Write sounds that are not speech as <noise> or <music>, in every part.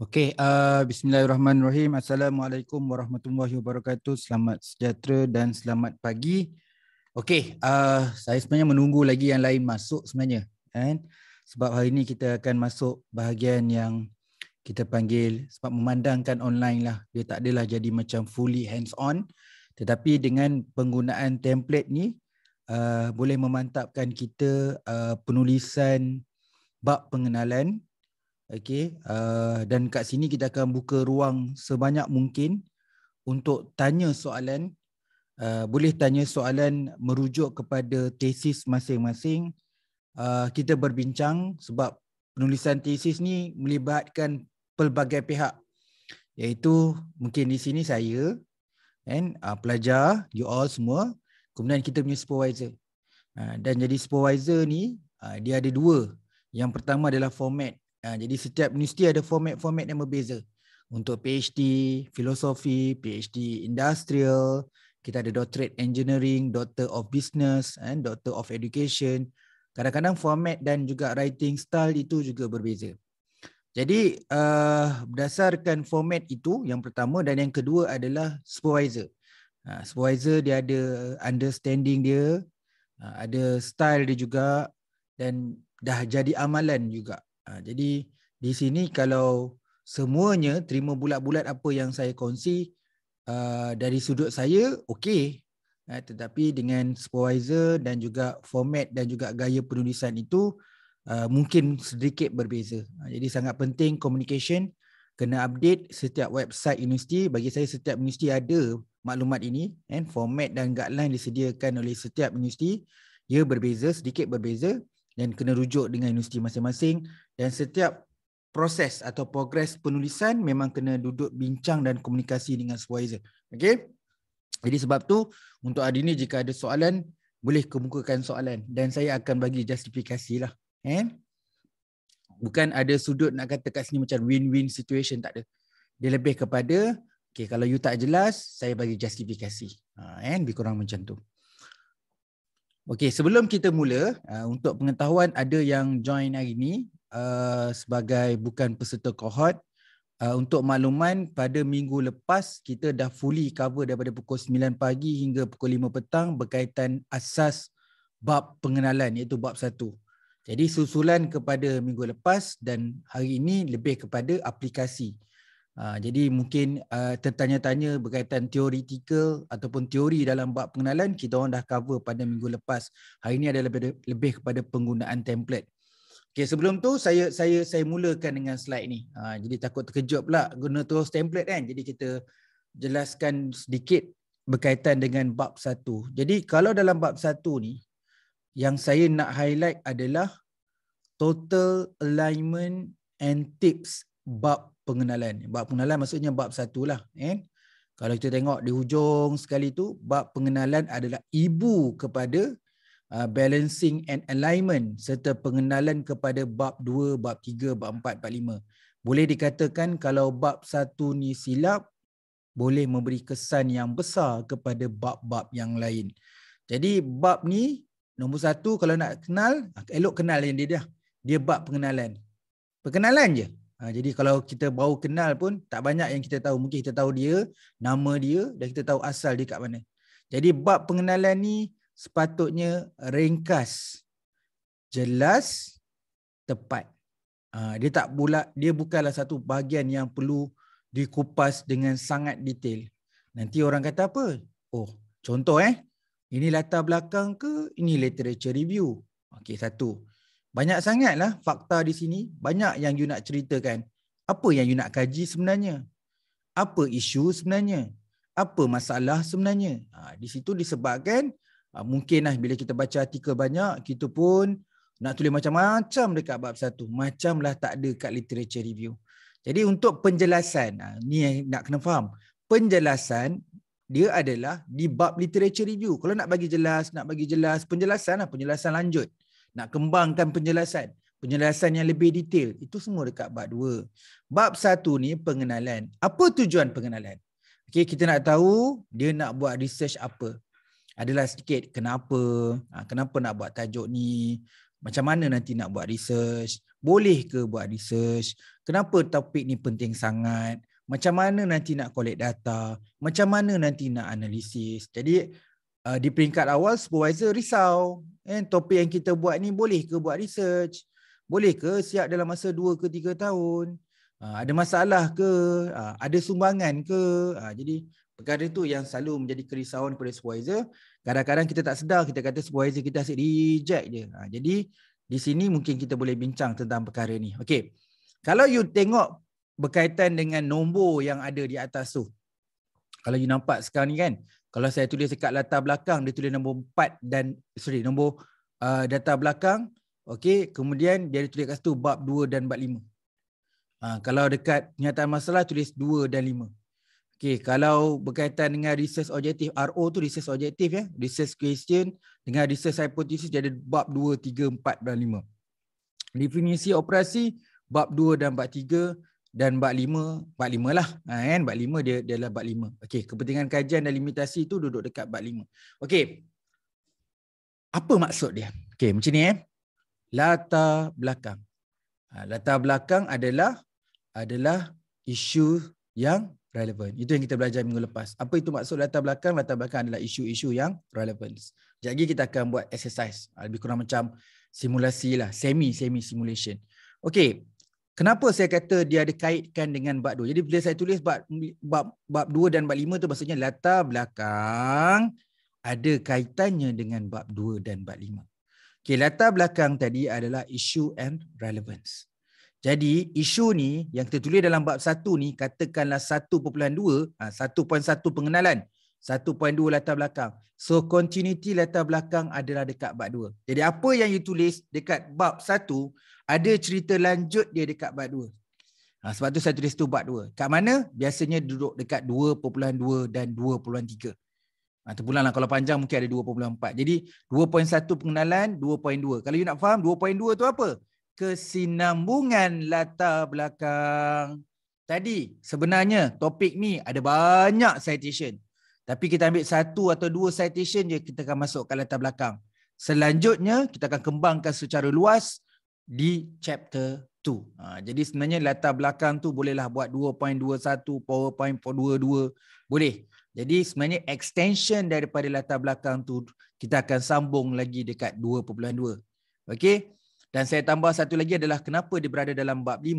Okey, uh, bismillahirrahmanirrahim. Assalamualaikum warahmatullahi wabarakatuh. Selamat sejahtera dan selamat pagi. Okey, uh, saya sebenarnya menunggu lagi yang lain masuk sebenarnya. Kan? Sebab hari ini kita akan masuk bahagian yang kita panggil sebab memandangkan online lah. Dia tak adalah jadi macam fully hands on. Tetapi dengan penggunaan template ni, uh, boleh memantapkan kita uh, penulisan bab pengenalan Okay. Uh, dan kat sini kita akan buka ruang sebanyak mungkin untuk tanya soalan. Uh, boleh tanya soalan merujuk kepada tesis masing-masing. Uh, kita berbincang sebab penulisan tesis ni melibatkan pelbagai pihak. Iaitu mungkin di sini saya, and, uh, pelajar, you all semua. Kemudian kita punya supervisor. Uh, dan jadi supervisor ni, uh, dia ada dua. Yang pertama adalah format. Ha, jadi setiap universiti ada format-format yang berbeza. Untuk PhD, filosofi, PhD industrial, kita ada doctorate engineering, doctor of business, and eh, doctor of education. Kadang-kadang format dan juga writing style itu juga berbeza. Jadi uh, berdasarkan format itu yang pertama dan yang kedua adalah supervisor. Uh, supervisor dia ada understanding dia, uh, ada style dia juga dan dah jadi amalan juga. Ha, jadi di sini kalau semuanya terima bulat-bulat apa yang saya kongsi uh, dari sudut saya, okey. Ha, tetapi dengan supervisor dan juga format dan juga gaya penulisan itu uh, mungkin sedikit berbeza. Ha, jadi sangat penting communication kena update setiap website universiti. Bagi saya setiap universiti ada maklumat ini. and format dan guideline disediakan oleh setiap universiti. Ia berbeza, sedikit berbeza dan kena rujuk dengan universiti masing-masing dan setiap proses atau progres penulisan memang kena duduk bincang dan komunikasi dengan supervisor. Okey. Jadi sebab tu untuk hari ini jika ada soalan boleh kemukakan soalan dan saya akan bagi justifikasi lah. Eh? Bukan ada sudut nak kata kat sini macam win-win situation tak ada. Dia lebih kepada okay, kalau you tak jelas saya bagi justifikasi. Ha, eh? Lebih kurang macam tu. Okey, sebelum kita mula, uh, untuk pengetahuan ada yang join hari ini uh, sebagai bukan peserta kohort. Uh, untuk makluman, pada minggu lepas kita dah fully cover daripada pukul 9 pagi hingga pukul 5 petang berkaitan asas bab pengenalan iaitu bab 1. Jadi susulan kepada minggu lepas dan hari ini lebih kepada aplikasi. Ah, jadi mungkin uh, tertanya-tanya berkaitan teoritikal ataupun teori dalam bab pengenalan kita orang dah cover pada minggu lepas. Hari ini adalah lebih lebih kepada penggunaan template. Okey sebelum tu saya saya saya mulakan dengan slide ni. Ha, jadi takut terkejut pula guna terus template kan. Jadi kita jelaskan sedikit berkaitan dengan bab satu. Jadi kalau dalam bab satu ni yang saya nak highlight adalah total alignment and tips bab pengenalan. Bab pengenalan maksudnya bab satu lah. Eh? Kalau kita tengok di hujung sekali tu, bab pengenalan adalah ibu kepada uh, balancing and alignment serta pengenalan kepada bab dua, bab tiga, bab empat, bab lima. Boleh dikatakan kalau bab satu ni silap, boleh memberi kesan yang besar kepada bab-bab yang lain. Jadi bab ni, nombor satu kalau nak kenal, elok kenal yang dia dah. Dia bab pengenalan. Perkenalan je. Ha, jadi kalau kita baru kenal pun tak banyak yang kita tahu. Mungkin kita tahu dia, nama dia dan kita tahu asal dia kat mana. Jadi bab pengenalan ni sepatutnya ringkas, jelas, tepat. Ha, dia tak bulat, dia bukanlah satu bahagian yang perlu dikupas dengan sangat detail. Nanti orang kata apa? Oh, contoh eh. Ini latar belakang ke? Ini literature review. Okey, satu. Banyak sangatlah fakta di sini. Banyak yang you nak ceritakan. Apa yang you nak kaji sebenarnya? Apa isu sebenarnya? Apa masalah sebenarnya? Ha, di situ disebabkan ha, mungkinlah bila kita baca artikel banyak, kita pun nak tulis macam-macam dekat bab satu. Macamlah tak ada kat literature review. Jadi untuk penjelasan, ha, ni yang nak kena faham. Penjelasan dia adalah di bab literature review. Kalau nak bagi jelas, nak bagi jelas penjelasan lah, penjelasan lanjut nak kembangkan penjelasan penjelasan yang lebih detail itu semua dekat bab dua bab satu ni pengenalan apa tujuan pengenalan okay kita nak tahu dia nak buat research apa adalah sikit kenapa ha, kenapa nak buat tajuk ni macam mana nanti nak buat research boleh ke buat research kenapa topik ni penting sangat macam mana nanti nak collect data macam mana nanti nak analisis jadi uh, di peringkat awal supervisor risau eh, topik yang kita buat ni boleh ke buat research boleh ke siap dalam masa 2 ke 3 tahun uh, ada masalah ke uh, ada sumbangan ke uh, jadi perkara itu yang selalu menjadi kerisauan kepada supervisor kadang-kadang kita tak sedar kita kata supervisor kita asyik reject je uh, jadi di sini mungkin kita boleh bincang tentang perkara ni okey kalau you tengok berkaitan dengan nombor yang ada di atas tu kalau you nampak sekarang ni kan kalau saya tulis dekat latar belakang, dia tulis nombor 4 dan, sorry, nombor uh, data belakang. Okey, kemudian dia tulis kat situ bab 2 dan bab 5. Uh, ha, kalau dekat penyataan masalah, tulis 2 dan 5. Okey, kalau berkaitan dengan research objektif RO tu research objektif ya. Research question dengan research hypothesis, dia ada bab 2, 3, 4 dan 5. Definisi operasi, bab 2 dan bab 3 dan bab lima, bab lima lah. Ha, kan? Bab lima dia, dia adalah bab lima. Okey, kepentingan kajian dan limitasi tu duduk dekat bab lima. Okey, apa maksud dia? Okey, macam ni eh. Latar belakang. Ha, latar belakang adalah adalah isu yang relevant. Itu yang kita belajar minggu lepas. Apa itu maksud latar belakang? Latar belakang adalah isu-isu yang relevant. Sekejap lagi kita akan buat exercise. Ha, lebih kurang macam simulasi lah. Semi-semi simulation. Okey, Kenapa saya kata dia ada kaitkan dengan bab dua? Jadi bila saya tulis bab bab 2 dan bab 5 tu maksudnya latar belakang ada kaitannya dengan bab 2 dan bab 5. Okey, latar belakang tadi adalah issue and relevance. Jadi isu ni yang tertulis dalam bab 1 ni katakanlah 1.2, 1.1 ha, pengenalan. 1.2 latar belakang. So continuity latar belakang adalah dekat bab 2. Jadi apa yang you tulis dekat bab 1 ada cerita lanjut dia dekat bab 2. Ha, sebab tu saya tulis tu bab 2. Kat mana? Biasanya duduk dekat 2.2 dan 2.3. Ha, terpulang lah kalau panjang mungkin ada 2.4. Jadi 2.1 pengenalan, 2.2. Kalau you nak faham 2.2 tu apa? Kesinambungan latar belakang. Tadi sebenarnya topik ni ada banyak citation. Tapi kita ambil satu atau dua citation je kita akan masuk ke latar belakang. Selanjutnya kita akan kembangkan secara luas di chapter 2. Ha, jadi sebenarnya latar belakang tu bolehlah buat 2.21, PowerPoint 22, boleh. Jadi sebenarnya extension daripada latar belakang tu kita akan sambung lagi dekat 2.2. Okey. Dan saya tambah satu lagi adalah kenapa dia berada dalam bab 5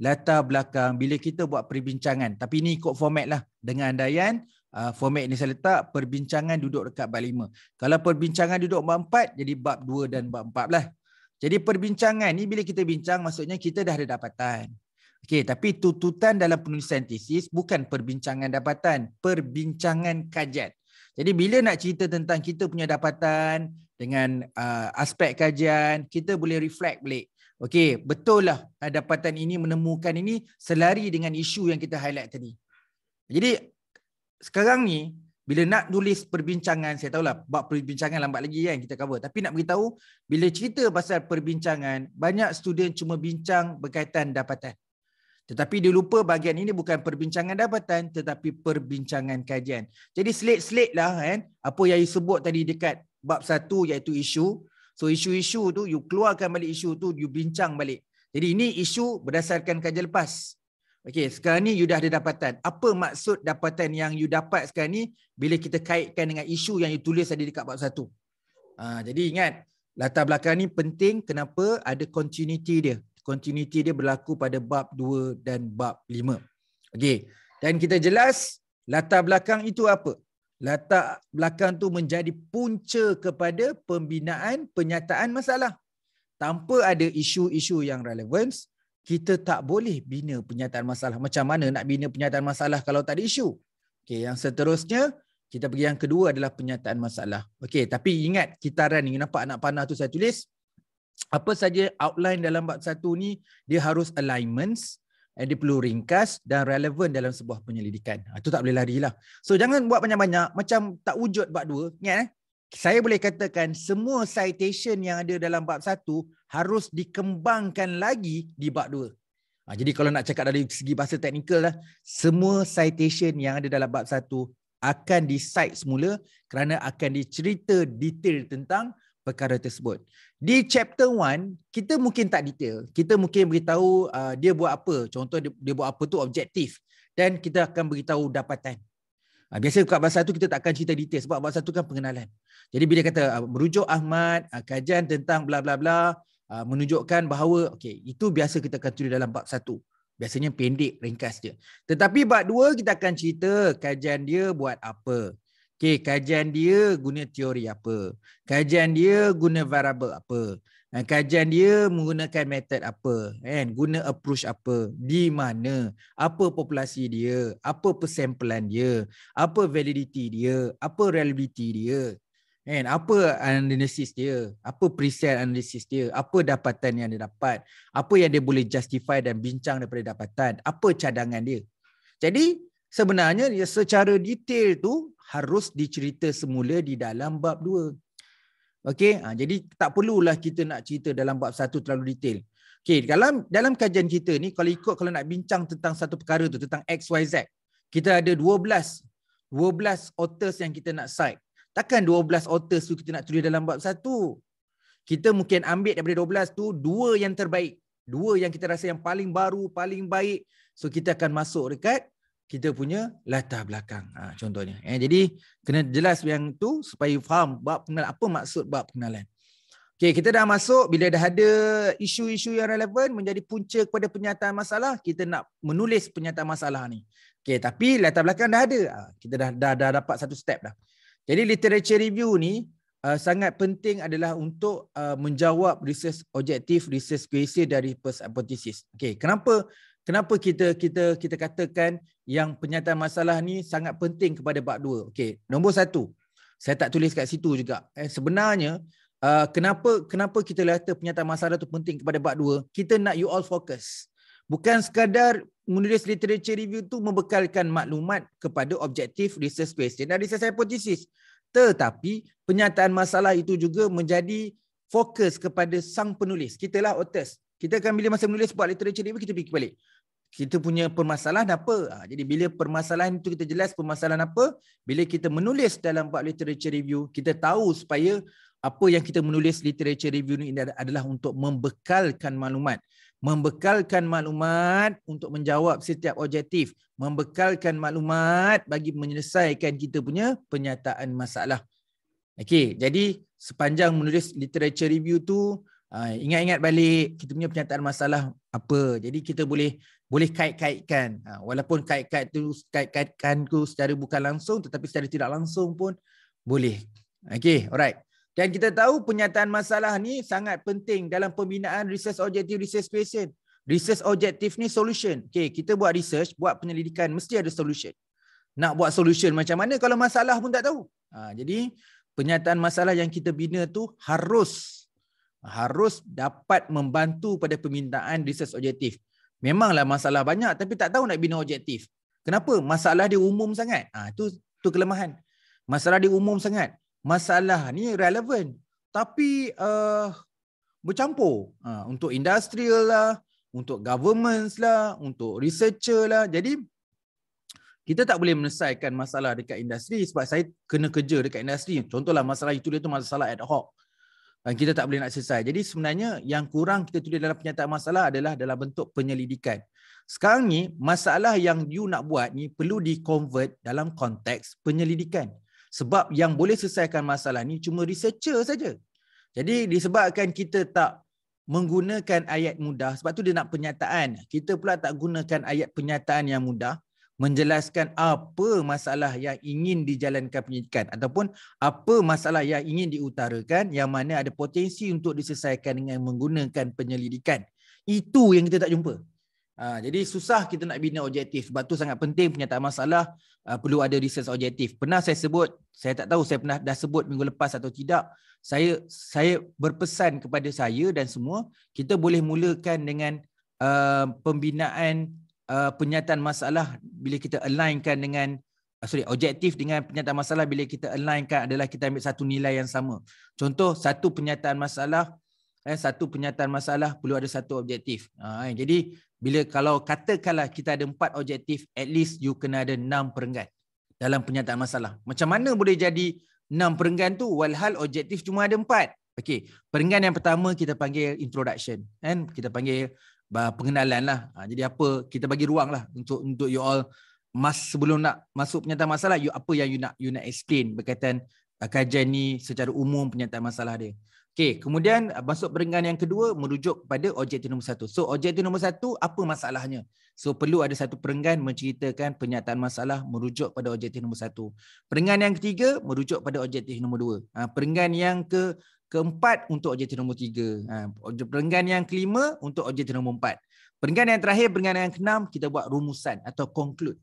latar belakang bila kita buat perbincangan. Tapi ni ikut format lah dengan andaian uh, format ini saya letak perbincangan duduk dekat bab lima. Kalau perbincangan duduk bab empat, jadi bab dua dan bab empat lah. Jadi perbincangan ni bila kita bincang, maksudnya kita dah ada dapatan. Okey, tapi tuntutan dalam penulisan tesis bukan perbincangan dapatan, perbincangan kajian. Jadi bila nak cerita tentang kita punya dapatan dengan uh, aspek kajian, kita boleh reflect balik. Okey, betul lah ah, dapatan ini menemukan ini selari dengan isu yang kita highlight tadi. Jadi sekarang ni bila nak tulis perbincangan saya tahu lah bab perbincangan lambat lagi kan kita cover tapi nak beritahu bila cerita pasal perbincangan banyak student cuma bincang berkaitan dapatan tetapi dia lupa bahagian ini bukan perbincangan dapatan tetapi perbincangan kajian jadi selit-selit lah kan apa yang you sebut tadi dekat bab satu iaitu isu so isu-isu tu you keluarkan balik isu tu you bincang balik jadi ini isu berdasarkan kajian lepas Okey, sekarang ni you dah ada dapatan. Apa maksud dapatan yang you dapat sekarang ni bila kita kaitkan dengan isu yang you tulis tadi dekat bab satu? Ha, jadi ingat, latar belakang ni penting kenapa ada continuity dia. Continuity dia berlaku pada bab dua dan bab lima. Okey, dan kita jelas latar belakang itu apa? Latar belakang tu menjadi punca kepada pembinaan penyataan masalah. Tanpa ada isu-isu yang relevans, kita tak boleh bina penyataan masalah. Macam mana nak bina penyataan masalah kalau tak ada isu? Okey, yang seterusnya, kita pergi yang kedua adalah penyataan masalah. Okey, tapi ingat kitaran ni, nampak anak panah tu saya tulis? Apa saja outline dalam bab satu ni, dia harus alignments, and dia perlu ringkas dan relevan dalam sebuah penyelidikan. Itu ha, tak boleh lari lah. So jangan buat banyak-banyak, macam tak wujud bab dua. Ingat eh? Saya boleh katakan semua citation yang ada dalam bab satu, harus dikembangkan lagi di bab 2. Ha, jadi kalau nak cakap dari segi bahasa teknikal lah, semua citation yang ada dalam bab 1 akan di cite semula kerana akan dicerita detail tentang perkara tersebut. Di chapter 1, kita mungkin tak detail. Kita mungkin beritahu uh, dia buat apa. Contoh dia, dia buat apa tu objektif. Dan kita akan beritahu dapatan. Uh, biasa kat bahasa tu kita tak akan cerita detail sebab bahasa tu kan pengenalan. Jadi bila kata uh, merujuk Ahmad, uh, kajian tentang bla bla bla, Ah, menunjukkan bahawa okey itu biasa kita akan tulis dalam bab satu biasanya pendek ringkas dia tetapi bab dua kita akan cerita kajian dia buat apa okey kajian dia guna teori apa kajian dia guna variable apa ah, kajian dia menggunakan method apa kan guna approach apa di mana apa populasi dia apa persamplean dia apa validity dia apa reliability dia And apa analisis dia? Apa preset analisis dia? Apa dapatan yang dia dapat? Apa yang dia boleh justify dan bincang daripada dapatan? Apa cadangan dia? Jadi sebenarnya dia secara detail tu harus dicerita semula di dalam bab 2. Okey, ha, jadi tak perlulah kita nak cerita dalam bab 1 terlalu detail. Okey, dalam dalam kajian kita ni kalau ikut kalau nak bincang tentang satu perkara tu tentang XYZ, kita ada 12 12 authors yang kita nak cite. Takkan 12 author tu kita nak tulis dalam bab satu. Kita mungkin ambil daripada 12 tu dua yang terbaik. Dua yang kita rasa yang paling baru, paling baik. So kita akan masuk dekat kita punya latar belakang. Ha, contohnya. Eh, jadi kena jelas yang tu supaya faham bab pengenalan. Apa maksud bab pengenalan. Okay, kita dah masuk bila dah ada isu-isu yang relevan menjadi punca kepada penyataan masalah. Kita nak menulis penyataan masalah ni. Okay, tapi latar belakang dah ada. Ha, kita dah, dah, dah dapat satu step dah. Jadi literature review ni uh, sangat penting adalah untuk uh, menjawab research objektif research QA dari first hypothesis. Okay, kenapa kenapa kita kita kita katakan yang penyataan masalah ni sangat penting kepada bab dua? Okay, nombor satu. Saya tak tulis kat situ juga. Eh, sebenarnya, uh, kenapa kenapa kita kata penyataan masalah tu penting kepada bab dua? Kita nak you all focus bukan sekadar menulis literature review tu membekalkan maklumat kepada objektif research question dan research hypothesis tetapi penyataan masalah itu juga menjadi fokus kepada sang penulis kitalah authors kita akan bila masa menulis buat literature review kita fikir balik kita punya permasalahan apa ha, jadi bila permasalahan itu kita jelas permasalahan apa bila kita menulis dalam buat literature review kita tahu supaya apa yang kita menulis literature review ini adalah untuk membekalkan maklumat membekalkan maklumat untuk menjawab setiap objektif membekalkan maklumat bagi menyelesaikan kita punya penyataan masalah okey jadi sepanjang menulis literature review tu ah, ingat-ingat balik kita punya penyataan masalah apa jadi kita boleh boleh kait-kaitkan ah, walaupun kait-kait tu kait-kaitkan tu secara bukan langsung tetapi secara tidak langsung pun boleh okey alright dan kita tahu penyataan masalah ni sangat penting dalam pembinaan research objective research question. Research objective ni solution. Okay, kita buat research, buat penyelidikan, mesti ada solution. Nak buat solution macam mana kalau masalah pun tak tahu. Ha, jadi penyataan masalah yang kita bina tu harus harus dapat membantu pada permintaan research objektif. Memanglah masalah banyak tapi tak tahu nak bina objektif. Kenapa? Masalah dia umum sangat. Ah ha, tu tu kelemahan. Masalah dia umum sangat masalah ni relevan tapi uh, bercampur uh, untuk industrial lah untuk governments lah untuk researcher lah jadi kita tak boleh menyelesaikan masalah dekat industri sebab saya kena kerja dekat industri contohlah masalah itu dia tu masalah ad hoc dan kita tak boleh nak selesai jadi sebenarnya yang kurang kita tulis dalam penyataan masalah adalah dalam bentuk penyelidikan sekarang ni masalah yang you nak buat ni perlu di convert dalam konteks penyelidikan sebab yang boleh selesaikan masalah ni cuma researcher saja. Jadi disebabkan kita tak menggunakan ayat mudah, sebab tu dia nak pernyataan Kita pula tak gunakan ayat pernyataan yang mudah menjelaskan apa masalah yang ingin dijalankan penyidikan ataupun apa masalah yang ingin diutarakan yang mana ada potensi untuk diselesaikan dengan menggunakan penyelidikan. Itu yang kita tak jumpa. Ha, jadi susah kita nak bina objektif sebab tu sangat penting penyataan masalah uh, perlu ada research objektif. Pernah saya sebut, saya tak tahu saya pernah dah sebut minggu lepas atau tidak. Saya saya berpesan kepada saya dan semua, kita boleh mulakan dengan uh, pembinaan uh, ha, penyataan masalah bila kita alignkan dengan uh, sorry, objektif dengan penyataan masalah bila kita alignkan adalah kita ambil satu nilai yang sama. Contoh satu penyataan masalah eh, satu penyataan masalah perlu ada satu objektif. Ha, eh, jadi bila kalau katakanlah kita ada empat objektif, at least you kena ada enam perenggan dalam penyataan masalah. Macam mana boleh jadi enam perenggan tu walhal objektif cuma ada empat? Okey, perenggan yang pertama kita panggil introduction. Kan? Kita panggil pengenalan lah. Ha, jadi apa kita bagi ruang lah untuk, untuk you all mas sebelum nak masuk penyataan masalah, you, apa yang you nak you nak explain berkaitan uh, kajian ni secara umum penyataan masalah dia. Okey, kemudian uh, masuk peringkat yang kedua merujuk kepada objektif nombor satu. So objektif nombor satu apa masalahnya? So perlu ada satu peringkat menceritakan penyataan masalah merujuk pada objektif nombor satu. Peringkat yang ketiga merujuk pada objektif nombor dua. Ha, peringkat yang ke keempat untuk objektif nombor tiga. Ha, peringkat yang kelima untuk objektif nombor empat. Peringkat yang terakhir, peringkat yang keenam kita buat rumusan atau conclude.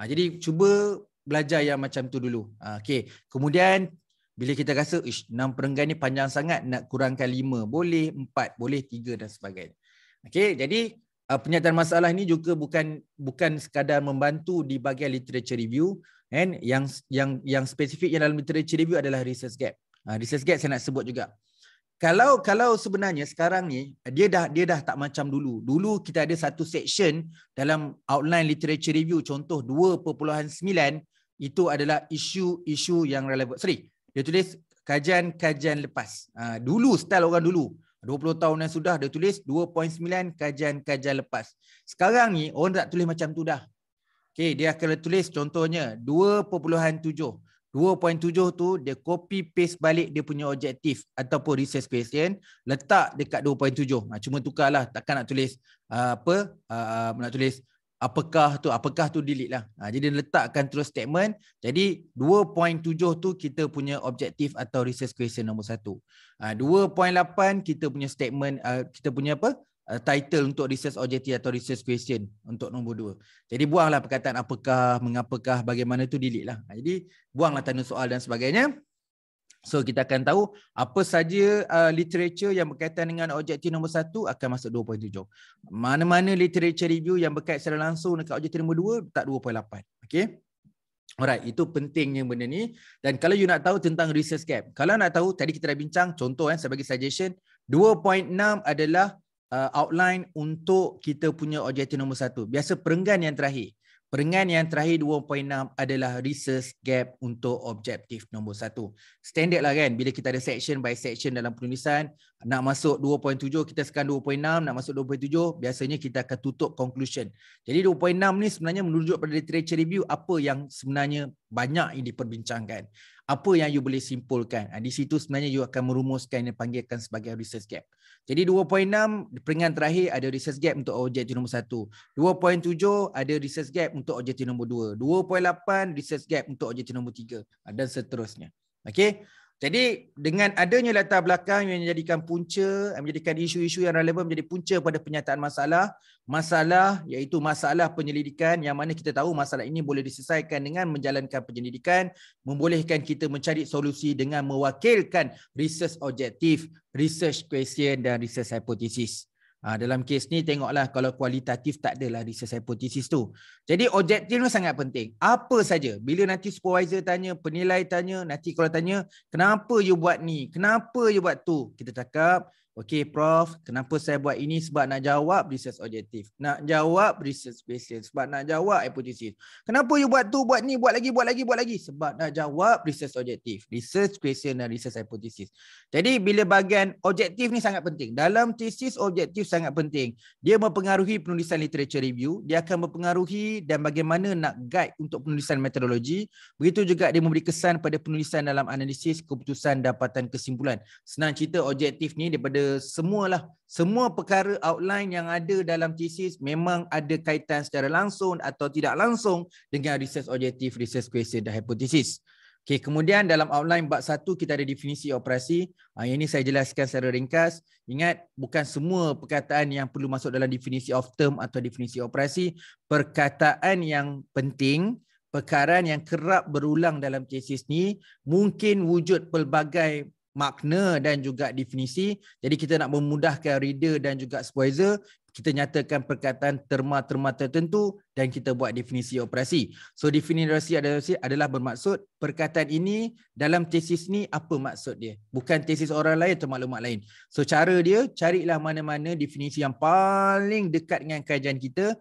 Ha, jadi cuba belajar yang macam tu dulu. Ha, okay. Kemudian bila kita rasa ish 6 perenggan ni panjang sangat nak kurangkan 5 boleh 4 boleh 3 dan sebagainya Okay, jadi uh, penyataan masalah ni juga bukan bukan sekadar membantu di bahagian literature review and yang yang yang spesifik yang dalam literature review adalah research gap uh, research gap saya nak sebut juga kalau kalau sebenarnya sekarang ni dia dah dia dah tak macam dulu. Dulu kita ada satu section dalam outline literature review contoh 2.9 itu adalah isu-isu yang relevan. Sorry, dia tulis kajian-kajian lepas. Ha, dulu style orang dulu. 20 tahun yang sudah dia tulis 2.9 kajian-kajian lepas. Sekarang ni orang tak tulis macam tu dah. Okay, dia akan tulis contohnya 2.7. 2.7 tu dia copy paste balik dia punya objektif ataupun research question letak dekat 2.7. Ha, cuma tukarlah takkan nak tulis uh, apa uh, nak tulis 2.7 apakah tu apakah tu delete lah ha, jadi letakkan terus statement jadi 2.7 tu kita punya objektif atau research question nombor 1 ha, 2.8 kita punya statement uh, kita punya apa uh, title untuk research objective atau research question untuk nombor 2 jadi buanglah perkataan apakah mengapakah bagaimana tu delete lah ha, jadi buanglah tanda soal dan sebagainya So kita akan tahu apa saja uh, literature yang berkaitan dengan objektif nombor satu akan masuk 2.7. Mana-mana literature review yang berkait secara langsung dekat objektif nombor dua tak 2.8. Okay, Alright, itu pentingnya benda ni. Dan kalau you nak tahu tentang research gap, kalau nak tahu tadi kita dah bincang contoh eh sebagai suggestion 2.6 adalah uh, outline untuk kita punya objektif nombor satu. Biasa perenggan yang terakhir. Perengan yang terakhir 2.6 adalah research gap untuk objektif nombor 1. Standard lah kan bila kita ada section by section dalam penulisan nak masuk 2.7 kita sekarang 2.6 nak masuk 2.7 biasanya kita akan tutup conclusion. Jadi 2.6 ni sebenarnya menunjuk pada literature review apa yang sebenarnya banyak yang diperbincangkan apa yang you boleh simpulkan. Ah, di situ sebenarnya you akan merumuskan yang panggilkan sebagai research gap. Jadi 2.6 peringatan terakhir ada research gap untuk objektif nombor 1. 2.7 ada research gap untuk objektif nombor 2. 2.8 research gap untuk objektif nombor 3 ah, dan seterusnya. Okey. Jadi dengan adanya latar belakang yang menjadikan punca, menjadikan isu-isu yang relevan menjadi punca pada penyataan masalah, masalah iaitu masalah penyelidikan yang mana kita tahu masalah ini boleh diselesaikan dengan menjalankan penyelidikan, membolehkan kita mencari solusi dengan mewakilkan research objective, research question dan research hypothesis. Ha, dalam kes ni tengoklah kalau kualitatif tak adalah research hypothesis tu. Jadi objektif ni sangat penting. Apa saja, bila nanti supervisor tanya, penilai tanya, nanti kalau tanya, kenapa you buat ni, kenapa you buat tu, kita cakap, Okey prof, kenapa saya buat ini sebab nak jawab research objektif. Nak jawab research basis sebab nak jawab hypothesis. Kenapa you buat tu, buat ni, buat lagi, buat lagi, buat lagi sebab nak jawab research objektif, Research question dan research hypothesis. Jadi bila bahagian objektif ni sangat penting. Dalam thesis objektif sangat penting. Dia mempengaruhi penulisan literature review, dia akan mempengaruhi dan bagaimana nak guide untuk penulisan metodologi. Begitu juga dia memberi kesan pada penulisan dalam analisis keputusan dapatan kesimpulan. Senang cerita objektif ni daripada semualah semua perkara outline yang ada dalam thesis memang ada kaitan secara langsung atau tidak langsung dengan research objective, research question dan hypothesis. Okay, kemudian dalam outline bab 1 kita ada definisi operasi. Ha, ini saya jelaskan secara ringkas. Ingat bukan semua perkataan yang perlu masuk dalam definisi of term atau definisi operasi. Perkataan yang penting, perkaraan yang kerap berulang dalam thesis ni mungkin wujud pelbagai makna dan juga definisi. Jadi kita nak memudahkan reader dan juga supervisor, kita nyatakan perkataan terma-terma tertentu dan kita buat definisi operasi. So definisi operasi adalah bermaksud perkataan ini dalam tesis ni apa maksud dia? Bukan tesis orang lain atau maklumat lain. So cara dia carilah mana-mana definisi yang paling dekat dengan kajian kita,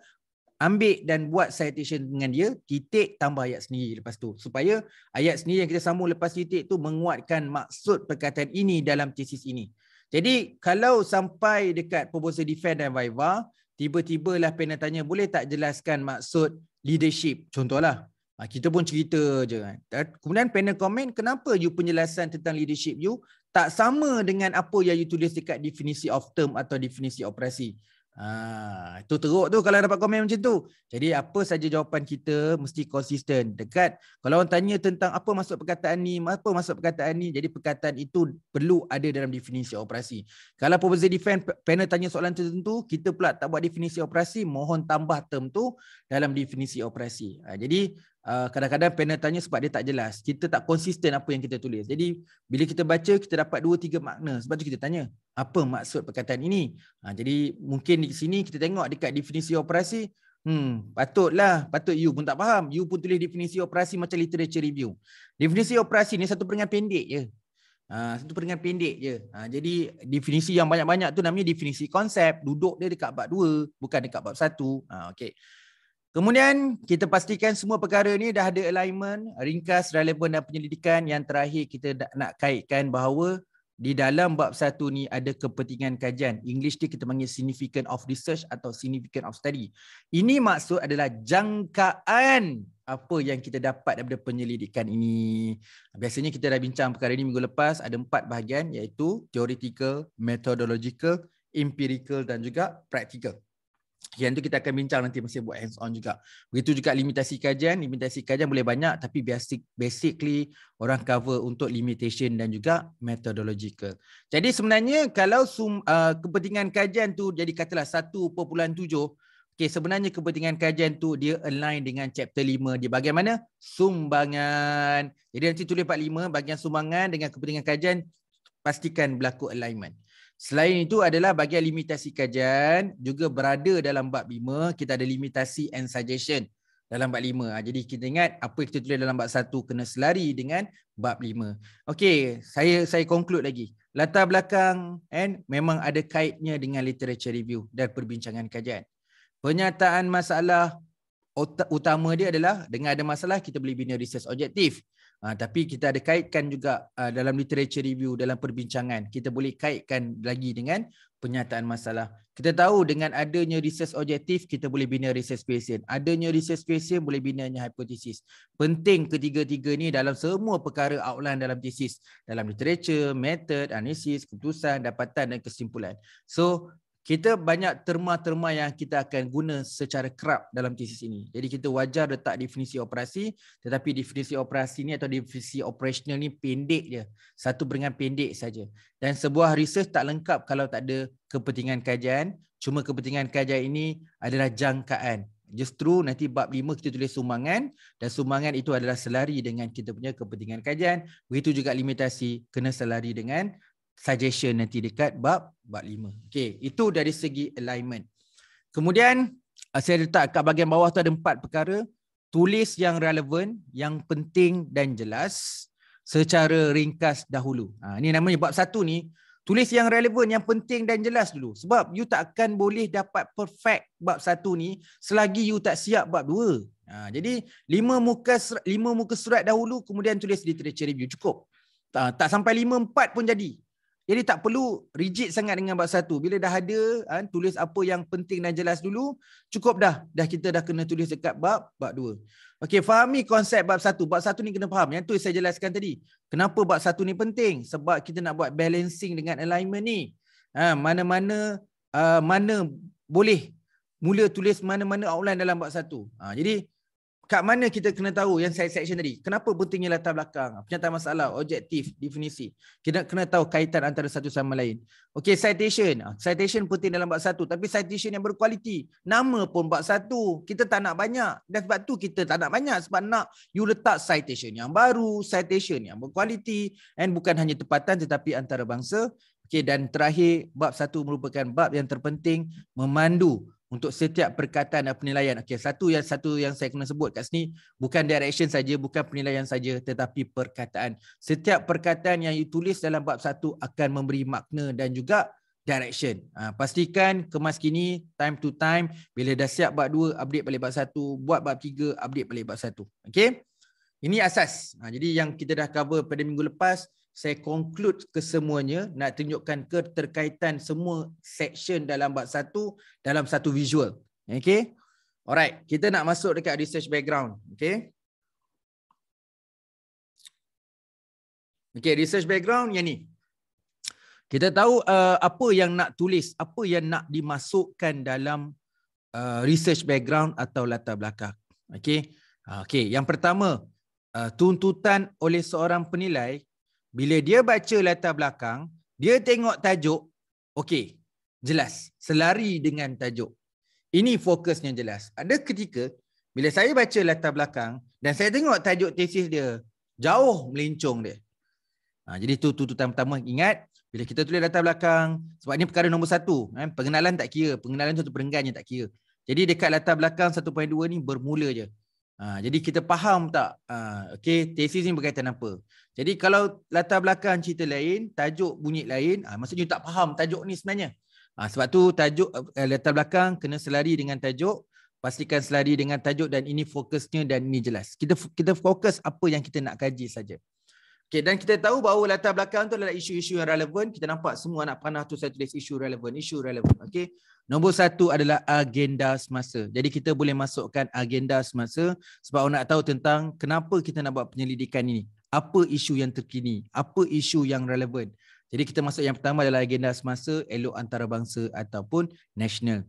ambil dan buat citation dengan dia titik tambah ayat sendiri lepas tu supaya ayat sendiri yang kita sambung lepas titik tu menguatkan maksud perkataan ini dalam tesis ini jadi kalau sampai dekat proposal defend dan viva tiba-tibalah pena tanya boleh tak jelaskan maksud leadership contohlah ha, kita pun cerita je kan kemudian panel komen kenapa you penjelasan tentang leadership you tak sama dengan apa yang you tulis dekat definisi of term atau definisi operasi Ah, itu teruk tu kalau dapat komen macam tu. Jadi apa saja jawapan kita mesti konsisten. Dekat kalau orang tanya tentang apa maksud perkataan ni, apa maksud perkataan ni, jadi perkataan itu perlu ada dalam definisi operasi. Kalau proposal defend panel tanya soalan tertentu, kita pula tak buat definisi operasi, mohon tambah term tu dalam definisi operasi. Ah, jadi Ah, kadang-kadang panel tanya sebab dia tak jelas. Kita tak konsisten apa yang kita tulis. Jadi bila kita baca kita dapat dua tiga makna. Sebab tu kita tanya, apa maksud perkataan ini? Ha, jadi mungkin di sini kita tengok dekat definisi operasi, hmm patutlah, patut you pun tak faham. You pun tulis definisi operasi macam literature review. Definisi operasi ni satu perenggan pendek je. Ha, satu perenggan pendek je. Ha, jadi definisi yang banyak-banyak tu namanya definisi konsep. Duduk dia dekat bab 2, bukan dekat bab 1. Ha okey. Kemudian kita pastikan semua perkara ni dah ada alignment, ringkas, relevan dan penyelidikan. Yang terakhir kita nak kaitkan bahawa di dalam bab satu ni ada kepentingan kajian. English dia kita panggil significant of research atau significant of study. Ini maksud adalah jangkaan apa yang kita dapat daripada penyelidikan ini. Biasanya kita dah bincang perkara ini minggu lepas. Ada empat bahagian iaitu theoretical, methodological, empirical dan juga practical yang tu kita akan bincang nanti masih buat hands on juga. Begitu juga limitasi kajian, limitasi kajian boleh banyak tapi basic basically orang cover untuk limitation dan juga methodological. Jadi sebenarnya kalau sum, uh, kepentingan kajian tu jadi katalah 1.7, Okay, sebenarnya kepentingan kajian tu dia align dengan chapter 5 dia bagaimana sumbangan. Jadi nanti tulis 45 bagian sumbangan dengan kepentingan kajian pastikan berlaku alignment. Selain itu adalah bagian limitasi kajian juga berada dalam bab 5 kita ada limitasi and suggestion dalam bab 5. Ah, jadi kita ingat apa kita tulis dalam bab 1 kena selari dengan bab 5. Okey, saya saya conclude lagi. Latar belakang and memang ada kaitnya dengan literature review dan perbincangan kajian. Penyataan masalah utama dia adalah dengan ada masalah kita boleh bina research objektif. Ha, tapi kita ada kaitkan juga uh, dalam literature review dalam perbincangan kita boleh kaitkan lagi dengan penyataan masalah kita tahu dengan adanya research objektif kita boleh bina research patient adanya research patient boleh bina hypothesis penting ketiga-tiga ni dalam semua perkara outline dalam thesis dalam literature method analisis keputusan dapatan dan kesimpulan so kita banyak terma-terma yang kita akan guna secara kerap dalam tesis ini. Jadi kita wajar letak definisi operasi, tetapi definisi operasi ni atau definisi operational ni pendek je. Satu perenggan pendek saja. Dan sebuah research tak lengkap kalau tak ada kepentingan kajian. Cuma kepentingan kajian ini adalah jangkaan. Justru nanti bab lima kita tulis sumbangan dan sumbangan itu adalah selari dengan kita punya kepentingan kajian. Begitu juga limitasi kena selari dengan suggestion nanti dekat bab bab 5. Okey, itu dari segi alignment. Kemudian eh, saya letak kat bahagian bawah tu ada empat perkara, tulis yang relevan, yang penting dan jelas secara ringkas dahulu. Ha, ini namanya bab satu ni, tulis yang relevan, yang penting dan jelas dulu. Sebab you tak akan boleh dapat perfect bab satu ni selagi you tak siap bab dua. Ha, jadi lima muka lima muka surat dahulu kemudian tulis literature review cukup. Ha, tak sampai lima empat pun jadi. Jadi tak perlu rigid sangat dengan bab satu. Bila dah ada, kan, tulis apa yang penting dan jelas dulu, cukup dah. Dah kita dah kena tulis dekat bab, bab dua. Okey, fahami konsep bab satu. Bab satu ni kena faham. Yang tu saya jelaskan tadi. Kenapa bab satu ni penting? Sebab kita nak buat balancing dengan alignment ni. Ha, mana-mana ha, uh, mana boleh mula tulis mana-mana outline dalam bab satu. Ha, jadi, kat mana kita kena tahu yang saya section tadi kenapa pentingnya latar belakang penyataan masalah objektif definisi kita kena tahu kaitan antara satu sama lain Okay, citation ah, citation penting dalam bab satu tapi citation yang berkualiti nama pun bab satu kita tak nak banyak dan sebab tu kita tak nak banyak sebab nak you letak citation yang baru citation yang berkualiti and bukan hanya tempatan tetapi antarabangsa Okay, dan terakhir bab satu merupakan bab yang terpenting memandu untuk setiap perkataan dan penilaian. Okey, satu yang satu yang saya kena sebut kat sini bukan direction saja, bukan penilaian saja tetapi perkataan. Setiap perkataan yang you tulis dalam bab satu akan memberi makna dan juga direction. Ha, pastikan kemas kini time to time bila dah siap bab 2 update balik bab 1, buat bab 3 update balik bab 1. Okey. Ini asas. Ha, jadi yang kita dah cover pada minggu lepas saya conclude kesemuanya nak tunjukkan keterkaitan semua section dalam bab satu dalam satu visual. Okay. Alright, kita nak masuk dekat research background. Okay. Okay, research background yang ni. Kita tahu uh, apa yang nak tulis, apa yang nak dimasukkan dalam uh, research background atau latar belakang. Okay. Okay, yang pertama, uh, tuntutan oleh seorang penilai bila dia baca latar belakang, dia tengok tajuk, okey, jelas, selari dengan tajuk. Ini fokusnya jelas. Ada ketika bila saya baca latar belakang dan saya tengok tajuk tesis dia, jauh melincong dia. Ha, jadi tu tu tu pertama ingat bila kita tulis latar belakang sebab ini perkara nombor satu. Eh, pengenalan tak kira. Pengenalan tu perenggannya tak kira. Jadi dekat latar belakang 1.2 ni bermula je. Ha, jadi kita faham tak ha, okay, tesis ni berkaitan apa. Jadi kalau latar belakang cerita lain, tajuk bunyi lain, ha, maksudnya tak faham tajuk ni sebenarnya. Ha, sebab tu tajuk eh, latar belakang kena selari dengan tajuk. Pastikan selari dengan tajuk dan ini fokusnya dan ini jelas. Kita kita fokus apa yang kita nak kaji saja. Okay, dan kita tahu bahawa latar belakang tu adalah isu-isu yang relevan. Kita nampak semua anak panah tu saya tulis isu relevan. Isu relevan. Okay. Nombor satu adalah agenda semasa. Jadi kita boleh masukkan agenda semasa sebab orang nak tahu tentang kenapa kita nak buat penyelidikan ini apa isu yang terkini, apa isu yang relevan. Jadi kita masuk yang pertama adalah agenda semasa, elok antarabangsa ataupun nasional.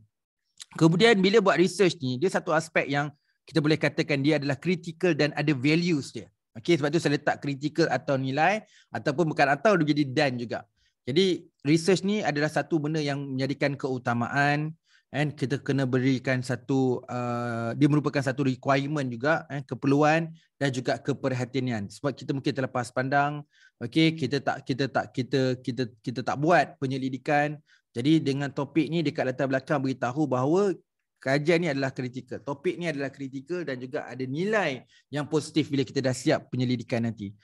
Kemudian bila buat research ni, dia satu aspek yang kita boleh katakan dia adalah critical dan ada values dia. Okay, sebab tu saya letak critical atau nilai ataupun bukan atau dia jadi dan juga. Jadi research ni adalah satu benda yang menjadikan keutamaan, kan kita kena berikan satu uh, dia merupakan satu requirement juga eh, keperluan dan juga keperhatian sebab kita mungkin terlepas pandang okey kita tak kita tak kita kita kita tak buat penyelidikan jadi dengan topik ni dekat latar belakang beritahu bahawa kajian ni adalah kritikal topik ni adalah kritikal dan juga ada nilai yang positif bila kita dah siap penyelidikan nanti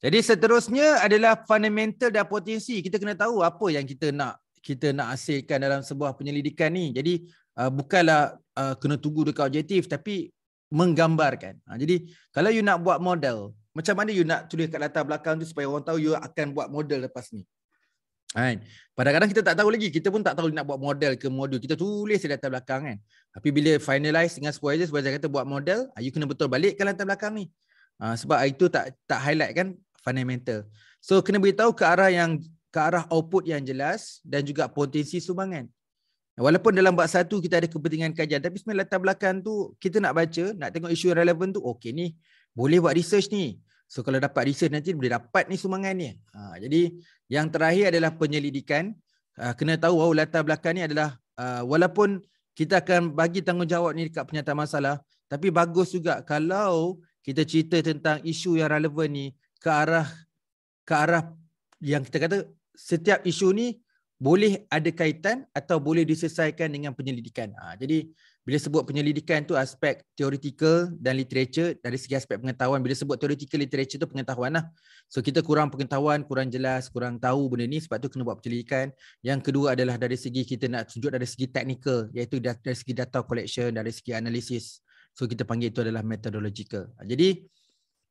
jadi seterusnya adalah fundamental dan potensi. Kita kena tahu apa yang kita nak kita nak hasilkan dalam sebuah penyelidikan ni. Jadi uh, bukanlah uh, kena tunggu dekat objektif tapi menggambarkan. Ha, jadi kalau you nak buat model, macam mana you nak tulis kat latar belakang tu supaya orang tahu you akan buat model lepas ni. Kan? Pada kita tak tahu lagi, kita pun tak tahu nak buat model ke modul. Kita tulis di latar belakang kan. Tapi bila finalize dengan supervisor, supervisor kata buat model, ha, you kena betul balik ke latar belakang ni. Ha, sebab itu tak tak highlight kan fundamental. So kena beritahu ke arah yang ke arah output yang jelas dan juga potensi sumbangan. Walaupun dalam bab satu kita ada kepentingan kajian tapi sebenarnya latar belakang tu kita nak baca, nak tengok isu yang relevan tu, okey ni boleh buat research ni. So kalau dapat research nanti boleh dapat ni sumbangan ni. Ha, jadi yang terakhir adalah penyelidikan. Ha, kena tahu bahawa latar belakang ni adalah ha, walaupun kita akan bagi tanggungjawab ni dekat penyata masalah tapi bagus juga kalau kita cerita tentang isu yang relevan ni ke arah ke arah yang kita kata setiap isu ni boleh ada kaitan atau boleh diselesaikan dengan penyelidikan. Ha, jadi bila sebut penyelidikan tu aspek theoretical dan literature dari segi aspek pengetahuan. Bila sebut theoretical literature tu pengetahuan lah. So kita kurang pengetahuan, kurang jelas, kurang tahu benda ni sebab tu kena buat penyelidikan. Yang kedua adalah dari segi kita nak tunjuk dari segi teknikal, iaitu dari segi data collection, dari segi analisis. So kita panggil itu adalah methodological. Ha, jadi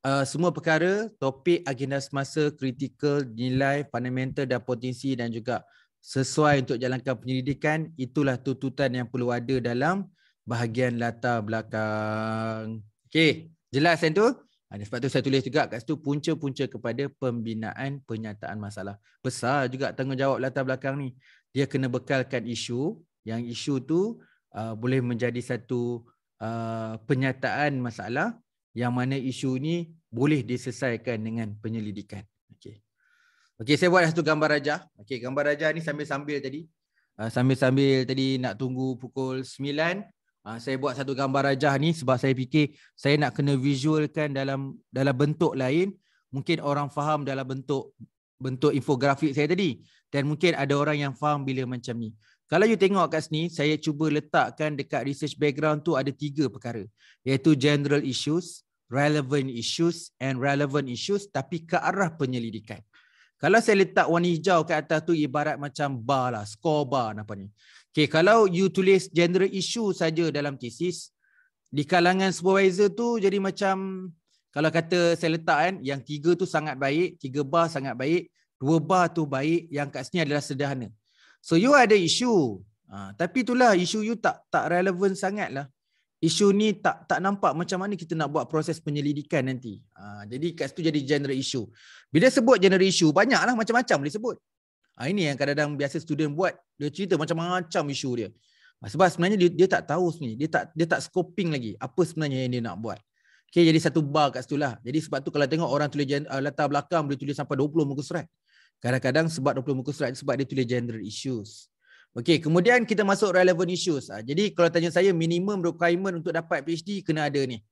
uh, semua perkara, topik, agenda semasa, kritikal, nilai, fundamental dan potensi dan juga sesuai untuk jalankan penyelidikan, itulah tuntutan yang perlu ada dalam bahagian latar belakang. Okey, jelas kan tu? Ada ha, sebab tu saya tulis juga kat situ punca-punca kepada pembinaan penyataan masalah. Besar juga tanggungjawab latar belakang ni. Dia kena bekalkan isu yang isu tu uh, boleh menjadi satu uh, penyataan masalah yang mana isu ni boleh diselesaikan dengan penyelidikan. Okey. Okey, saya buat satu gambar rajah. Okey, gambar rajah ni sambil-sambil tadi ah, sambil-sambil tadi nak tunggu pukul 9 ah, saya buat satu gambar rajah ni sebab saya fikir saya nak kena visualkan dalam dalam bentuk lain mungkin orang faham dalam bentuk bentuk infografik saya tadi dan mungkin ada orang yang faham bila macam ni kalau you tengok kat sini, saya cuba letakkan dekat research background tu ada tiga perkara. Iaitu general issues, relevant issues and relevant issues tapi ke arah penyelidikan. Kalau saya letak warna hijau kat atas tu ibarat macam bar lah, score bar apa ni. Okay, kalau you tulis general issue saja dalam thesis, di kalangan supervisor tu jadi macam kalau kata saya letak kan, yang tiga tu sangat baik, tiga bar sangat baik, dua bar tu baik, yang kat sini adalah sederhana. So you ada isu. Ha, tapi itulah isu you tak tak relevan sangat lah. Isu ni tak tak nampak macam mana kita nak buat proses penyelidikan nanti. Ha, jadi kat situ jadi general issue. Bila sebut general issue, lah macam-macam boleh sebut. Ha, ini yang kadang-kadang biasa student buat. Dia cerita macam-macam isu dia. Ha, sebab sebenarnya dia, dia tak tahu sebenarnya. Dia tak dia tak scoping lagi apa sebenarnya yang dia nak buat. Okay, jadi satu bar kat situ lah. Jadi sebab tu kalau tengok orang tulis uh, latar belakang boleh tulis sampai 20 muka surat. Kadang-kadang sebab 20 muka surat sebab dia tulis general issues. Okey, kemudian kita masuk relevant issues. Ah, jadi kalau tanya saya minimum requirement untuk dapat PhD kena ada ni.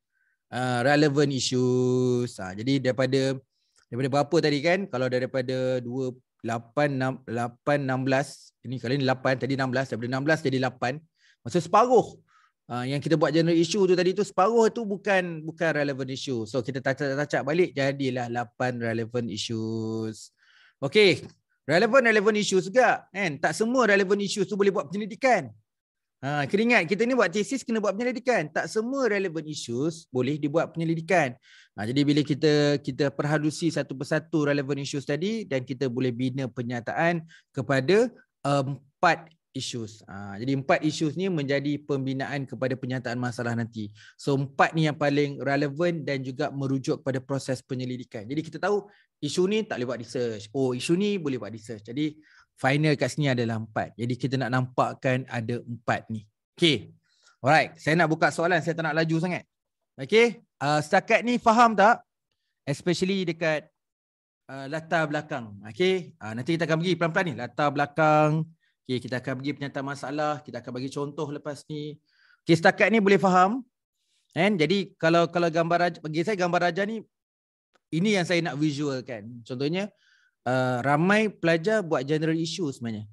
Ah, relevant issues. Ah, jadi daripada daripada berapa tadi kan? Kalau daripada 28 8 16, ini kali ni 8 tadi 16 daripada 16 jadi 8. Maksud separuh yang kita buat general issue tu tadi tu separuh tu bukan bukan relevant issue. So kita tacak-tacak balik jadilah 8 relevant issues. Okay, relevant-relevant issues juga kan. Tak semua relevant issues tu boleh buat penyelidikan. Ha, kena ingat, kita ni buat tesis kena buat penyelidikan. Tak semua relevant issues boleh dibuat penyelidikan. Ha, jadi bila kita kita perhalusi satu persatu relevant issues tadi dan kita boleh bina pernyataan kepada um, empat um, issues. Ha, jadi empat issues ni menjadi pembinaan kepada pernyataan masalah nanti. So empat ni yang paling relevant dan juga merujuk kepada proses penyelidikan. Jadi kita tahu isu ni tak boleh buat research. Oh, isu ni boleh buat research. Jadi final kat sini adalah empat. Jadi kita nak nampakkan ada empat ni. Okay. Alright. Saya nak buka soalan. Saya tak nak laju sangat. Okay. Uh, setakat ni faham tak? Especially dekat uh, latar belakang. Okay. Uh, nanti kita akan pergi pelan-pelan ni. Latar belakang. Okay. Kita akan pergi penyata masalah. Kita akan bagi contoh lepas ni. Okay. Setakat ni boleh faham? And jadi kalau kalau gambar raja, bagi saya gambar raja ni ini yang saya nak visualkan. Contohnya uh, ramai pelajar buat general issue sebenarnya.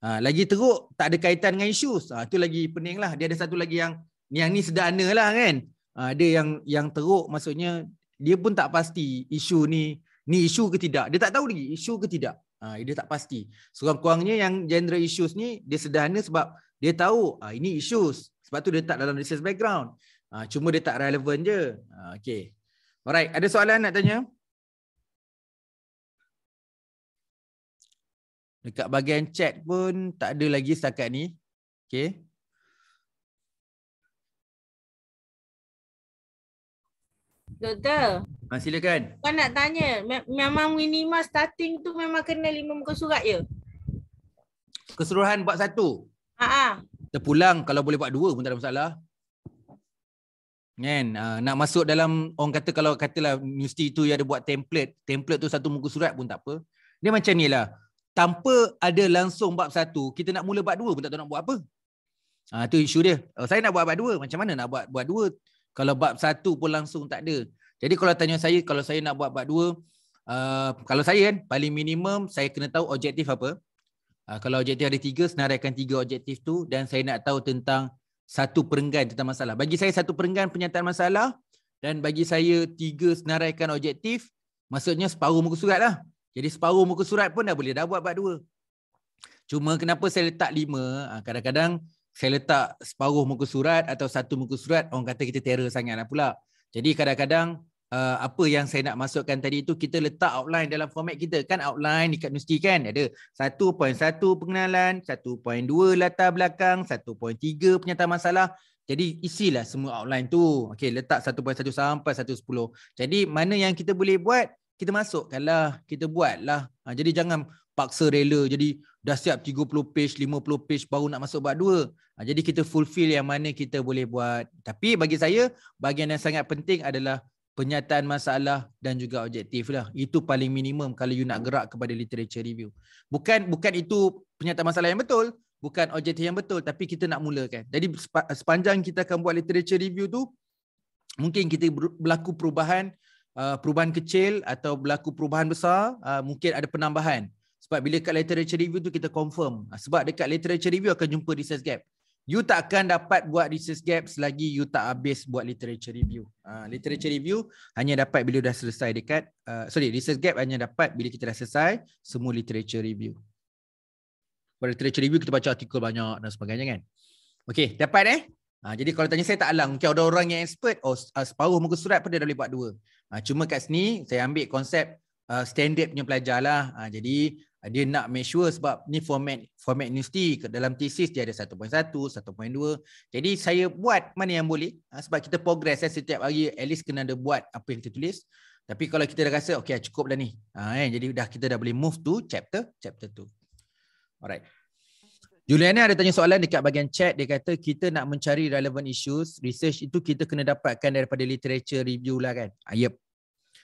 Uh, lagi teruk tak ada kaitan dengan issues. Ah uh, tu lagi peninglah. Dia ada satu lagi yang yang ni sederhana lah kan. Uh, ada yang yang teruk maksudnya dia pun tak pasti isu ni ni isu ke tidak. Dia tak tahu lagi isu ke tidak. Uh, dia tak pasti. Sekurang-kurangnya yang general issues ni dia sederhana sebab dia tahu uh, ini issues. Sebab tu dia tak dalam research background. Uh, cuma dia tak relevan je. Uh, okay. Alright, ada soalan nak tanya? Dekat bahagian chat pun tak ada lagi setakat ni. Okay. Doktor. Ha, silakan. Kau nak tanya, memang minima starting tu memang kena lima muka surat je? Ya? Keseluruhan buat satu. Ha -ha. Terpulang kalau boleh buat dua pun tak ada masalah. Kan? Uh, nak masuk dalam orang kata kalau katalah universiti tu dia ada buat template, template tu satu muka surat pun tak apa. Dia macam ni lah. Tanpa ada langsung bab satu, kita nak mula bab dua pun tak tahu nak buat apa. Ah uh, tu isu dia. Oh, saya nak buat bab dua, macam mana nak buat bab dua? Kalau bab satu pun langsung tak ada. Jadi kalau tanya saya, kalau saya nak buat bab dua, uh, kalau saya kan, paling minimum saya kena tahu objektif apa. Uh, kalau objektif ada tiga, senaraikan tiga objektif tu dan saya nak tahu tentang satu perenggan tentang masalah. Bagi saya satu perenggan penyataan masalah dan bagi saya tiga senaraikan objektif maksudnya separuh muka surat lah. Jadi separuh muka surat pun dah boleh dah buat bab dua. Cuma kenapa saya letak lima, ah, kadang-kadang saya letak separuh muka surat atau satu muka surat orang kata kita terror sangat lah pula. Jadi kadang-kadang uh, apa yang saya nak masukkan tadi tu kita letak outline dalam format kita kan outline dekat universiti kan ada 1.1 pengenalan 1.2 latar belakang 1.3 penyata masalah jadi isilah semua outline tu okey letak 1.1 sampai 1.10 jadi mana yang kita boleh buat kita masukkanlah kita buatlah ha, jadi jangan paksa rela jadi dah siap 30 page 50 page baru nak masuk bab 2 ha, jadi kita fulfill yang mana kita boleh buat tapi bagi saya bahagian yang sangat penting adalah penyataan masalah dan juga objektif lah. Itu paling minimum kalau you nak gerak kepada literature review. Bukan bukan itu penyataan masalah yang betul, bukan objektif yang betul tapi kita nak mulakan. Jadi sepanjang kita akan buat literature review tu mungkin kita berlaku perubahan uh, perubahan kecil atau berlaku perubahan besar, uh, mungkin ada penambahan. Sebab bila kat literature review tu kita confirm. Uh, sebab dekat literature review akan jumpa research gap you tak akan dapat buat research gap selagi you tak habis buat literature review. Uh, literature hmm. review hanya dapat bila dah selesai dekat, uh, sorry, research gap hanya dapat bila kita dah selesai semua literature review. Pada literature review kita baca artikel banyak dan sebagainya kan. Okay, dapat eh? Uh, jadi kalau tanya saya tak alang, mungkin ada orang yang expert, oh, uh, separuh muka surat pun dia dah boleh buat dua. Uh, cuma kat sini saya ambil konsep uh, standard punya pelajar lah. Uh, jadi dia nak make sure sebab ni format format universiti dalam thesis dia ada 1.1 1.2 jadi saya buat mana yang boleh ha, sebab kita progress kan setiap hari at least kena ada buat apa yang kita tulis tapi kalau kita dah rasa okey ah, cukup dah ni ha, eh, jadi dah kita dah boleh move to chapter chapter 2 alright Juliana ada tanya soalan dekat bahagian chat dia kata kita nak mencari relevant issues research itu kita kena dapatkan daripada literature review lah kan ha,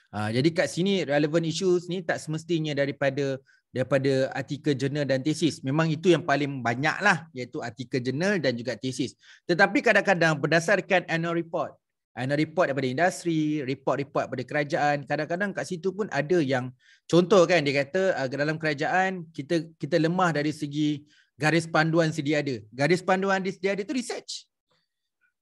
Ha, jadi kat sini relevant issues ni tak semestinya daripada daripada artikel jurnal dan tesis. Memang itu yang paling banyak lah iaitu artikel jurnal dan juga tesis. Tetapi kadang-kadang berdasarkan annual report, annual report daripada industri, report-report daripada kerajaan, kadang-kadang kat situ pun ada yang contoh kan dia kata ah, dalam kerajaan kita kita lemah dari segi garis panduan sedia ada. Garis panduan sedia ada itu research.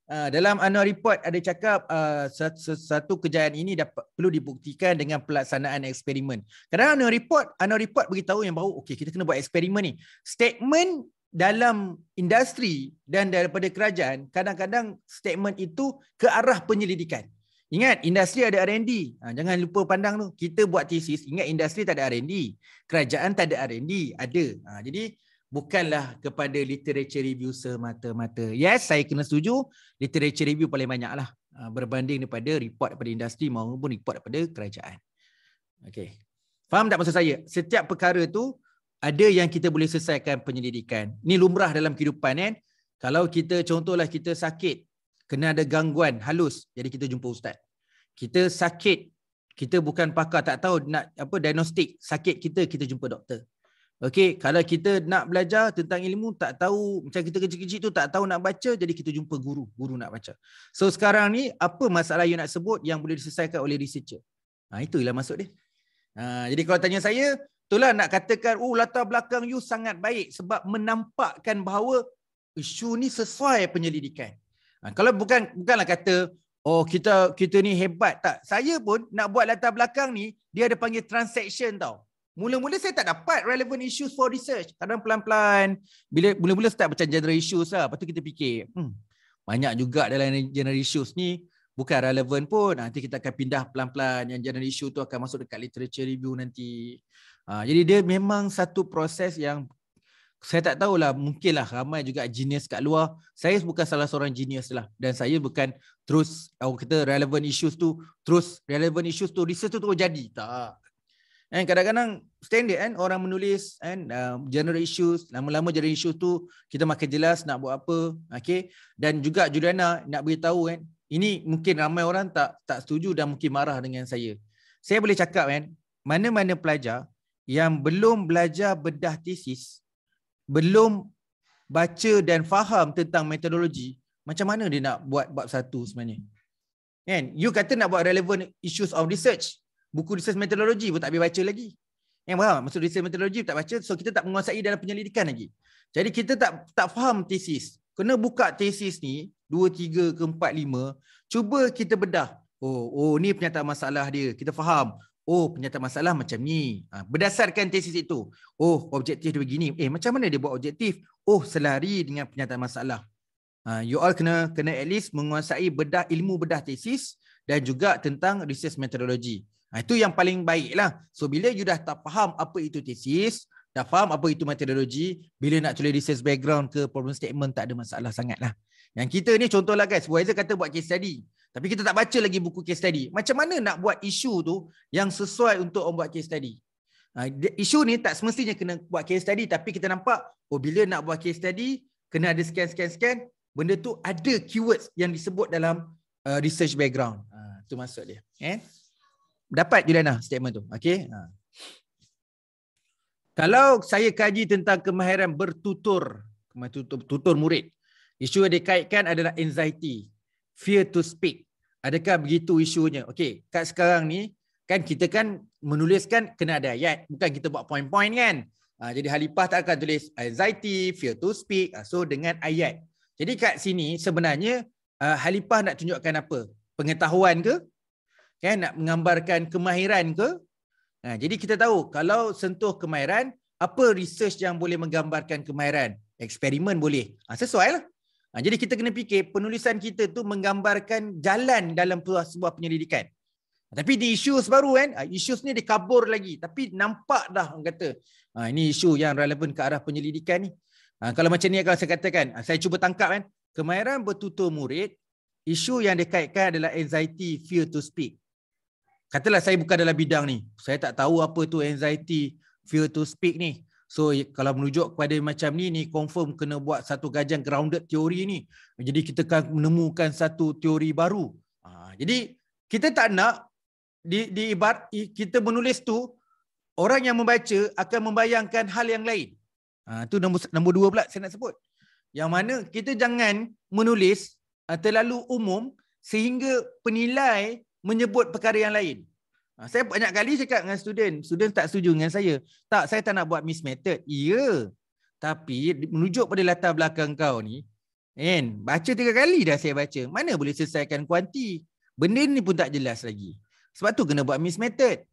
Ah, dalam annual report ada cakap uh, satu kejayaan ini dapat perlu dibuktikan dengan pelaksanaan eksperimen. Kadang annual report annual report beritahu yang baru okey kita kena buat eksperimen ni. Statement dalam industri dan daripada kerajaan kadang-kadang statement itu ke arah penyelidikan. Ingat industri ada R&D. Ha, ah, jangan lupa pandang tu. Kita buat thesis ingat industri tak ada R&D. Kerajaan tak ada R&D, ada. Ha, jadi bukanlah kepada literature review semata-mata. Yes, saya kena setuju literature review paling banyak lah uh, berbanding daripada report daripada industri maupun report daripada kerajaan. Okay. Faham tak maksud saya? Setiap perkara tu ada yang kita boleh selesaikan penyelidikan. Ini lumrah dalam kehidupan kan. Kalau kita contohlah kita sakit, kena ada gangguan halus, jadi kita jumpa ustaz. Kita sakit, kita bukan pakar tak tahu nak apa diagnostik sakit kita kita jumpa doktor. Okey, kalau kita nak belajar tentang ilmu tak tahu macam kita kecil-kecil tu tak tahu nak baca jadi kita jumpa guru, guru nak baca. So sekarang ni apa masalah you nak sebut yang boleh diselesaikan oleh researcher? Ha itulah maksud dia. Ha, jadi kalau tanya saya, itulah nak katakan oh latar belakang you sangat baik sebab menampakkan bahawa isu ni sesuai penyelidikan. Ha, kalau bukan bukanlah kata oh kita kita ni hebat tak. Saya pun nak buat latar belakang ni dia ada panggil transaction tau. Mula-mula saya tak dapat relevant issues for research. Kadang pelan-pelan bila mula-mula start macam general issues lah. Lepas tu kita fikir, hmm, banyak juga dalam general issues ni bukan relevant pun. Nanti kita akan pindah pelan-pelan yang general issue tu akan masuk dekat literature review nanti. Ha, jadi dia memang satu proses yang saya tak tahulah lah ramai juga genius kat luar. Saya bukan salah seorang genius lah dan saya bukan terus orang kata relevant issues tu terus relevant issues tu research tu terus jadi. Tak. And kadang-kadang standard kan orang menulis kan uh, general issues lama-lama general issues tu kita makin jelas nak buat apa okay? dan juga Juliana nak beritahu kan ini mungkin ramai orang tak tak setuju dan mungkin marah dengan saya saya boleh cakap kan mana-mana pelajar yang belum belajar bedah tesis belum baca dan faham tentang metodologi macam mana dia nak buat bab satu sebenarnya kan you kata nak buat relevant issues of research buku research methodology pun tak boleh baca lagi. Yang faham? Maksud research methodology tak baca, so kita tak menguasai dalam penyelidikan lagi. Jadi kita tak tak faham tesis. Kena buka tesis ni, 2, 3 ke 4, 5, cuba kita bedah. Oh, oh ni penyataan masalah dia. Kita faham. Oh, penyataan masalah macam ni. Ha, berdasarkan tesis itu. Oh, objektif dia begini. Eh, macam mana dia buat objektif? Oh, selari dengan penyataan masalah. Ha, you all kena kena at least menguasai bedah ilmu bedah tesis dan juga tentang research methodology. Ha, itu yang paling baik lah. So, bila you dah tak faham apa itu thesis, dah faham apa itu metodologi, bila nak tulis research background ke problem statement, tak ada masalah sangat lah. Yang kita ni contohlah guys, supervisor kata buat case study. Tapi kita tak baca lagi buku case study. Macam mana nak buat isu tu yang sesuai untuk orang buat case study? Ha, isu ni tak semestinya kena buat case study tapi kita nampak oh bila nak buat case study, kena ada scan-scan-scan, benda tu ada keywords yang disebut dalam uh, research background. Itu ha, uh, maksud dia. Okay? Eh? dapat Juliana statement tu. Okey. Ha. Kalau saya kaji tentang kemahiran bertutur, tutur, tutur murid, isu yang dikaitkan adalah anxiety, fear to speak. Adakah begitu isunya? Okey, kat sekarang ni, kan kita kan menuliskan kena ada ayat. Bukan kita buat point-point kan? Ha, jadi Halipah tak akan tulis anxiety, fear to speak. Ha, so dengan ayat. Jadi kat sini sebenarnya uh, ha, Halipah nak tunjukkan apa? Pengetahuan ke? kan nak menggambarkan kemahiran ke ha, jadi kita tahu kalau sentuh kemahiran apa research yang boleh menggambarkan kemahiran eksperimen boleh ha, sesuai lah ha, jadi kita kena fikir penulisan kita tu menggambarkan jalan dalam sebuah penyelidikan tapi di isu sebaru kan ha, isu ni dikabur lagi tapi nampak dah orang kata ha, ini isu yang relevan ke arah penyelidikan ni ha, kalau macam ni kalau saya katakan ha, saya cuba tangkap kan kemahiran bertutur murid isu yang dikaitkan adalah anxiety fear to speak katalah saya bukan dalam bidang ni saya tak tahu apa tu anxiety fear to speak ni so kalau menunjuk kepada macam ni ni confirm kena buat satu kajian grounded teori ni jadi kita akan menemukan satu teori baru ha, jadi kita tak nak di di ibarat kita menulis tu orang yang membaca akan membayangkan hal yang lain ha, nombor nombor dua pula saya nak sebut yang mana kita jangan menulis ah, terlalu umum sehingga penilai menyebut perkara yang lain. Ha, saya banyak kali cakap dengan student, student tak setuju dengan saya. Tak, saya tak nak buat miss method. Ya, tapi menunjuk pada latar belakang kau ni, kan? baca tiga kali dah saya baca. Mana boleh selesaikan kuanti? Benda ni pun tak jelas lagi. Sebab tu kena buat miss method.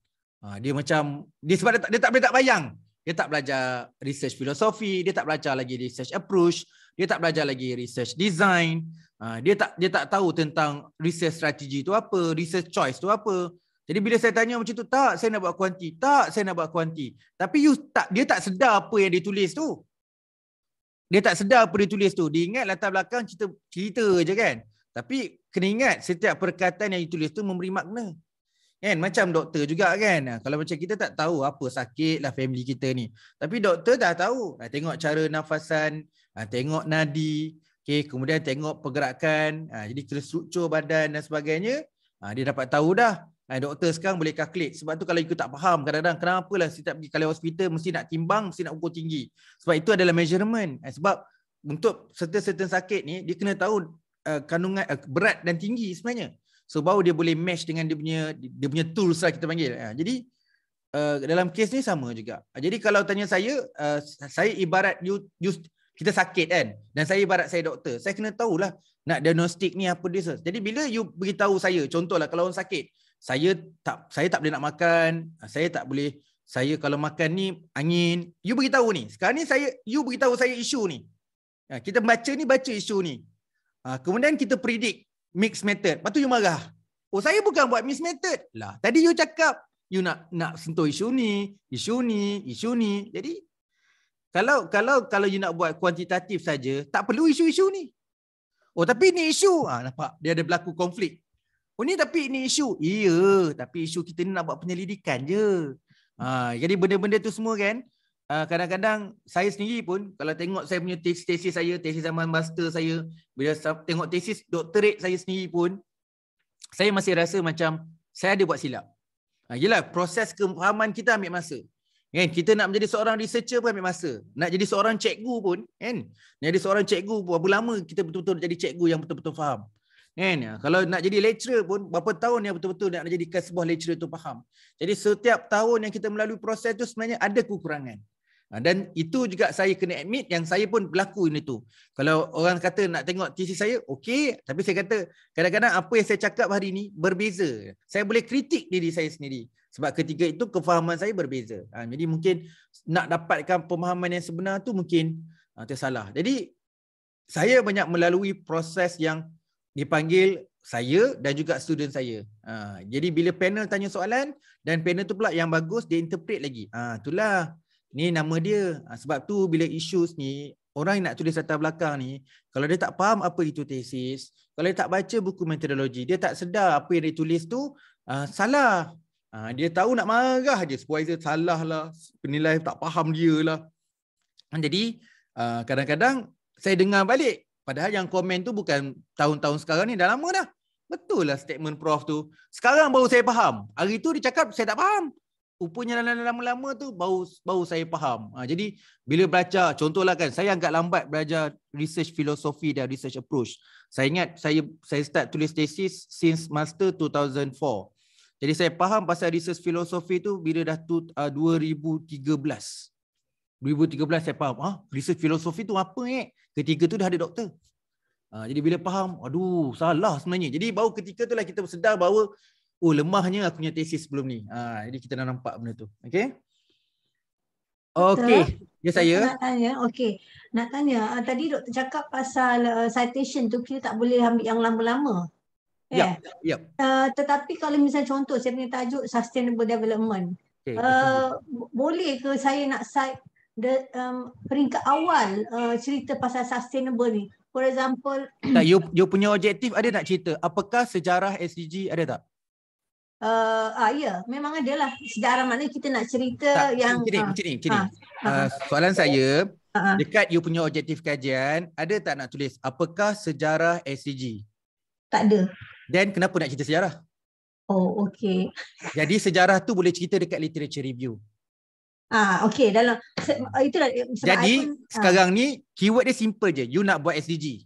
Ha, dia macam, dia sebab dia tak, dia tak boleh tak bayang. Dia tak belajar research filosofi, dia tak belajar lagi research approach, dia tak belajar lagi research design. Ha, dia tak dia tak tahu tentang research strategy tu apa, research choice tu apa. Jadi bila saya tanya macam tu, tak saya nak buat kuanti. Tak saya nak buat kuanti. Tapi you tak dia tak sedar apa yang dia tulis tu. Dia tak sedar apa dia tulis tu. Dia ingat latar belakang cerita cerita je kan. Tapi kena ingat setiap perkataan yang ditulis tulis tu memberi makna. Kan? Macam doktor juga kan. Ha, kalau macam kita tak tahu apa sakit lah family kita ni. Tapi doktor dah tahu. Ha, tengok cara nafasan. Tengok nadi. Okay, kemudian tengok pergerakan. Ha, jadi kira struktur badan dan sebagainya. Ha, dia dapat tahu dah. Ha, doktor sekarang boleh calculate. Sebab tu kalau ikut tak faham kadang-kadang kenapa lah setiap pergi kalau hospital mesti nak timbang, mesti nak ukur tinggi. Sebab itu adalah measurement. Ha, sebab untuk certain-certain sakit ni, dia kena tahu uh, kandungan uh, berat dan tinggi sebenarnya. So baru dia boleh match dengan dia punya dia punya tools lah kita panggil. Ha, jadi uh, dalam kes ni sama juga. Ha, jadi kalau tanya saya, uh, saya ibarat you, you kita sakit kan dan saya barat saya doktor saya kena tahulah nak diagnostik ni apa dia jadi bila you beritahu saya contohlah kalau orang sakit saya tak saya tak boleh nak makan saya tak boleh saya kalau makan ni angin you beritahu ni sekarang ni saya you beritahu saya isu ni ha, kita baca ni baca isu ni ha, kemudian kita predict mix method patu you marah oh saya bukan buat mix method lah tadi you cakap you nak nak sentuh isu ni isu ni isu ni jadi kalau kalau kalau you nak buat kuantitatif saja, tak perlu isu-isu ni. Oh tapi ni isu. Ah ha, nampak dia ada berlaku konflik. Oh ni tapi ni isu. Iya, tapi isu kita ni nak buat penyelidikan je. Ha, jadi benda-benda tu semua kan ah, kadang-kadang saya sendiri pun kalau tengok saya punya tesis, tesis saya, tesis zaman master saya, bila tengok tesis doktorate saya sendiri pun saya masih rasa macam saya ada buat silap. Ha, yelah, proses kefahaman kita ambil masa. Kan? Kita nak menjadi seorang researcher pun ambil masa. Nak jadi seorang cikgu pun. Kan? Nak jadi seorang cikgu pun. Berapa lama kita betul-betul jadi cikgu yang betul-betul faham. Kan? Ha, kalau nak jadi lecturer pun, berapa tahun yang betul-betul nak jadi sebuah lecturer tu faham. Jadi setiap tahun yang kita melalui proses tu sebenarnya ada kekurangan. Ha, dan itu juga saya kena admit yang saya pun berlaku ini tu. Kalau orang kata nak tengok TC saya, okey. Tapi saya kata kadang-kadang apa yang saya cakap hari ini berbeza. Saya boleh kritik diri saya sendiri. Sebab ketiga itu kefahaman saya berbeza. Ha, jadi mungkin nak dapatkan pemahaman yang sebenar tu mungkin ha, tersalah. Jadi saya banyak melalui proses yang dipanggil saya dan juga student saya. Ha, jadi bila panel tanya soalan dan panel tu pula yang bagus dia interpret lagi. Ha, itulah ni nama dia. Ha, sebab tu bila issues ni orang yang nak tulis latar belakang ni kalau dia tak faham apa itu tesis, kalau dia tak baca buku metodologi, dia tak sedar apa yang dia tulis tu uh, salah. Ha, dia tahu nak marah je supervisor salah lah, penilai tak faham dia lah. Jadi ha, kadang-kadang uh, saya dengar balik. Padahal yang komen tu bukan tahun-tahun sekarang ni, dah lama dah. Betul lah statement prof tu. Sekarang baru saya faham. Hari tu dia cakap saya tak faham. Rupanya dalam lama-lama tu baru baru saya faham. Ha, jadi bila belajar, contohlah kan saya agak lambat belajar research filosofi dan research approach. Saya ingat saya saya start tulis thesis since master 2004. Jadi saya faham pasal research filosofi tu bila dah tu, uh, 2013. 2013 saya faham, ah research filosofi tu apa eh? Ketika tu dah ada doktor. Uh, jadi bila faham, aduh salah sebenarnya. Jadi baru ketika tu lah kita sedar bahawa oh lemahnya aku punya tesis sebelum ni. Uh, jadi kita dah nampak benda tu. Okay. Okey, ya saya. Nak tanya, okey. Nak tanya, ah, tadi doktor cakap pasal uh, citation tu kita tak boleh ambil yang lama-lama. Ya. Ya. Uh, tetapi kalau misalnya contoh saya punya tajuk sustainable development. Okay. Uh, boleh ke saya nak cite the um, peringkat awal uh, cerita pasal sustainable ni? For example, tak, you, you punya objektif ada tak cerita? Apakah sejarah SDG ada tak? Uh, ah, ya, memang ada lah. Sejarah mana kita nak cerita tak, yang... Macam ni, uh, macam ni. Macam ni. Uh, uh, soalan uh, saya, uh, dekat you punya objektif kajian, ada tak nak tulis apakah sejarah SDG? Tak ada. Then kenapa nak cerita sejarah? Oh, okay. Jadi sejarah tu boleh cerita dekat literature review. Ah, okay. Dalam se- itulah. Eh, Jadi pun, ah. sekarang ah. ni keyword dia simple je. You nak buat SDG.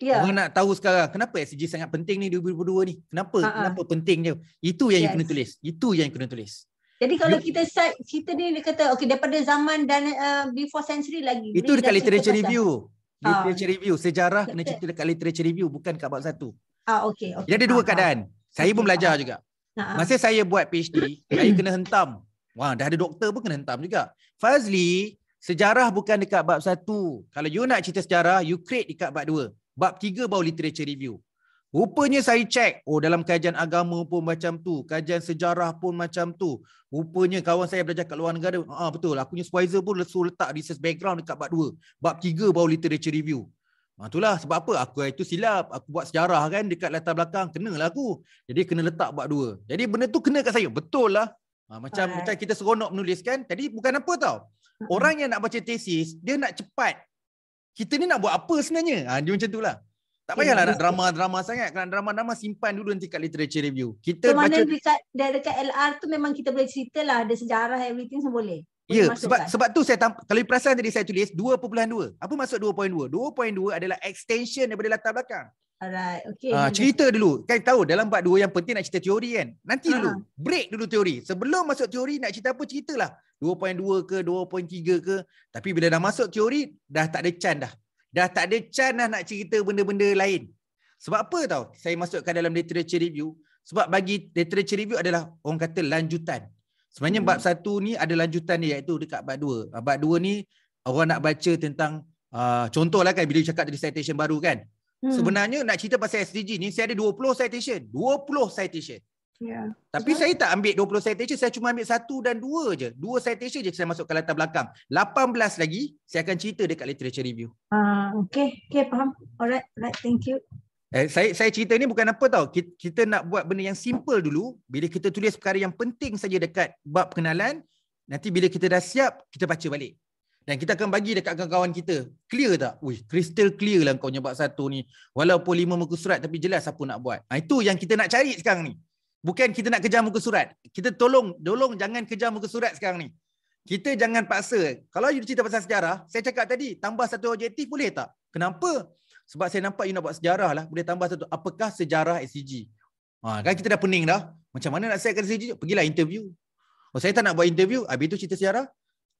Yeah. Orang nak tahu sekarang kenapa SDG sangat penting ni 2022 ni. Kenapa? Ah, ah. kenapa ah. pentingnya? Itu yang yes. you kena tulis. Itu yang you kena tulis. Jadi kalau you, kita start cerita ni dia kata okay daripada zaman dan uh, before century lagi. Itu dekat literature review. Ah. Literature review. Sejarah kena cerita dekat literature review bukan kat bab satu. Ah okey okey. Jadi dua keadaan. Ah. Saya pun belajar ah. juga. Ah. Masa saya buat PhD, saya hmm. kena hentam. Wah, dah ada doktor pun kena hentam juga. Fazli, sejarah bukan dekat bab satu. Kalau you nak cerita sejarah, you create dekat bab dua. Bab tiga baru literature review. Rupanya saya cek. oh dalam kajian agama pun macam tu, kajian sejarah pun macam tu. Rupanya kawan saya belajar kat luar negara, ah betul, aku punya supervisor pun suruh letak research background dekat bab 2. Bab 3 baru literature review. Ha, itulah sebab apa aku itu silap. Aku buat sejarah kan dekat latar belakang. Kenalah aku. Jadi kena letak buat dua. Jadi benda tu kena kat saya. Betul lah. Ha, macam, right. macam kita seronok menulis kan. Jadi bukan apa tau. Orang yang nak baca tesis, dia nak cepat. Kita ni nak buat apa sebenarnya? Ha, dia macam itulah. Tak payahlah nak drama-drama sangat. Kalau drama-drama simpan dulu nanti kat literature review. Kita so, baca... Mana dekat, dekat LR tu memang kita boleh cerita lah. Ada sejarah, everything semua boleh. Ya, sebab sebab tu saya kalau perasan tadi saya tulis 2.2. Apa maksud 2.2? 2.2 adalah extension daripada latar belakang. Alright, okay. Uh, cerita dulu. Kau tahu dalam bab 2 yang penting nak cerita teori kan. Nanti uh-huh. dulu. Break dulu teori. Sebelum masuk teori nak cerita apa ceritalah. 2.2 ke 2.3 ke. Tapi bila dah masuk teori dah tak ada chance dah. Dah tak ada chance dah nak cerita benda-benda lain. Sebab apa tahu? Saya masukkan dalam literature review. Sebab bagi literature review adalah orang kata lanjutan. Sebenarnya hmm. bab satu ni ada lanjutan dia iaitu dekat bab dua. Uh, bab dua ni orang nak baca tentang uh, contohlah kan bila cakap tadi citation baru kan. Hmm. Sebenarnya nak cerita pasal SDG ni saya ada 20 citation. 20 citation. Yeah. Tapi Sebab saya tak ambil 20 citation, saya cuma ambil satu dan dua je. Dua citation je saya masuk ke latar belakang. 18 lagi saya akan cerita dekat literature review. Ah, uh, okey, okey faham. Alright, alright, thank you. Eh, saya saya cerita ni bukan apa tau. Kita, kita nak buat benda yang simple dulu. Bila kita tulis perkara yang penting saja dekat bab perkenalan, nanti bila kita dah siap, kita baca balik. Dan kita akan bagi dekat kawan-kawan kita. Clear tak? Ui, crystal clear lah kau nyebab satu ni. Walaupun lima muka surat tapi jelas apa nak buat. Ha, itu yang kita nak cari sekarang ni. Bukan kita nak kejar muka surat. Kita tolong, tolong jangan kejar muka surat sekarang ni. Kita jangan paksa. Kalau you cerita pasal sejarah, saya cakap tadi, tambah satu objektif boleh tak? Kenapa? Sebab saya nampak you nak buat sejarah lah. Boleh tambah satu. Apakah sejarah SCG? Ha, kan kita dah pening dah. Macam mana nak siapkan SCG? Pergilah interview. Oh, saya tak nak buat interview. Habis itu cerita sejarah.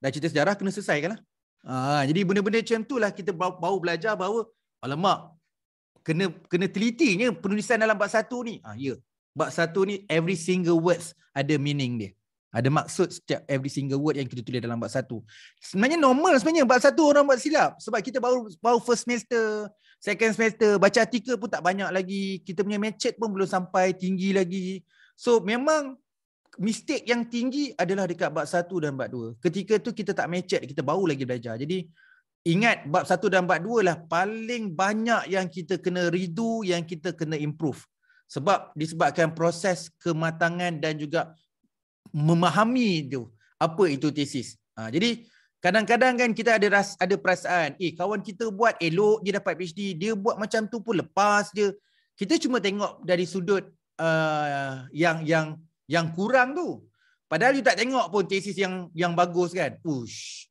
Dah cerita sejarah kena selesaikan lah. Ha, jadi benda-benda macam tu lah kita baru, baru belajar bahawa alamak kena kena telitinya penulisan dalam bab satu ni. Ha, ya. Bab satu ni every single words ada meaning dia. Ada maksud setiap every single word yang kita tulis dalam bab satu. Sebenarnya normal sebenarnya bab satu orang buat silap. Sebab kita baru baru first semester second semester baca artikel pun tak banyak lagi kita punya matchet pun belum sampai tinggi lagi so memang mistake yang tinggi adalah dekat bab 1 dan bab 2 ketika tu kita tak macet, kita baru lagi belajar jadi ingat bab 1 dan bab 2 lah paling banyak yang kita kena redo yang kita kena improve sebab disebabkan proses kematangan dan juga memahami tu apa itu tesis ha, jadi Kadang-kadang kan kita ada ras, ada perasaan, eh kawan kita buat elok dia dapat PhD, dia buat macam tu pun lepas dia. Kita cuma tengok dari sudut uh, yang yang yang kurang tu. Padahal you tak tengok pun tesis yang yang bagus kan. Ush.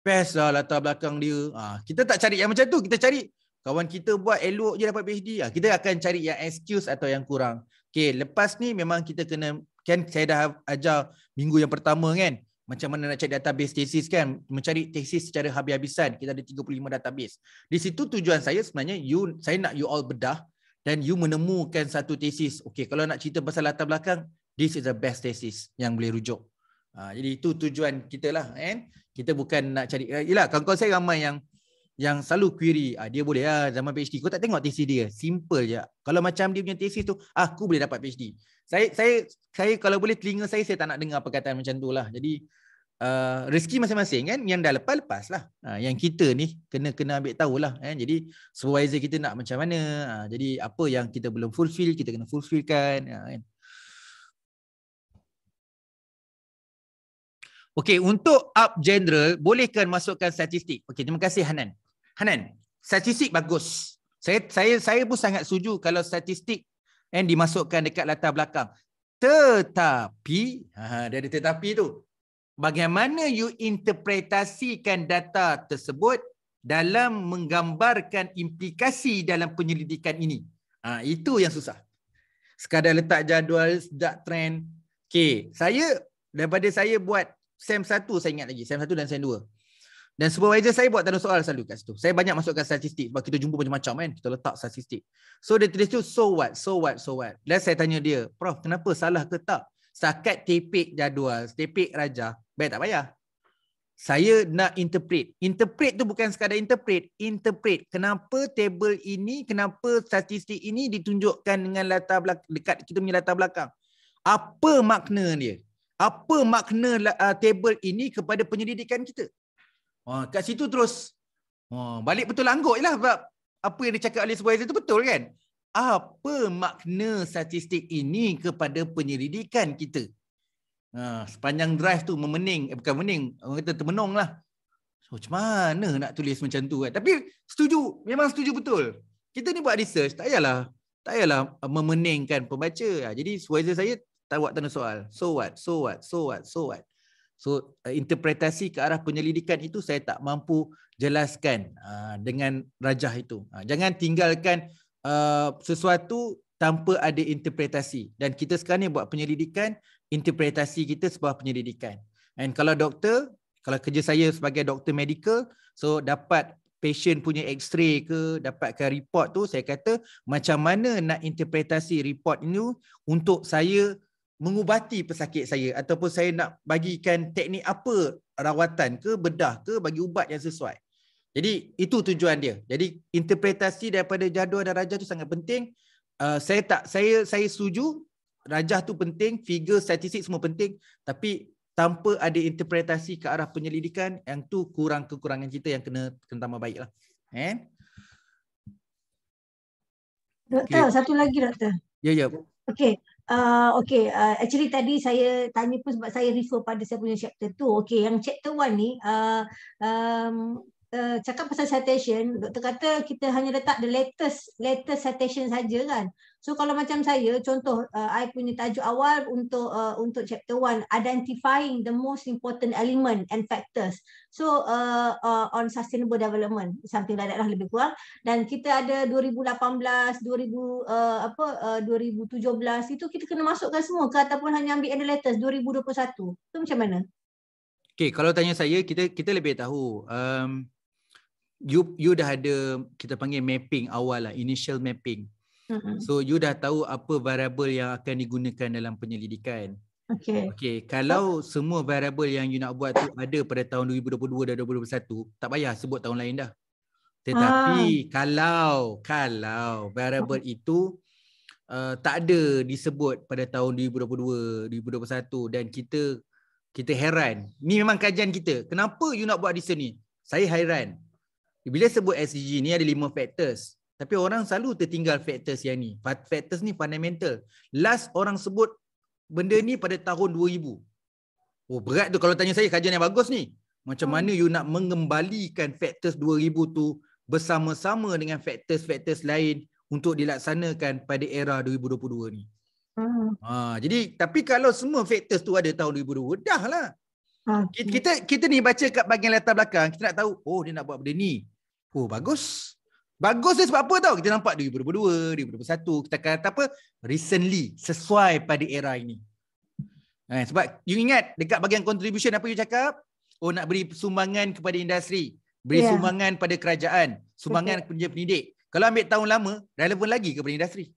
Best lah latar belakang dia. Ah, kita tak cari yang macam tu. Kita cari kawan kita buat elok je dapat PhD. Ah, kita akan cari yang excuse atau yang kurang. Okay, lepas ni memang kita kena kan saya dah ajar minggu yang pertama kan macam mana nak cari database tesis kan mencari tesis secara habis-habisan kita ada 35 database di situ tujuan saya sebenarnya you saya nak you all bedah dan you menemukan satu tesis okey kalau nak cerita pasal latar belakang this is the best tesis yang boleh rujuk ha, jadi itu tujuan kita lah kan kita bukan nak cari eh, yalah kawan-kawan saya ramai yang yang selalu query ha, dia boleh lah zaman PhD kau tak tengok tesis dia simple je kalau macam dia punya tesis tu ah, aku boleh dapat PhD saya saya saya kalau boleh telinga saya saya tak nak dengar perkataan macam tu lah. Jadi uh, rezeki masing-masing kan yang dah lepas lepas lah uh, yang kita ni kena kena ambil tahu lah eh. jadi supervisor kita nak macam mana uh, jadi apa yang kita belum fulfill kita kena fulfillkan uh, kan. Okey untuk up general bolehkan masukkan statistik. Okey terima kasih Hanan. Hanan, statistik bagus. Saya saya saya pun sangat setuju kalau statistik yang eh, dimasukkan dekat latar belakang. Tetapi ha ada tetapi tu bagaimana you interpretasikan data tersebut dalam menggambarkan implikasi dalam penyelidikan ini. Ha, itu yang susah. Sekadar letak jadual, sedap trend. Okay, saya daripada saya buat SEM 1, saya ingat lagi. SEM 1 dan SEM 2. Dan supervisor saya buat tanda soal selalu kat situ. Saya banyak masukkan statistik sebab kita jumpa macam-macam kan. Kita letak statistik. So dia tulis tu, so what, so what, so what. Dan saya tanya dia, Prof, kenapa salah ke tak? setakat tipik jadual, tipik raja, baik tak payah. Saya nak interpret. Interpret tu bukan sekadar interpret. Interpret kenapa table ini, kenapa statistik ini ditunjukkan dengan latar belakang, dekat kita punya latar belakang. Apa makna dia? Apa makna uh, table ini kepada penyelidikan kita? Oh, kat situ terus. Oh, balik betul langgok je lah apa yang dia cakap oleh supervisor itu betul kan? apa makna statistik ini kepada penyelidikan kita. Ha, sepanjang drive tu memening, eh, bukan memening, orang kata termenung lah. So, macam mana nak tulis macam tu? Kan? Tapi setuju, memang setuju betul. Kita ni buat research, tak payahlah, tak payahlah eh, memeningkan pembaca. Ha, jadi supervisor saya tak buat tanda soal. So what? So what? So what? So what? So uh, interpretasi ke arah penyelidikan itu saya tak mampu jelaskan uh, dengan rajah itu. Uh, jangan tinggalkan uh, sesuatu tanpa ada interpretasi dan kita sekarang ni buat penyelidikan interpretasi kita sebuah penyelidikan and kalau doktor kalau kerja saya sebagai doktor medical so dapat patient punya x-ray ke dapatkan report tu saya kata macam mana nak interpretasi report ini untuk saya mengubati pesakit saya ataupun saya nak bagikan teknik apa rawatan ke bedah ke bagi ubat yang sesuai jadi itu tujuan dia. Jadi interpretasi daripada jadual dan rajah tu sangat penting. Uh, saya tak saya saya setuju rajah tu penting, figure statistik semua penting tapi tanpa ada interpretasi ke arah penyelidikan yang tu kurang kekurangan kita yang kena kena tambah baiklah. Eh? Doktor, okay. satu lagi doktor. Ya yeah, ya. Yeah. okay. uh, okey, uh, actually tadi saya tanya pun sebab saya refer pada saya punya chapter tu. Okay, yang chapter 1 ni uh, um, uh, cakap pasal citation, doktor kata kita hanya letak the latest latest citation saja kan. So kalau macam saya contoh uh, I punya tajuk awal untuk uh, untuk chapter 1 identifying the most important element and factors. So uh, uh, on sustainable development something like that lah, lebih kurang dan kita ada 2018, 2000 uh, apa uh, 2017 itu kita kena masukkan semua ke ataupun hanya ambil the latest 2021. Tu macam mana? Okay, kalau tanya saya kita kita lebih tahu um, you you dah ada kita panggil mapping awal lah initial mapping mm-hmm. so you dah tahu apa variable yang akan digunakan dalam penyelidikan okey okey kalau oh. semua variable yang you nak buat tu ada pada tahun 2022 dan 2021 tak payah sebut tahun lain dah tetapi ah. kalau kalau variable oh. itu uh, tak ada disebut pada tahun 2022 2021 dan kita kita heran ni memang kajian kita kenapa you nak buat di sini saya hairan bila sebut SDG ni ada lima factors. Tapi orang selalu tertinggal factors yang ni. Factors ni fundamental. Last orang sebut benda ni pada tahun 2000. Oh berat tu kalau tanya saya kajian yang bagus ni. Macam hmm. mana you nak mengembalikan factors 2000 tu bersama-sama dengan factors-factors lain untuk dilaksanakan pada era 2022 ni. Hmm. Ha, jadi tapi kalau semua factors tu ada tahun 2002, dah lah. Kita, kita kita ni baca kat bahagian latar belakang, kita nak tahu oh dia nak buat benda ni. Oh bagus. Bagus dia sebab apa tau? Kita nampak 2022, 2021, kita kata apa? Recently, sesuai pada era ini. Eh, sebab you ingat dekat bahagian contribution apa you cakap? Oh nak beri sumbangan kepada industri, beri yeah. sumbangan pada kerajaan, sumbangan okay. kepada pendidik. Kalau ambil tahun lama, relevan lagi kepada industri.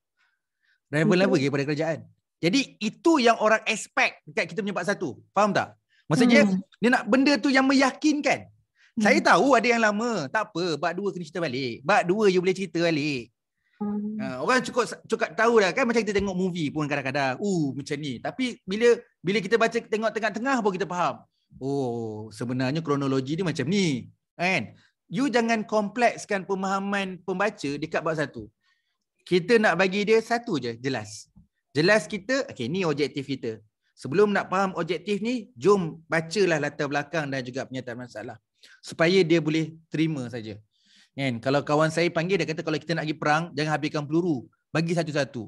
Relevan okay. lagi kepada kerajaan. Jadi itu yang orang expect dekat kita punya part satu. Faham tak? Maksudnya hmm. dia nak benda tu yang meyakinkan. Hmm. Saya tahu ada yang lama, tak apa, bab dua kena cerita balik. Bab dua you boleh cerita balik. Hmm. Uh, orang cukup cukup tahu lah. kan macam kita tengok movie pun kadang-kadang, uh macam ni. Tapi bila bila kita baca tengok tengah-tengah baru kita faham. Oh, sebenarnya kronologi dia macam ni. Kan? You jangan komplekskan pemahaman pembaca dekat bab satu. Kita nak bagi dia satu je, jelas. Jelas kita, okay, ni objektif kita. Sebelum nak faham objektif ni, jom bacalah latar belakang dan juga penyataan masalah. Supaya dia boleh terima saja. Kan? Kalau kawan saya panggil, dia kata kalau kita nak pergi perang, jangan habiskan peluru. Bagi satu-satu.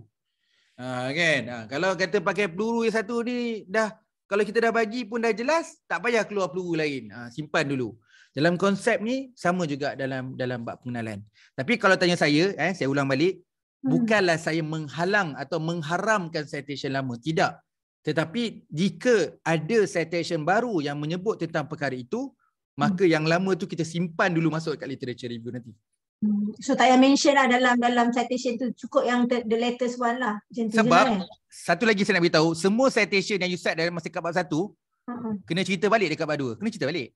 Ha, kan? Ha, kalau kata pakai peluru yang satu ni, dah kalau kita dah bagi pun dah jelas, tak payah keluar peluru lain. Ha, simpan dulu. Dalam konsep ni, sama juga dalam dalam bab pengenalan. Tapi kalau tanya saya, eh, saya ulang balik, hmm. bukanlah saya menghalang atau mengharamkan citation lama. Tidak. Tetapi jika ada citation baru yang menyebut tentang perkara itu, maka hmm. yang lama tu kita simpan dulu masuk kat literature review nanti. Hmm. So tak payah mention lah dalam dalam citation tu cukup yang the, the latest one lah. Macam Sebab je kan? satu lagi saya nak beritahu, semua citation yang you cite dalam masa kat satu, uh-huh. kena cerita balik dekat bab dua. Kena cerita balik.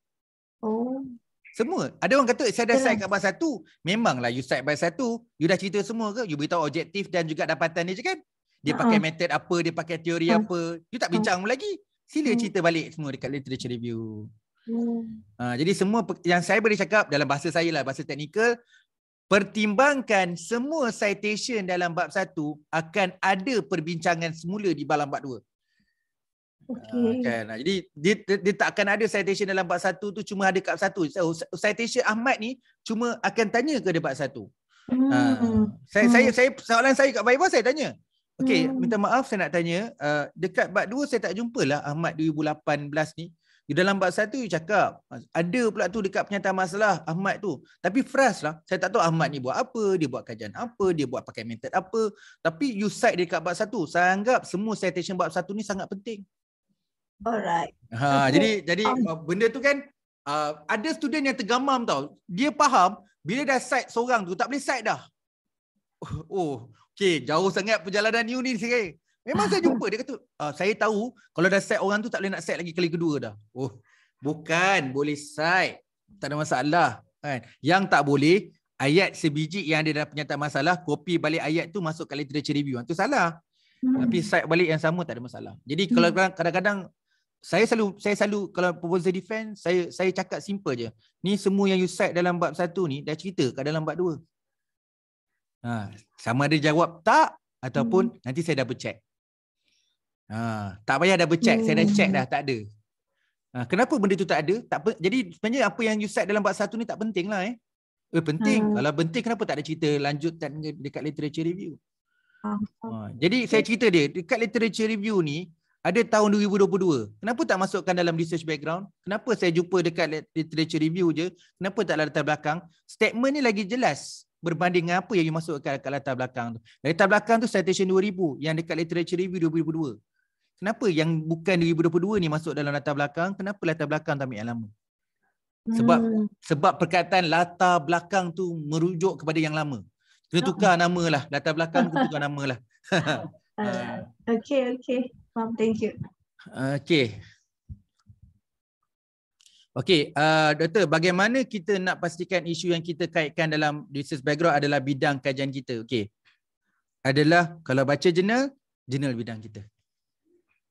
Oh. Semua. Ada orang kata saya dah cite kat bab satu, memanglah you cite bab satu, you dah cerita semua ke? You beritahu objektif dan juga dapatan dia je kan? Dia pakai uh-huh. method apa Dia pakai teori uh-huh. apa You tak bincang uh-huh. lagi Sila mm. cerita balik semua Dekat literature review uh-huh. uh, Jadi semua Yang saya boleh cakap Dalam bahasa saya lah Bahasa teknikal Pertimbangkan Semua citation Dalam bab satu Akan ada Perbincangan semula Di dalam bab dua ha, Okay. Uh, kan? Ha, jadi dia, dia, dia tak akan ada citation dalam bab satu tu Cuma ada kat satu so, Citation Ahmad ni Cuma akan tanya ke dia bab satu hmm. uh, saya, hmm. saya, saya, Soalan saya kat Baibah saya tanya Okay, hmm. minta maaf saya nak tanya, uh, dekat bab 2 saya tak jumpalah Ahmad 2018 ni. Di dalam bab 1 dia cakap, ada pula tu dekat penyataan masalah Ahmad tu. Tapi fras lah, saya tak tahu Ahmad ni buat apa, dia buat kajian apa, dia buat pakai method apa. Tapi you cite dia dekat bab 1. Saya anggap semua citation bab 1 ni sangat penting. Alright. Ha, okay. jadi jadi um. Uh, benda tu kan uh, ada student yang tergamam tau. Dia faham bila dah cite seorang tu tak boleh cite dah. Oh, oh. Okay, jauh sangat perjalanan you ni sikit. Memang saya jumpa. Dia kata, ah, saya tahu kalau dah set orang tu tak boleh nak set lagi kali kedua dah. Oh, bukan. Boleh set. Tak ada masalah. Kan? Yang tak boleh, ayat sebiji yang ada dalam penyataan masalah, kopi balik ayat tu masuk ke literature review. Itu salah. Hmm. Tapi set balik yang sama tak ada masalah. Jadi hmm. kalau kadang-kadang saya selalu saya selalu kalau proposal defense saya saya cakap simple je. Ni semua yang you cite dalam bab satu ni dah cerita kat dalam bab dua. Ha, sama ada jawab tak ataupun hmm. nanti saya double check. Ha, tak payah double check, hmm. saya dah check dah tak ada. Ha, kenapa benda tu tak ada? Tak jadi sebenarnya apa yang you set dalam bab satu ni tak pentinglah eh. Eh penting. Hmm. Kalau penting kenapa tak ada cerita lanjutan dekat literature review? Ha, jadi saya cerita dia dekat literature review ni ada tahun 2022. Kenapa tak masukkan dalam research background? Kenapa saya jumpa dekat literature review je? Kenapa tak ada latar belakang? Statement ni lagi jelas berbanding dengan apa yang you masukkan dekat latar belakang tu. Latar belakang tu citation 2000 yang dekat literature review 2002. Kenapa yang bukan 2022 ni masuk dalam latar belakang? Kenapa latar belakang tu ambil yang lama? Sebab hmm. sebab perkataan latar belakang tu merujuk kepada yang lama. Kena ah. tukar nama lah. Latar belakang kena <laughs> tukar nama lah. uh, <laughs> okay, okay. Mom, thank you. Okay. Okey, uh, Dr. Bagaimana kita nak pastikan isu yang kita kaitkan dalam research background adalah bidang kajian kita? Okey, adalah kalau baca jurnal, jurnal bidang kita.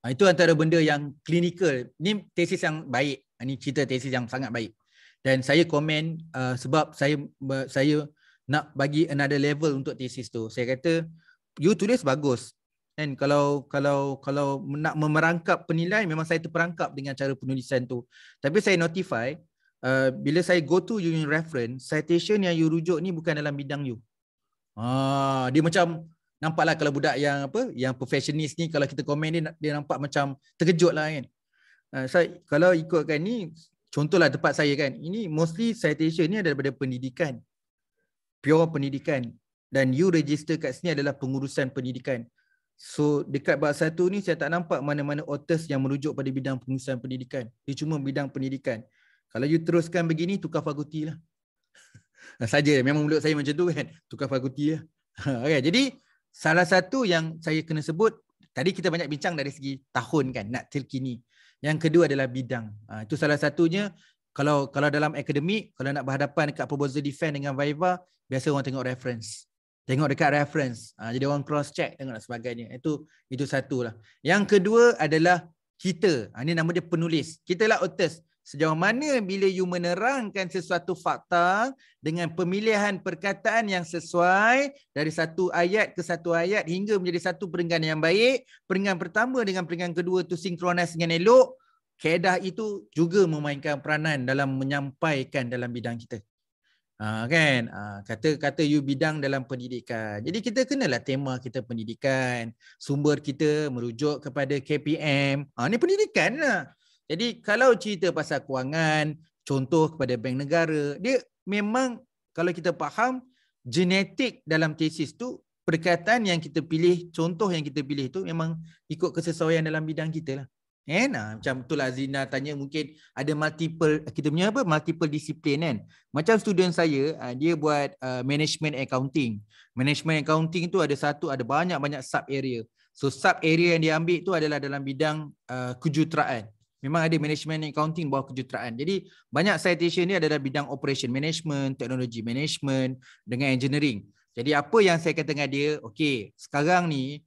Uh, itu antara benda yang klinikal. Ini tesis yang baik. Ini ah, cerita tesis yang sangat baik. Dan saya komen uh, sebab saya saya nak bagi another level untuk tesis tu. Saya kata, you tulis bagus. Dan kalau kalau kalau nak memerangkap penilaian memang saya terperangkap dengan cara penulisan tu. Tapi saya notify uh, bila saya go to union reference citation yang you rujuk ni bukan dalam bidang you. Ha ah, dia macam nampaklah kalau budak yang apa yang perfectionist ni kalau kita komen dia dia nampak macam terkejut lah kan. Uh, saya kalau ikutkan ni contohlah tempat saya kan ini mostly citation ni daripada pendidikan. Pure pendidikan dan you register kat sini adalah pengurusan pendidikan. So dekat bab satu ni saya tak nampak mana-mana authors yang merujuk pada bidang pengurusan pendidikan. Dia cuma bidang pendidikan. Kalau you teruskan begini, tukar fakulti lah. <laughs> Saja, memang mulut saya macam tu kan. Tukar fakulti lah. <laughs> okay, jadi salah satu yang saya kena sebut, tadi kita banyak bincang dari segi tahun kan, nak terkini. Yang kedua adalah bidang. Ha, itu salah satunya, kalau kalau dalam akademik, kalau nak berhadapan dekat proposal defend dengan Viva, biasa orang tengok reference. Tengok dekat reference. Uh, jadi orang cross check tengok dan sebagainya. Itu itu satu lah. Yang kedua adalah kita. Uh, ini nama dia penulis. Kita lah authors. Sejauh mana bila you menerangkan sesuatu fakta dengan pemilihan perkataan yang sesuai dari satu ayat ke satu ayat hingga menjadi satu perenggan yang baik. Perenggan pertama dengan perenggan kedua tu sinkronis dengan elok. Kedah itu juga memainkan peranan dalam menyampaikan dalam bidang kita. Ah, kan kata-kata ah, you bidang dalam pendidikan jadi kita kenalah tema kita pendidikan sumber kita merujuk kepada KPM ha, ah, ni pendidikan lah jadi kalau cerita pasal kewangan contoh kepada bank negara dia memang kalau kita faham genetik dalam tesis tu perkataan yang kita pilih contoh yang kita pilih tu memang ikut kesesuaian dalam bidang kita lah kan ha, macam tu lah Zina tanya mungkin ada multiple kita punya apa multiple disiplin kan macam student saya ah, dia buat uh, management accounting management accounting tu ada satu ada banyak-banyak sub area so sub area yang dia ambil tu adalah dalam bidang uh, ah, kejuruteraan memang ada management accounting bawah kejuruteraan jadi banyak citation ni adalah bidang operation management teknologi management dengan engineering jadi apa yang saya kata dengan dia okay, sekarang ni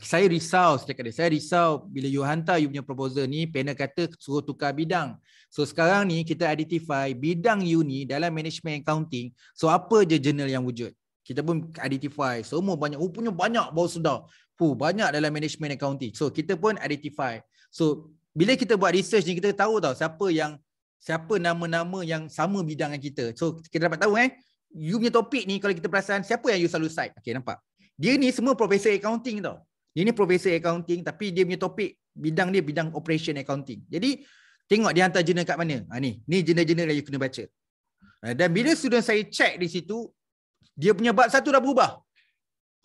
saya risau setakat dia. Saya risau bila you hantar you punya proposal ni, panel kata suruh tukar bidang. So sekarang ni kita identify bidang you ni dalam management accounting. So apa je journal yang wujud? Kita pun identify semua banyak. Rupanya oh, banyak bau sudah. Huh, banyak dalam management accounting. So kita pun identify. So bila kita buat research ni kita tahu tau siapa yang siapa nama-nama yang sama bidang dengan kita. So kita dapat tahu eh. You punya topik ni kalau kita perasan siapa yang you selalu cite. Okay nampak. Dia ni semua profesor accounting tau. Dia ni professor accounting tapi dia punya topik bidang dia bidang operation accounting. Jadi tengok dia hantar jurnal kat mana. Ha, ni, ni jurnal-jurnal yang you kena baca. Ha, dan bila student saya check di situ, dia punya bab satu dah berubah.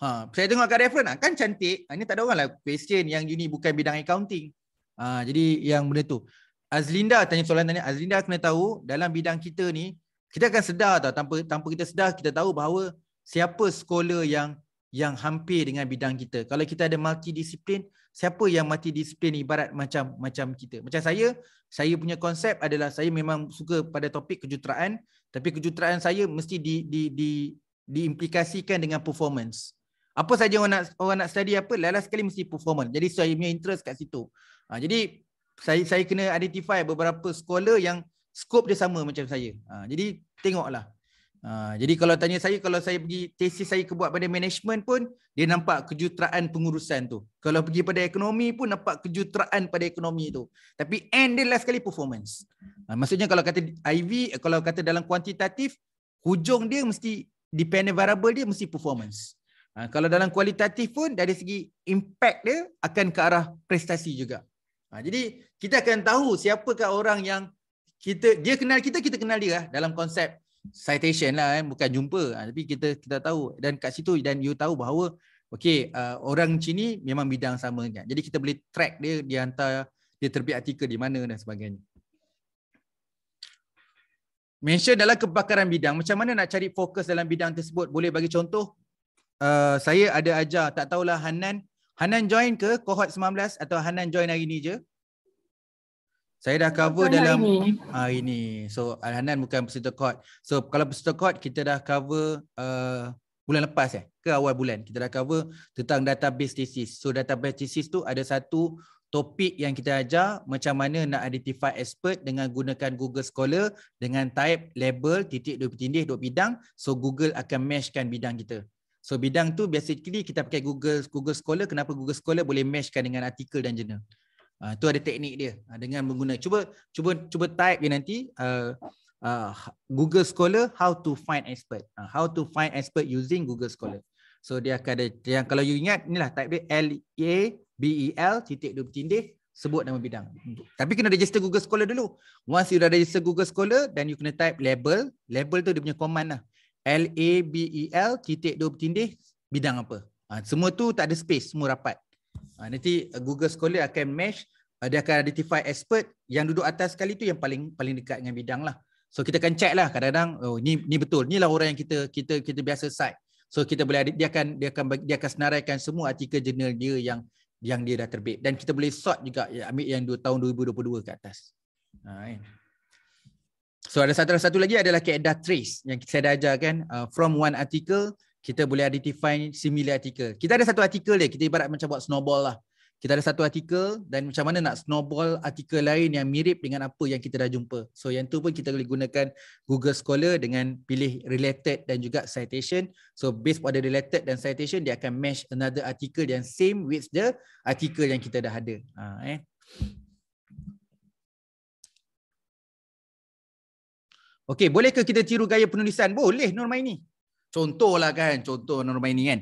Ha, saya tengok kat reference kan cantik. Ha, ni tak ada orang lah question yang you bukan bidang accounting. Ha, jadi yang benda tu. Azlinda tanya soalan tanya. Azlinda kena tahu dalam bidang kita ni, kita akan sedar tau tanpa, tanpa kita sedar kita tahu bahawa siapa scholar yang yang hampir dengan bidang kita. Kalau kita ada multidisiplin, siapa yang multidisiplin ibarat macam macam kita. Macam saya, saya punya konsep adalah saya memang suka pada topik kejuruteraan, tapi kejuruteraan saya mesti di di di diimplikasikan dengan performance. Apa saja orang nak orang nak study apa, lalas sekali mesti performance. Jadi saya punya interest kat situ. Ha, jadi saya saya kena identify beberapa scholar yang scope dia sama macam saya. Ha, jadi tengoklah. Ha, jadi kalau tanya saya, kalau saya pergi tesis saya ke buat pada management pun, dia nampak kejuteraan pengurusan tu. Kalau pergi pada ekonomi pun nampak kejuteraan pada ekonomi tu. Tapi end dia last kali performance. Ha, maksudnya kalau kata IV, kalau kata dalam kuantitatif, hujung dia mesti dependent variable dia mesti performance. Ha, kalau dalam kualitatif pun dari segi impact dia akan ke arah prestasi juga. Ha, jadi kita akan tahu siapakah orang yang kita dia kenal kita, kita kenal dia lah dalam konsep citation lah eh bukan jumpa ha, tapi kita kita tahu dan kat situ dan you tahu bahawa okey uh, orang Cina memang bidang sama kan jadi kita boleh track dia dia hantar dia terbit artikel di mana dan sebagainya mention dalam kebakaran bidang macam mana nak cari fokus dalam bidang tersebut boleh bagi contoh uh, saya ada ajar tak tahulah Hanan Hanan join ke cohort 19 atau Hanan join hari ni je saya dah cover bukan dalam hari ini. Ah, ini. So Alhanan bukan peserta court. So kalau peserta court kita dah cover uh, bulan lepas eh ke awal bulan kita dah cover tentang database thesis. So database thesis tu ada satu topik yang kita ajar macam mana nak identify expert dengan gunakan Google Scholar dengan type label titik dua tindih dua bidang. So Google akan matchkan bidang kita. So bidang tu basically kita pakai Google Google Scholar kenapa Google Scholar boleh matchkan dengan artikel dan jurnal. Itu ah, uh, ada teknik dia uh, dengan menggunakan cuba cuba cuba type dia nanti uh, uh, Google Scholar how to find expert uh, how to find expert using Google Scholar. So dia akan ada yang kalau you ingat inilah type dia L A B E L titik dua bertindih sebut nama bidang. Tapi kena register Google Scholar dulu. Once you dah register Google Scholar then you kena type label. Label tu dia punya command lah. L A B E L titik dua bertindih bidang apa. Uh, semua tu tak ada space, semua rapat. Ha, nanti uh, Google Scholar akan match uh, dia akan identify expert yang duduk atas sekali tu yang paling paling dekat dengan bidang lah. So kita akan check lah kadang-kadang oh, ni ni betul ni lah orang yang kita kita kita biasa cite. So kita boleh dia akan dia akan dia akan senaraikan semua artikel jurnal dia yang yang dia dah terbit dan kita boleh sort juga ya, ambil yang tahun 2022 ke atas. Ha, kan? So ada satu satu lagi adalah keadaan trace yang saya dah ajar kan uh, from one article kita boleh identify similar artikel. Kita ada satu artikel dia, kita ibarat macam buat snowball lah. Kita ada satu artikel dan macam mana nak snowball artikel lain yang mirip dengan apa yang kita dah jumpa. So yang tu pun kita boleh gunakan Google Scholar dengan pilih related dan juga citation. So based pada related dan citation, dia akan match another article yang same with the artikel yang kita dah ada. Ha, eh. Okay, bolehkah kita tiru gaya penulisan? Boleh Norma ini. Contohlah kan, contoh normal ini kan.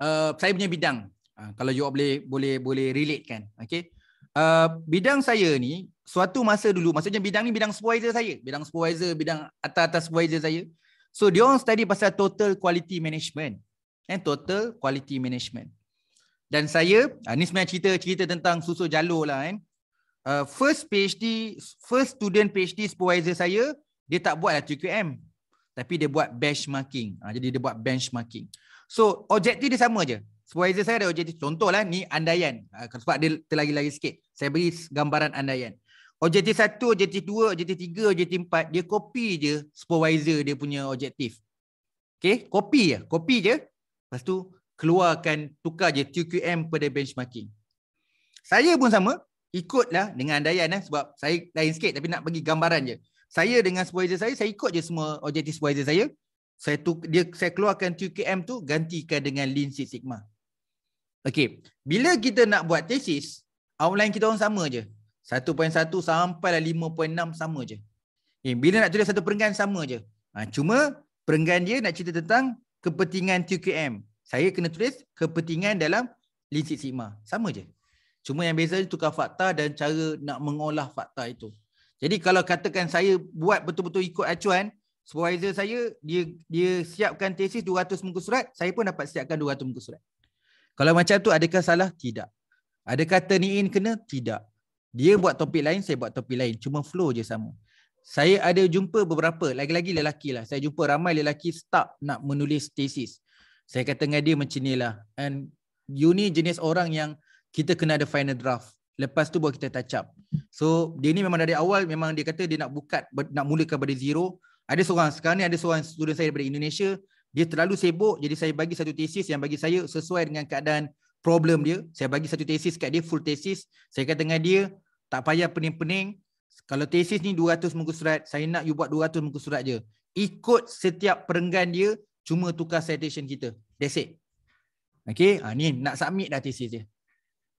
Uh, saya punya bidang. Uh, kalau you boleh boleh boleh relate kan. Okay. Uh, bidang saya ni, suatu masa dulu, maksudnya bidang ni bidang supervisor saya. Bidang supervisor, bidang atas-atas supervisor saya. So, dia orang study pasal total quality management. And eh, total quality management. Dan saya, uh, ni sebenarnya cerita, cerita tentang susu jalur lah kan. Uh, first PhD, first student PhD supervisor saya, dia tak buatlah lah TQM tapi dia buat benchmarking ha, jadi dia buat benchmarking so objektif dia sama je supervisor saya ada objektif contoh lah ni andaian ha, sebab dia terlagi-lagi sikit saya beri gambaran andaian objektif satu, objektif dua, objektif tiga, objektif empat dia copy je supervisor dia punya objektif okay? copy je copy je lepas tu keluarkan tukar je TQM pada benchmarking saya pun sama ikutlah dengan andaian eh, sebab saya lain sikit tapi nak bagi gambaran je saya dengan supervisor saya saya ikut je semua objektif supervisor saya saya tu dia saya keluarkan 2 tu gantikan dengan lean six sigma okey bila kita nak buat tesis, outline kita orang sama je 1.1 sampai lah 5.6 sama je okay. Eh, bila nak tulis satu perenggan sama je ha, cuma perenggan dia nak cerita tentang kepentingan 2 saya kena tulis kepentingan dalam lean six sigma sama je cuma yang beza tu tukar fakta dan cara nak mengolah fakta itu jadi kalau katakan saya buat betul-betul ikut acuan, supervisor saya dia dia siapkan tesis 200 muka surat, saya pun dapat siapkan 200 muka surat. Kalau macam tu adakah salah? Tidak. Adakah turn in kena? Tidak. Dia buat topik lain, saya buat topik lain. Cuma flow je sama. Saya ada jumpa beberapa, lagi-lagi lelaki lah. Saya jumpa ramai lelaki start nak menulis tesis. Saya kata dengan dia macam ni lah. And you ni jenis orang yang kita kena ada final draft lepas tu baru kita touch up so dia ni memang dari awal memang dia kata dia nak buka nak mulakan dari zero ada seorang sekarang ni ada seorang student saya daripada Indonesia dia terlalu sibuk jadi saya bagi satu tesis yang bagi saya sesuai dengan keadaan problem dia saya bagi satu tesis kat dia full tesis. saya kata dengan dia tak payah pening-pening kalau tesis ni 200 muka surat saya nak you buat 200 muka surat je ikut setiap perenggan dia cuma tukar citation kita that's it Okay, ha, ni nak submit dah tesis dia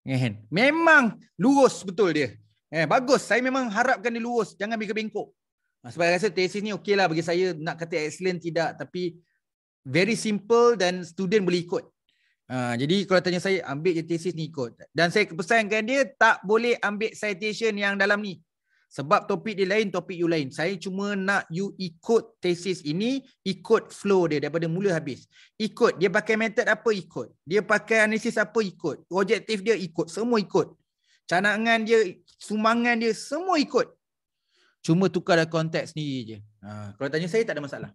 kan memang lurus betul dia eh bagus saya memang harapkan dia lurus jangan bagi bengkok ah, sebab saya rasa tesis ni okey lah bagi saya nak kata excellent tidak tapi very simple dan student boleh ikut uh, jadi kalau tanya saya ambil je tesis ni ikut dan saya pesankan dia tak boleh ambil citation yang dalam ni sebab topik dia lain, topik you lain. Saya cuma nak you ikut tesis ini, ikut flow dia daripada mula habis. Ikut. Dia pakai method apa? Ikut. Dia pakai analisis apa? Ikut. Objektif dia? Ikut. Semua ikut. Canangan dia, sumangan dia, semua ikut. Cuma tukar konteks ni je. Ha, kalau tanya saya, tak ada masalah.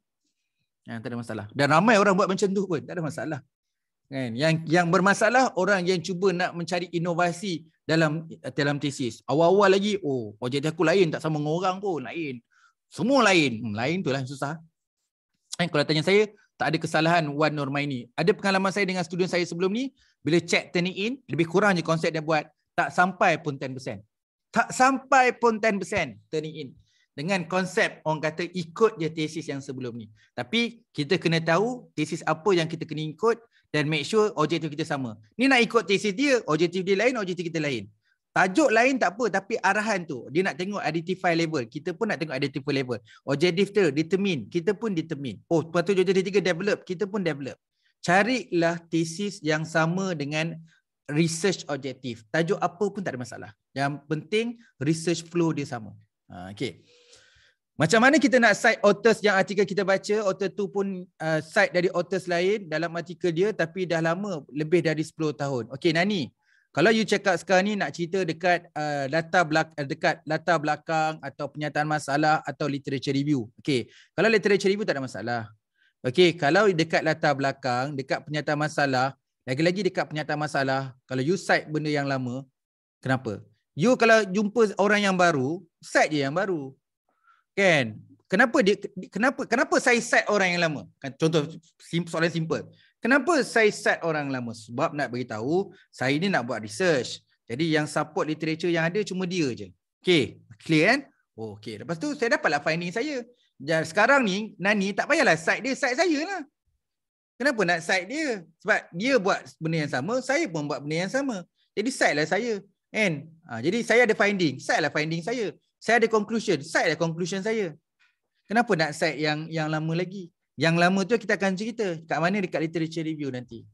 Ha, tak ada masalah. Dan ramai orang buat macam tu pun. Tak ada masalah. Kan? Yang yang bermasalah, orang yang cuba nak mencari Inovasi dalam dalam tesis. Awal-awal lagi, oh, projek aku lain, tak sama dengan orang pun, lain. Semua lain. Hmm, lain tu lah susah. Eh, kalau tanya saya, tak ada kesalahan Wan ini Ada pengalaman saya dengan student saya sebelum ni, bila check turning in, lebih kurang je konsep dia buat, tak sampai pun 10%. Tak sampai pun 10% turning in. Dengan konsep orang kata ikut je tesis yang sebelum ni. Tapi kita kena tahu tesis apa yang kita kena ikut dan make sure objektif kita sama. Ni nak ikut thesis dia, objektif dia lain, objektif kita lain. Tajuk lain tak apa tapi arahan tu dia nak tengok identify level. Kita pun nak tengok identify level. Objektif tu determine, kita pun determine. Oh, patu jodoh dia tiga develop, kita pun develop. Carilah thesis yang sama dengan research objektif. Tajuk apa pun tak ada masalah. Yang penting research flow dia sama. Ha, okay. Macam mana kita nak cite authors yang artikel kita baca, author tu pun uh, cite dari authors lain dalam artikel dia tapi dah lama, lebih dari 10 tahun. Okay Nani, kalau you check sekarang ni nak cerita dekat uh, latar belakang, uh, dekat latar belakang atau penyataan masalah atau literature review. Okay, kalau literature review tak ada masalah. Okay, kalau dekat latar belakang, dekat penyataan masalah, lagi-lagi dekat penyataan masalah, kalau you cite benda yang lama, kenapa? You kalau jumpa orang yang baru, cite je yang baru. Kan? Kenapa dia kenapa kenapa saya set orang yang lama? Kan, contoh soalan simple. Kenapa saya set orang lama? Sebab nak bagi tahu saya ni nak buat research. Jadi yang support literature yang ada cuma dia je. Okay, clear kan? Oh, okey. Lepas tu saya dapatlah finding saya. Dan sekarang ni Nani tak payahlah side dia side saya lah. Kenapa nak side dia? Sebab dia buat benda yang sama, saya pun buat benda yang sama. Jadi side lah saya. Kan? Ha, jadi saya ada finding. Side lah finding saya. Saya ada conclusion, side dah conclusion saya. Kenapa nak side yang yang lama lagi? Yang lama tu kita akan cerita kat mana dekat literature review nanti.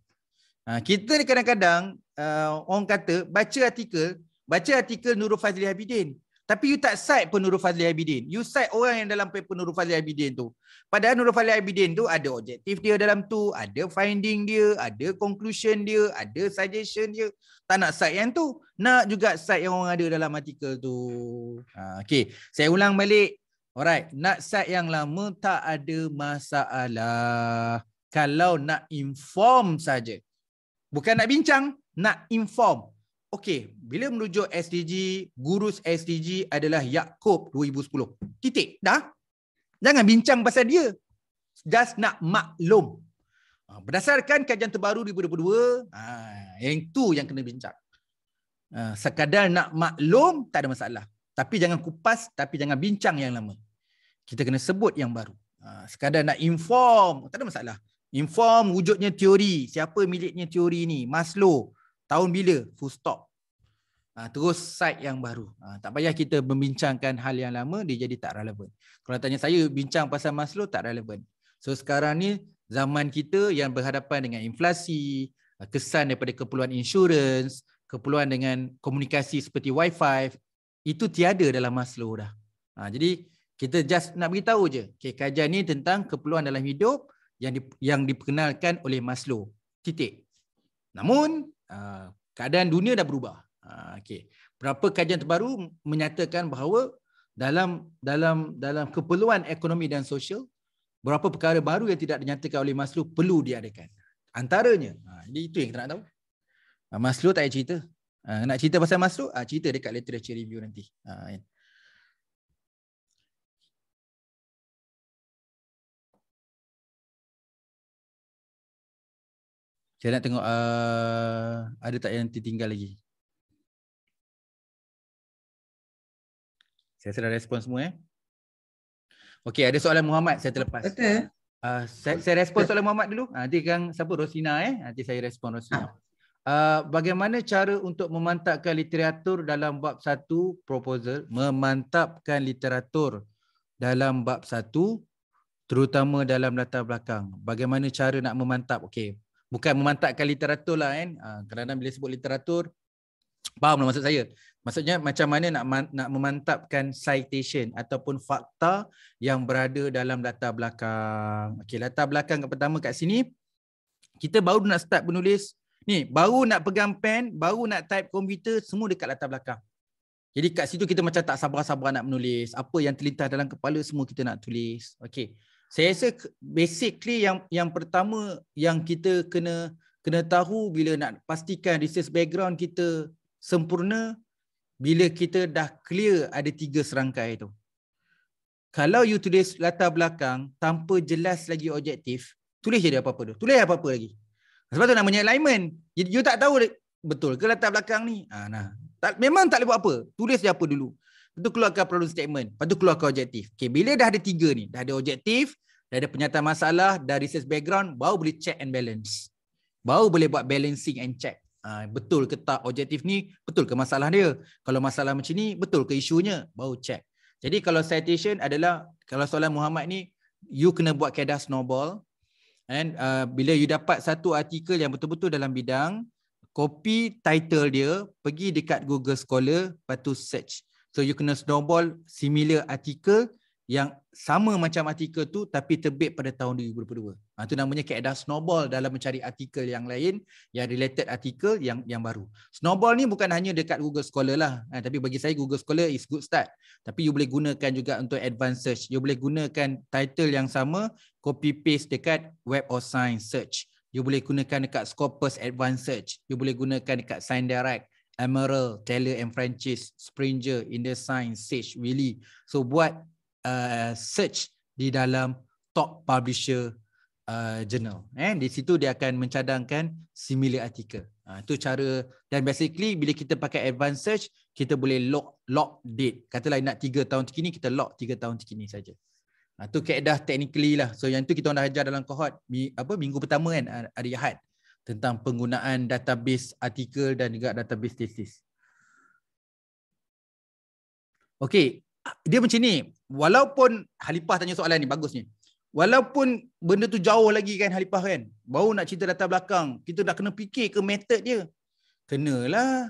Ha, kita ni kadang-kadang uh, orang kata baca artikel, baca artikel Nurul Fazli Habidin. Tapi you tak cite pun Nurul Fazli Abidin. You cite orang yang dalam paper Nurul Fazli Abidin tu. Padahal Nurul Fazli Abidin tu ada objektif dia dalam tu. Ada finding dia. Ada conclusion dia. Ada suggestion dia. Tak nak cite yang tu. Nak juga cite yang orang ada dalam artikel tu. Ha, okay. Saya ulang balik. Alright. Nak cite yang lama tak ada masalah. Kalau nak inform saja. Bukan nak bincang. Nak inform. Okey, bila menuju SDG, gurus SDG adalah Yaakob 2010. Titik. Dah? Jangan bincang pasal dia. Just nak maklum. Ah, berdasarkan kajian terbaru 2022, ah, yang tu yang kena bincang. Ah, sekadar nak maklum, tak ada masalah. Tapi jangan kupas, tapi jangan bincang yang lama. Kita kena sebut yang baru. Sekadar nak inform, tak ada masalah. Inform wujudnya teori. Siapa miliknya teori ni? Maslow tahun bila full stop ha, terus site yang baru ha, tak payah kita membincangkan hal yang lama dia jadi tak relevan kalau tanya saya bincang pasal Maslow tak relevan so sekarang ni zaman kita yang berhadapan dengan inflasi ah, kesan daripada keperluan insurans keperluan dengan komunikasi seperti wifi itu tiada dalam Maslow dah ha, jadi kita just nak beritahu je okay, kajian ni tentang keperluan dalam hidup yang di, yang diperkenalkan oleh Maslow titik namun Ah, keadaan dunia dah berubah. Ah, okay, Berapa kajian terbaru menyatakan bahawa dalam dalam dalam keperluan ekonomi dan sosial, berapa perkara baru yang tidak dinyatakan oleh Maslow perlu diadakan. Antaranya, jadi ah, itu yang kita nak tahu. Maslow tak ada cerita. nak cerita pasal Maslow, cerita dekat literature review nanti. Ha, Saya nak tengok uh, ada tak yang tertinggal lagi. Saya sudah respon semua eh. Okey, ada soalan Muhammad saya terlepas. Betul. Uh, saya, saya respon soalan Muhammad dulu. Uh, nanti kan siapa Rosina eh? Nanti saya respon Rosina. Ha. Uh, bagaimana cara untuk memantapkan literatur dalam bab satu proposal? Memantapkan literatur dalam bab satu terutama dalam latar belakang. Bagaimana cara nak memantap? Okey, bukan memantapkan literatur lah kan. Ha, ah, kerana bila sebut literatur, faham lah maksud saya. Maksudnya macam mana nak nak memantapkan citation ataupun fakta yang berada dalam latar belakang. Okey, latar belakang yang pertama kat sini, kita baru nak start menulis. Ni, baru nak pegang pen, baru nak type komputer, semua dekat latar belakang. Jadi kat situ kita macam tak sabar-sabar nak menulis. Apa yang terlintas dalam kepala semua kita nak tulis. Okey saya rasa basically yang yang pertama yang kita kena kena tahu bila nak pastikan research background kita sempurna bila kita dah clear ada tiga serangkai itu. Kalau you tulis latar belakang tanpa jelas lagi objektif, tulis je dia apa-apa tu. Tulis apa-apa lagi. Sebab tu namanya alignment. You, you tak tahu betul ke latar belakang ni? Ah, nah. Tak, memang tak boleh buat apa. Tulis je apa dulu. Lepas tu keluarkan problem statement. Lepas tu keluarkan objektif. Okay, bila dah ada tiga ni. Dah ada objektif, dah ada penyataan masalah, dah research background, baru boleh check and balance. Baru boleh buat balancing and check. Ha, betul ke tak objektif ni, betul ke masalah dia. Kalau masalah macam ni, betul ke isunya, baru check. Jadi kalau citation adalah, kalau soalan Muhammad ni, you kena buat kedah snowball. And uh, bila you dapat satu artikel yang betul-betul dalam bidang, copy title dia, pergi dekat Google Scholar, lepas tu search. So you kena snowball similar artikel yang sama macam artikel tu tapi terbit pada tahun 2022. Itu ha, namanya keadaan snowball dalam mencari artikel yang lain yang related artikel yang yang baru. Snowball ni bukan hanya dekat Google Scholar lah. Ha, tapi bagi saya Google Scholar is good start. Tapi you boleh gunakan juga untuk advanced search. You boleh gunakan title yang sama copy paste dekat web of science search. You boleh gunakan dekat Scopus advanced search. You boleh gunakan dekat Sign Direct. Emerald, Taylor and Francis, Springer, InDesign, Sage, Willy. So buat uh, search di dalam top publisher uh, journal. And eh, di situ dia akan mencadangkan similar artikel. Itu ah, uh, cara dan basically bila kita pakai advanced search, kita boleh lock lock date. Katalah nak 3 tahun terkini, kita lock 3 tahun terkini saja. Itu ah, uh, keedah technically lah. So yang tu kita dah ajar dalam cohort apa minggu pertama kan, hari Ahad tentang penggunaan database artikel dan juga database thesis. Okey, dia macam ni. Walaupun Halipah tanya soalan ni bagus ni. Walaupun benda tu jauh lagi kan Halipah kan. Baru nak cerita data belakang, kita dah kena fikir ke method dia. Kenalah.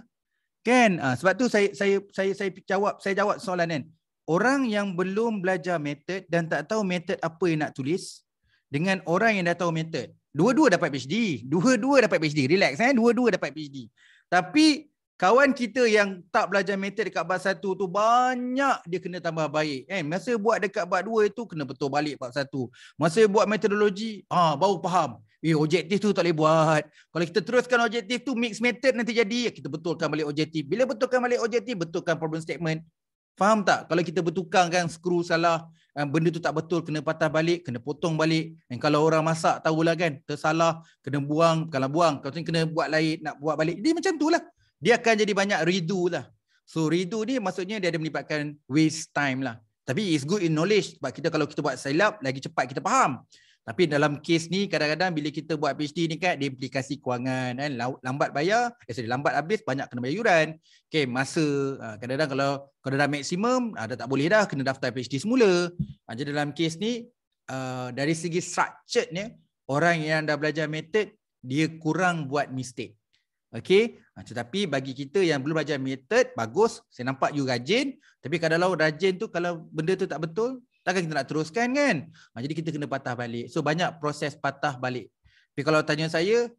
Kan? Ha, sebab tu saya, saya saya saya saya jawab, saya jawab soalan kan. Orang yang belum belajar method dan tak tahu method apa yang nak tulis dengan orang yang dah tahu method. Dua-dua dapat PhD. Dua-dua dapat PhD. Relax eh. Dua-dua dapat PhD. Tapi kawan kita yang tak belajar meter dekat bab satu tu banyak dia kena tambah baik. Eh, masa buat dekat bab dua itu kena betul balik bab satu. Masa buat metodologi, ah baru faham. Eh, objektif tu tak boleh buat. Kalau kita teruskan objektif tu, mix method nanti jadi. Ya, kita betulkan balik objektif. Bila betulkan balik objektif, betulkan problem statement. Faham tak? Kalau kita bertukang kan, skru salah. Kan, benda tu tak betul kena patah balik kena potong balik dan kalau orang masak tahulah kan tersalah kena buang kalau buang kau tu kena buat lain nak buat balik dia macam itulah dia akan jadi banyak redo lah so redo ni maksudnya dia ada melibatkan waste time lah tapi it's good in knowledge sebab kita kalau kita buat silap lagi cepat kita faham tapi dalam kes ni kadang-kadang bila kita buat PhD ni kan dia implikasi kewangan kan lambat bayar, eh sorry, lambat habis banyak kena bayar yuran. Okey, masa ah, kadang-kadang kalau kau dah maksimum ada ah, tak boleh dah kena daftar PhD semula. Ah, jadi dalam kes ni dari segi structure ni orang yang dah belajar method dia kurang buat mistake. Okey, tetapi bagi kita yang belum belajar method bagus, saya nampak you rajin, tapi kalau rajin tu kalau benda tu tak betul, Takkan kita nak teruskan kan? Ha, jadi kita kena patah balik. So banyak proses patah balik. Tapi kalau tanya saya,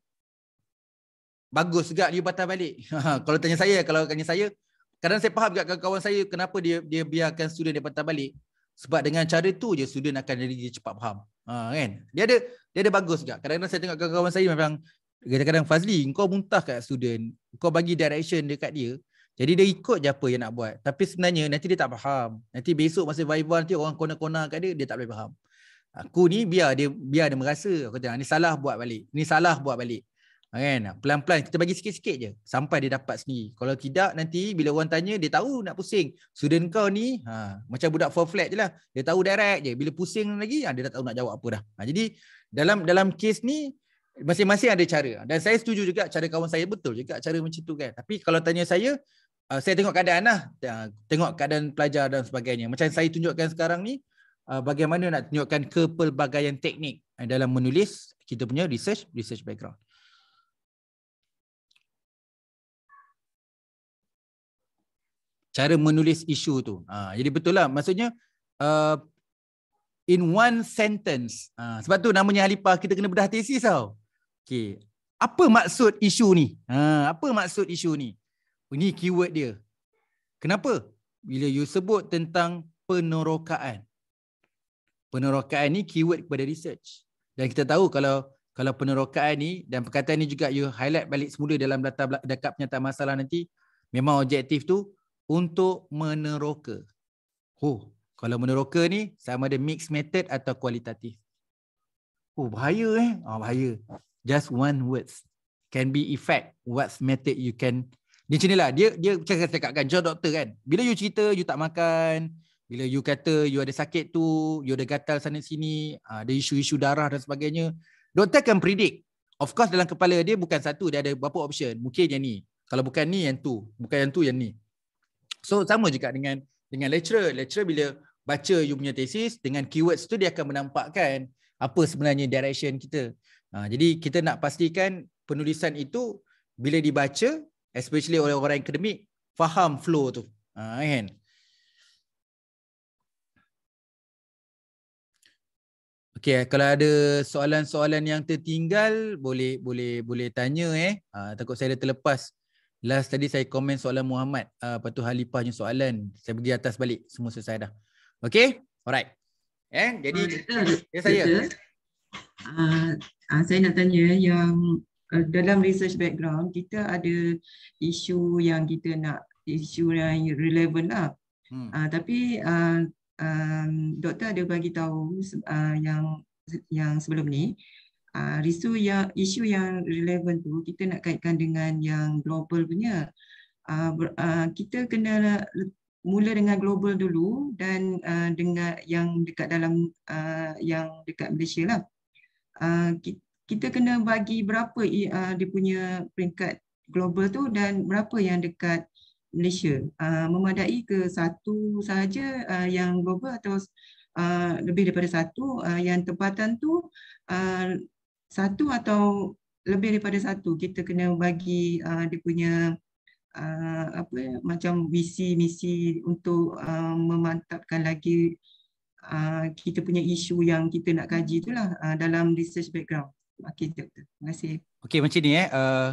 bagus juga dia patah balik. <laughs> Ha, kalau tanya saya, kalau tanya saya, kadang saya faham juga kawan-kawan saya kenapa dia dia biarkan student dia patah balik. Sebab dengan cara tu je student akan jadi dia cepat faham. Ha, kan? Dia ada dia ada bagus juga. Kadang-kadang saya tengok kawan-kawan saya memang kadang-kadang Fazli, kau muntah kat student. Kau bagi direction dekat dia. Jadi dia ikut je apa yang nak buat. Tapi sebenarnya nanti dia tak faham. Nanti besok masa Viva nanti orang kona-kona kat dia, dia tak boleh faham. Aku ni biar dia biar dia merasa. Aku kata, ah, ni salah buat balik. Ni salah buat balik. Ha, kan? Pelan-pelan kita bagi sikit-sikit je. Sampai dia dapat sendiri. Kalau tidak nanti bila orang tanya, dia tahu nak pusing. Student kau ni ha, macam budak four flat je lah. Dia tahu direct je. Bila pusing lagi, ha, dia dah tahu nak jawab apa dah. Ha, jadi dalam dalam kes ni, masing-masing ada cara. Dan saya setuju juga cara kawan saya betul juga cara macam tu kan. Tapi kalau tanya saya, uh, saya tengok keadaan lah. Ah, tengok keadaan pelajar dan sebagainya. Macam saya tunjukkan sekarang ni, uh, bagaimana nak tunjukkan kepelbagaian teknik dalam menulis kita punya research research background. Cara menulis isu tu. Ha, jadi betul lah. Maksudnya, uh, in one sentence. Ha, sebab tu namanya Halipah, kita kena bedah tesis tau. Okay. Apa maksud isu ni? Ha, apa maksud isu ni? Ini keyword dia. Kenapa? Bila you sebut tentang penerokaan. Penerokaan ni keyword kepada research. Dan kita tahu kalau kalau penerokaan ni dan perkataan ni juga you highlight balik semula dalam data dekat penyataan masalah nanti memang objektif tu untuk meneroka. Oh, kalau meneroka ni sama ada mixed method atau kualitatif. Oh, bahaya eh. Ah oh, bahaya. Just one words can be effect what method you can di sini lah dia dia cakap cakap kan John doktor kan bila you cerita you tak makan bila you kata you ada sakit tu you ada gatal sana sini ah, ada isu-isu darah dan sebagainya doktor akan predict of course dalam kepala dia bukan satu dia ada beberapa option mungkin yang ni kalau bukan ni yang tu bukan yang tu yang ni so sama juga dengan dengan lecturer lecturer bila baca you punya thesis dengan keywords tu dia akan menampakkan apa sebenarnya direction kita ah, jadi kita nak pastikan penulisan itu bila dibaca especially oleh orang akademik faham flow tu ha, kan Okay, kalau ada soalan-soalan yang tertinggal boleh boleh boleh tanya eh. Ha, takut saya dah terlepas. Last tadi saya komen soalan Muhammad. Ha, lepas tu Halipah punya soalan. Saya pergi atas balik. Semua selesai dah. Okay? Alright. Eh, jadi, uh, ya saya. uh, saya nak tanya yang Eh, dalam research background kita ada isu yang kita nak isu yang relevant lah. Hmm. Uh, tapi uh, um, doktor ada bagi tahu uh, yang yang sebelum ni uh, isu yang isu yang relevant tu kita nak kaitkan dengan yang global punya. Uh, uh, kita kena mula dengan global dulu dan uh, dengan yang dekat dalam uh, yang dekat Malaysia lah. Uh, kita, kita kena bagi berapa uh, dia punya peringkat global tu dan berapa yang dekat Malaysia uh, memadai ke satu sahaja uh, yang global atau uh, lebih daripada satu uh, yang tempatan tu uh, satu atau lebih daripada satu kita kena bagi uh, dia punya uh, apa macam visi misi untuk uh, memantapkan lagi uh, kita punya isu yang kita nak kaji itulah uh, dalam research background Okey, doktor. Terima kasih. Okey, macam ni eh. Uh,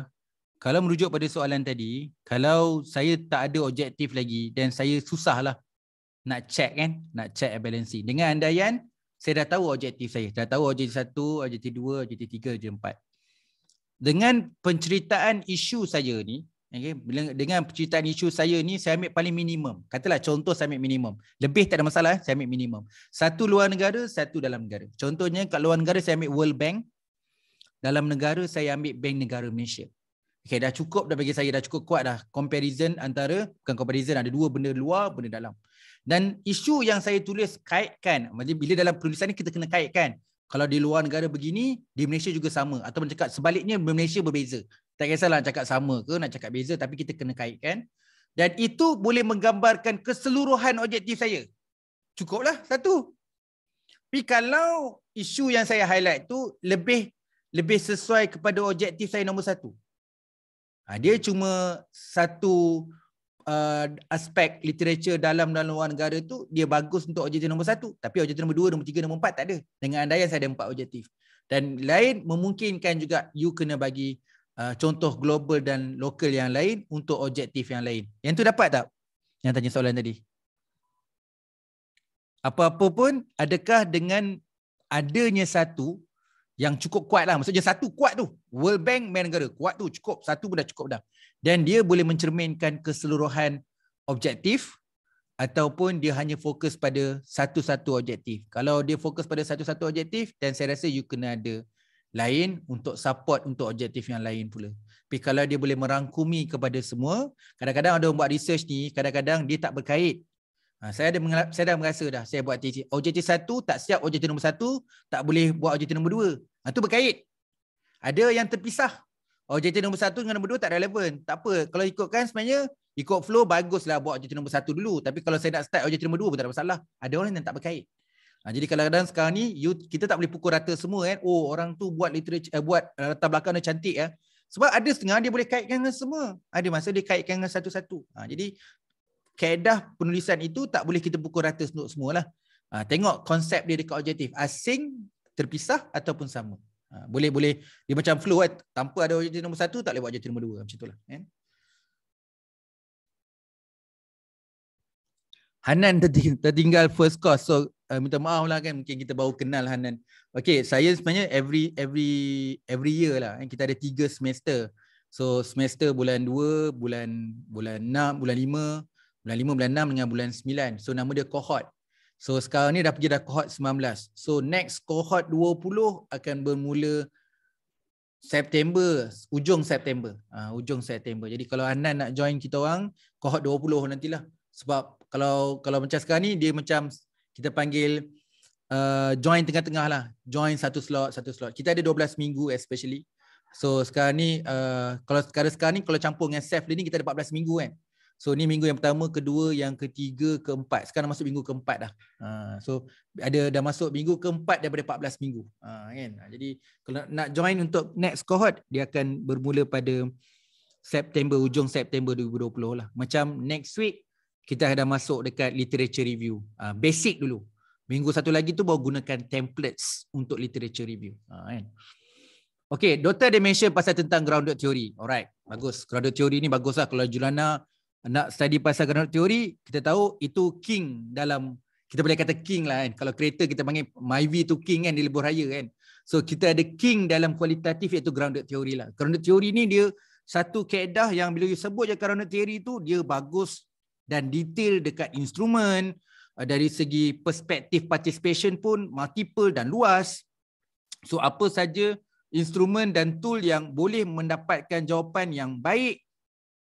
kalau merujuk pada soalan tadi, kalau saya tak ada objektif lagi dan saya susahlah nak check kan, nak check balancing. Dengan andaian, saya dah tahu objektif saya. Dah tahu objektif satu, objektif dua, objektif tiga, objektif empat. Dengan penceritaan isu saya ni, okay, dengan penceritaan isu saya ni, saya ambil paling minimum. Katalah contoh saya ambil minimum. Lebih tak ada masalah, eh, saya ambil minimum. Satu luar negara, satu dalam negara. Contohnya kat luar negara saya ambil World Bank, dalam negara saya ambil bank negara Malaysia. Okay, dah cukup dah bagi saya, dah cukup kuat dah comparison antara, bukan comparison, ada dua benda luar, benda dalam. Dan isu yang saya tulis kaitkan, maksudnya bila dalam penulisan ni kita kena kaitkan. Kalau di luar negara begini, di Malaysia juga sama. Atau cakap sebaliknya di Malaysia berbeza. Tak kisahlah nak cakap sama ke, nak cakap beza, tapi kita kena kaitkan. Dan itu boleh menggambarkan keseluruhan objektif saya. Cukuplah, satu. Tapi kalau isu yang saya highlight tu lebih lebih sesuai kepada objektif saya nombor satu. Ha, dia cuma satu uh, aspek literature dalam dan luar negara tu dia bagus untuk objektif nombor satu. Tapi objektif nombor dua, nombor tiga, nombor empat tak ada. Dengan anda yang saya ada empat objektif. Dan lain memungkinkan juga you kena bagi uh, contoh global dan lokal yang lain untuk objektif yang lain. Yang tu dapat tak? Yang tanya soalan tadi. Apa-apa pun adakah dengan adanya satu yang cukup kuat lah. Maksudnya satu kuat tu. World Bank main negara. Kuat tu cukup. Satu pun dah cukup dah. Dan dia boleh mencerminkan keseluruhan objektif ataupun dia hanya fokus pada satu-satu objektif. Kalau dia fokus pada satu-satu objektif, dan saya rasa you kena ada lain untuk support untuk objektif yang lain pula. Tapi kalau dia boleh merangkumi kepada semua, kadang-kadang ada orang buat research ni, kadang-kadang dia tak berkait Ha, saya ada mengalap, saya dah merasa dah saya buat OJT. OJT satu tak siap OJT nombor satu tak boleh buat OJT nombor dua. Ha, tu berkait. Ada yang terpisah. OJT nombor satu dengan nombor dua tak relevan. Tak apa. Kalau ikutkan sebenarnya ikut flow baguslah buat OJT nombor satu dulu. Tapi kalau saya nak start OJT nombor dua, pun tak ada masalah. Ada orang yang tak berkait. Ha, jadi kadang-kadang sekarang ni you, kita tak boleh pukul rata semua kan. Oh orang tu buat literature eh, buat latar belakang dia cantik ya. Sebab ada setengah dia boleh kaitkan dengan semua. Ada masa dia kaitkan dengan satu-satu. Ha, jadi kaedah penulisan itu tak boleh kita pukul rata untuk semualah. Ha, tengok konsep dia dekat objektif. Asing, terpisah ataupun sama. Boleh-boleh. Ah, ha, dia macam flu kan. Tanpa ada objektif nombor satu, tak boleh buat objektif nombor dua. Macam itulah. Kan? Hanan tertinggal first course. So, uh, minta maaf lah kan. Mungkin kita baru kenal Hanan. Okay, saya sebenarnya every every every year lah. Kan? Kita ada tiga semester. So, semester bulan dua, bulan bulan enam, bulan lima bulan 5, bulan 6 dengan bulan 9. So nama dia cohort. So sekarang ni dah pergi dah cohort 19. So next cohort 20 akan bermula September, ujung September. Uh, ujung September. Jadi kalau Anan nak join kita orang, cohort 20 nantilah. Sebab kalau kalau macam sekarang ni, dia macam kita panggil uh, join tengah-tengah lah. Join satu slot, satu slot. Kita ada 12 minggu especially. So sekarang ni, uh, kalau sekarang, sekarang ni kalau campur dengan SEF ni, kita ada 14 minggu kan. Eh? So ni minggu yang pertama, kedua, yang ketiga, keempat. Sekarang masuk minggu keempat dah. Ha, so ada dah masuk minggu keempat daripada 14 minggu. Ha, kan? Ha, jadi kalau nak join untuk next cohort, dia akan bermula pada September, ujung September 2020 lah. Macam next week, kita ada masuk dekat literature review. Ha, basic dulu. Minggu satu lagi tu baru gunakan templates untuk literature review. Ha, kan? Okay, doktor ada mention pasal tentang grounded theory. Alright, bagus. Grounded theory ni bagus lah kalau Julana nak study pasal ground theory kita tahu itu king dalam kita boleh kata king lah kan kalau kereta kita panggil my myvi tu king kan di lebuh raya kan so kita ada king dalam kualitatif iaitu grounded theory lah grounded theory ni dia satu kaedah yang bila you sebut je grounded theory tu dia bagus dan detail dekat instrumen eh, dari segi perspektif participation pun multiple dan luas so apa saja instrumen dan tool yang boleh mendapatkan jawapan yang baik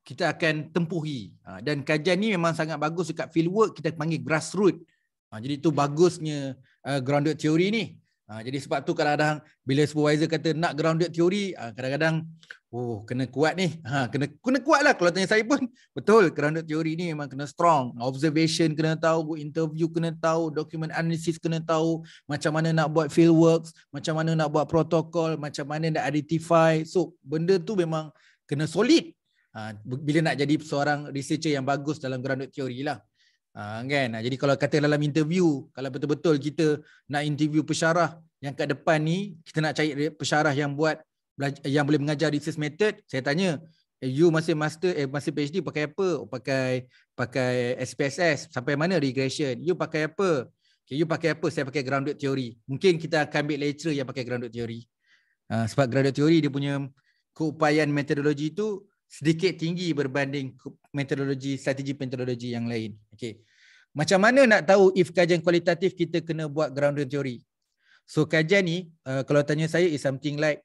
kita akan tempuhi. Ha, dan kajian ni memang sangat bagus dekat fieldwork, kita panggil grassroots. Ha, jadi tu bagusnya uh, grounded theory ni. Ha, jadi sebab tu kadang-kadang bila supervisor kata nak grounded theory, kadang-kadang oh kena kuat ni. Ha, kena, kena kuat lah kalau tanya saya pun. <laughs> Betul, grounded theory ni memang kena strong. Observation kena tahu, interview kena tahu, document analysis kena tahu, macam mana nak buat fieldworks, macam mana nak buat protokol, macam mana nak identify. So benda tu memang kena solid Ah, bila nak jadi seorang researcher yang bagus dalam ground theory lah uh, kan ah, jadi kalau kata dalam interview kalau betul-betul kita nak interview pesyarah yang kat depan ni kita nak cari pesyarah yang buat yang boleh mengajar research method saya tanya eh, you masih master eh, masih PhD pakai apa oh, pakai pakai SPSS sampai mana regression you pakai apa okay, you pakai apa saya pakai grounded theory mungkin kita akan ambil lecturer yang pakai grounded theory uh, sebab grounded theory dia punya keupayaan metodologi itu sedikit tinggi berbanding metodologi strategi metodologi yang lain. Okey. Macam mana nak tahu if kajian kualitatif kita kena buat grounding theory? So kajian ni uh, kalau tanya saya is something like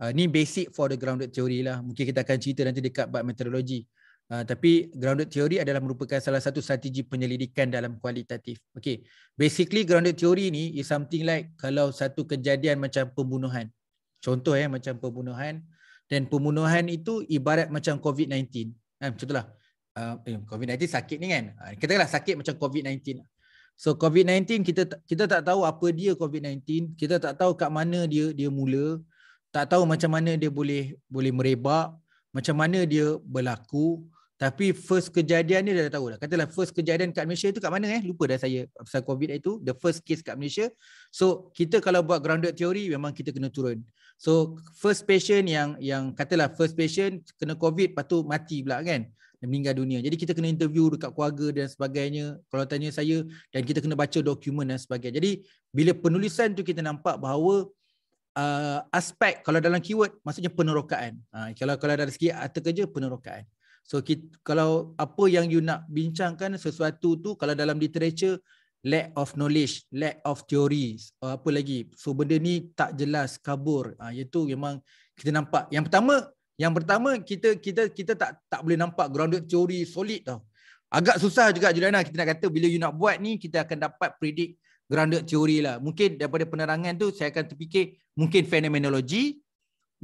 uh, ni basic for the grounded theory lah. Mungkin kita akan cerita nanti dekat bab metodologi. Uh, tapi grounded theory adalah merupakan salah satu strategi penyelidikan dalam kualitatif. Okey. Basically grounded theory ni is something like kalau satu kejadian macam pembunuhan. Contoh eh macam pembunuhan uh, dan pembunuhan itu ibarat macam COVID-19 kan eh, contohlah uh, COVID-19 sakit ni kan Kita ah, katakanlah sakit macam COVID-19 so COVID-19 kita kita tak tahu apa dia COVID-19 kita tak tahu kat mana dia dia mula tak tahu macam mana dia boleh boleh merebak macam mana dia berlaku tapi first kejadian ni dah tahu dah. Katalah first kejadian kat Malaysia tu kat mana eh? Lupa dah saya pasal COVID itu. The first case kat Malaysia. So kita kalau buat grounded theory memang kita kena turun. So first patient yang yang katalah first patient kena COVID lepas tu mati pula kan dan meninggal dunia. Jadi kita kena interview dekat keluarga dan sebagainya. Kalau tanya saya dan kita kena baca dokumen dan sebagainya. Jadi bila penulisan tu kita nampak bahawa uh, aspek kalau dalam keyword maksudnya penerokaan. Uh, kalau kalau dari segi harta kerja penerokaan. So kita, kalau apa yang you nak bincangkan sesuatu tu kalau dalam literature lack of knowledge, lack of theories, oh, apa lagi. So benda ni tak jelas, kabur. Ah ha, itu memang kita nampak. Yang pertama, yang pertama kita kita kita tak tak boleh nampak grounded theory solid tau. Agak susah juga Juliana kita nak kata bila you nak buat ni kita akan dapat predict grounded theory lah. Mungkin daripada penerangan tu saya akan terfikir mungkin fenomenologi,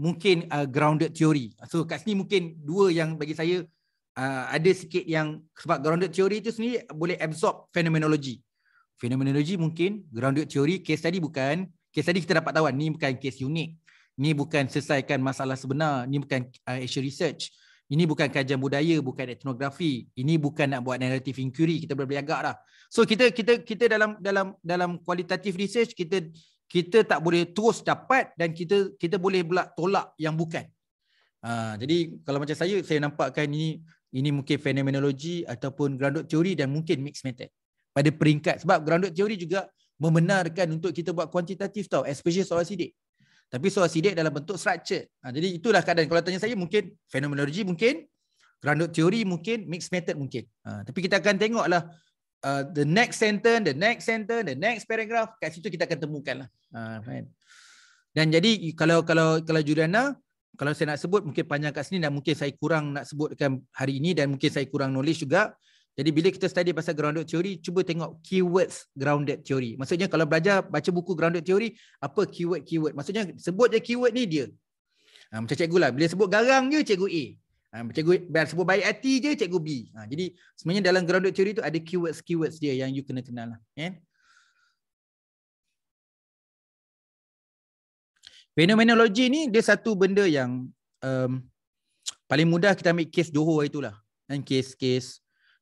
mungkin uh, ah, grounded theory. So kat sini mungkin dua yang bagi saya Uh, ada sikit yang sebab grounded theory itu sendiri boleh absorb fenomenologi fenomenologi mungkin grounded theory case tadi bukan case tadi kita dapat tahu ni bukan case unik ni bukan selesaikan masalah sebenar ni bukan uh, actual research ini bukan kajian budaya bukan etnografi ini bukan nak buat narrative inquiry kita boleh agak dah so kita kita kita dalam dalam dalam kualitatif research kita kita tak boleh terus dapat dan kita kita boleh pula tolak yang bukan uh, jadi kalau macam saya saya nampakkan ini ini mungkin fenomenologi ataupun grounded theory dan mungkin mixed method pada peringkat sebab grounded teori juga membenarkan untuk kita buat kuantitatif tau especially soal sidik tapi soal sidik dalam bentuk structured. ha, jadi itulah keadaan kalau tanya saya mungkin fenomenologi mungkin grounded teori mungkin mixed method mungkin ha, tapi kita akan tengoklah uh, the next sentence the next sentence the next paragraph kat situ kita akan temukanlah ha, kan? dan jadi kalau kalau kalau Juliana kalau saya nak sebut mungkin panjang kat sini dan mungkin saya kurang nak sebutkan hari ini dan mungkin saya kurang knowledge juga jadi bila kita study pasal grounded theory, cuba tengok keywords grounded theory. Maksudnya kalau belajar baca buku grounded theory, apa keyword-keyword? Maksudnya sebut je keyword ni dia. Ha, macam cikgu lah. Bila sebut garang je, cikgu A. Ha, cikgu, bila sebut baik hati je, cikgu B. Ha, jadi sebenarnya dalam grounded theory tu ada keywords-keywords dia yang you kena kenal. Lah. Yeah? Fenomenologi ni dia satu benda yang um, paling mudah kita ambil case Johor itulah. kes kan, case case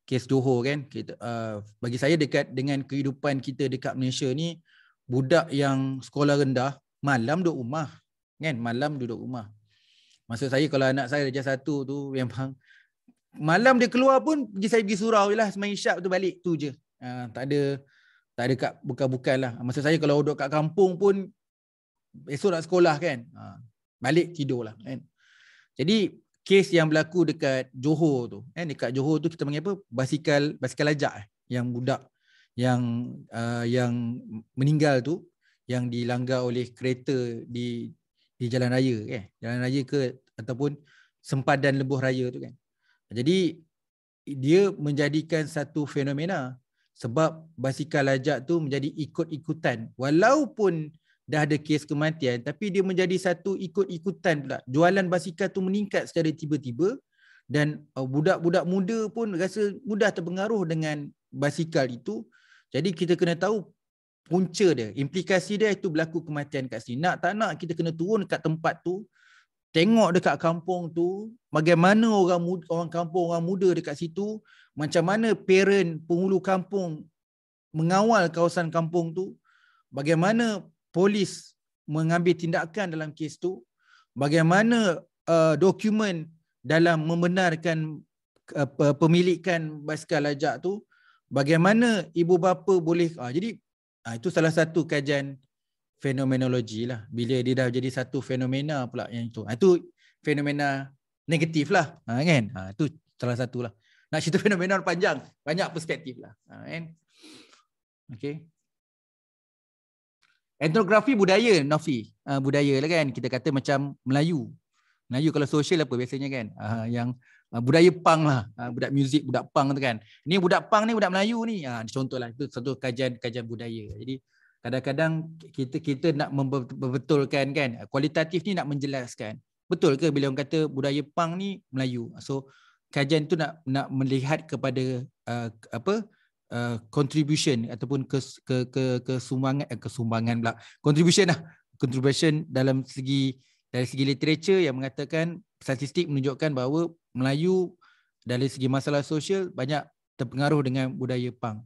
kes Johor kan kita uh, bagi saya dekat dengan kehidupan kita dekat Malaysia ni budak yang sekolah rendah malam duduk rumah kan malam duduk rumah Masa saya kalau anak saya darjah satu tu <laughs> memang malam dia keluar pun pergi saya pergi surau jelah semai isyak tu balik tu je uh, tak ada tak ada kat buka bukan lah maksud saya kalau duduk kat kampung pun esok nak sekolah kan uh, balik tidur lah kan jadi kes yang berlaku dekat Johor tu kan eh, dekat Johor tu kita panggil apa basikal basikal ajak eh, yang budak yang uh, yang meninggal tu yang dilanggar oleh kereta di di jalan raya eh jalan raya ke ataupun sempadan lebuh raya tu kan jadi dia menjadikan satu fenomena sebab basikal ajak tu menjadi ikut-ikutan walaupun dah ada kes kematian tapi dia menjadi satu ikut-ikutan pula jualan basikal tu meningkat secara tiba-tiba dan uh, budak-budak muda pun rasa mudah terpengaruh dengan basikal itu jadi kita kena tahu punca dia implikasi dia itu berlaku kematian kat sini nak tak nak kita kena turun kat tempat tu tengok dekat kampung tu bagaimana orang muda, orang kampung orang muda dekat situ macam mana parent penghulu kampung mengawal kawasan kampung tu bagaimana polis mengambil tindakan dalam kes tu bagaimana uh, dokumen dalam membenarkan uh, pemilikan basikal ajak tu bagaimana ibu bapa boleh uh, jadi uh, itu salah satu kajian fenomenologi lah bila dia dah jadi satu fenomena pula yang itu uh, itu fenomena negatif lah uh, kan uh, itu salah satulah nak cerita <laughs> fenomena panjang banyak perspektif lah uh, kan okay. Etnografi budaya Nafi. Uh, budaya lah kan. Kita kata macam Melayu. Melayu kalau sosial apa biasanya kan. Uh, yang uh, budaya punk lah. Uh, budak muzik, budak punk tu kan. Ni budak punk ni, budak Melayu ni. Uh, contohlah itu satu kajian kajian budaya. Jadi kadang-kadang kita kita nak membetulkan kan. Kualitatif ni nak menjelaskan. Betul ke bila orang kata budaya punk ni Melayu. So kajian tu nak nak melihat kepada uh, apa Uh, contribution ataupun ke ke ke kesumbangan eh, kesumbangan pula contribution lah contribution dalam segi dari segi literature yang mengatakan statistik menunjukkan bahawa Melayu dari segi masalah sosial banyak terpengaruh dengan budaya pang.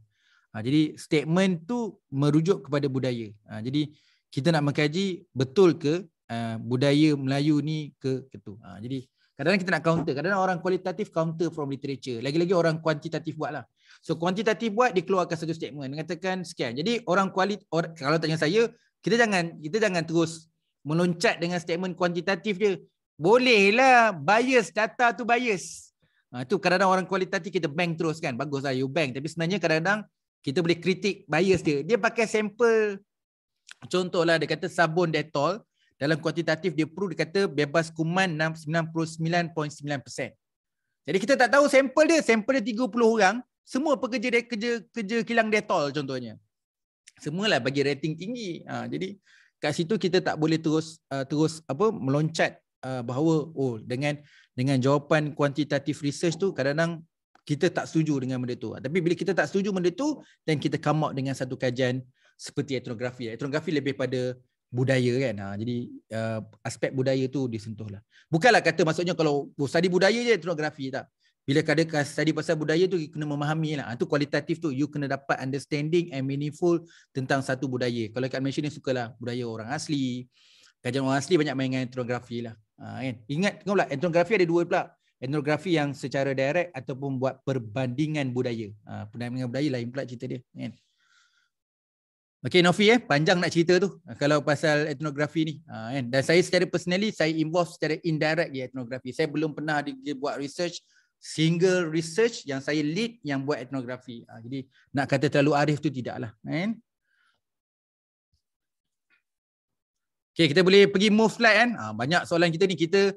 Ha, jadi statement tu merujuk kepada budaya. Ha, jadi kita nak mengkaji betul ke uh, budaya Melayu ni ke itu. Ha, jadi kadang-kadang kita nak counter. Kadang-kadang orang kualitatif counter from literature. Lagi-lagi orang kuantitatif buatlah. So kuantitatif buat dia keluarkan satu statement mengatakan scan. Jadi orang kualiti or, kalau tanya saya, kita jangan kita jangan terus meloncat dengan statement kuantitatif dia. boleh lah bias data tu bias. Ha, tu kadang-kadang orang kualitatif kita bank terus kan. Baguslah you bank tapi sebenarnya kadang-kadang kita boleh kritik bias dia. Dia pakai sampel contohlah dia kata sabun Dettol dalam kuantitatif dia perlu dia kata bebas kuman 99.9%. Jadi kita tak tahu sampel dia, sampel dia 30 orang semua pekerja dia kerja kerja kilang detol contohnya semualah bagi rating tinggi ha, jadi kat situ kita tak boleh terus uh, terus apa meloncat uh, bahawa oh dengan dengan jawapan kuantitatif research tu kadang-kadang kita tak setuju dengan benda tu tapi bila kita tak setuju benda tu then kita come out dengan satu kajian seperti etnografi etnografi lebih pada budaya kan ha, jadi uh, aspek budaya tu disentuhlah bukannya kata maksudnya kalau oh, study budaya je etnografi tak bila kada study pasal budaya tu, you kena memahami lah. Itu ha, kualitatif tu, you kena dapat understanding and meaningful tentang satu budaya. Kalau kat Malaysia ni lah budaya orang asli. Kajian orang asli banyak main dengan etnografi lah. Ha, kan? Ingat, tengok pula, etnografi ada dua pula. Etnografi yang secara direct ataupun buat perbandingan budaya. Ha, perbandingan budaya lain pula cerita dia. Kan? Okay Nofi eh panjang nak cerita tu ha, kalau pasal etnografi ni ha, kan dan saya secara personally saya involve secara indirect di etnografi saya belum pernah di buat research single research yang saya lead yang buat etnografi. Ha, jadi nak kata terlalu arif tu tidaklah. Kan? Okay, kita boleh pergi move slide kan. Ha, banyak soalan kita ni. Kita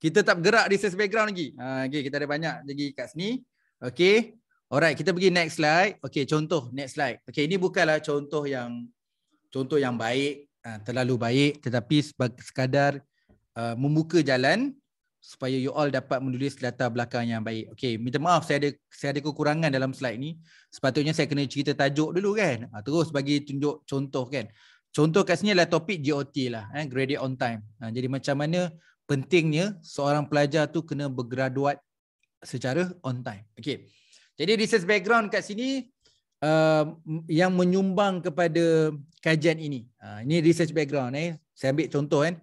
kita tak bergerak research background lagi. Ha, okay, kita ada banyak lagi kat sini. Okay. Alright, kita pergi next slide. Okay, contoh next slide. Okay, ini bukanlah contoh yang contoh yang baik, terlalu baik, tetapi sekadar membuka jalan supaya you all dapat menulis latar belakang yang baik. Okey, minta maaf saya ada saya ada kekurangan dalam slide ni. Sepatutnya saya kena cerita tajuk dulu kan. Ha, terus bagi tunjuk contoh kan. Contoh kat sini adalah topik GOT lah, eh, graduate on time. Ha, jadi macam mana pentingnya seorang pelajar tu kena bergraduat secara on time. Okey. Jadi research background kat sini uh, yang menyumbang kepada kajian ini. Uh, ini research background eh. Saya ambil contoh kan. Eh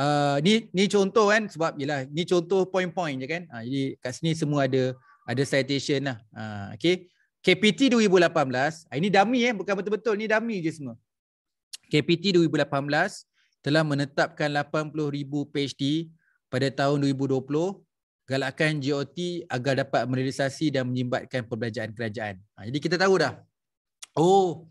uh, ni ni contoh kan sebab yalah ni contoh point-point je kan. Uh, jadi kat sini semua ada ada citation lah. Uh, okay. KPT 2018, uh, ini dami eh bukan betul-betul ni dummy je semua. KPT 2018 telah menetapkan 80,000 PhD pada tahun 2020 galakkan GOT agar dapat merealisasi dan menyimbatkan perbelanjaan kerajaan. Uh, jadi kita tahu dah. Oh,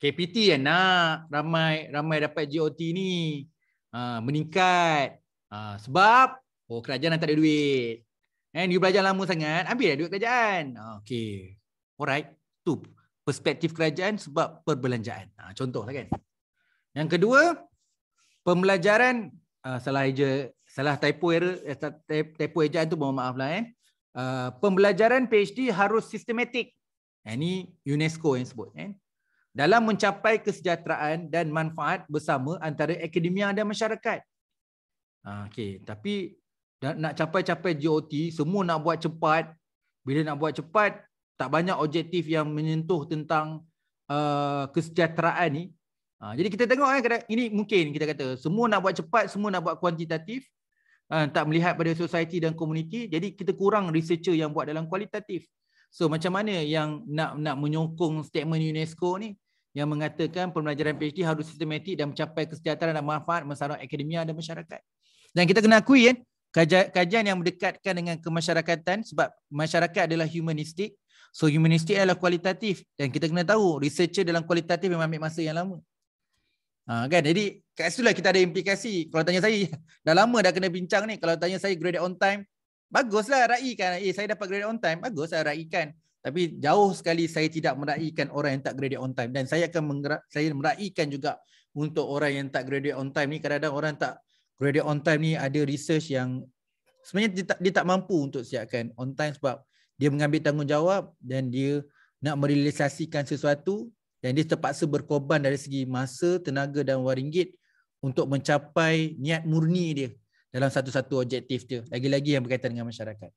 KPT yang nak ramai ramai dapat GOT ni. Ah, meningkat uh, sebab oh kerajaan tak ada duit. And eh, you belajar lama sangat, ambil lah duit kerajaan. Ah, okay. Alright. Tu perspektif kerajaan sebab perbelanjaan. Uh, contoh lah kan. Yang kedua, pembelajaran uh, salah eja, salah typo error, eh, typo ejaan tu mohon maaf lah eh. Uh, pembelajaran PhD harus sistematik. Ini eh, UNESCO yang sebut. Eh dalam mencapai kesejahteraan dan manfaat bersama antara akademia dan masyarakat. Ha, okay. Tapi nak capai-capai GOT, semua nak buat cepat. Bila nak buat cepat, tak banyak objektif yang menyentuh tentang uh, kesejahteraan ni. Ha, jadi kita tengok kan, ini mungkin kita kata semua nak buat cepat, semua nak buat kuantitatif. Ha, tak melihat pada society dan community. Jadi kita kurang researcher yang buat dalam kualitatif. So macam mana yang nak nak menyokong statement UNESCO ni yang mengatakan pembelajaran PhD harus sistematik dan mencapai kesejahteraan dan manfaat masyarakat akademia dan masyarakat. Dan kita kena akui kan ya, kajian kajian yang mendekatkan dengan kemasyarakatan sebab masyarakat adalah humanistik. So humanistik adalah kualitatif dan kita kena tahu researcher dalam kualitatif memang ambil masa yang lama. Ha, kan? Jadi kat situlah kita ada implikasi. Kalau tanya saya, <laughs> dah lama dah kena bincang ni. Kalau tanya saya graduate on time, baguslah raikan eh saya dapat graduate on time bagus saya raikan tapi jauh sekali saya tidak meraikan orang yang tak graduate on time dan saya akan saya meraikan juga untuk orang yang tak graduate on time ni kadang-kadang orang tak graduate on time ni ada research yang sebenarnya dia tak, dia tak mampu untuk siapkan on time sebab dia mengambil tanggungjawab dan dia nak merealisasikan sesuatu dan dia terpaksa berkorban dari segi masa, tenaga dan wang untuk mencapai niat murni dia dalam satu-satu objektif dia lagi-lagi yang berkaitan dengan masyarakat.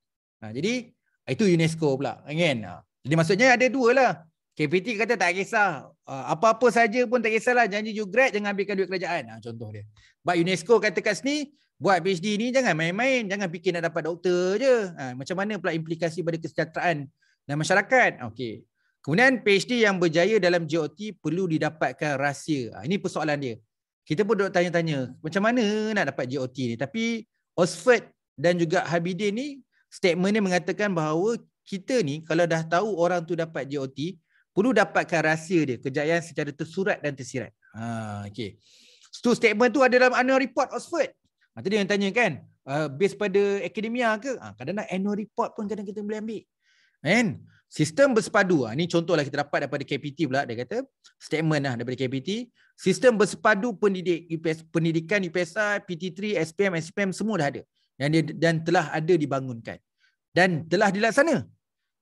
Ha, jadi ah, itu UNESCO pula kan. Ha, jadi maksudnya ada dua lah. KPT kata tak kisah ah, apa-apa saja pun tak kisahlah janji you grad jangan ambilkan duit kerajaan. Ha, contoh dia. But UNESCO kata kat sini buat PhD ni jangan main-main, jangan fikir nak dapat doktor je. Ha, macam mana pula implikasi pada kesejahteraan dan masyarakat? Okey. Kemudian PhD yang berjaya dalam JOT perlu didapatkan rahsia. Ha, ini persoalan dia kita pun duduk tanya-tanya macam mana nak dapat GOT ni tapi Oxford dan juga Habidin ni statement ni mengatakan bahawa kita ni kalau dah tahu orang tu dapat GOT perlu dapatkan rahsia dia kejayaan secara tersurat dan tersirat ha okey so statement tu ada dalam annual report Oxford ha, tadi yang tanya kan uh, based pada akademia ke ha, kadang-kadang annual report pun kadang kadang kita boleh ambil kan Sistem bersepadu. Ha, ah, ini contohlah kita dapat daripada KPT pula. Dia kata statement lah daripada KPT. Sistem bersepadu pendidik, UPS, pendidikan UPSR, PT3, SPM, SPM semua dah ada. Dan, dia, dan telah ada dibangunkan. Dan telah dilaksana.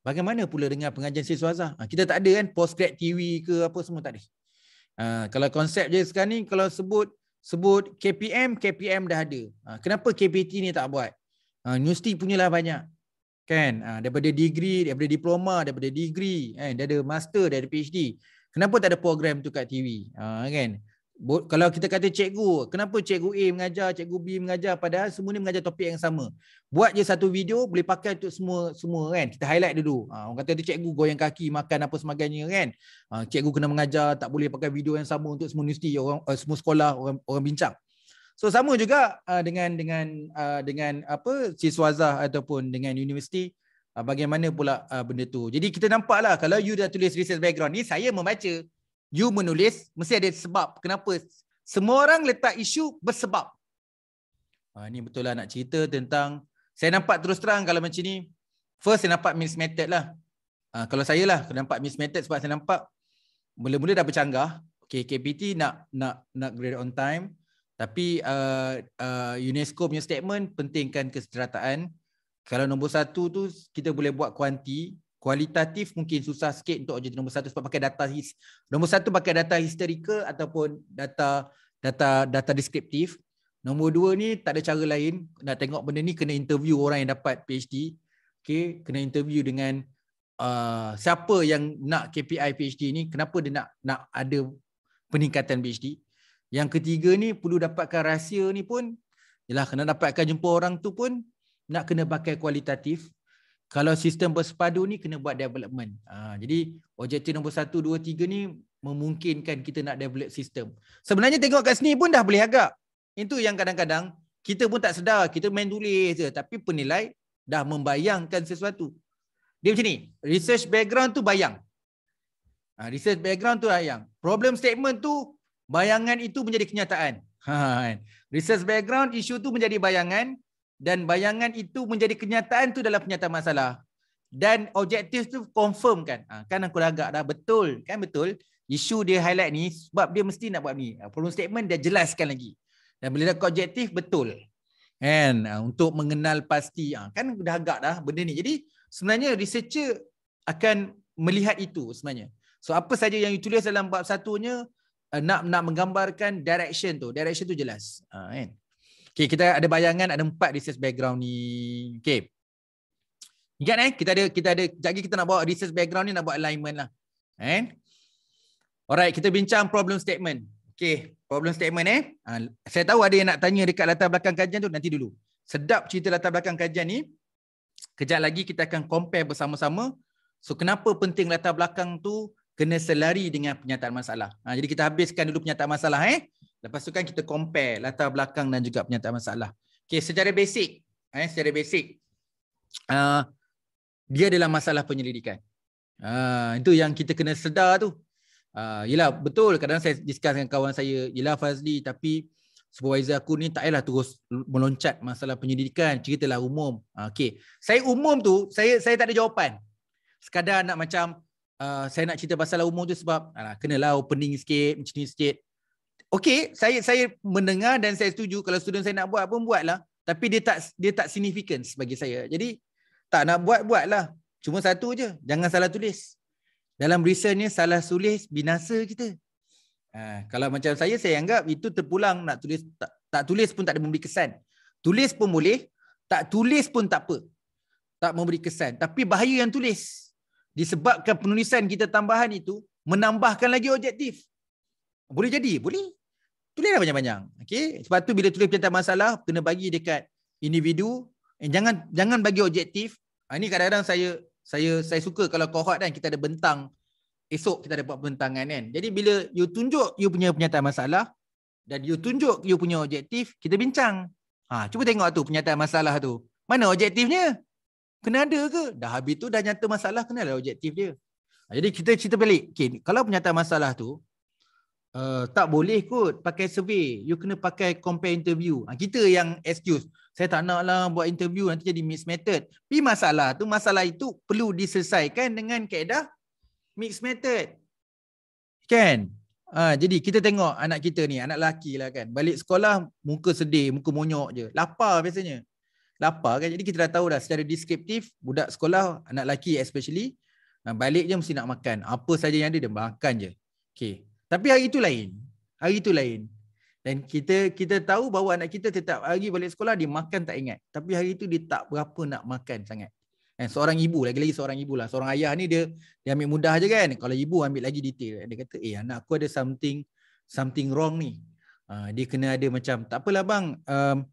Bagaimana pula dengan pengajian siswa azah? kita tak ada kan postgrad TV ke apa semua tak ada. Ha, kalau konsep je sekarang ni, kalau sebut sebut KPM, KPM dah ada. Ha, kenapa KPT ni tak buat? Ha, universiti punyalah banyak kan ha, daripada degree daripada diploma daripada degree kan dia ada master dia ada PhD kenapa tak ada program tu kat TV ha, ah, kan Bo- kalau kita kata cikgu kenapa cikgu A mengajar cikgu B mengajar padahal semua ni mengajar topik yang sama buat je satu video boleh pakai untuk semua semua kan kita highlight dulu ha, orang kata tu cikgu goyang kaki makan apa sebagainya kan ha, cikgu kena mengajar tak boleh pakai video yang sama untuk semua universiti orang uh, semua sekolah orang orang bincang So sama juga uh, dengan dengan uh, dengan apa siswazah ataupun dengan universiti uh, bagaimana pula uh, benda tu. Jadi kita nampaklah kalau you dah tulis research background ni saya membaca you menulis mesti ada sebab kenapa semua orang letak isu bersebab. Ha, ah, ini betul lah nak cerita tentang saya nampak terus terang kalau macam ni first saya nampak mismatched lah. Ha, kalau saya lah saya nampak mismatched sebab saya nampak mula-mula dah bercanggah KKPT nak nak nak grade on time tapi uh, uh, UNESCO punya statement pentingkan kesejahteraan. Kalau nombor satu tu kita boleh buat kuanti, kualitatif mungkin susah sikit untuk jadi nombor satu sebab pakai data his, nombor satu pakai data historical ataupun data data data deskriptif. Nombor dua ni tak ada cara lain nak tengok benda ni kena interview orang yang dapat PhD. Okay, kena interview dengan uh, siapa yang nak KPI PhD ni, kenapa dia nak nak ada peningkatan PhD. Yang ketiga ni perlu dapatkan rahsia ni pun ialah kena dapatkan jumpa orang tu pun nak kena pakai kualitatif. Kalau sistem bersepadu ni kena buat development. Ha, jadi objektif nombor satu, dua, tiga ni memungkinkan kita nak develop sistem. Sebenarnya tengok kat sini pun dah boleh agak. Itu yang kadang-kadang kita pun tak sedar. Kita main tulis je. Tapi penilai dah membayangkan sesuatu. Dia macam ni. Research background tu bayang. Ha, research background tu bayang. Problem statement tu bayangan itu menjadi kenyataan. Ha, ha, ha. Research background, isu tu menjadi bayangan dan bayangan itu menjadi kenyataan tu dalam penyata masalah. Dan objektif tu confirm kan. Kan aku dah agak dah betul. Kan betul. Isu dia highlight ni sebab dia mesti nak buat ni. Problem statement dia jelaskan lagi. Dan bila dapat objektif betul. Kan untuk mengenal pasti. Kan dah agak dah benda ni. Jadi sebenarnya researcher akan melihat itu sebenarnya. So apa saja yang you tulis dalam bab satunya uh, nak nak menggambarkan direction tu. Direction tu jelas. Uh, kan? Okay, kita ada bayangan ada empat research background ni. Okay. Ingat eh, kita ada, kita ada, sekejap lagi kita nak buat research background ni, nak buat alignment lah. And, alright, kita bincang problem statement. Okay, problem statement eh. Uh, saya tahu ada yang nak tanya dekat latar belakang kajian tu, nanti dulu. Sedap cerita latar belakang kajian ni. Kejap lagi kita akan compare bersama-sama. So, kenapa penting latar belakang tu kena selari dengan penyataan masalah. Ha, jadi kita habiskan dulu penyataan masalah eh. Lepas tu kan kita compare latar belakang dan juga penyataan masalah. Okey, secara basic eh secara basic uh, dia adalah masalah penyelidikan. Uh, itu yang kita kena sedar tu. Uh, yelah betul kadang saya discuss dengan kawan saya Yelah Fazli tapi supervisor aku ni tak payahlah terus meloncat masalah penyelidikan ceritalah umum uh, okey saya umum tu saya saya tak ada jawapan sekadar nak macam Uh, saya nak cerita pasal umur tu sebab alah, kenalah opening sikit, macam ni sikit. Okay, saya saya mendengar dan saya setuju kalau student saya nak buat pun buatlah. Tapi dia tak dia tak signifikan bagi saya. Jadi tak nak buat, buatlah. Cuma satu je, jangan salah tulis. Dalam research ni salah tulis binasa kita. Ha, kalau macam saya, saya anggap itu terpulang nak tulis. Tak, tak tulis pun tak ada memberi kesan. Tulis pun boleh, tak tulis pun tak apa. Tak memberi kesan. Tapi bahaya yang tulis disebabkan penulisan kita tambahan itu menambahkan lagi objektif. Boleh jadi, boleh. Tulislah banyak-banyak. Okey, sebab tu bila tulis tentang masalah kena bagi dekat individu eh, jangan jangan bagi objektif. Ha, ini kadang-kadang saya saya saya suka kalau cohort kan kita ada bentang esok kita ada buat bentangan kan. Jadi bila you tunjuk you punya penyataan masalah dan you tunjuk you punya objektif, kita bincang. Ha, cuba tengok tu penyataan masalah tu. Mana objektifnya? Kena ada ke? Dah habis tu dah nyata masalah kena lah objektif dia. Ha, jadi kita cerita balik. Okay, kalau penyataan masalah tu uh, tak boleh kot pakai survey. You kena pakai compare interview. Ha, kita yang excuse. Saya tak nak lah buat interview nanti jadi mixed method. Tapi masalah tu masalah itu perlu diselesaikan dengan kaedah mixed method. Kan? Ha, jadi kita tengok anak kita ni anak lelaki lah kan. Balik sekolah muka sedih, muka monyok je. Lapar biasanya lapar kan jadi kita dah tahu dah secara deskriptif budak sekolah anak lelaki especially balik je mesti nak makan apa saja yang ada dia makan je Okay. tapi hari itu lain hari itu lain dan kita kita tahu bahawa anak kita tetap hari balik sekolah dia makan tak ingat tapi hari itu dia tak berapa nak makan sangat dan seorang ibu lagi-lagi seorang ibu lah seorang ayah ni dia dia ambil mudah je kan kalau ibu ambil lagi detail dia kata eh anak aku ada something something wrong ni ah, dia kena ada macam tak apalah bang um,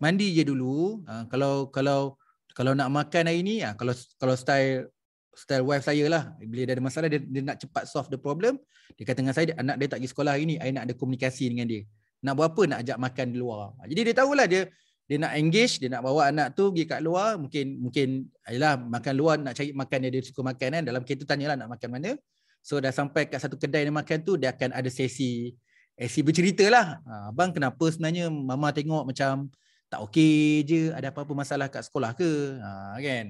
mandi je dulu ha, kalau kalau kalau nak makan hari ni ha, kalau kalau style style wife saya lah bila dia ada masalah dia, dia nak cepat solve the problem dia kata dengan saya anak dia tak pergi sekolah hari ni saya nak ada komunikasi dengan dia nak buat apa nak ajak makan di luar ha, jadi dia tahulah dia dia nak engage dia nak bawa anak tu pergi kat luar mungkin mungkin ayalah makan luar nak cari makan dia dia suka makan kan dalam kereta tanyalah nak makan mana so dah sampai kat satu kedai dia makan tu dia akan ada sesi sesi bercerita lah. Ha, abang kenapa sebenarnya mama tengok macam tak okey je, ada apa-apa masalah kat sekolah ke, ha, kan?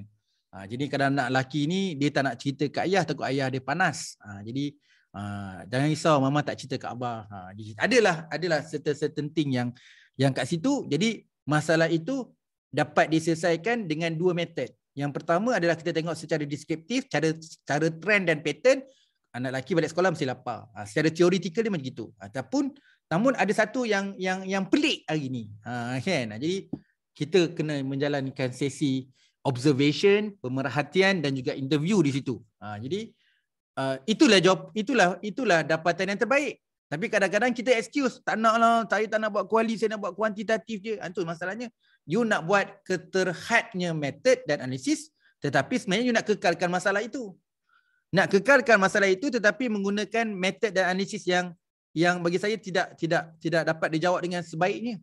Ha, jadi kadang nak laki ni, dia tak nak cerita kat ayah, takut ayah dia panas. Ha, jadi, ha, jangan risau, mama tak cerita kat abah. Ha, jadi, adalah, adalah certain-certain thing yang, yang kat situ. Jadi, masalah itu dapat diselesaikan dengan dua method. Yang pertama adalah kita tengok secara deskriptif, cara, cara trend dan pattern, anak laki balik sekolah mesti lapar. Ha, secara teoritikal dia macam itu. Ataupun, Namun ada satu yang yang yang pelik hari ni. Ha kan. Jadi kita kena menjalankan sesi observation, pemerhatian dan juga interview di situ. Ha jadi uh, itulah job itulah itulah dapatan yang terbaik. Tapi kadang-kadang kita excuse tak naklah, saya tak nak buat kuali, saya nak buat kuantitatif je. Antu ha, masalahnya you nak buat keterhadnya method dan analisis tetapi sebenarnya you nak kekalkan masalah itu. Nak kekalkan masalah itu tetapi menggunakan method dan analisis yang yang bagi saya tidak tidak tidak dapat dijawab dengan sebaiknya.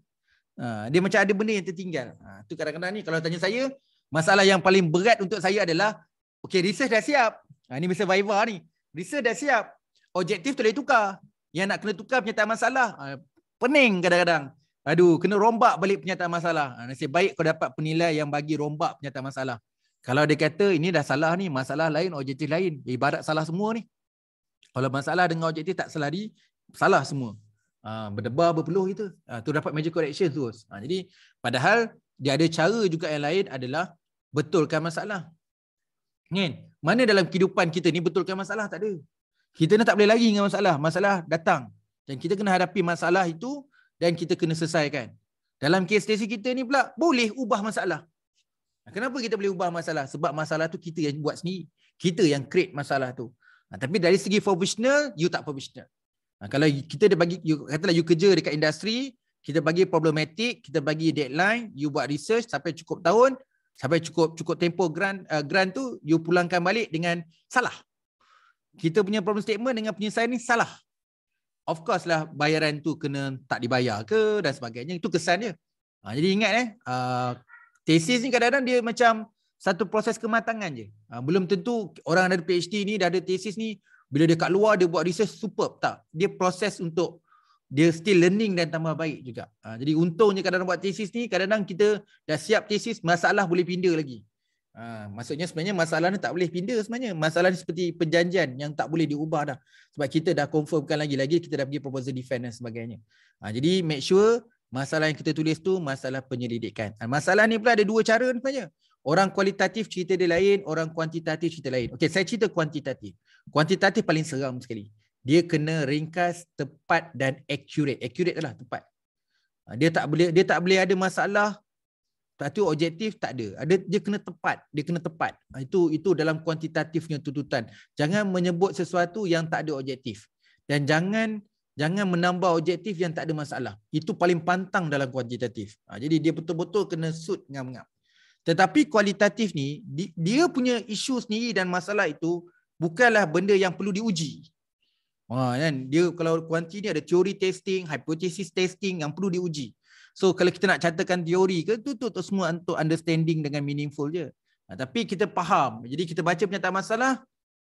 Ha, dia macam ada benda yang tertinggal. Itu ha, kadang-kadang ni kalau tanya saya, masalah yang paling berat untuk saya adalah okay research dah siap. Ha ni Mr. Viva ni. Research dah siap. Objektif telah tukar. Yang nak kena tukar penyataan masalah. Ha, pening kadang-kadang. Aduh, kena rombak balik penyataan masalah. nasib baik kau dapat penilai yang bagi rombak penyataan masalah. Kalau dia kata ini dah salah ni, masalah lain, objektif lain. Ibarat salah semua ni. Kalau masalah dengan objektif tak selari, salah semua. Uh, berdebar berpeluh kita. Uh, tu dapat major correction terus. Uh, ah, jadi padahal dia ada cara juga yang lain adalah betulkan masalah. Kan? Mana dalam kehidupan kita ni betulkan masalah tak ada. Kita ni tak boleh lagi dengan masalah. Masalah datang. Dan kita kena hadapi masalah itu dan kita kena selesaikan. Dalam kes tesis kita ni pula boleh ubah masalah. Ah, kenapa kita boleh ubah masalah? Sebab masalah tu kita yang buat sendiri. Kita yang create masalah tu. Ha, tapi dari segi professional, you tak professional. Ha, kalau kita dia bagi you, katalah you kerja dekat industri kita bagi problematik kita bagi deadline you buat research sampai cukup tahun sampai cukup cukup tempo grant uh, grant tu you pulangkan balik dengan salah kita punya problem statement dengan penyelesaian ni salah of course lah bayaran tu kena tak dibayar ke dan sebagainya itu kesan dia ha, jadi ingat eh uh, thesis ni kadang-kadang dia macam satu proses kematangan je. Ha, belum tentu orang ada PhD ni, dah ada tesis ni, bila dia kat luar dia buat research superb tak dia proses untuk dia still learning dan tambah baik juga ha, jadi untungnya kadang-kadang buat thesis ni kadang-kadang kita dah siap thesis masalah boleh pindah lagi ha, maksudnya sebenarnya masalah ni tak boleh pindah sebenarnya masalah ni seperti perjanjian yang tak boleh diubah dah sebab kita dah confirmkan lagi-lagi kita dah pergi proposal defense dan sebagainya ha, jadi make sure masalah yang kita tulis tu masalah penyelidikan ha, masalah ni pula ada dua cara sebenarnya Orang kualitatif cerita dia lain, orang kuantitatif cerita lain. Okey, saya cerita kuantitatif. Kuantitatif paling seram sekali. Dia kena ringkas, tepat dan accurate. Accurate adalah tepat. Ha, dia tak boleh dia tak boleh ada masalah. Tak tu objektif tak ada. Ada dia kena tepat, dia kena tepat. Ha, itu itu dalam kuantitatifnya tuntutan. Jangan menyebut sesuatu yang tak ada objektif. Dan jangan jangan menambah objektif yang tak ada masalah. Itu paling pantang dalam kuantitatif. Ha, jadi dia betul-betul kena suit ngam-ngam. Tetapi kualitatif ni dia punya isu sendiri dan masalah itu bukanlah benda yang perlu diuji. Ha kan dia kalau kuanti ni ada teori testing, hypothesis testing yang perlu diuji. So kalau kita nak catatkan teori ke tu tu, tu semua untuk understanding dengan meaningful je. Ha, tapi kita faham. Jadi kita baca penyataan masalah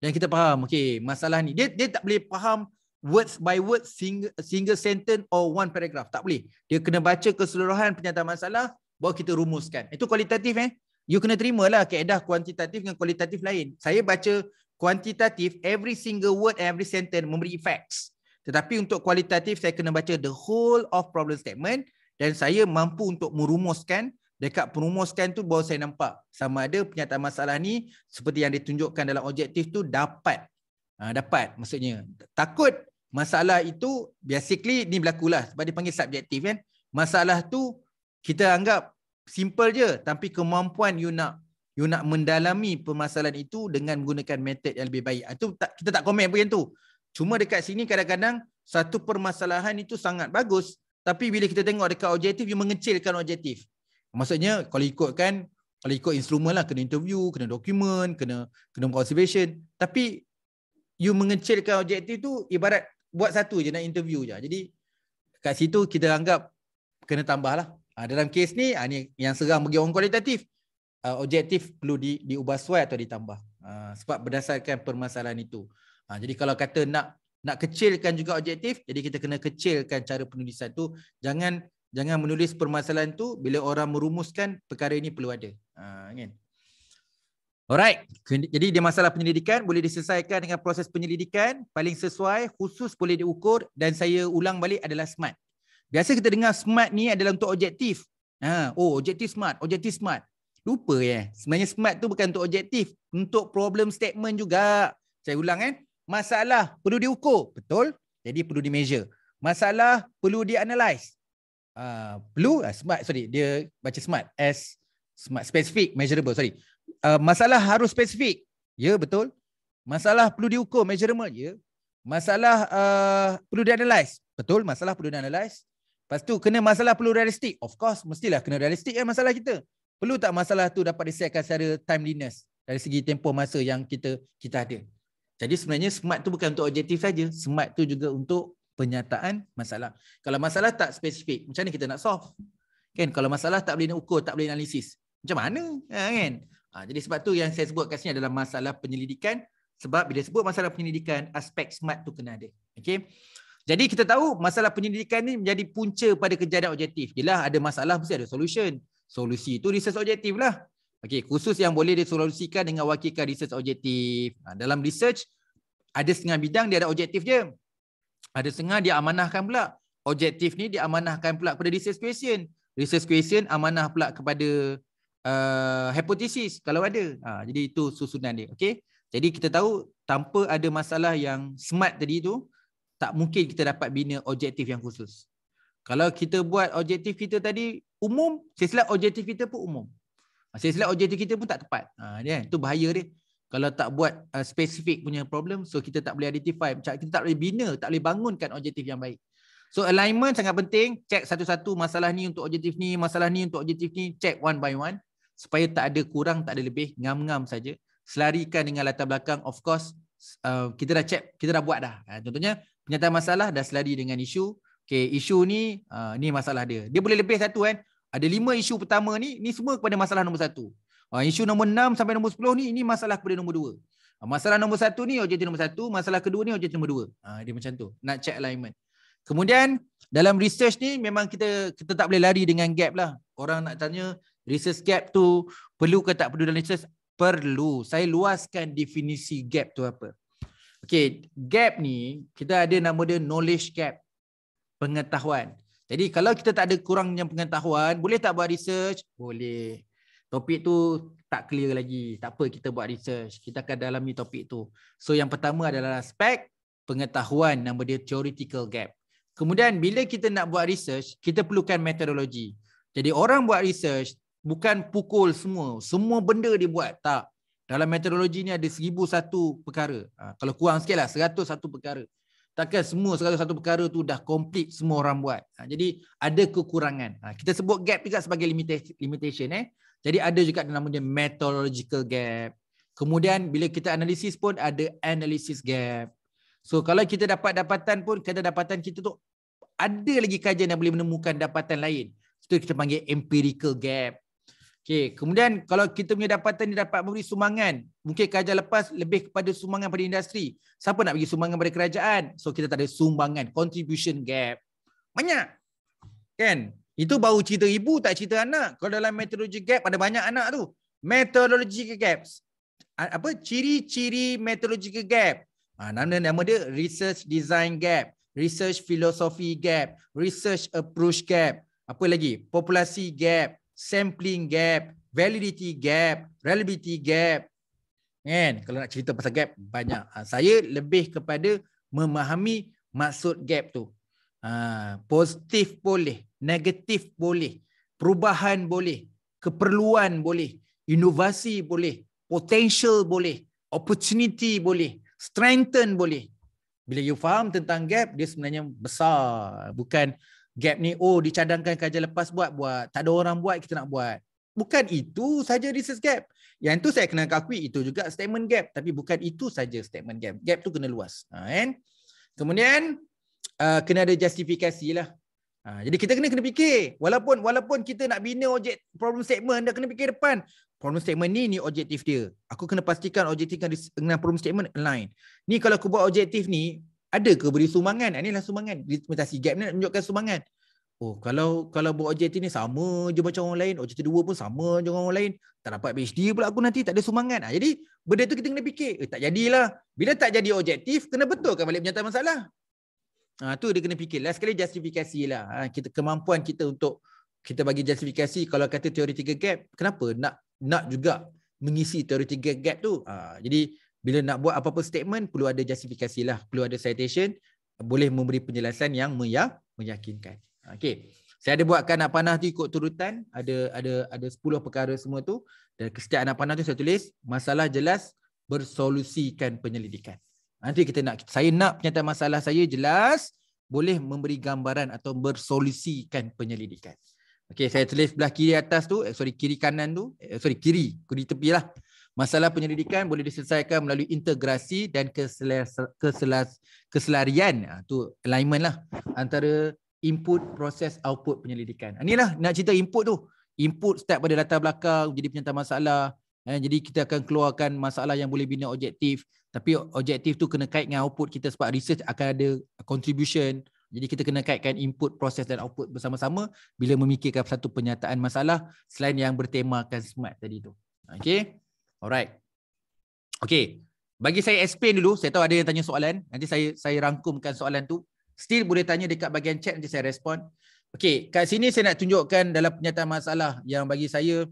dan kita faham okey masalah ni. Dia dia tak boleh faham words by words single, single sentence or one paragraph. Tak boleh. Dia kena baca keseluruhan penyataan masalah baru kita rumuskan. Itu kualitatif eh. You kena terimalah keedah kuantitatif dengan kualitatif lain. Saya baca kuantitatif every single word and every sentence memberi effects. Tetapi untuk kualitatif saya kena baca the whole of problem statement dan saya mampu untuk merumuskan dekat perumuskan tu baru saya nampak sama ada penyataan masalah ni seperti yang ditunjukkan dalam objektif tu dapat. Ha, dapat maksudnya takut masalah itu basically ni berlaku lah sebab dia panggil subjektif kan. Masalah tu kita anggap simple je tapi kemampuan you nak you nak mendalami permasalahan itu dengan menggunakan method yang lebih baik. Itu ah, tak, kita tak komen apa yang tu. Cuma dekat sini kadang-kadang satu permasalahan itu sangat bagus tapi bila kita tengok dekat objektif you mengecilkan objektif. Maksudnya kalau ikutkan kalau ikut instrumen lah kena interview, kena dokumen, kena kena conservation tapi you mengecilkan objektif tu ibarat buat satu je nak interview je. Jadi kat situ kita anggap kena tambah lah. Uh, dalam kes ni, uh, ni yang serang bagi orang kualitatif, uh, objektif perlu di, diubah suai atau ditambah. Uh, sebab berdasarkan permasalahan itu. Uh, jadi kalau kata nak nak kecilkan juga objektif, jadi kita kena kecilkan cara penulisan tu. Jangan jangan menulis permasalahan tu bila orang merumuskan perkara ini perlu ada. Uh, kan? Alright, jadi dia masalah penyelidikan boleh diselesaikan dengan proses penyelidikan paling sesuai khusus boleh diukur dan saya ulang balik adalah SMART. Biasa kita dengar smart ni adalah untuk objektif. Ha, oh, objektif smart, objektif smart. Lupa ya. Sebenarnya smart tu bukan untuk objektif, untuk problem statement juga. Saya ulang eh. Masalah perlu diukur, betul? Jadi perlu di measure. Masalah perlu di analyze. Uh, ah, perlu uh, smart sorry, dia baca smart s smart specific measurable sorry. Uh, masalah harus spesifik. Ya, yeah, betul. Masalah perlu diukur measurable, ya. Yeah. Masalah uh, perlu di analyze. Betul, masalah perlu di analyze. Lepas tu kena masalah perlu realistik. Of course, mestilah kena realistik kan masalah kita. Perlu tak masalah tu dapat disiapkan secara timeliness dari segi tempoh masa yang kita kita ada. Jadi sebenarnya smart tu bukan untuk objektif saja, smart tu juga untuk penyataan masalah. Kalau masalah tak spesifik, macam mana kita nak solve? Kan kalau masalah tak boleh nak ukur, tak boleh analisis. Macam mana? Ha, kan? Ha, jadi sebab tu yang saya sebut kat sini adalah masalah penyelidikan sebab bila sebut masalah penyelidikan, aspek smart tu kena ada. Okey. Jadi kita tahu masalah penyelidikan ni menjadi punca pada kejadian objektif. Yalah ada masalah mesti ada solution. Solusi itu research objektif lah. Okey, khusus yang boleh disolusikan dengan wakilkan research objektif. Ha, dalam research ada setengah bidang dia ada objektif dia. Ada setengah dia amanahkan pula. Objektif ni dia amanahkan pula kepada research question. Research question amanah pula kepada uh, hypothesis kalau ada. Ha, jadi itu susunan dia. Okey. Jadi kita tahu tanpa ada masalah yang smart tadi tu, tak mungkin kita dapat bina objektif yang khusus. Kalau kita buat objektif kita tadi umum, silap objektif kita pun umum. Ah, silap objektif kita pun tak tepat. Ha, ah, kan, dia, itu bahaya dia. Kalau tak buat uh, ah, spesifik punya problem, so kita tak boleh identify. Kita tak boleh bina, tak boleh bangunkan objektif yang baik. So alignment sangat penting. Check satu-satu masalah ni untuk objektif ni, masalah ni untuk objektif ni. Check one by one. Supaya tak ada kurang, tak ada lebih. Ngam-ngam saja. Selarikan dengan latar belakang, of course uh, kita dah check, kita dah buat dah. Uh, contohnya penyataan masalah dah selari dengan isu. Okay, isu ni uh, ni masalah dia. Dia boleh lebih satu kan. Ada lima isu pertama ni, ni semua kepada masalah nombor satu. Uh, isu nombor enam sampai nombor sepuluh ni, ini masalah kepada nombor dua. Uh, masalah nombor satu ni objektif nombor satu, masalah kedua ni objektif nombor dua. Uh, dia macam tu, nak check alignment. Kemudian dalam research ni memang kita kita tak boleh lari dengan gap lah. Orang nak tanya research gap tu perlu ke tak perlu dalam research perlu. Saya luaskan definisi gap tu apa. Okay, gap ni kita ada nama dia knowledge gap. Pengetahuan. Jadi kalau kita tak ada kurangnya pengetahuan, boleh tak buat research? Boleh. Topik tu tak clear lagi. Tak apa kita buat research. Kita akan dalami topik tu. So yang pertama adalah aspek pengetahuan. Nama dia theoretical gap. Kemudian bila kita nak buat research, kita perlukan metodologi. Jadi orang buat research, bukan pukul semua. Semua benda dia buat. Tak. Dalam meteorologi ni ada seribu satu perkara. Ha, kalau kurang sikit lah, seratus satu perkara. Takkan semua seratus satu perkara tu dah complete semua orang buat. Ha, jadi ada kekurangan. Ha, kita sebut gap juga sebagai limitation. Eh. Jadi ada juga namanya methodological gap. Kemudian bila kita analisis pun ada analysis gap. So kalau kita dapat dapatan pun, kata dapatan kita tu ada lagi kajian yang boleh menemukan dapatan lain. Itu kita panggil empirical gap. Okay, kemudian kalau kita punya dapatan ni dapat memberi sumbangan, mungkin kerajaan lepas lebih kepada sumbangan pada industri. Siapa nak bagi sumbangan pada kerajaan? So kita tak ada sumbangan, contribution gap. Banyak. Kan? Itu baru cerita ibu tak cerita anak. Kalau dalam methodology gap ada banyak anak tu. Methodology gaps. Apa ciri-ciri methodological gap? Ah nama nama dia research design gap, research philosophy gap, research approach gap. Apa lagi? Populasi gap, sampling gap, validity gap, reliability gap. Kan? Kalau nak cerita pasal gap, banyak. Ah, saya lebih kepada memahami maksud gap tu. Ah, positif boleh, negatif boleh, perubahan boleh, keperluan boleh, inovasi boleh, potential boleh, opportunity boleh, strengthen boleh. Bila you faham tentang gap, dia sebenarnya besar. Bukan gap ni oh dicadangkan kerja lepas buat buat tak ada orang buat kita nak buat bukan itu saja research gap yang tu saya kena akui itu juga statement gap tapi bukan itu saja statement gap gap tu kena luas ha, kan kemudian uh, kena ada justifikasi lah ha, jadi kita kena kena fikir walaupun walaupun kita nak bina objek problem statement dah kena fikir depan problem statement ni ni objektif dia aku kena pastikan objektif dengan problem statement lain. ni kalau aku buat objektif ni ada ke beri sumbangan ini lah sumbangan dispensasi gap ni nak tunjukkan sumbangan oh kalau kalau buat OJT ni sama je macam orang lain OJT 2 pun sama je orang lain tak dapat PhD pula aku nanti tak ada sumbangan ha, jadi benda tu kita kena fikir eh, tak jadilah bila tak jadi objektif kena betulkan balik penyataan masalah ha, tu dia kena fikir last Sekali justifikasi lah ha, kita, kemampuan kita untuk kita bagi justifikasi kalau kata teori 3 gap kenapa nak nak juga mengisi teori 3 gap tu ha, jadi bila nak buat apa-apa statement perlu ada justifikasi lah perlu ada citation boleh memberi penjelasan yang meyak, meyakinkan okey saya ada buatkan anak panah tu ikut turutan ada ada ada 10 perkara semua tu dan setiap anak panah tu saya tulis masalah jelas bersolusikan penyelidikan nanti kita nak saya nak penyataan masalah saya jelas boleh memberi gambaran atau bersolusikan penyelidikan okey saya tulis belah kiri atas tu eh, sorry kiri kanan tu eh, sorry kiri kiri tepi lah Masalah penyelidikan boleh diselesaikan melalui integrasi dan keselarian ah, tu alignment lah antara input proses output penyelidikan. Inilah ah, nak cerita input tu. Input start pada latar belakang jadi penyata masalah. Eh, jadi kita akan keluarkan masalah yang boleh bina objektif tapi objektif tu kena kait dengan output kita sebab research akan ada contribution. Jadi kita kena kaitkan input, proses dan output bersama-sama bila memikirkan satu penyataan masalah selain yang bertemakan SMART tadi tu. Okay. Alright. Okay. Bagi saya explain dulu. Saya tahu ada yang tanya soalan. Nanti saya saya rangkumkan soalan tu. Still boleh tanya dekat bahagian chat. Nanti saya respon. Okay. Kat sini saya nak tunjukkan dalam penyataan masalah yang bagi saya.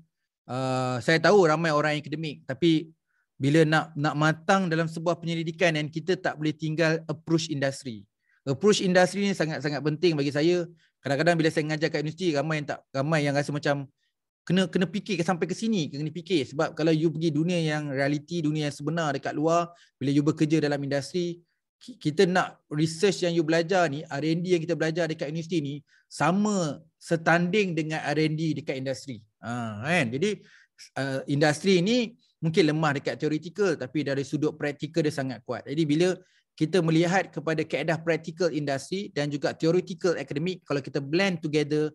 Uh, saya tahu ramai orang akademik. Tapi bila nak nak matang dalam sebuah penyelidikan dan kita tak boleh tinggal approach industri. Approach industri ni sangat-sangat penting bagi saya. Kadang-kadang bila saya mengajar kat universiti, ramai yang tak ramai yang rasa macam kena kena fikir ke sampai ke sini kena fikir sebab kalau you pergi dunia yang realiti dunia yang sebenar dekat luar bila you bekerja dalam industri kita nak research yang you belajar ni R&D yang kita belajar dekat universiti ni sama setanding dengan R&D dekat industri ha, kan jadi uh, industri ni mungkin lemah dekat theoretical tapi dari sudut praktikal dia sangat kuat jadi bila kita melihat kepada keadaan praktikal industri dan juga teoretikal akademik, kalau kita blend together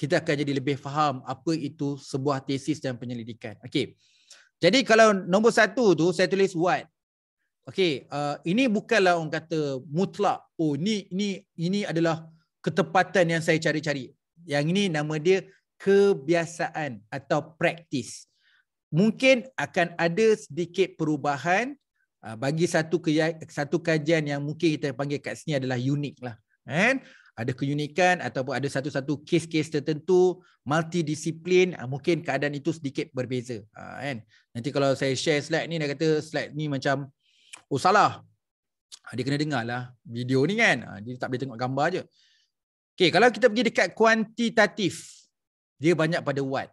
kita akan jadi lebih faham apa itu sebuah tesis dan penyelidikan. Okey. Jadi kalau nombor satu tu saya tulis what. Okey, uh, ini bukanlah orang kata mutlak. Oh, ni ini ini adalah ketepatan yang saya cari-cari. Yang ini nama dia kebiasaan atau praktis. Mungkin akan ada sedikit perubahan uh, bagi satu satu kajian yang mungkin kita panggil kat sini adalah unik lah. Kan? ada keunikan ataupun ada satu-satu kes-kes tertentu multidisiplin ah, mungkin keadaan itu sedikit berbeza ah, kan nanti kalau saya share slide ni dia kata slide ni macam oh salah ah, dia kena dengar lah video ni kan dia tak boleh tengok gambar je okay, kalau kita pergi dekat kuantitatif dia banyak pada what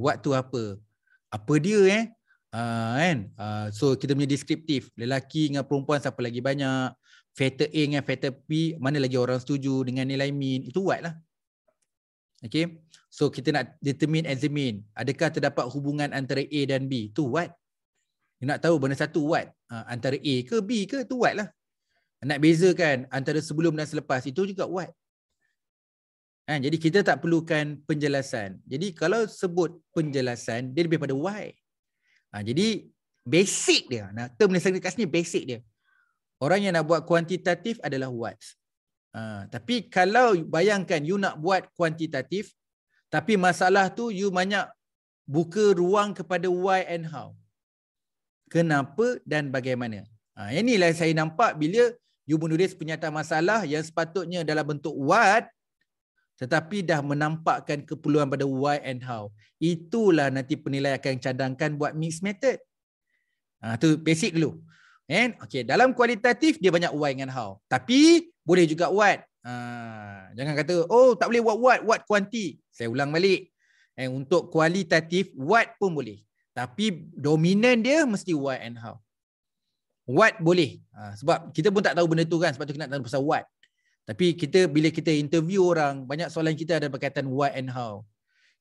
what tu apa apa dia eh Uh, kan? uh, so kita punya deskriptif Lelaki dengan perempuan siapa lagi banyak factor A dengan factor B mana lagi orang setuju dengan nilai mean itu white lah okay. so kita nak determine and a mean adakah terdapat hubungan antara A dan B itu white. you nak tahu benda satu white ha, antara A ke B ke itu white lah nak bezakan antara sebelum dan selepas itu juga white. ha, jadi kita tak perlukan penjelasan jadi kalau sebut penjelasan dia lebih pada why ha, jadi basic dia nah, term yang saya kat sini basic dia Orang yang nak buat kuantitatif adalah what. Uh, tapi kalau bayangkan you nak buat kuantitatif, tapi masalah tu you banyak buka ruang kepada why and how. Kenapa dan bagaimana. Uh, ha, inilah saya nampak bila you menulis penyataan masalah yang sepatutnya dalam bentuk what, tetapi dah menampakkan keperluan pada why and how. Itulah nanti penilaian akan cadangkan buat mixed method. Itu ha, uh, basic dulu. And okay, dalam kualitatif dia banyak why dengan how. Tapi boleh juga what. Uh, jangan kata, oh tak boleh what what, what kuanti. Saya ulang balik. And untuk kualitatif, what pun boleh. Tapi dominan dia mesti why and how. What boleh. Uh, sebab kita pun tak tahu benda tu kan. Sebab tu kita nak tahu pasal what. Tapi kita bila kita interview orang, banyak soalan kita ada berkaitan why and how.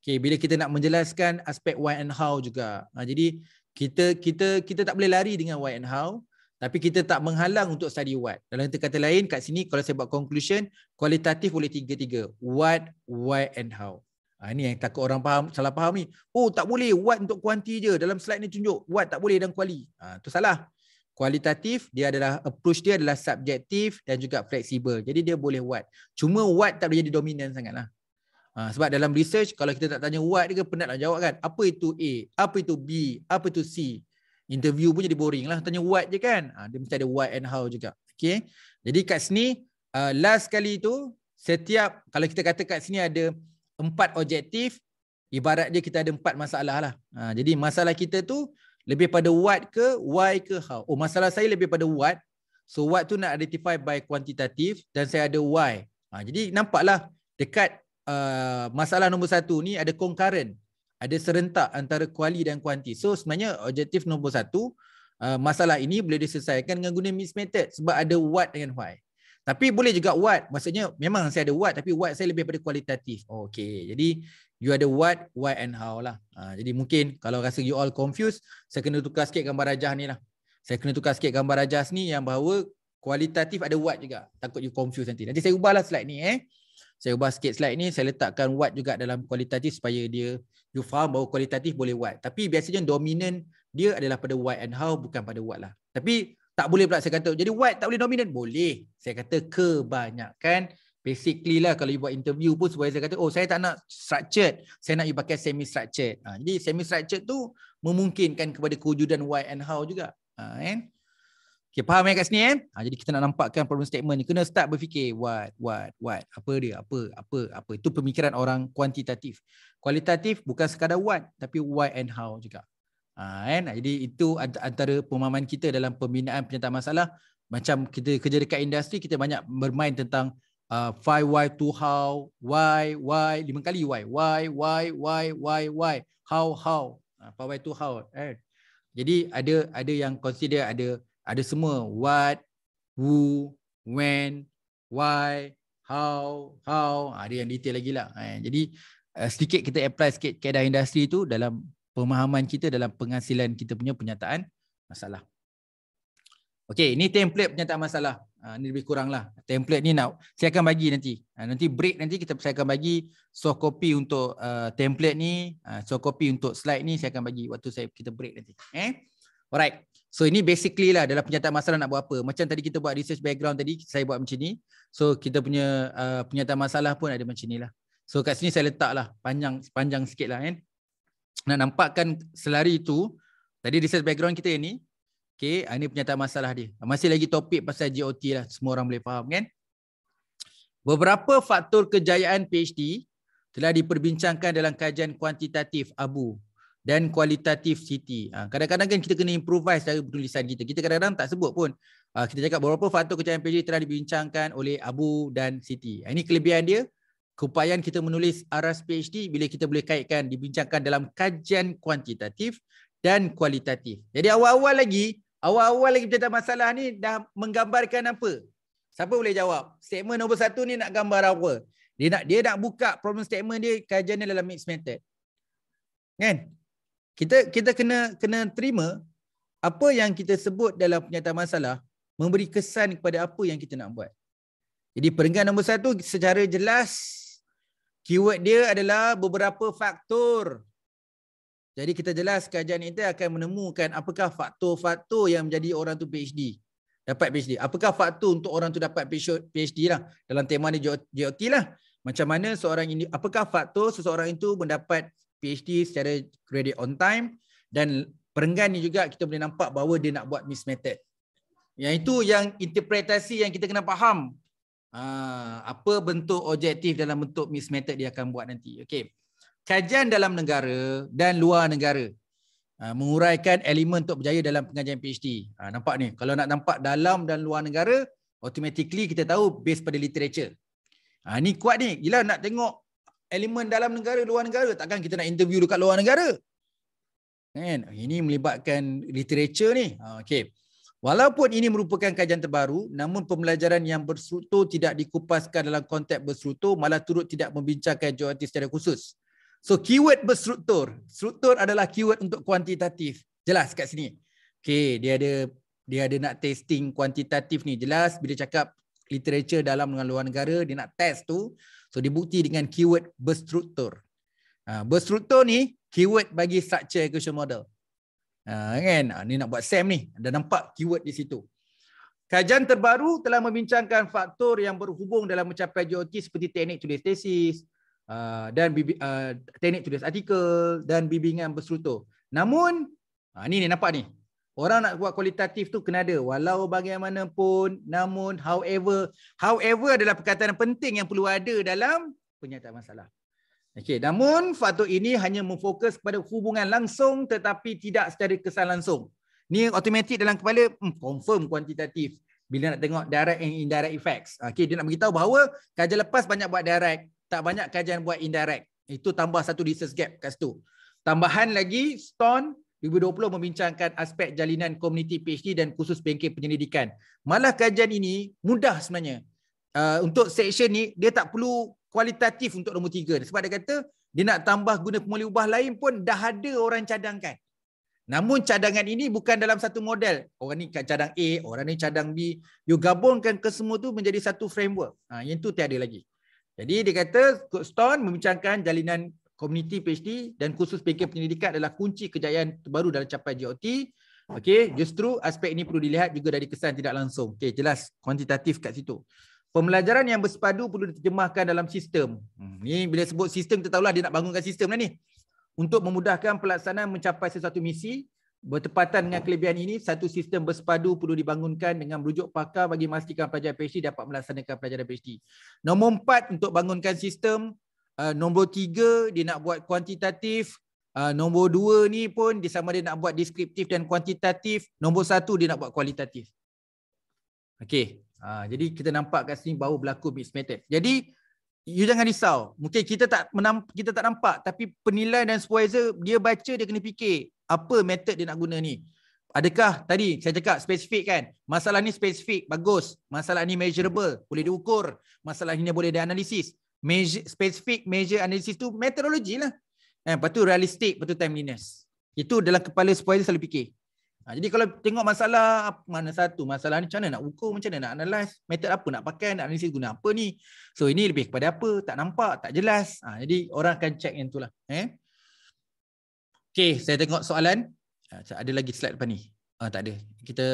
Okay, bila kita nak menjelaskan aspek why and how juga. Uh, jadi kita kita kita tak boleh lari dengan why and how. Tapi kita tak menghalang untuk study what. Dalam kata lain, kat sini kalau saya buat conclusion, kualitatif boleh tiga-tiga. What, why and how. Ha, ini yang takut orang faham, salah faham ni. Oh tak boleh, what untuk kuanti je. Dalam slide ni tunjuk, what tak boleh dan kuali. Ha, salah. Kualitatif, dia adalah approach dia adalah subjektif dan juga fleksibel. Jadi dia boleh what. Cuma what tak boleh jadi dominan sangat lah. Ha, sebab dalam research, kalau kita tak tanya what dia ke, penat nak jawab kan. Apa itu A? Apa itu B? Apa itu C? interview pun jadi boring lah. Tanya what je kan. Ha, dia mesti ada what and how juga. Okay. Jadi kat sini, uh, last kali tu, setiap, kalau kita kata kat sini ada empat objektif, ibarat dia kita ada empat masalah lah. Ha, jadi masalah kita tu, lebih pada what ke, why ke, how. Oh, masalah saya lebih pada what. So what tu nak identify by kuantitatif dan saya ada why. Ha, jadi nampaklah dekat uh, masalah nombor satu ni ada concurrent ada serentak antara kuali dan kuanti. So sebenarnya objektif nombor satu, uh, masalah ini boleh diselesaikan dengan guna mixed method sebab ada what dengan why. Tapi boleh juga what, maksudnya memang saya ada what tapi what saya lebih pada kualitatif. Oh, okay, jadi you ada what, why and how lah. Uh, jadi mungkin kalau rasa you all confused, saya kena tukar sikit gambar rajah ni lah. Saya kena tukar sikit gambar rajah ni yang bahawa kualitatif ada what juga. Takut you confused nanti. Nanti saya ubahlah slide ni eh saya ubah sikit slide ni saya letakkan what juga dalam kualitatif supaya dia you faham bahawa kualitatif boleh what tapi biasanya dominant dia adalah pada what and how bukan pada what lah tapi tak boleh pula saya kata jadi what tak boleh dominant boleh saya kata kebanyakan basically lah kalau you buat interview pun supaya saya kata oh saya tak nak structured saya nak you pakai semi structured ha, jadi semi structured tu memungkinkan kepada kewujudan what and how juga ha, eh? Okay, faham ya kat sini eh? Ha, jadi kita nak nampakkan problem statement ni. Kena start berfikir what, what, what. Apa dia, apa, apa, apa. Itu pemikiran orang kuantitatif. Kualitatif bukan sekadar what, tapi why and how juga. Ha, kan? Ha, jadi itu antara pemahaman kita dalam pembinaan penyataan masalah. Macam kita kerja dekat industri, kita banyak bermain tentang uh, five why to how, why, why, lima kali why. Why, why, why, why, why, how, how. Uh, five why to how. Eh? Jadi ada ada yang consider ada ada semua what, who, when, why, how, how, ada ha, yang detail lagi lah. Ha, jadi eh, sedikit kita apply sikit keadaan industri tu dalam pemahaman kita dalam penghasilan kita punya penyataan masalah. Okay, ini template penyataan masalah. Ini ha, lebih kurang lah. Template ni nak, saya akan bagi nanti. Nanti break nanti kita saya akan bagi soft copy untuk uh, template ni, soft copy untuk slide ni saya akan bagi waktu saya kita break nanti. Eh? Alright. So ini basically lah dalam penyataan masalah nak buat apa. Macam tadi kita buat research background tadi, saya buat macam ni. So kita punya uh, penyataan masalah pun ada macam ni lah. So kat sini saya letak lah panjang, panjang sikit lah kan. Nak nampakkan selari itu, tadi research background kita yang ni. Okay, ah, ini penyataan masalah dia. Masih lagi topik pasal GOT lah. Semua orang boleh faham kan. Beberapa faktor kejayaan PhD telah diperbincangkan dalam kajian kuantitatif ABU dan kualitatif city. Ah, kadang-kadang kan kita kena improvise dari penulisan kita. Kita kadang-kadang tak sebut pun. Ah, kita cakap beberapa faktor kecayaan PhD telah dibincangkan oleh Abu dan Siti. Ah, ini kelebihan dia. Keupayaan kita menulis aras PhD bila kita boleh kaitkan dibincangkan dalam kajian kuantitatif dan kualitatif. Jadi awal-awal lagi, awal-awal lagi kita masalah ni dah menggambarkan apa? Siapa boleh jawab? Statement nombor satu ni nak gambar apa? Dia nak dia nak buka problem statement dia kajian dia dalam mixed method. Kan? kita kita kena kena terima apa yang kita sebut dalam penyataan masalah memberi kesan kepada apa yang kita nak buat. Jadi peringkat nombor satu secara jelas keyword dia adalah beberapa faktor. Jadi kita jelas kajian ini akan menemukan apakah faktor-faktor yang menjadi orang tu PhD. Dapat PhD. Apakah faktor untuk orang tu dapat PhD lah. Dalam tema ni JOT lah. Macam mana seorang ini, apakah faktor seseorang itu mendapat PhD secara credit on time dan perenggan ni juga kita boleh nampak bahawa dia nak buat miss method. Yang itu yang interpretasi yang kita kena faham ha, apa bentuk objektif dalam bentuk miss method dia akan buat nanti. Okay. Kajian dalam negara dan luar negara ha, menguraikan elemen untuk berjaya dalam pengajian PhD. Ha, nampak ni, kalau nak nampak dalam dan luar negara, automatically kita tahu based pada literature. Ha, ni kuat ni. gila nak tengok elemen dalam negara luar negara takkan kita nak interview dekat luar negara kan ini melibatkan literature ni ha, okey walaupun ini merupakan kajian terbaru namun pembelajaran yang bersrutur tidak dikupaskan dalam konteks bersrutur malah turut tidak membincangkan geografi secara khusus so keyword bersrutur struktur adalah keyword untuk kuantitatif jelas kat sini okey dia ada dia ada nak testing kuantitatif ni jelas bila cakap literature dalam dengan luar negara dia nak test tu So dibukti dengan keyword berstruktur. Ha, berstruktur ni keyword bagi structure equation model. Ha, kan? Ha, ni nak buat SEM ni. Dah nampak keyword di situ. Kajian terbaru telah membincangkan faktor yang berhubung dalam mencapai GOT seperti teknik tulis tesis uh, dan uh, teknik tulis artikel dan bimbingan berstruktur. Namun, ha, ni ni nampak ni. Orang nak buat kualitatif tu kena ada. Walau bagaimanapun, namun, however. However adalah perkataan penting yang perlu ada dalam penyataan masalah. Okay, namun, faktor ini hanya memfokus kepada hubungan langsung tetapi tidak secara kesan langsung. Ni automatik dalam kepala, hmm, confirm kuantitatif. Bila nak tengok direct and indirect effects. Okay, dia nak beritahu bahawa kajian lepas banyak buat direct. Tak banyak kajian buat indirect. Itu tambah satu research gap kat situ. Tambahan lagi, stone 2020 membincangkan aspek jalinan komuniti PhD dan khusus bengkel penyelidikan. Malah kajian ini mudah sebenarnya. Uh, untuk section ni dia tak perlu kualitatif untuk nombor tiga. Sebab dia kata dia nak tambah guna pemulih ubah lain pun dah ada orang cadangkan. Namun cadangan ini bukan dalam satu model. Orang ni cadang A, orang ni cadang B. You gabungkan ke semua tu menjadi satu framework. Ha, yang tu tiada lagi. Jadi dia kata Goodstone membincangkan jalinan komuniti PhD dan khusus bengkel penyelidikan adalah kunci kejayaan terbaru dalam capaian GOT. Okey, justru aspek ini perlu dilihat juga dari kesan tidak langsung. Okey, jelas kuantitatif kat situ. Pembelajaran yang bersepadu perlu diterjemahkan dalam sistem. Hmm, ni bila sebut sistem kita tahulah dia nak bangunkan sistem lah ni. Untuk memudahkan pelaksanaan mencapai sesuatu misi, bertepatan dengan kelebihan ini, satu sistem bersepadu perlu dibangunkan dengan merujuk pakar bagi memastikan pelajar PhD dapat melaksanakan pelajaran PhD. Nomor empat untuk bangunkan sistem, uh, nombor tiga dia nak buat kuantitatif uh, nombor dua ni pun dia sama dia nak buat deskriptif dan kuantitatif nombor satu dia nak buat kualitatif Okay, uh, jadi kita nampak kat sini baru berlaku mixed method jadi you jangan risau mungkin kita tak kita tak nampak tapi penilai dan supervisor dia baca dia kena fikir apa method dia nak guna ni Adakah tadi saya cakap spesifik kan Masalah ni spesifik, bagus Masalah ni measurable, boleh diukur Masalah ni boleh dianalisis Major, specific major analysis tu meteorologi lah. Eh, lepas tu realistic, lepas tu timeliness. Itu dalam kepala supervisor selalu fikir. Ha, jadi kalau tengok masalah mana satu masalah ni macam mana nak ukur, macam mana nak analyze, method apa nak pakai, nak analisis guna apa ni. So ini lebih kepada apa, tak nampak, tak jelas. Ha, jadi orang akan check yang tu lah. Eh? Okay, saya tengok soalan. Ha, ada lagi slide depan ni. Ha, tak ada. Kita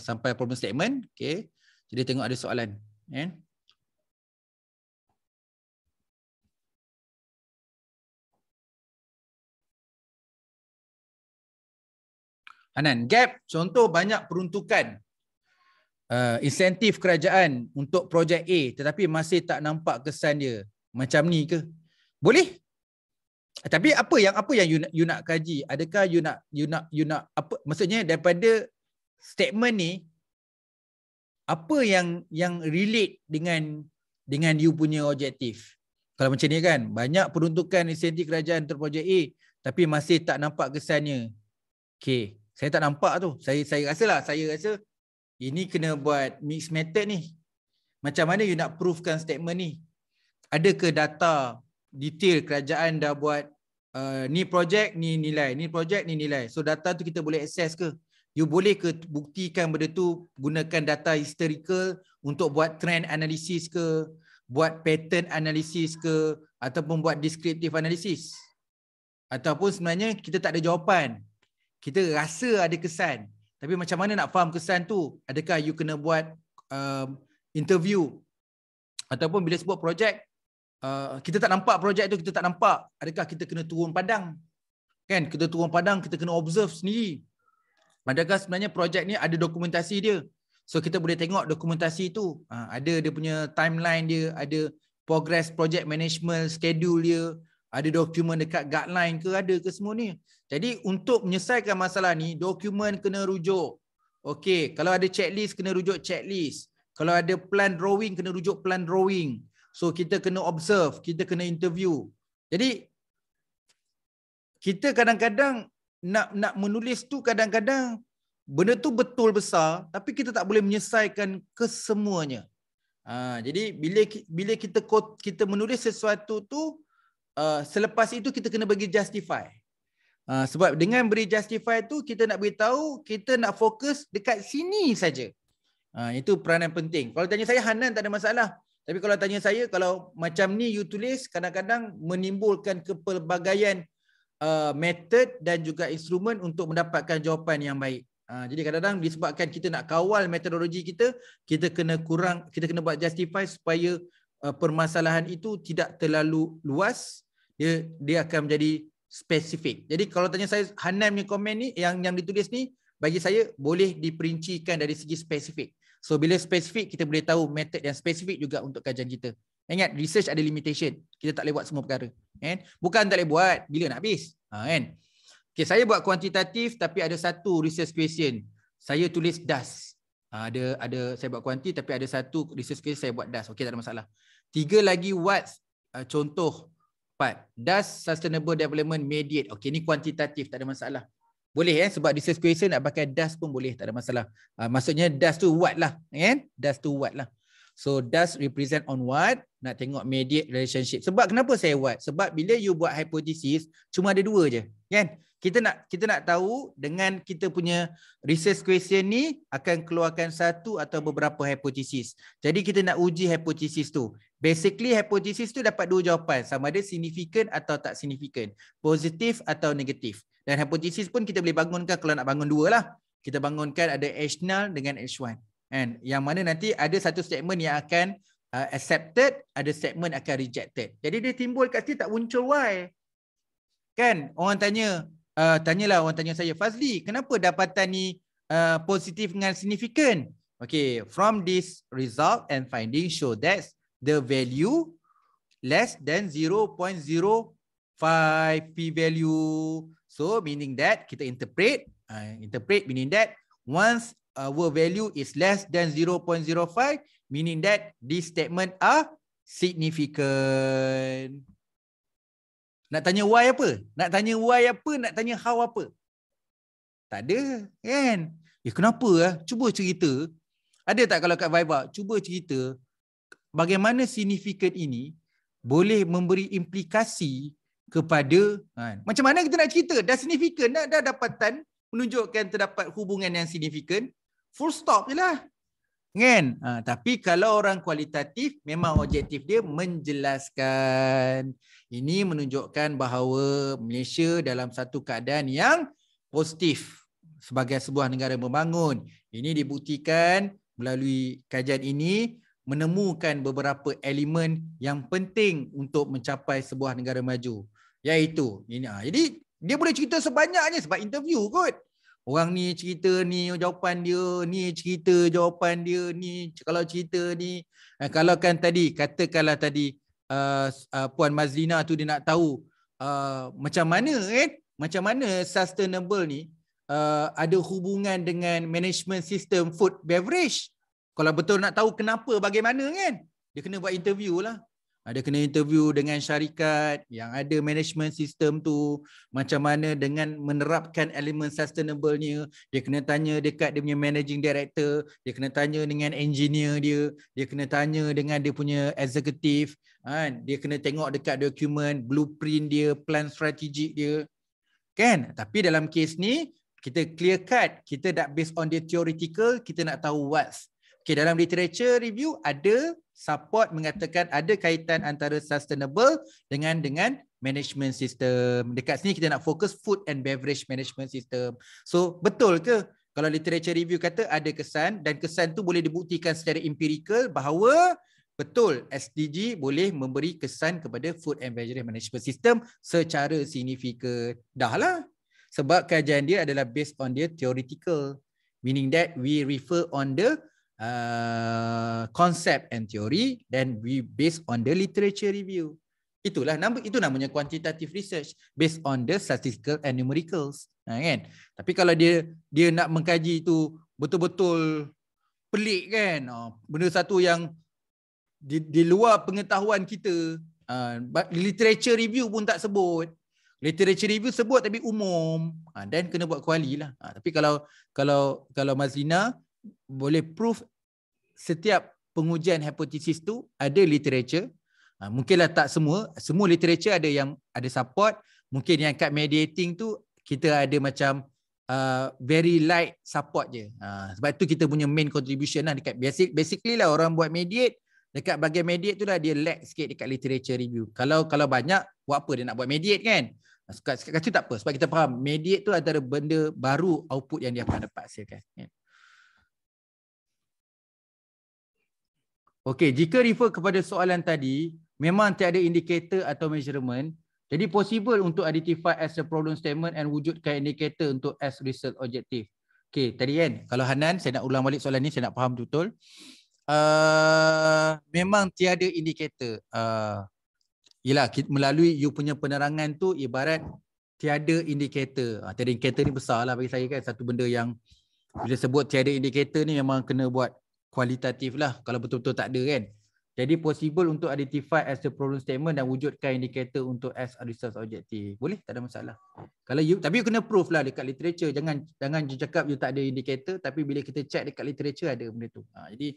sampai problem statement. Okay. Jadi tengok ada soalan. Eh? kanan. Gap, contoh banyak peruntukan uh, insentif kerajaan untuk projek A tetapi masih tak nampak kesan dia. Macam ni ke? Boleh? Tapi apa yang apa yang you nak, you nak kaji? Adakah you nak you nak you nak apa maksudnya daripada statement ni apa yang yang relate dengan dengan you punya objektif? Kalau macam ni kan, banyak peruntukan insentif kerajaan untuk projek A tapi masih tak nampak kesannya. Okay saya tak nampak tu saya saya lah. saya rasa ini kena buat mix method ni macam mana you nak proofkan statement ni ada ke data detail kerajaan dah buat uh, ni project ni nilai ni project ni nilai so data tu kita boleh access ke you boleh ke buktikan benda tu gunakan data historical untuk buat trend analysis ke buat pattern analysis ke ataupun buat descriptive analysis ataupun sebenarnya kita tak ada jawapan kita rasa ada kesan tapi macam mana nak faham kesan tu adakah you kena buat um, interview ataupun bila sebut projek uh, kita tak nampak projek tu kita tak nampak adakah kita kena turun padang kan kita turun padang kita kena observe sendiri adakah sebenarnya projek ni ada dokumentasi dia so kita boleh tengok dokumentasi tu uh, ada dia punya timeline dia ada progress project management schedule dia ada dokumen dekat guideline ke ada ke semua ni jadi untuk menyelesaikan masalah ni dokumen kena rujuk okey kalau ada checklist kena rujuk checklist kalau ada plan drawing kena rujuk plan drawing so kita kena observe kita kena interview jadi kita kadang-kadang nak nak menulis tu kadang-kadang benda tu betul besar tapi kita tak boleh menyelesaikan kesemuanya ha, jadi bila bila kita kita menulis sesuatu tu Uh, selepas itu kita kena bagi justify. Uh, sebab dengan beri justify tu kita nak beritahu kita nak fokus dekat sini saja. Uh, itu peranan penting. Kalau tanya saya Hanan tak ada masalah. Tapi kalau tanya saya kalau macam ni you tulis kadang-kadang menimbulkan kepelbagaian uh, method dan juga instrumen untuk mendapatkan jawapan yang baik. Uh, jadi kadang-kadang disebabkan kita nak kawal metodologi kita, kita kena kurang kita kena buat justify supaya Uh, permasalahan itu tidak terlalu luas dia dia akan menjadi spesifik. Jadi kalau tanya saya Hanan ni komen ni yang yang ditulis ni bagi saya boleh diperincikan dari segi spesifik. So bila spesifik kita boleh tahu method yang spesifik juga untuk kajian kita. Ingat research ada limitation. Kita tak boleh buat semua perkara. Kan? Bukan tak boleh buat bila nak habis. Ha, kan? Okay, saya buat kuantitatif tapi ada satu research question. Saya tulis DAS. Ha, ada ada saya buat kuanti tapi ada satu research question saya buat DAS. Okey tak ada masalah. Tiga lagi what uh, contoh part. Does sustainable development mediate? Okay, ni kuantitatif, tak ada masalah. Boleh eh, sebab this equation nak pakai does pun boleh, tak ada masalah. Uh, maksudnya does to what lah. Eh? Does to what lah. So does represent on what? Nak tengok mediate relationship. Sebab kenapa saya what? Sebab bila you buat hypothesis, cuma ada dua je. Kan? Eh? kita nak kita nak tahu dengan kita punya research question ni akan keluarkan satu atau beberapa hipotesis. Jadi kita nak uji hipotesis tu. Basically hipotesis tu dapat dua jawapan sama ada significant atau tak significant, positif atau negatif. Dan hipotesis pun kita boleh bangunkan kalau nak bangun dua lah. Kita bangunkan ada H0 dengan H1. Kan? Yang mana nanti ada satu statement yang akan uh, accepted, ada statement akan rejected. Jadi dia timbul kat sini tak muncul why. Kan? Orang tanya, uh, tanyalah orang tanya saya Fazli kenapa dapatan ni uh, positif dengan signifikan okay from this result and finding show that the value less than 0.05 p value so meaning that kita interpret uh, interpret meaning that once our value is less than 0.05 meaning that this statement are significant nak tanya why apa? Nak tanya why apa? Nak tanya how apa? Tak ada kan? Eh kenapa lah? Cuba cerita. Ada tak kalau kat Viva? Cuba cerita bagaimana significant ini boleh memberi implikasi kepada kan? macam mana kita nak cerita? Dah significant dah, dah dapatan menunjukkan terdapat hubungan yang significant. Full stop je lah kan ha, tapi kalau orang kualitatif memang objektif dia menjelaskan ini menunjukkan bahawa Malaysia dalam satu keadaan yang positif sebagai sebuah negara membangun ini dibuktikan melalui kajian ini menemukan beberapa elemen yang penting untuk mencapai sebuah negara maju iaitu ini ha, jadi dia boleh cerita sebanyaknya sebab interview kot Orang ni cerita ni jawapan dia, ni cerita jawapan dia, ni kalau cerita ni. Eh, kalau kan tadi, katakanlah tadi uh, uh, Puan Mazlina tu dia nak tahu uh, macam mana eh, macam mana sustainable ni uh, ada hubungan dengan management system food beverage. Kalau betul nak tahu kenapa, bagaimana kan? Dia kena buat interview lah ada kena interview dengan syarikat yang ada management system tu macam mana dengan menerapkan elemen sustainable ni dia kena tanya dekat dia punya managing director dia kena tanya dengan engineer dia dia kena tanya dengan dia punya executive kan dia kena tengok dekat dokumen blueprint dia plan strategik dia kan tapi dalam kes ni kita clear cut kita dah based on the theoretical kita nak tahu what. Okay, dalam literature review ada support mengatakan ada kaitan antara sustainable dengan dengan management system. Dekat sini kita nak fokus food and beverage management system. So betul ke kalau literature review kata ada kesan dan kesan tu boleh dibuktikan secara empirical bahawa betul SDG boleh memberi kesan kepada food and beverage management system secara signifikan. Dah lah. Sebab kajian dia adalah based on the theoretical. Meaning that we refer on the uh, concept and theory then we based on the literature review itulah nama itu namanya quantitative research based on the statistical and numericals ha, kan tapi kalau dia dia nak mengkaji itu betul-betul pelik kan oh, benda satu yang di, di luar pengetahuan kita uh, literature review pun tak sebut literature review sebut tapi umum dan ha, kena buat kuali lah ha, tapi kalau kalau kalau Mazina boleh proof setiap pengujian hipotesis tu ada literature ha, mungkinlah tak semua semua literature ada yang ada support mungkin yang kat mediating tu kita ada macam uh, very light support je uh, sebab tu kita punya main contribution lah dekat basic basically lah orang buat mediate dekat bagian mediate tu lah dia lag sikit dekat literature review kalau kalau banyak buat apa dia nak buat mediate kan ha, sekat sekat tak apa sebab kita faham mediate tu adalah benda baru output yang dia akan dapat hasilkan kan? Okey, jika refer kepada soalan tadi, memang tiada indikator atau measurement, jadi possible untuk identify as a problem statement and wujudkan indikator untuk as result objective. Okey, tadi kan, kalau Hanan, saya nak ulang balik soalan ni, saya nak faham betul. Uh, memang tiada indikator. Uh, yelah, melalui you punya penerangan tu, ibarat tiada indikator. Uh, tiada indikator ni besar bagi saya kan, satu benda yang bila sebut tiada indikator ni memang kena buat kualitatif lah kalau betul-betul tak ada kan. Jadi possible untuk identify as a problem statement dan wujudkan indikator untuk as a research objective. Boleh? Tak ada masalah. Kalau you, tapi you kena proof lah dekat literature. Jangan jangan you cakap you tak ada indikator tapi bila kita check dekat literature ada benda tu. Ha, jadi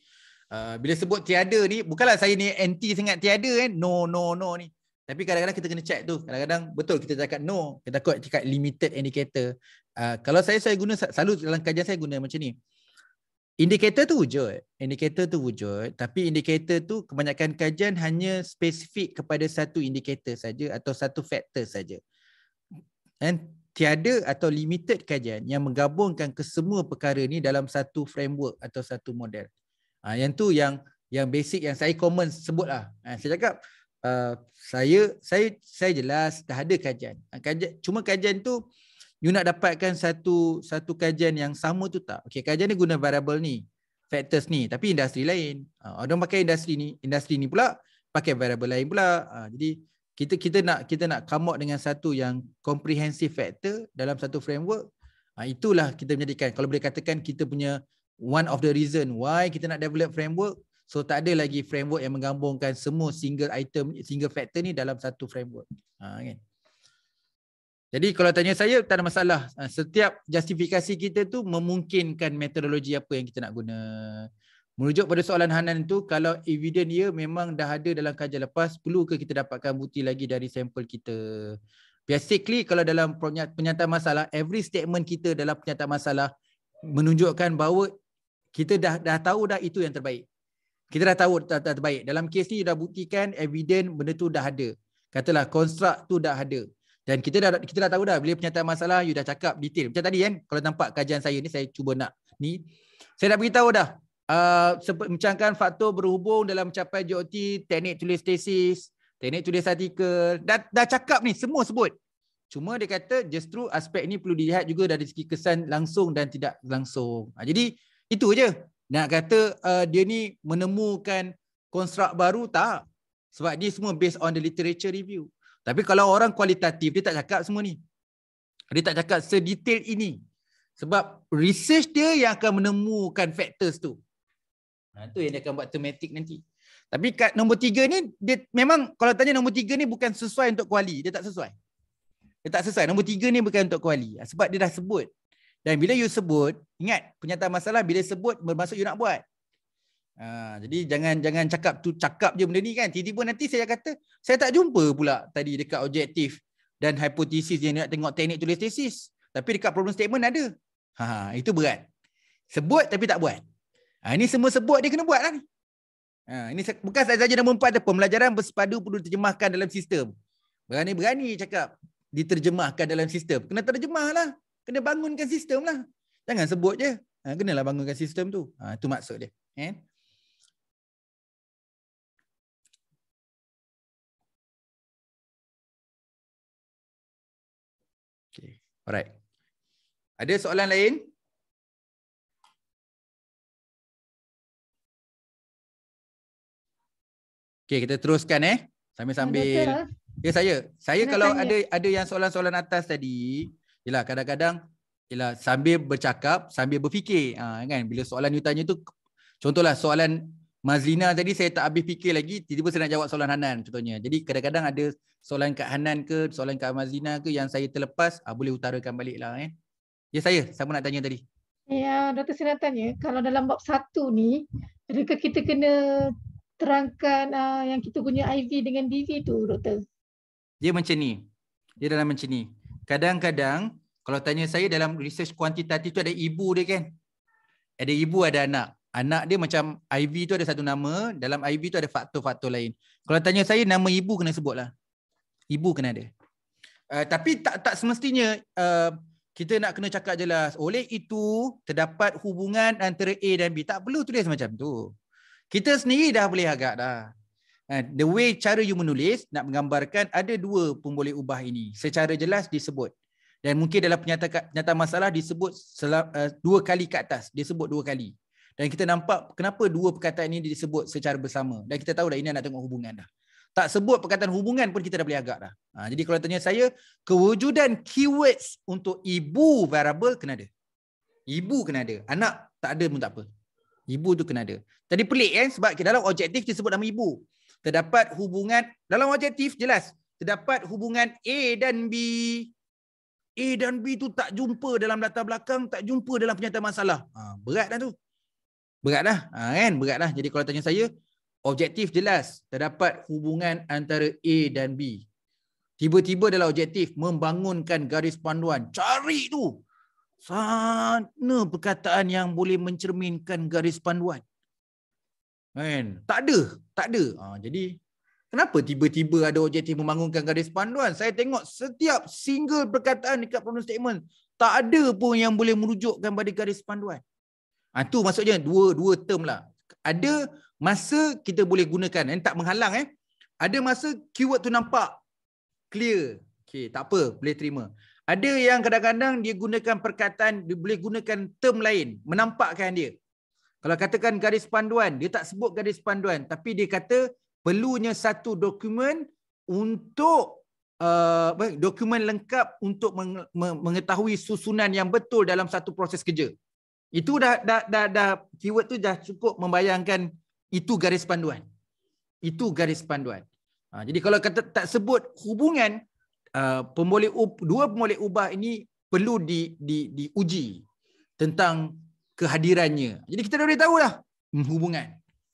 uh, bila sebut tiada ni, bukanlah saya ni anti sangat tiada kan. No, no, no ni. Tapi kadang-kadang kita kena check tu. Kadang-kadang betul kita cakap no. Kita takut cakap limited indikator. Uh, kalau saya, saya guna, selalu dalam kajian saya guna macam ni indikator tu wujud indikator tu wujud tapi indikator tu kebanyakan kajian hanya spesifik kepada satu indikator saja atau satu faktor saja dan tiada atau limited kajian yang menggabungkan kesemua perkara ni dalam satu framework atau satu model ha, yang tu yang yang basic yang saya common sebutlah ha, saya cakap uh, saya saya saya jelas dah ada kajian, ha, kajian cuma kajian tu uh, you nak dapatkan satu satu kajian yang sama tu tak? Okay, kajian ni guna variable ni, factors ni, tapi industri lain. Uh, orang pakai industri ni, industri ni pula pakai variable lain pula. Uh, jadi kita kita nak kita nak come out dengan satu yang komprehensif factor dalam satu framework. Uh, itulah kita menjadikan. Kalau boleh katakan kita punya one of the reason why kita nak develop framework. So tak ada lagi framework yang menggabungkan semua single item, single factor ni dalam satu framework. Uh, okay. Jadi kalau tanya saya tak ada masalah. Ah, setiap justifikasi kita tu memungkinkan metodologi apa yang kita nak guna. Merujuk pada soalan Hanan itu, kalau evidence dia memang dah ada dalam kajian lepas, perlu ke kita dapatkan bukti lagi dari sampel kita? Basically kalau dalam penyataan masalah, every statement kita dalam penyataan masalah menunjukkan bahawa kita dah dah tahu dah itu yang terbaik. Kita dah tahu dah, dah terbaik. Dalam kes ni dah buktikan evidence benda tu dah ada. Katalah konstrukt tu dah ada. Dan kita dah kita dah tahu dah bila penyataan masalah you dah cakap detail. Macam tadi kan kalau nampak kajian saya ni saya cuba nak ni saya dah beritahu dah uh, mencangkan faktor berhubung dalam mencapai JOT, teknik tulis tesis, teknik tulis artikel, dah, dah cakap ni semua sebut. Cuma dia kata justru aspek ni perlu dilihat juga dari segi kesan langsung dan tidak langsung. Ha, jadi itu aja. Nak kata uh, dia ni menemukan konstruk baru tak. Sebab dia semua based on the literature review. Tapi kalau orang kualitatif dia tak cakap semua ni. Dia tak cakap sedetail ini. Sebab research dia yang akan menemukan factors tu. Nah ha, tu yang dia akan buat thematic nanti. Tapi kat nombor tiga ni, dia memang kalau tanya nombor tiga ni bukan sesuai untuk kuali. Dia tak sesuai. Dia tak sesuai. Nombor tiga ni bukan untuk kuali. Ha, sebab dia dah sebut. Dan bila you sebut, ingat penyataan masalah bila sebut bermaksud you nak buat. Ha, jadi jangan jangan cakap tu cakap je benda ni kan. Tiba-tiba nanti saya kata saya tak jumpa pula tadi dekat objektif dan hipotesis yang nak tengok teknik tulis tesis. Tapi dekat problem statement ada. Ha, ha, itu berat. Sebut tapi tak buat. Ha, ini semua sebut dia kena buat lah ni. Ha, ini bukan sahaja nombor empat ada pembelajaran bersepadu perlu diterjemahkan dalam sistem. Berani-berani cakap diterjemahkan dalam sistem. Kena terjemah lah. Kena bangunkan sistem lah. Jangan sebut je. Ha, kenalah bangunkan sistem tu. Ha, itu maksud dia. Eh? Alright. Ada soalan lain? Okay, kita teruskan eh. Sambil-sambil. Ya, saya. Saya kalau ada ada yang soalan-soalan atas tadi, yalah kadang-kadang yalah sambil bercakap, sambil berfikir. Ha, kan? Bila soalan you tanya tu, contohlah soalan Mazlina tadi saya tak habis fikir lagi tiba-tiba saya nak jawab soalan Hanan contohnya. Jadi kadang-kadang ada soalan kat Hanan ke soalan kat Mazlina ke yang saya terlepas ah, boleh utarakan balik lah eh. Ya saya, siapa nak tanya tadi? Ya, Dr. Saya nak tanya kalau dalam bab satu ni adakah kita kena terangkan uh, yang kita punya IV dengan DV tu doktor? Dia macam ni. Dia dalam macam ni. Kadang-kadang kalau tanya saya dalam research kuantitatif tu ada ibu dia kan? Ada ibu ada anak anak dia macam IV tu ada satu nama, dalam IV tu ada faktor-faktor lain. Kalau tanya saya nama ibu kena sebut lah. Ibu kena ada. Uh, tapi tak tak semestinya uh, kita nak kena cakap jelas. Oleh itu terdapat hubungan antara A dan B. Tak perlu tulis macam tu. Kita sendiri dah boleh agak dah. Eh, the way cara you menulis nak menggambarkan ada dua pemboleh ubah ini. Secara jelas disebut. Dan mungkin dalam penyataan, penyataan masalah disebut selam, uh, dua kali ke atas. Disebut dua kali. Dan kita nampak kenapa dua perkataan ini disebut secara bersama. Dan kita tahu dah ini nak tengok hubungan dah. Tak sebut perkataan hubungan pun kita dah boleh agak dah. Ha, jadi kalau tanya saya, kewujudan keywords untuk ibu variable kena ada. Ibu kena ada. Anak tak ada pun tak apa. Ibu tu kena ada. Tadi pelik kan sebab dalam objektif disebut nama ibu. Terdapat hubungan, dalam objektif jelas. Terdapat hubungan A dan B. A dan B tu tak jumpa dalam latar belakang, tak jumpa dalam penyataan masalah. Ha, berat dah tu beratlah ha, kan beratlah jadi kalau tanya saya objektif jelas terdapat hubungan antara A dan B tiba-tiba adalah objektif membangunkan garis panduan cari tu sana perkataan yang boleh mencerminkan garis panduan kan tak ada tak ada ha, jadi kenapa tiba-tiba ada objektif membangunkan garis panduan saya tengok setiap single perkataan dekat problem statement tak ada pun yang boleh merujukkan pada garis panduan Ha, tu maksudnya dua dua term lah. Ada masa kita boleh gunakan. Eh, tak menghalang eh. Ada masa keyword tu nampak clear. Okay, tak apa. Boleh terima. Ada yang kadang-kadang dia gunakan perkataan. Dia boleh gunakan term lain. Menampakkan dia. Kalau katakan garis panduan. Dia tak sebut garis panduan. Tapi dia kata perlunya satu dokumen untuk uh, dokumen lengkap untuk mengetahui susunan yang betul dalam satu proses kerja. Itu dah, dah dah dah keyword tu dah cukup membayangkan itu garis panduan. Itu garis panduan. Ha, jadi kalau kata tak sebut hubungan uh, pemboleh dua pemboleh ubah ini perlu di di diuji tentang kehadirannya. Jadi kita dah boleh tahu tahulah hmm, hubungan.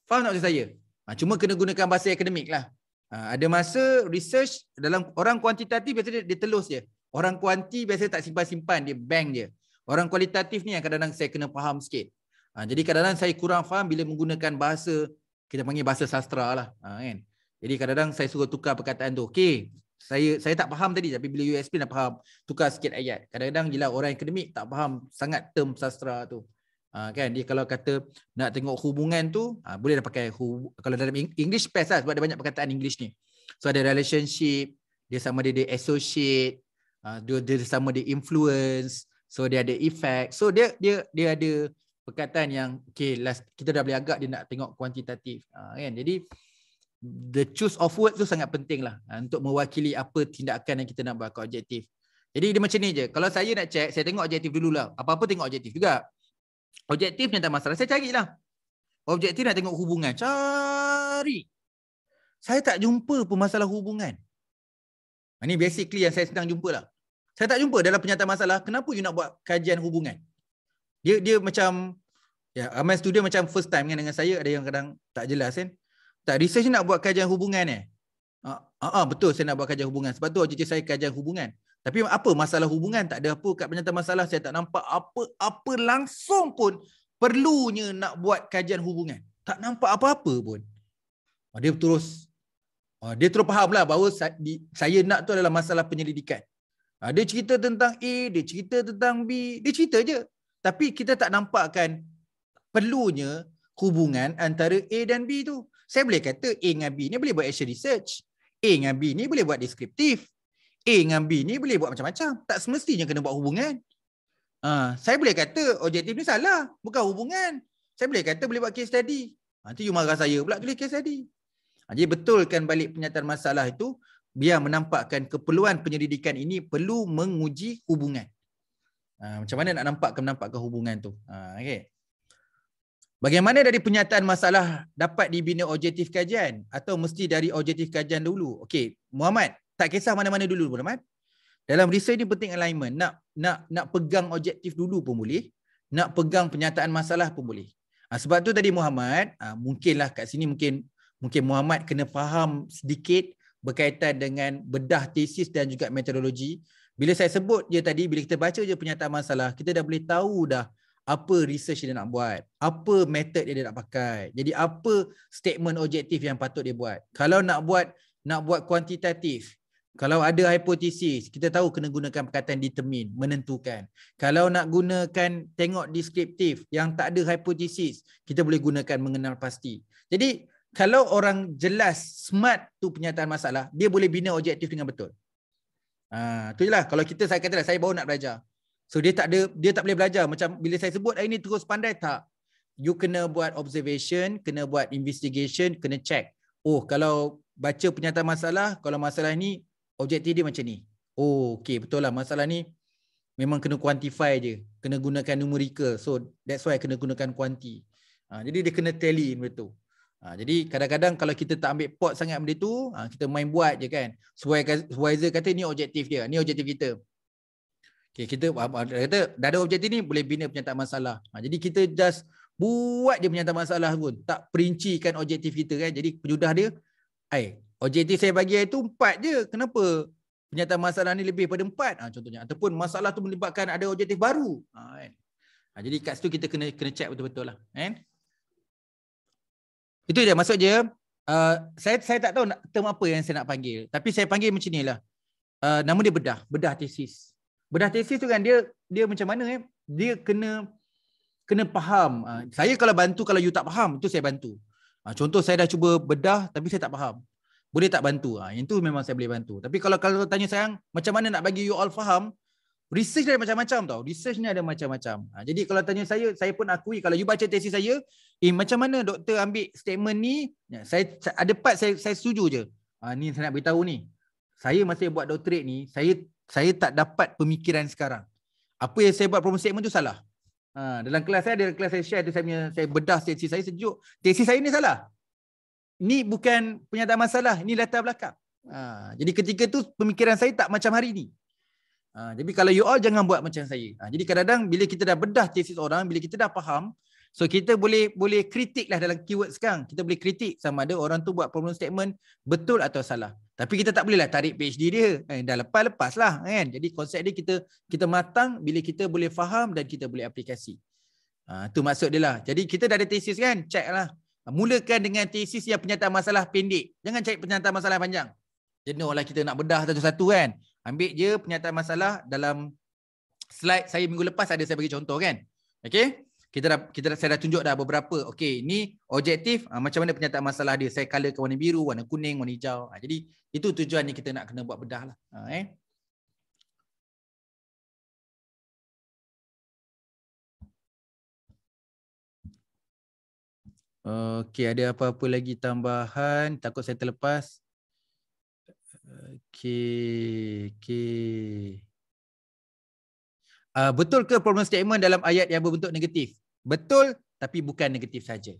Faham tak maksud saya? Ha, cuma kena gunakan bahasa akademik lah. Ha, ada masa research dalam orang kuantitatif biasanya dia, dia telus je. Orang kuanti biasanya tak simpan-simpan. Dia bank je. Orang kualitatif ni yang kadang-kadang saya kena faham sikit. Ha, jadi kadang-kadang saya kurang faham bila menggunakan bahasa, kita panggil bahasa sastra lah. Ha, kan? Jadi kadang-kadang saya suruh tukar perkataan tu. Okay, saya saya tak faham tadi tapi bila USP nak faham, tukar sikit ayat. Kadang-kadang jelah orang akademik tak faham sangat term sastra tu. Ha, kan? Dia kalau kata nak tengok hubungan tu, ha, boleh dah pakai hub- kalau dalam English pass lah sebab ada banyak perkataan English ni. So ada relationship, dia sama dia, dia associate, dia, dia sama dia influence, So dia ada effect. So dia dia dia ada perkataan yang okay, last, kita dah boleh agak dia nak tengok kuantitatif. Ha, kan? Jadi the choose of word tu sangat penting lah ha, untuk mewakili apa tindakan yang kita nak buat ke objektif. Jadi dia macam ni je. Kalau saya nak check, saya tengok objektif dulu lah. Apa-apa tengok objektif juga. Objektif ni tak masalah. Saya cari lah. Objektif nak tengok hubungan. Cari. Saya tak jumpa pun masalah hubungan. Ini ha, basically yang saya sedang jumpa lah saya tak jumpa dalam penyataan masalah kenapa you nak buat kajian hubungan dia dia macam ya ramai student macam first time kan dengan saya ada yang kadang tak jelas kan tak research nak buat kajian hubungan eh ah, ah, ah betul saya nak buat kajian hubungan sebab tu objektif saya kajian hubungan tapi apa masalah hubungan tak ada apa kat penyataan masalah saya tak nampak apa apa langsung pun perlunya nak buat kajian hubungan tak nampak apa-apa pun ah, dia terus ah, dia terus faham lah bahawa saya nak tu adalah masalah penyelidikan Ha, dia cerita tentang A, dia cerita tentang B, dia cerita je. Tapi kita tak nampakkan perlunya hubungan antara A dan B tu. Saya boleh kata A dengan B ni boleh buat action research. A dengan B ni boleh buat deskriptif. A dengan B ni boleh buat macam-macam. Tak semestinya kena buat hubungan. Ha, saya boleh kata objektif ni salah. Bukan hubungan. Saya boleh kata boleh buat case study. Ha, nanti ha, you marah saya pula tulis case study. Ha, jadi betulkan balik penyataan masalah itu biar menampakkan keperluan penyelidikan ini perlu menguji hubungan. Ha, macam mana nak nampak menampakkan hubungan tu? Ha, ah, okay. Bagaimana dari penyataan masalah dapat dibina objektif kajian atau mesti dari objektif kajian dulu? Okey, Muhammad, tak kisah mana-mana dulu Muhammad. Dalam research ni penting alignment. Nak nak nak pegang objektif dulu pun boleh, nak pegang penyataan masalah pun boleh. Ha, sebab tu tadi Muhammad, ha, mungkinlah kat sini mungkin mungkin Muhammad kena faham sedikit berkaitan dengan bedah tesis dan juga metodologi. Bila saya sebut je tadi, bila kita baca je pernyataan masalah, kita dah boleh tahu dah apa research dia nak buat, apa method dia nak pakai. Jadi apa statement objektif yang patut dia buat. Kalau nak buat nak buat kuantitatif, kalau ada hipotesis, kita tahu kena gunakan perkataan determine, menentukan. Kalau nak gunakan tengok deskriptif yang tak ada hipotesis, kita boleh gunakan mengenal pasti. Jadi kalau orang jelas smart tu penyataan masalah, dia boleh bina objektif dengan betul. Ah, tu jelah kalau kita saya katalah saya baru nak belajar. So dia tak ada dia tak boleh belajar macam bila saya sebut hari ah, ni terus pandai tak? You kena buat observation, kena buat investigation, kena check. Oh, kalau baca penyataan masalah, kalau masalah ni objektif dia macam ni. Oh, okey betul lah masalah ni memang kena quantify je, kena gunakan numerical. So that's why kena gunakan kuanti. Ha, jadi dia kena tally in betul. Ha, jadi kadang-kadang kalau kita tak ambil pot sangat benda tu, ha, kita main buat je kan. Supervisor kata ni objektif dia, ni objektif kita. Okay, kita ha, ha, kata dah ada objektif ni boleh bina penyataan masalah. Ha, jadi kita just buat dia penyataan masalah pun. Tak perincikan objektif kita kan. Jadi penyudah dia, ay, objektif saya bagi itu empat je. Kenapa penyataan masalah ni lebih pada empat? Ha, contohnya. Ataupun masalah tu melibatkan ada objektif baru. Ha, kan? ha, jadi kat situ kita kena, kena check betul-betul lah. Kan? Eh? Itu dia maksud je. uh, saya saya tak tahu nak, term apa yang saya nak panggil tapi saya panggil macam nilah. Uh, nama dia bedah, bedah tesis. Bedah tesis tu kan dia dia macam mana eh? Dia kena kena faham. Uh, saya kalau bantu kalau you tak faham itu saya bantu. Uh, contoh saya dah cuba bedah tapi saya tak faham. Boleh tak bantu? Ha, yang tu memang saya boleh bantu. Tapi kalau kalau tanya saya, macam mana nak bagi you all faham, Research ni ada macam-macam tau. Research ni ada macam-macam. Ha, jadi kalau tanya saya, saya pun akui kalau you baca tesis saya, eh macam mana doktor ambil statement ni? Ya, saya ada part saya saya setuju je. Ha, ni saya nak beritahu ni. Saya masa buat doktorate ni, saya saya tak dapat pemikiran sekarang. Apa yang saya buat promosi statement tu salah. Ha, dalam kelas saya, dalam kelas saya share tu saya, punya, saya bedah tesis saya sejuk. Tesis saya ni salah. Ni bukan penyataan masalah. Ni latar belakang. Ha, jadi ketika tu pemikiran saya tak macam hari ni. Ha, jadi kalau you all jangan buat macam saya. Ha, jadi kadang-kadang bila kita dah bedah tesis orang, bila kita dah faham, so kita boleh boleh kritik lah dalam keyword sekarang. Kita boleh kritik sama ada orang tu buat problem statement betul atau salah. Tapi kita tak boleh lah tarik PhD dia. Eh, dah lepas-lepas lah kan. Jadi konsep dia kita kita matang bila kita boleh faham dan kita boleh aplikasi. Ha, tu maksud dia lah. Jadi kita dah ada tesis kan, check lah. Ha, mulakan dengan tesis yang penyataan masalah pendek. Jangan cari penyataan masalah panjang. Jenuh lah kita nak bedah satu-satu kan. Ambil je penyataan masalah dalam slide saya minggu lepas ada saya bagi contoh kan. Okey. Kita dah kita dah, saya dah tunjuk dah beberapa. Okey, Ini objektif ha, macam mana penyataan masalah dia. Saya colorkan warna biru, warna kuning, warna hijau. Ha, jadi itu tujuan ni kita nak kena buat bedah lah. Ha, eh. Okey, ada apa-apa lagi tambahan? Takut saya terlepas. Okay, okay. Uh, betul ke problem statement dalam ayat yang berbentuk negatif? Betul, tapi bukan negatif saja.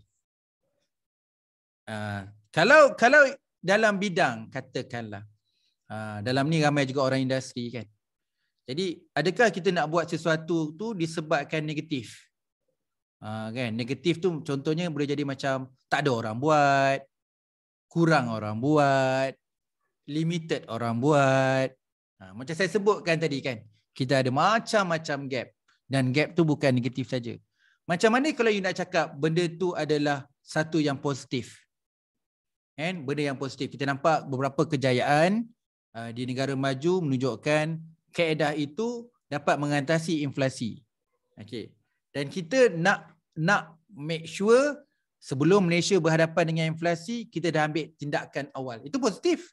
Uh, kalau kalau dalam bidang katakanlah uh, dalam ni ramai juga orang industri kan. Jadi adakah kita nak buat sesuatu tu disebabkan negatif? Uh, kan? Negatif tu contohnya boleh jadi macam tak ada orang buat, kurang orang buat, limited orang buat. Ha, macam saya sebutkan tadi kan, kita ada macam-macam gap dan gap tu bukan negatif saja. Macam mana kalau you nak cakap benda tu adalah satu yang positif? and Benda yang positif. Kita nampak beberapa kejayaan uh, di negara maju menunjukkan keedah itu dapat mengatasi inflasi. Okey. Dan kita nak nak make sure sebelum Malaysia berhadapan dengan inflasi, kita dah ambil tindakan awal. Itu positif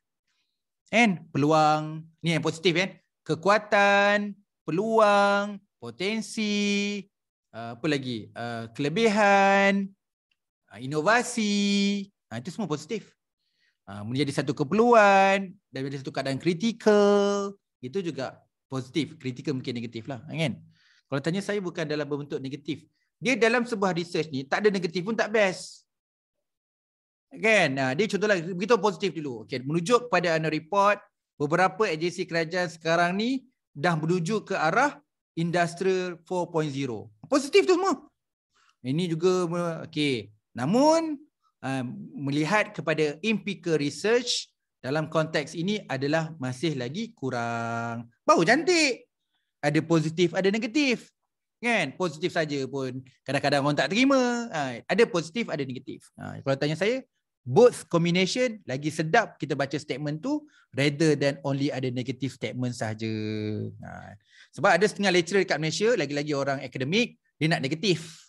kan peluang ni yang positif kan kekuatan peluang potensi uh, apa lagi uh, kelebihan uh, inovasi itu semua positif menjadi satu keperluan dan menjadi satu keadaan kritikal itu juga positif kritikal mungkin negatif lah kan kalau tanya saya bukan dalam bentuk negatif dia dalam sebuah research ni tak ada negatif pun tak best Kan? Ha, dia contoh lagi begitu positif dulu. Okay. Menuju kepada annual report, beberapa agensi kerajaan sekarang ni dah menuju ke arah industri 4.0. Positif tu semua. Ini juga, okay. Namun, ha, melihat kepada empirical research, dalam konteks ini adalah masih lagi kurang. Bau cantik. Ada positif, ada negatif. Kan? Positif saja pun. Kadang-kadang orang tak terima. Ha, ada positif, ada negatif. Ha, kalau tanya saya, both combination lagi sedap kita baca statement tu rather than only ada negative statement sahaja. Ha. Sebab ada setengah lecturer dekat Malaysia, lagi-lagi orang akademik, dia nak negatif.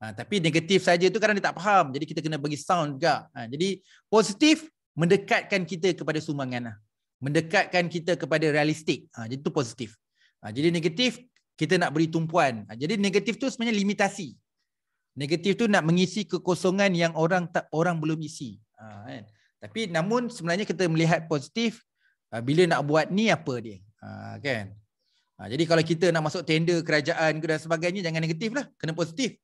Ha, tapi negatif saja tu kadang dia tak faham. Jadi kita kena bagi sound juga. Ha, jadi positif mendekatkan kita kepada sumbangan. Lah. Mendekatkan kita kepada realistik. Ha, jadi tu positif. Ha, jadi negatif kita nak beri tumpuan. Ha, jadi negatif tu sebenarnya limitasi. Negatif tu nak mengisi kekosongan yang orang tak orang belum isi. Ha, kan? Tapi namun sebenarnya kita melihat positif uh, bila nak buat ni apa dia. Ha, kan? Ha, jadi kalau kita nak masuk tender kerajaan ke dan sebagainya jangan negatif lah. Kena positif.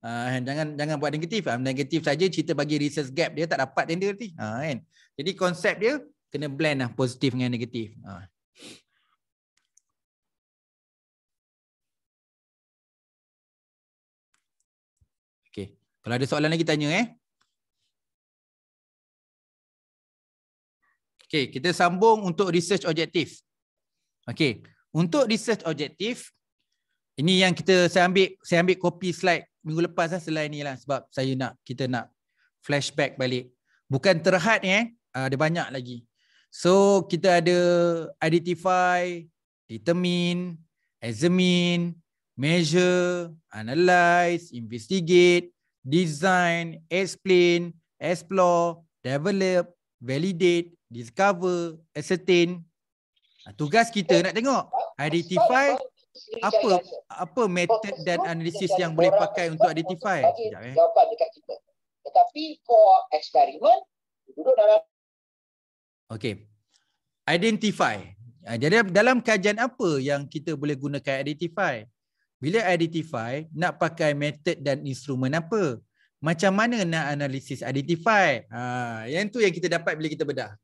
Ha, kan? jangan jangan buat negatif. Ha, negatif saja cerita bagi research gap dia tak dapat tender nanti. Ha, kan? Jadi konsep dia kena blend lah positif dengan negatif. Ha. Kalau ada soalan lagi tanya eh. Okey, kita sambung untuk research objektif. Okey, untuk research objektif ini yang kita saya ambil saya ambil copy slide minggu lepas lah selain ni lah sebab saya nak kita nak flashback balik. Bukan terhad ni eh, ah, ada banyak lagi. So kita ada identify, determine, examine, measure, analyze, investigate, design, explain, explore, develop, validate, discover, ascertain. Ah, tugas kita nak tengok identify apa apa method dan analisis yang boleh pakai untuk identify. Sekejap, eh. Tetapi for eksperimen duduk dalam Okay. Identify. Ah, jadi dalam kajian apa yang kita boleh gunakan identify? Bila identify, nak pakai method dan instrumen apa? Macam mana nak analisis identify? Ha, yang tu yang kita dapat bila kita bedah.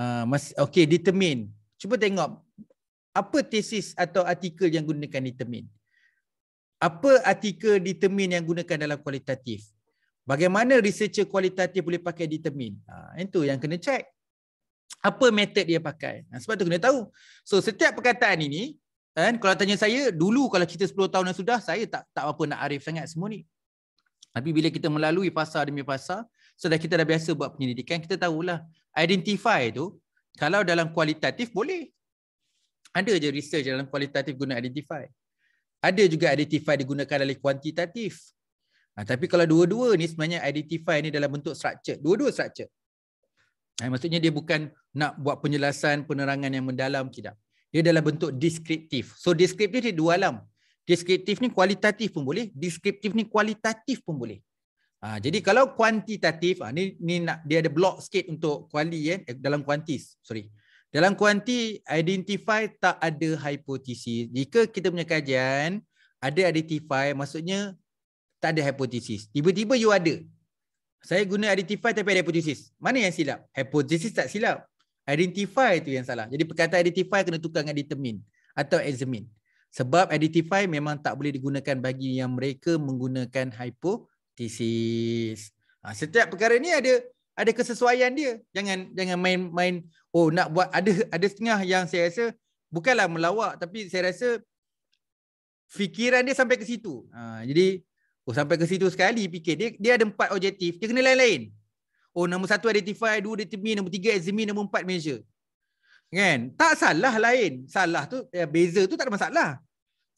Ha, mas, okay, determine. Cuba tengok apa tesis atau artikel yang gunakan determine. Apa artikel determine yang gunakan dalam kualitatif? Bagaimana researcher kualitatif boleh pakai determine? Ha, yang tu yang kena check. Apa method dia pakai? Ha, sebab tu kena tahu. So setiap perkataan ini, And kalau tanya saya, dulu kalau cerita 10 tahun yang sudah, saya tak tak apa nak arif sangat semua ni. Tapi bila kita melalui fasa demi fasa, sudah so kita dah biasa buat penyelidikan, kita tahulah. Identify tu, kalau dalam kualitatif boleh. Ada je research dalam kualitatif guna identify. Ada juga identify digunakan dalam kuantitatif. Ha, tapi kalau dua-dua ni sebenarnya identify ni dalam bentuk structure. Dua-dua structure. Ha, maksudnya dia bukan nak buat penjelasan, penerangan yang mendalam, tidak. Dia dalam bentuk deskriptif. So deskriptif dia dua alam. Deskriptif ni kualitatif pun boleh. Deskriptif ni kualitatif pun boleh. Ha, jadi kalau kuantitatif, ha, ni, ni nak, dia ada block sikit untuk kuali eh, eh dalam kuantis. Sorry. Dalam kuanti, identify tak ada hipotesis. Jika kita punya kajian, ada identify, maksudnya tak ada hipotesis. Tiba-tiba you ada. Saya guna identify tapi ada hipotesis. Mana yang silap? Hipotesis tak silap. Identify tu yang salah. Jadi perkataan identify kena tukar dengan determine atau examine. Sebab identify memang tak boleh digunakan bagi yang mereka menggunakan hypothesis. Ha, setiap perkara ni ada ada kesesuaian dia. Jangan jangan main main oh nak buat ada ada setengah yang saya rasa bukanlah melawak tapi saya rasa fikiran dia sampai ke situ. Ha, jadi oh sampai ke situ sekali fikir dia dia ada empat objektif, dia kena lain-lain. Oh nombor satu identify, dua determine, nombor tiga examine, nombor empat measure. Kan? Tak salah lain. Salah tu, eh, beza tu tak ada masalah.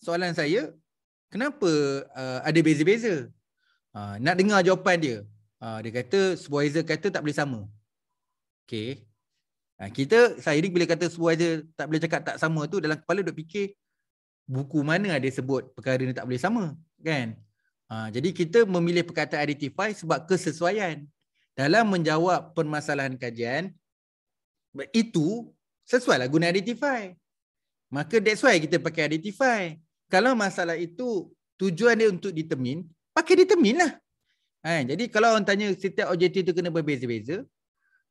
Soalan saya, kenapa uh, ada beza-beza? Uh, nak dengar jawapan dia. Uh, dia kata, supervisor kata tak boleh sama. Okay. Uh, ha, kita, saya ni bila kata supervisor tak boleh cakap tak sama tu, dalam kepala duk fikir, buku mana ada sebut perkara ni tak boleh sama. Kan? Uh, jadi kita memilih perkataan identify sebab kesesuaian dalam menjawab permasalahan kajian itu sesuai lah guna identify. Maka that's why kita pakai identify. Kalau masalah itu tujuan dia untuk determin, pakai determin lah. Ha, jadi kalau orang tanya setiap objektif tu kena berbeza-beza.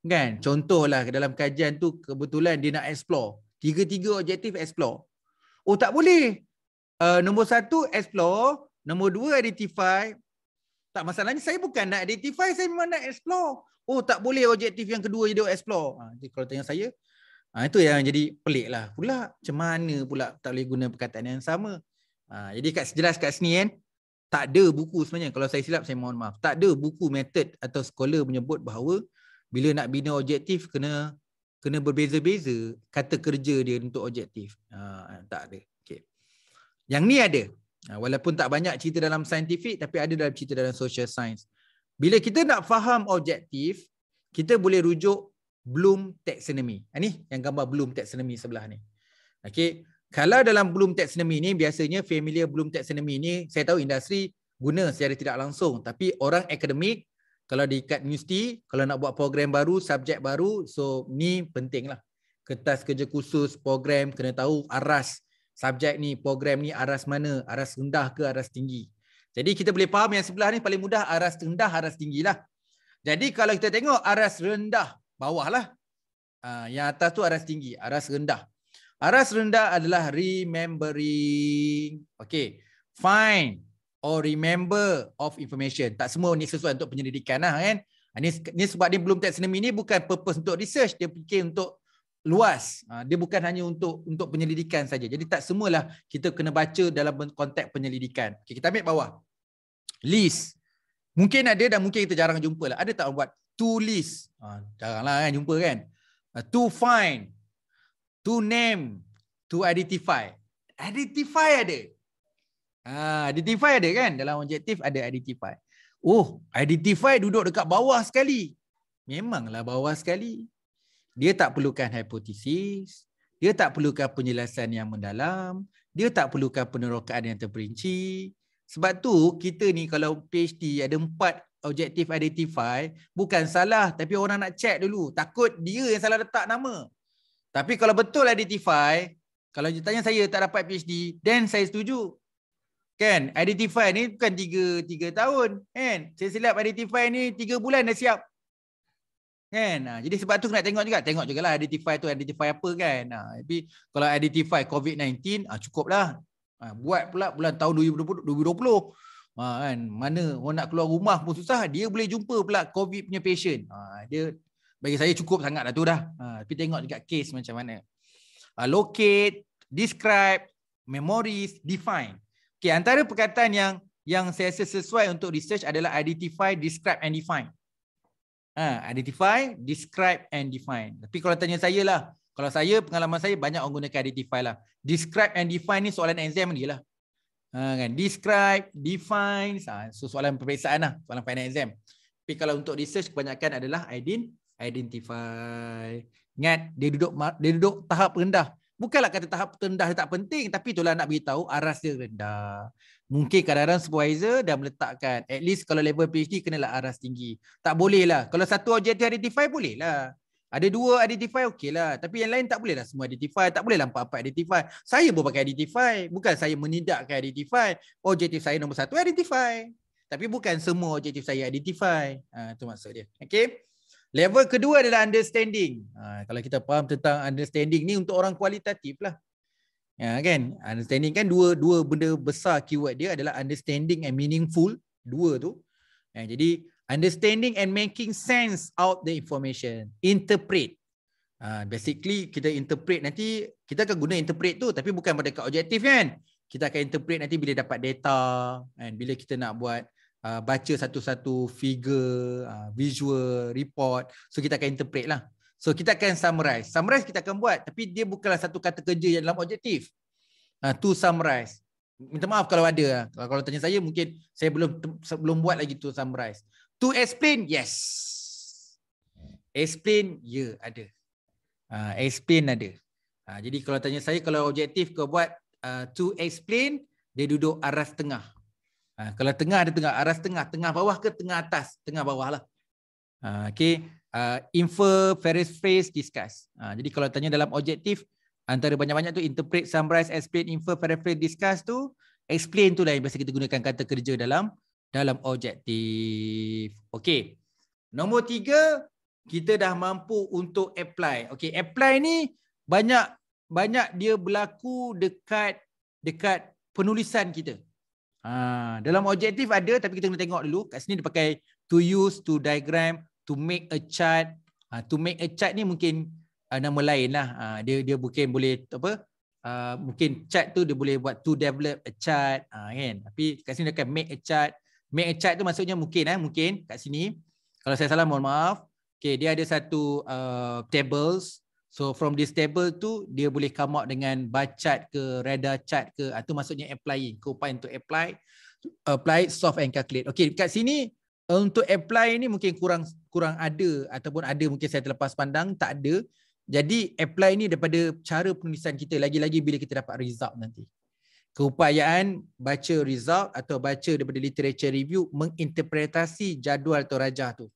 Kan? Contohlah dalam kajian tu kebetulan dia nak explore. Tiga-tiga objektif explore. Oh tak boleh. Uh, nombor satu explore. Nombor dua identify. Tak masalahnya saya bukan nak identify, saya memang nak explore. Oh tak boleh objektif yang kedua je dia explore. Ha, jadi kalau tanya saya, ha, itu yang jadi pelik lah pula. Macam mana pula tak boleh guna perkataan yang sama. Ha, jadi kat jelas kat sini kan, tak ada buku sebenarnya. Kalau saya silap saya mohon maaf. Tak ada buku method atau scholar menyebut bahawa bila nak bina objektif kena kena berbeza-beza kata kerja dia untuk objektif. Ha, tak ada. Okay. Yang ni ada. Ha, walaupun tak banyak cerita dalam saintifik tapi ada dalam cerita dalam social science. Bila kita nak faham objektif, kita boleh rujuk Bloom taxonomy. Ini ha, yang gambar Bloom taxonomy sebelah ni. Okey, kalau dalam Bloom taxonomy ni biasanya familiar Bloom taxonomy ni saya tahu industri guna secara tidak langsung tapi orang akademik kalau diikat universiti, kalau nak buat program baru, subjek baru, so ni pentinglah. Kertas kerja khusus, program kena tahu aras subjek ni, program ni aras mana, aras rendah ke aras tinggi. Jadi kita boleh faham yang sebelah ni paling mudah aras rendah, aras tinggi lah. Jadi kalau kita tengok aras rendah, bawah lah. Ah, yang atas tu aras tinggi, aras rendah. Aras rendah adalah remembering. Okay. Find or remember of information. Tak semua ni sesuai untuk penyelidikan lah kan. Ini, ah, ni sebab dia belum taxonomy ni bukan purpose untuk research. Dia fikir untuk luas. Ha, dia bukan hanya untuk untuk penyelidikan saja. Jadi tak semualah kita kena baca dalam konteks penyelidikan. Okay, kita ambil bawah. List. Mungkin ada dan mungkin kita jarang jumpa. Lah. Ada tak buat to list? Ha, Jaranglah kan jumpa kan? Ha, to find. To name. To identify. Identify ada. Ha, identify ada kan? Dalam objektif ada identify. Oh, identify duduk dekat bawah sekali. Memanglah bawah sekali dia tak perlukan hipotesis, dia tak perlukan penjelasan yang mendalam, dia tak perlukan penerokaan yang terperinci. Sebab tu kita ni kalau PhD ada empat objektif identify, bukan salah tapi orang nak check dulu. Takut dia yang salah letak nama. Tapi kalau betul identify, kalau dia tanya saya tak dapat PhD, then saya setuju. Kan? Identify ni bukan 3 3 tahun, kan? Saya silap identify ni 3 bulan dah siap. Kan? Ah, jadi sebab tu nak tengok juga. Tengok juga lah identify tu. Identify apa kan. Ah, tapi kalau identify COVID-19, ah, cukup lah. Buat pula bulan tahun 2020. kan? Mana orang nak keluar rumah pun susah. Dia boleh jumpa pula COVID punya patient. dia bagi saya cukup sangat lah tu dah. tapi tengok juga case macam mana. locate, describe, memories, define. Okay, antara perkataan yang yang saya sesuai untuk research adalah identify, describe and define. Ha, identify, describe and define. Tapi kalau tanya saya lah. Kalau saya, pengalaman saya banyak orang gunakan identify lah. Describe and define ni soalan exam ni lah. Ha, kan? Describe, define. Ha, so soalan perperiksaan lah. Soalan final exam. Tapi kalau untuk research kebanyakan adalah identify. Ingat, dia duduk dia duduk tahap rendah. Bukanlah kata tahap rendah tak penting tapi itulah nak beritahu aras dia rendah. Mungkin kadang-kadang supervisor dah meletakkan at least kalau level PhD kena lah aras tinggi. Tak bolehlah. Kalau satu objektif identify bolehlah. Ada dua identify lah. Tapi yang lain tak boleh lah. semua identify. Tak boleh lah. empat-empat identify. Saya pun pakai identify. Bukan saya menidakkan identify. Objektif saya nombor satu identify. Tapi bukan semua objektif saya identify. Ha, itu ha, maksud dia. Okay. Level kedua adalah understanding. Ha, kalau kita faham tentang understanding ni untuk orang kualitatif lah. Ya, kan? Understanding kan dua dua benda besar keyword dia adalah understanding and meaningful. Dua tu. Ya, jadi understanding and making sense out the information. Interpret. Ha, basically kita interpret nanti kita akan guna interpret tu tapi bukan pada objektif kan. Kita akan interpret nanti bila dapat data. Kan? Bila kita nak buat Uh, baca satu-satu figure, uh, visual, report. So kita akan interpret lah. So kita akan summarize. Summarize kita akan buat tapi dia bukanlah satu kata kerja yang dalam objektif. Uh, to summarize. Minta maaf kalau ada. Lah. Kalau, kalau tanya saya mungkin saya belum belum buat lagi to summarize. To explain, yes. Explain, ya yeah, ada. Uh, explain ada. Uh, jadi kalau tanya saya kalau objektif kau buat uh, to explain, dia duduk aras tengah. Ha, kalau tengah ada tengah, aras tengah, tengah bawah ke tengah atas, tengah bawah lah. Ha, okay. Uh, ha, infer, ferris phrase, discuss. Ha, jadi kalau tanya dalam objektif, antara banyak-banyak tu interpret, summarize, explain, infer, ferris phrase, discuss tu, explain tu lah yang biasa kita gunakan kata kerja dalam dalam objektif. Okay. Nombor tiga, kita dah mampu untuk apply. Okay, apply ni banyak banyak dia berlaku dekat dekat penulisan kita. Ha, dalam objektif ada tapi kita kena tengok dulu. Kat sini dia pakai to use, to diagram, to make a chart. Ha, to make a chart ni mungkin uh, nama lain lah. Ha, dia, dia mungkin boleh apa uh, mungkin chart tu dia boleh buat to develop a chart. Ha, kan? Tapi kat sini dia akan make a chart. Make a chart tu maksudnya mungkin eh, mungkin kat sini. Kalau saya salah mohon maaf. Okay, dia ada satu uh, tables. So from this table tu dia boleh come out dengan bacat ke radar chart ke atau maksudnya applying keupayaan untuk apply apply soft and calculate. Okey dekat sini untuk apply ni mungkin kurang kurang ada ataupun ada mungkin saya terlepas pandang tak ada. Jadi apply ni daripada cara penulisan kita lagi-lagi bila kita dapat result nanti. Keupayaan baca result atau baca daripada literature review menginterpretasi jadual atau rajah tu.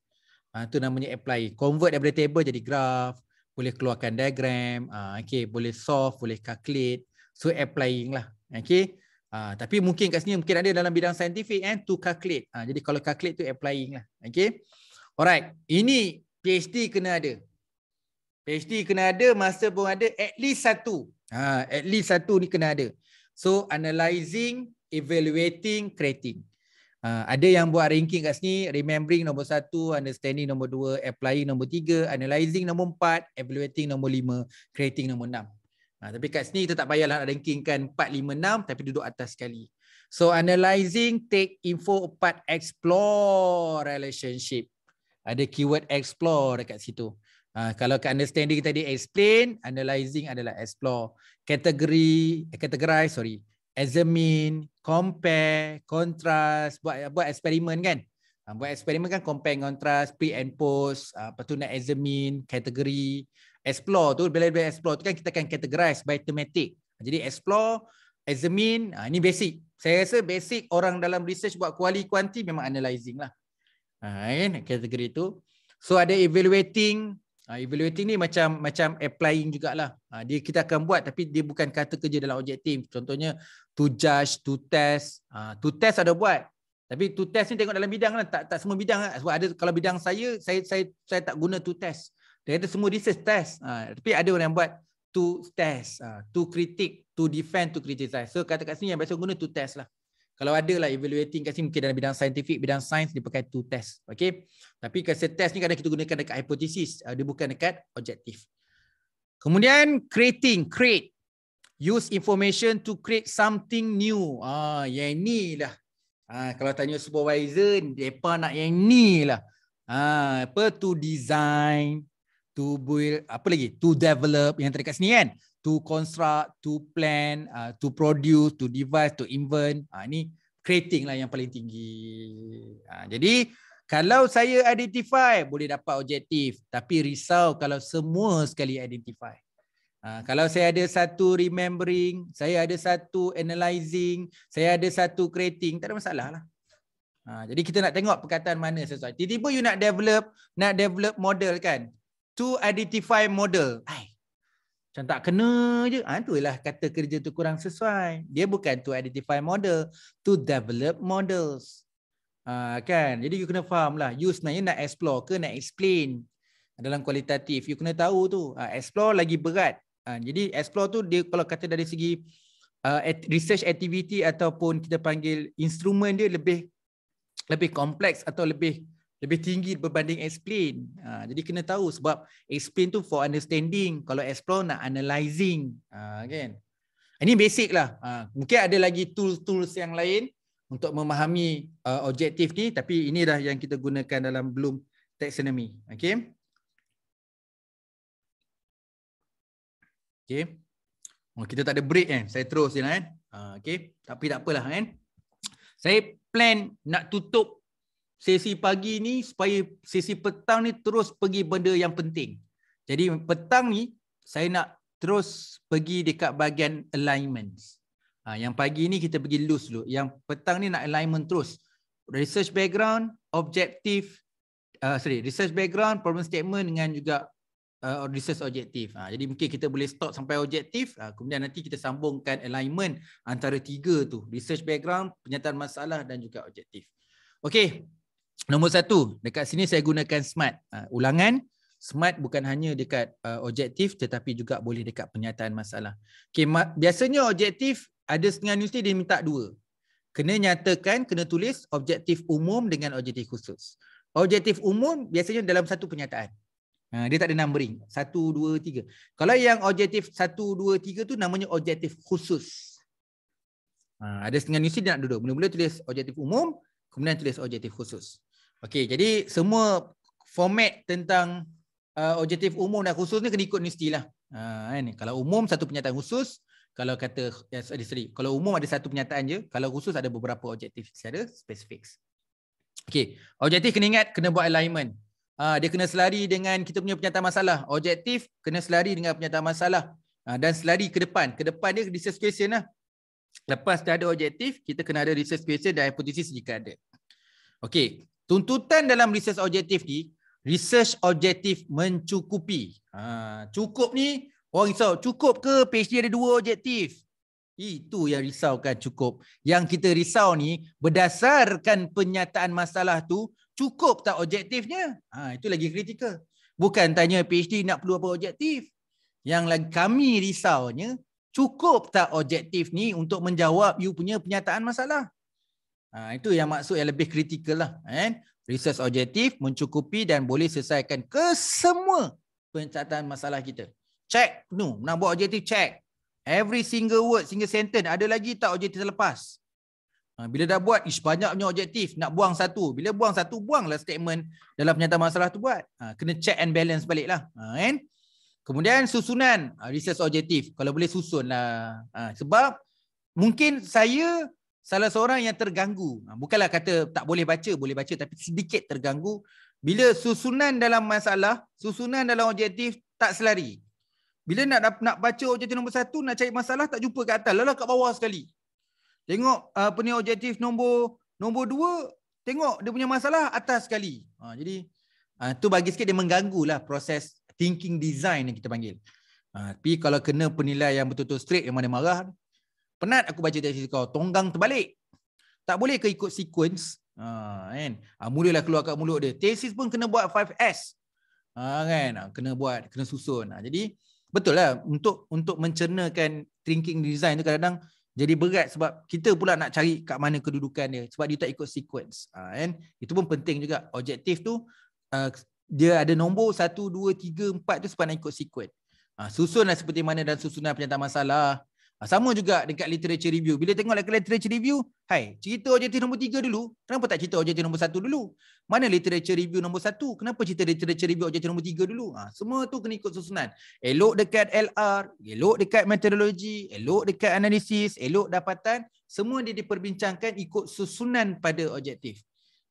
Ha, tu namanya apply. Convert daripada table jadi graph boleh keluarkan diagram, uh, okay, boleh solve, boleh calculate. So applying lah. Okay. Uh, tapi mungkin kat sini mungkin ada dalam bidang saintifik eh, to calculate. Uh, jadi kalau calculate tu applying lah. Okay. Alright. Ini PhD kena ada. PhD kena ada, master pun ada at least satu. Uh, at least satu ni kena ada. So analyzing, evaluating, creating. Uh, ada yang buat ranking kat sini, remembering nombor satu, understanding nombor dua, applying nombor tiga, analyzing nombor empat, evaluating nombor lima, creating nombor enam. Uh, tapi kat sini kita tak payahlah nak rankingkan empat, lima, enam tapi duduk atas sekali. So analyzing, take info, empat, explore relationship. Ada keyword explore dekat situ. Uh, kalau ke understanding tadi explain, analyzing adalah explore. Kategori, eh, categorize, sorry examine, compare, contrast, buat buat eksperimen kan. Ha, buat eksperimen kan compare contrast, pre and post, ha, lepas tu nak examine, kategori, explore tu, bila dia explore tu kan kita akan categorize by thematic. Ah, jadi explore, examine, ha, ini basic. Saya rasa basic orang dalam research buat kuali kuanti memang analyzing lah. Ha, kan? Kategori tu. So ada evaluating, Uh, evaluating ni macam macam applying jugalah. Uh, dia kita akan buat tapi dia bukan kata kerja dalam objektif. Contohnya to judge, to test. Uh, to test ada buat. Tapi to test ni tengok dalam bidang lah. Tak, tak semua bidang lah. Sebab ada, kalau bidang saya, saya saya saya tak guna to test. Dia kata semua research test. Uh, tapi ada orang yang buat to test, uh, to critic, to defend, to criticize. So kata kat sini yang biasa guna to test lah. Kalau ada lah evaluating kat sini mungkin dalam bidang scientific, bidang sains dia pakai to test. Okay. Tapi kasi test ni kadang kita gunakan dekat hypothesis. Uh, dia bukan dekat objektif. Kemudian creating, create. Use information to create something new. Ah, yang ni lah. Ah, kalau tanya supervisor, mereka nak yang ni lah. Ah, apa to design, to build, apa lagi? To develop yang terdekat sini kan? To construct, to plan, uh, to produce, to device, to invent. Ah, ni creating lah yang paling tinggi. Ah, jadi kalau saya identify boleh dapat objektif, tapi risau kalau semua sekali identify. Ah, kalau saya ada satu remembering, saya ada satu analyzing, saya ada satu creating, tak ada masalah lah. Ha, jadi kita nak tengok perkataan mana sesuai. Tiba-tiba you nak develop, nak develop model kan. To identify model. Ay, macam tak kena je. Ha, ah, itulah kata kerja tu kurang sesuai. Dia bukan to identify model. To develop models. Ha, kan? Jadi you kena faham lah. You sebenarnya nak explore ke nak explain. Dalam kualitatif. You kena tahu tu. Ha, explore lagi berat. Ha, jadi explore tu dia kalau kata dari segi uh, research activity ataupun kita panggil instrumen dia lebih lebih kompleks atau lebih lebih tinggi berbanding explain. Uh, jadi kena tahu sebab explain tu for understanding. Kalau explore nak analyzing. Again, ha, uh, ini basic lah. Uh, mungkin ada lagi tools-tools yang lain untuk memahami uh, objektif ni tapi ini dah yang kita gunakan dalam Bloom taxonomy okey Okay. Oh, kita tak ada break kan. Saya terus je lah kan. Eh. Ah, okay. Tapi tak apalah kan. Saya plan nak tutup sesi pagi ni supaya sesi petang ni terus pergi benda yang penting. Jadi petang ni saya nak terus pergi dekat bahagian alignments. Ha, yang pagi ni kita pergi loose dulu. Yang petang ni nak alignment terus. Research background, objective, uh, sorry, research background, problem statement dengan juga uh, or research objektif. Uh, ah, jadi mungkin kita boleh stop sampai objektif, uh, kemudian nanti kita sambungkan alignment antara tiga tu, research background, penyataan masalah dan juga objektif. Okey. Nombor satu, dekat sini saya gunakan SMART. Uh, ulangan, SMART bukan hanya dekat uh, objektif tetapi juga boleh dekat penyataan masalah. Okey, ma- biasanya objektif ada setengah universiti dia minta dua. Kena nyatakan, kena tulis objektif umum dengan objektif khusus. Objektif umum biasanya dalam satu penyataan. Ha, dia tak ada numbering. satu dua tiga. Kalau yang objektif satu dua tiga tu namanya objektif khusus. Ha, ada setengah universiti dia nak duduk. Mula-mula tulis objektif umum, kemudian tulis objektif khusus. Okey, jadi semua format tentang uh, objektif umum dan khusus ni kena ikut universiti lah. Ha, kan? kalau umum satu penyataan khusus, kalau kata yes, sorry, kalau umum ada satu penyataan je, kalau khusus ada beberapa objektif secara spesifik. Okey, objektif kena ingat kena buat alignment. Ah, dia kena selari dengan kita punya penyataan masalah. Objektif kena selari dengan penyataan masalah ah, dan selari ke depan. Ke depan dia research question lah. Lepas dah ada objektif, kita kena ada research question dan hypothesis jika ada. Okey, tuntutan dalam research objektif ni, research objektif mencukupi. Ha, cukup ni, orang risau, cukup ke PhD ada dua objektif? Itu yang risaukan cukup. Yang kita risau ni, berdasarkan penyataan masalah tu, cukup tak objektifnya? Ha, itu lagi kritikal. Bukan tanya PhD nak perlu apa objektif. Yang lagi kami risaunya, cukup tak objektif ni untuk menjawab you punya penyataan masalah? Ha, itu yang maksud yang lebih kritikal lah. Eh? Research objektif mencukupi dan boleh selesaikan kesemua pencatatan masalah kita. Check. No. Nak buat objektif, check. Every single word, single sentence. Ada lagi tak objektif terlepas? Ha, bila dah buat, ish banyaknya objektif. Nak buang satu. Bila buang satu, buanglah statement dalam penyataan masalah tu buat. Ha, kena check and balance baliklah. Ha, and kemudian susunan. Research objektif. Kalau boleh susun susunlah. Sebab mungkin saya salah seorang yang terganggu. Bukanlah kata tak boleh baca, boleh baca tapi sedikit terganggu. Bila susunan dalam masalah, susunan dalam objektif tak selari. Bila nak nak baca objektif nombor satu, nak cari masalah, tak jumpa kat atas. Lelah kat bawah sekali. Tengok apa uh, ni objektif nombor nombor 2, tengok dia punya masalah atas sekali. Ha, jadi ha, tu bagi sikit dia mengganggu lah proses thinking design yang kita panggil. Ha, tapi kalau kena penilaian yang betul-betul straight yang mana marah. Penat aku baca tesis kau, tonggang terbalik. Tak boleh ke ikut sequence? Ha, kan? ha, mulailah keluar kat mulut dia. Tesis pun kena buat 5S. Ha, kan? ha, kena buat, kena susun. Ha, jadi betul lah untuk, untuk mencernakan thinking design tu kadang-kadang jadi berat sebab kita pula nak cari kat mana kedudukan dia sebab dia tak ikut sequence ha, kan? itu pun penting juga objektif tu uh, dia ada nombor 1, 2, 3, 4 tu sebab nak ikut sequence ha, susunlah seperti mana dan susunan penyataan masalah Ah, sama juga dekat literature review. Bila tengok dekat literature review, hai, cerita objektif nombor tiga dulu. Kenapa tak cerita objektif nombor satu dulu? Mana literature review nombor satu? Kenapa cerita literature review objektif nombor tiga dulu? Ha, semua tu kena ikut susunan. Elok dekat LR, elok dekat metodologi, elok dekat analisis, elok dapatan. Semua dia diperbincangkan ikut susunan pada objektif.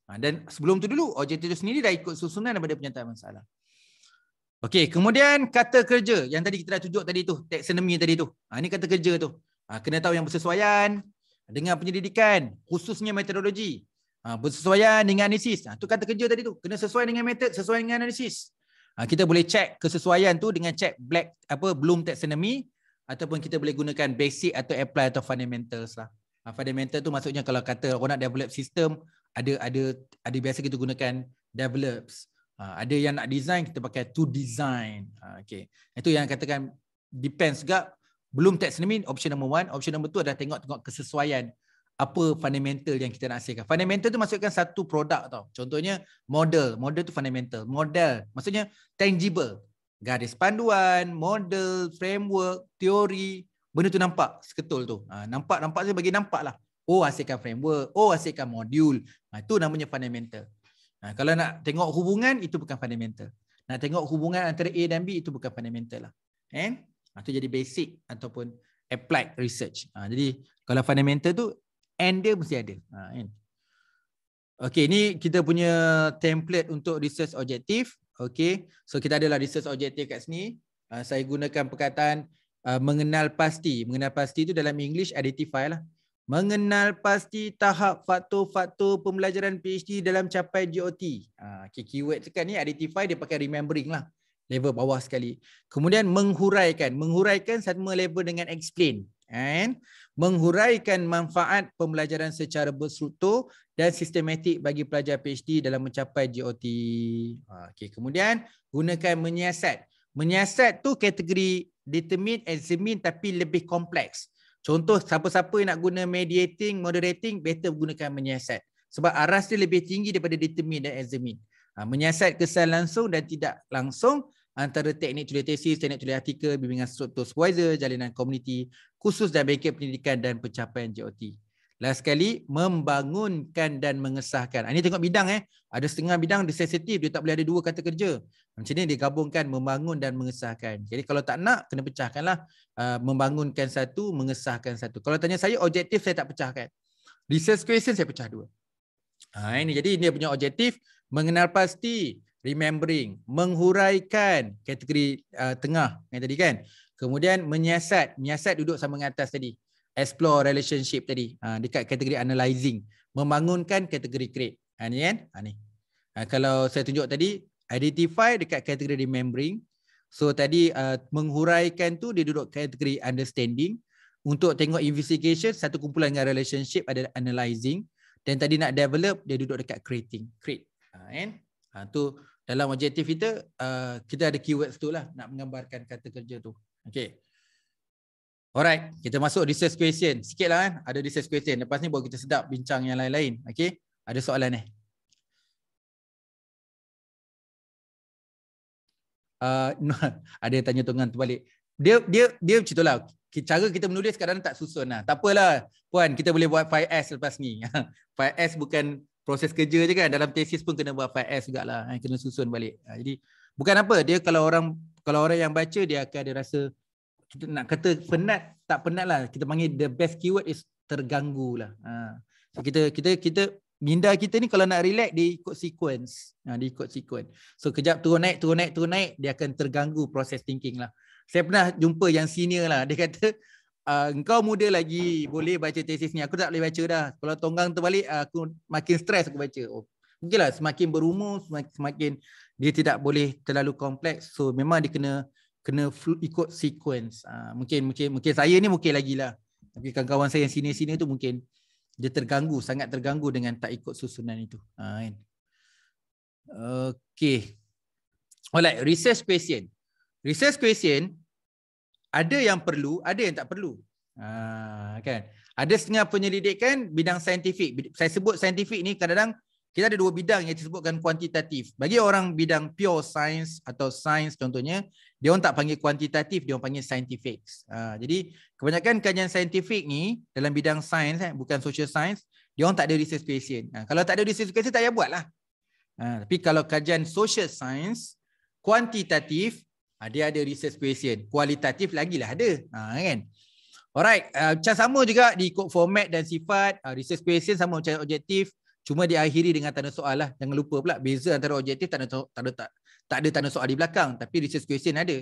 Ha, dan sebelum tu dulu, objektif tu sendiri dah ikut susunan daripada penyataan masalah. Okey, kemudian kata kerja yang tadi kita dah tunjuk tadi tu, taxonomy tadi tu. Ha, ini kata kerja tu. Ha, kena tahu yang bersesuaian dengan penyelidikan, khususnya metodologi. Ha, bersesuaian dengan analisis. Ha, tu kata kerja tadi tu. Kena sesuai dengan metod, sesuai dengan analisis. Ha, kita boleh check kesesuaian tu dengan check black apa bloom taxonomy ataupun kita boleh gunakan basic atau apply atau fundamentals lah. Ha, fundamental tu maksudnya kalau kata orang nak develop system, ada ada ada biasa kita gunakan develops. Ah, ada yang nak design kita pakai to design. Ah, okey. Itu yang katakan depends juga. Belum taxonomy, option number one. Option number two adalah tengok-tengok kesesuaian. Apa fundamental yang kita nak hasilkan. Fundamental tu maksudkan satu produk tau. Contohnya model. Model tu fundamental. Model. Maksudnya tangible. Garis panduan, model, framework, teori. Benda tu nampak seketul tu. Ah, nampak-nampak tu bagi nampak lah. Oh hasilkan framework. Oh hasilkan modul. Itu namanya fundamental. Ha, kalau nak tengok hubungan itu bukan fundamental. Nak tengok hubungan antara A dan B itu bukan fundamental lah. Eh? Ha, itu jadi basic ataupun applied research. Ha, jadi kalau fundamental tu end dia mesti ada. Ha, kan? Okay, ini kita punya template untuk research objektif. Okay, so kita adalah research objektif kat sini. Ha, saya gunakan perkataan uh, mengenal pasti. Mengenal pasti itu dalam English identify lah. Mengenal pasti tahap faktor-faktor pembelajaran PhD dalam capai GOT. Ah, okay, keyword cakap ni identify dia pakai remembering lah. Level bawah sekali. Kemudian menghuraikan. Menghuraikan sama level dengan explain. And menghuraikan manfaat pembelajaran secara berstruktur dan sistematik bagi pelajar PhD dalam mencapai GOT. Ah, okay, kemudian gunakan menyiasat. Menyiasat tu kategori determine, examine tapi lebih kompleks. Contoh siapa-siapa nak guna mediating, moderating, better gunakan menyiasat. Sebab aras dia lebih tinggi daripada determine dan examine. Ha, menyiasat kesan langsung dan tidak langsung antara teknik tulis tesis, teknik tulis artikel, bimbingan supervisor, jalinan komuniti, khusus dan bengkel pendidikan dan pencapaian JOT. Last sekali membangunkan dan mengesahkan. Ah, ini tengok bidang eh. Ada setengah bidang dia sensitif, dia tak boleh ada dua kata kerja. Macam ni dia gabungkan membangun dan mengesahkan. Jadi kalau tak nak kena pecahkanlah uh, membangunkan satu, mengesahkan satu. Kalau tanya saya objektif saya tak pecahkan. Research question saya pecah dua. Ha, ini jadi dia punya objektif mengenal pasti, remembering, menghuraikan kategori uh, tengah yang tadi kan. Kemudian menyiasat, menyiasat duduk sama dengan atas tadi explore relationship tadi ha, dekat kategori analyzing membangunkan kategori create ha, ni kan ha, ni ha, kalau saya tunjuk tadi identify dekat kategori remembering so tadi uh, menghuraikan tu dia duduk kategori understanding untuk tengok investigation satu kumpulan dengan relationship ada analyzing dan tadi nak develop dia duduk dekat creating create ha, kan ha, tu dalam objektif kita uh, kita ada keywords tu lah nak menggambarkan kata kerja tu okey Alright, kita masuk research question. Sikit lah kan, ada research question. Lepas ni buat kita sedap bincang yang lain-lain. Okay, ada soalan ni. Eh? Uh, <laughs> ada yang tanya tuan terbalik. Dia dia dia macam itulah. Cara kita menulis kadang tak susun lah. Tak apalah, puan, kita boleh buat 5S lepas ni. 5S <laughs> bukan proses kerja je kan. Dalam tesis pun kena buat 5S juga lah. Eh, kena susun balik. Ah, jadi, bukan apa. Dia kalau orang kalau orang yang baca, dia akan ada rasa kita nak kata penat tak penat lah kita panggil the best keyword is terganggu lah ha. so kita kita kita minda kita ni kalau nak relax dia ikut sequence ha, dia ikut sequence so kejap turun naik turun naik turun naik dia akan terganggu proses thinking lah saya pernah jumpa yang senior lah <laughs> dia kata Uh, engkau muda lagi boleh baca tesis ni aku tak boleh baca dah kalau tonggang terbalik ah, aku makin stres aku baca oh okeylah semakin berumur semakin, semakin dia tidak boleh terlalu kompleks so memang dia kena kena flu, ikut sequence. Uh, mungkin mungkin mungkin saya ni mungkin lagi lah. Tapi kawan-kawan saya yang senior-senior tu mungkin dia terganggu, sangat terganggu dengan tak ikut susunan itu. Uh, kan? Okay. Alright, research question. Research question, ada yang perlu, ada yang tak perlu. Ha, kan? Ada setengah penyelidikan bidang saintifik. Saya sebut saintifik ni kadang-kadang kita ada dua bidang yang disebutkan kuantitatif. Bagi orang bidang pure science atau science contohnya, dia orang tak panggil kuantitatif dia orang panggil scientific ha, ah, jadi kebanyakan kajian scientific ni dalam bidang sains eh, bukan social science dia orang tak ada research question ha, kalau tak ada research question tak payah buat lah ha, tapi kalau kajian social science kuantitatif ha, dia ada research question kualitatif lagi lah ada ha, kan Alright, uh, macam sama juga diikut format dan sifat uh, research question sama macam objektif cuma diakhiri dengan tanda soal lah. Jangan lupa pula beza antara objektif tanda tanda, tanda, tak ada tanda soal di belakang tapi research question ada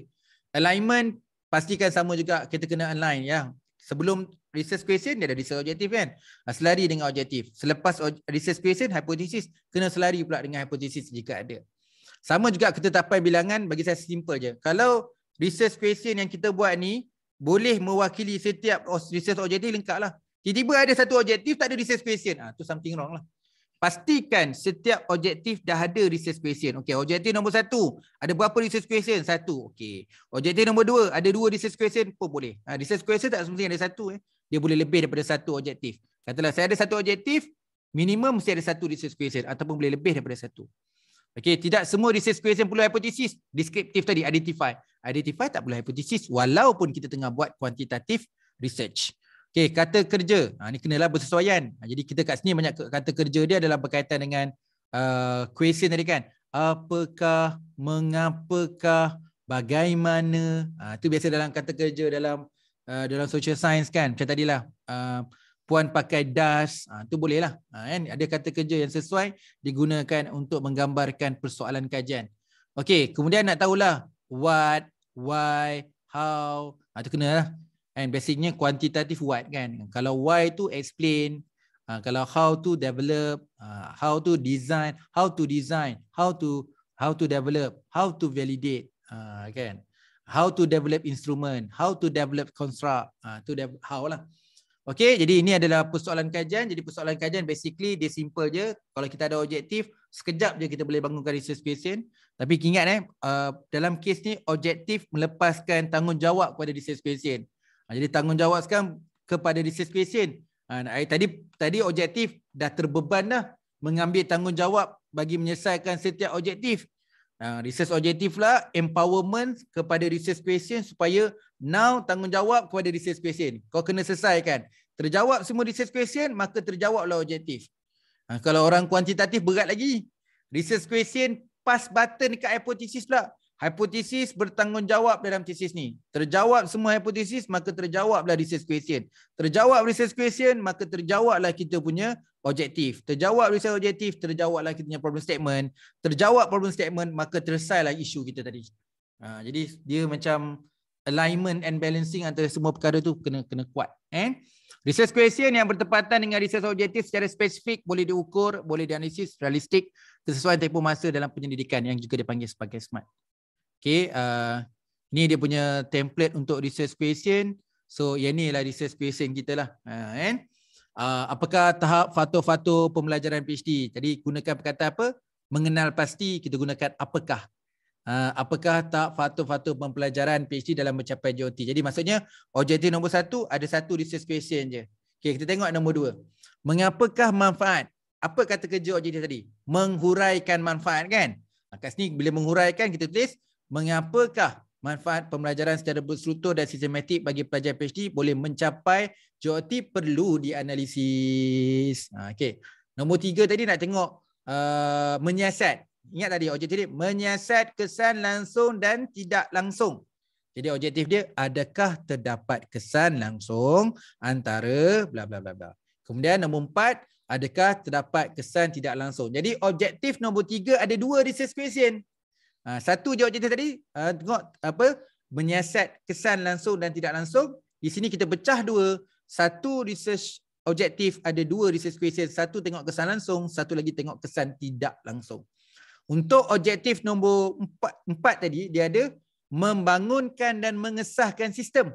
alignment pastikan sama juga kita kena align ya sebelum research question dia ada research objective kan ah, selari dengan objektif selepas research question hypothesis kena selari pula dengan hypothesis jika ada sama juga kita tapai bilangan bagi saya simple je kalau research question yang kita buat ni boleh mewakili setiap research objective lengkaplah. lah tiba-tiba ada satu objektif tak ada research question ha, tu something wrong lah Pastikan setiap objektif dah ada research question. Okey, objektif nombor satu. Ada berapa research question? Satu. Okey. Objektif nombor dua. Ada dua research question pun boleh. Ha, research question tak semestinya ada satu. Eh. Dia boleh lebih daripada satu objektif. Katalah saya ada satu objektif. Minimum mesti ada satu research question. Ataupun boleh lebih daripada satu. Okey, tidak semua research question perlu hypothesis. Descriptive tadi, identify. Identify tak perlu hypothesis. Walaupun kita tengah buat kuantitatif research. Okay kata kerja. Ha, ini kenalah bersesuaian. Ha, jadi kita kat sini banyak kata kerja dia adalah berkaitan dengan uh, question tadi kan. Apakah, mengapakah, bagaimana. Ha, itu biasa dalam kata kerja dalam uh, dalam social science kan. Macam tadilah. Uh, Puan pakai das, ha, tu boleh Ha, kan? Ada kata kerja yang sesuai digunakan untuk menggambarkan persoalan kajian. Okay kemudian nak tahulah what, why, how. Itu ha, kena lah. And basicnya kuantitatif what kan. Kalau why tu explain. Uh, kalau how to develop. Uh, how to design. How to design. How to how to develop. How to validate. Uh, kan. How to develop instrument. How to develop construct. Itu uh, de how lah. Okay. Jadi ini adalah persoalan kajian. Jadi persoalan kajian basically dia simple je. Kalau kita ada objektif. Sekejap je kita boleh bangunkan research question. Tapi ingat eh. Uh, dalam kes ni objektif melepaskan tanggungjawab kepada research question. Ah, jadi tanggungjawab sekarang kepada research question. Ah, tadi tadi objektif dah terbeban dah mengambil tanggungjawab bagi menyelesaikan setiap objektif. Ah, research objektif lah empowerment kepada research question supaya now tanggungjawab kepada research question. Kau kena selesaikan. Terjawab semua research question maka terjawablah objektif. kalau orang kuantitatif berat lagi. Research question pass button dekat hypothesis pula. Hipotesis bertanggungjawab dalam tesis ni. Terjawab semua hipotesis maka terjawablah research question. Terjawab research question maka terjawablah kita punya objektif. Terjawab research objektif, terjawablah kita punya problem statement. Terjawab problem statement maka terselesailah isu kita tadi. Ha, jadi dia macam alignment and balancing antara semua perkara tu kena kena kuat. Eh? Research question yang bertepatan dengan research objektif secara spesifik boleh diukur, boleh dianalisis realistik kesesuaian tempoh masa dalam penyelidikan yang juga dipanggil sebagai SMART. Okay, uh, ni dia punya template untuk research patient. So, yang ni lah research patient kita lah. Uh, uh, apakah tahap fato-fato pembelajaran PhD? Jadi, gunakan perkataan apa? Mengenal pasti, kita gunakan apakah. Uh, apakah tahap fato-fato pembelajaran PhD dalam mencapai JOT? Jadi, maksudnya objektif nombor satu, ada satu research patient je. Okay, kita tengok nombor dua. Mengapakah manfaat? Apa kata kerja objektif tadi? Menghuraikan manfaat kan? Kat sini, bila menghuraikan, kita tulis mengapakah manfaat pembelajaran secara berstruktur dan sistematik bagi pelajar PhD boleh mencapai JOT perlu dianalisis. Ha, okay. Nombor tiga tadi nak tengok uh, menyiasat. Ingat tadi objektif dia menyiasat kesan langsung dan tidak langsung. Jadi objektif dia adakah terdapat kesan langsung antara bla bla bla bla. Kemudian nombor empat, adakah terdapat kesan tidak langsung. Jadi objektif nombor tiga ada dua research question. Ha, satu jawab objektif tadi uh, tengok apa menyiasat kesan langsung dan tidak langsung di sini kita pecah dua satu research objektif ada dua research question satu tengok kesan langsung satu lagi tengok kesan tidak langsung untuk objektif nombor empat, empat tadi dia ada membangunkan dan mengesahkan sistem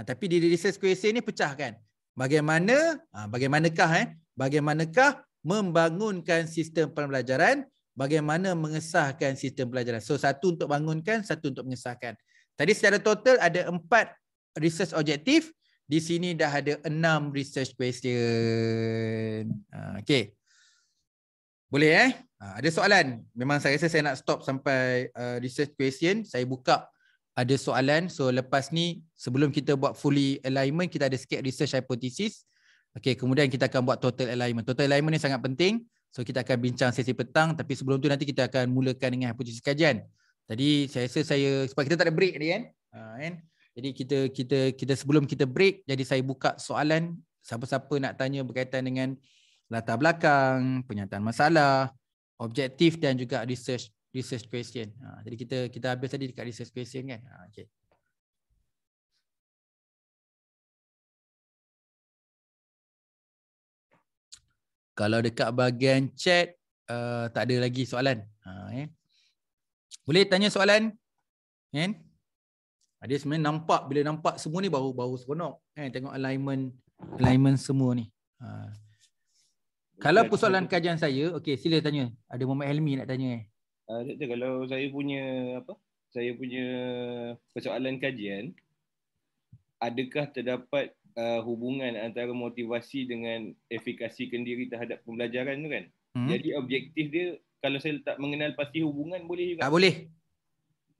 uh, tapi di research question ni pecahkan bagaimana uh, bagaimanakah eh bagaimanakah membangunkan sistem pembelajaran bagaimana mengesahkan sistem pelajaran. So satu untuk bangunkan, satu untuk mengesahkan. Tadi secara total ada empat research objektif. Di sini dah ada enam research question. Ha, okay. Boleh eh? Ha, ada soalan. Memang saya rasa saya nak stop sampai uh, research question. Saya buka ada soalan. So lepas ni sebelum kita buat fully alignment, kita ada sikit research hypothesis. Okay, kemudian kita akan buat total alignment. Total alignment ni sangat penting. So kita akan bincang sesi petang tapi sebelum tu nanti kita akan mulakan dengan hipotesis kajian. Tadi saya rasa saya sebab kita tak ada break tadi kan. Ha kan. Jadi kita kita kita sebelum kita break jadi saya buka soalan siapa-siapa nak tanya berkaitan dengan latar belakang, penyataan masalah, objektif dan juga research research question. Ha, jadi kita kita habis tadi dekat research question kan. Ha, okay. Kalau dekat bahagian chat uh, tak ada lagi soalan. Ha, eh. Boleh tanya soalan? Kan? Eh? Ada sebenarnya nampak bila nampak semua ni baru baru seronok kan eh, tengok alignment alignment semua ni. Ha. Kalau persoalan kajian saya, okey sila tanya. Ada Muhammad Helmi nak tanya eh. Uh, kalau saya punya apa? Saya punya persoalan kajian adakah terdapat uh, hubungan antara motivasi dengan efikasi kendiri terhadap pembelajaran tu kan. Hmm. Jadi objektif dia kalau saya tak mengenal pasti hubungan boleh juga. Tak boleh.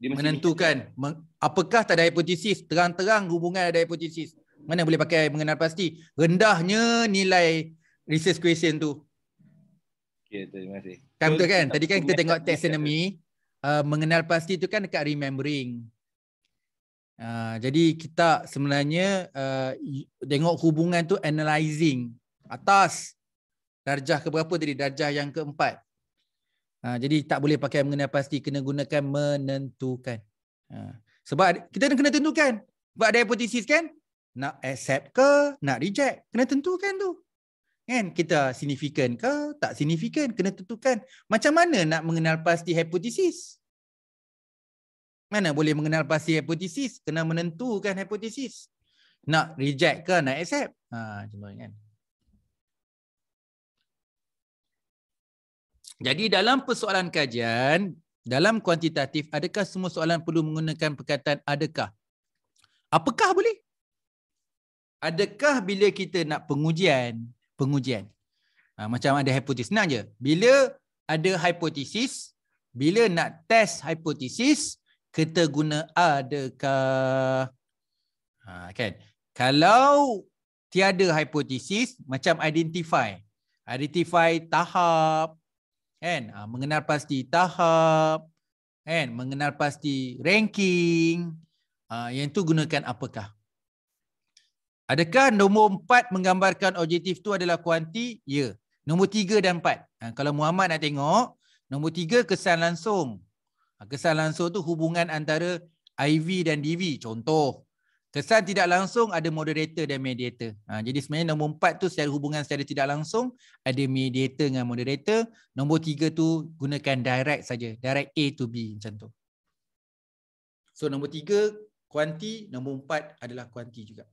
Dia menentukan meng, apakah tak ada hipotesis terang-terang hubungan ada hipotesis. Mana boleh pakai mengenal pasti? Rendahnya nilai research question tu. Okey, terima kasih. Kan so, betul kan? Tadi kan kita tengok taxonomy, uh, mengenal pasti tu kan dekat remembering. Uh, jadi kita sebenarnya uh, tengok hubungan tu analyzing atas darjah keberapa tadi, darjah yang keempat. Uh, jadi tak boleh pakai mengenai pasti, kena gunakan menentukan. Uh, sebab kita kena tentukan. Sebab ada hipotesis kan? Nak accept ke, nak reject. Kena tentukan tu. Kan? Kita signifikan ke, tak signifikan. Kena tentukan. Macam mana nak mengenal pasti Hipotesis. Mana boleh mengenal pasti hipotesis? Kena menentukan hipotesis. Nak reject ke nak accept? Ha, contohnya kan. Jadi dalam persoalan kajian, dalam kuantitatif, adakah semua soalan perlu menggunakan perkataan adakah? Apakah boleh? Adakah bila kita nak pengujian? Pengujian. Ha, macam ada hipotesis. Senang je. Bila ada hipotesis, bila nak test hipotesis, kita guna adakah ha, kan kalau tiada hipotesis macam identify identify tahap kan ha, mengenal pasti tahap kan mengenal pasti ranking ha, yang tu gunakan apakah adakah nombor empat menggambarkan objektif tu adalah kuanti ya nombor tiga dan empat. ha, kalau Muhammad nak tengok nombor tiga kesan langsung Ha, kesan langsung tu hubungan antara IV dan DV contoh. Kesan tidak langsung ada moderator dan mediator. Ha, jadi sebenarnya nombor empat tu secara hubungan secara tidak langsung ada mediator dengan moderator. Nombor tiga tu gunakan direct saja, Direct A to B macam tu. So nombor tiga kuanti, nombor empat adalah kuanti juga.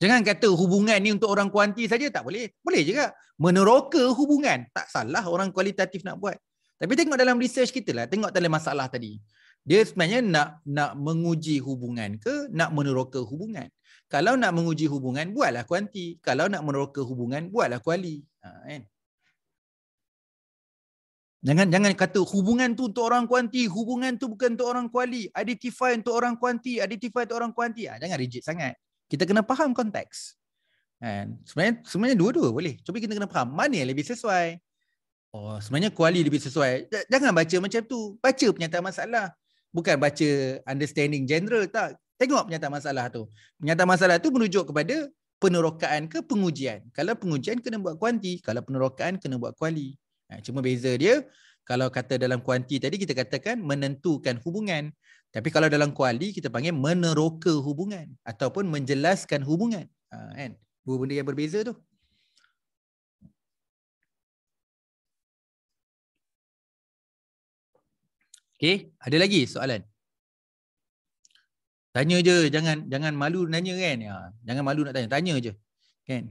Jangan kata hubungan ni untuk orang kuanti saja tak boleh. Boleh juga. Meneroka hubungan. Tak salah orang kualitatif nak buat. Tapi tengok dalam research kita lah, tengok dalam masalah tadi. Dia sebenarnya nak nak menguji hubungan ke nak meneroka hubungan. Kalau nak menguji hubungan, buatlah kuanti. Kalau nak meneroka hubungan, buatlah kuali. Ha, kan? Jangan jangan kata hubungan tu untuk orang kuanti, hubungan tu bukan untuk orang kuali. Identify untuk orang kuanti, identify untuk orang kuanti. Ha, jangan rigid sangat. Kita kena faham konteks. Kan? Sebenarnya, sebenarnya dua-dua boleh. Cuba kita kena faham mana yang lebih sesuai. Oh, sebenarnya kuali lebih sesuai. Jangan baca macam tu. Baca pernyataan masalah. Bukan baca understanding general tak. Tengok pernyataan masalah tu. Pernyataan masalah tu merujuk kepada penerokaan ke pengujian. Kalau pengujian kena buat kuanti, kalau penerokaan kena buat kuali. Ha, cuma beza dia kalau kata dalam kuanti tadi kita katakan menentukan hubungan. Tapi kalau dalam kuali kita panggil meneroka hubungan ataupun menjelaskan hubungan. Ha, kan? Dua benda yang berbeza tu. Okay, ada lagi soalan? Tanya je, jangan jangan malu tanya kan. Ha, jangan malu nak tanya, tanya je. Kan?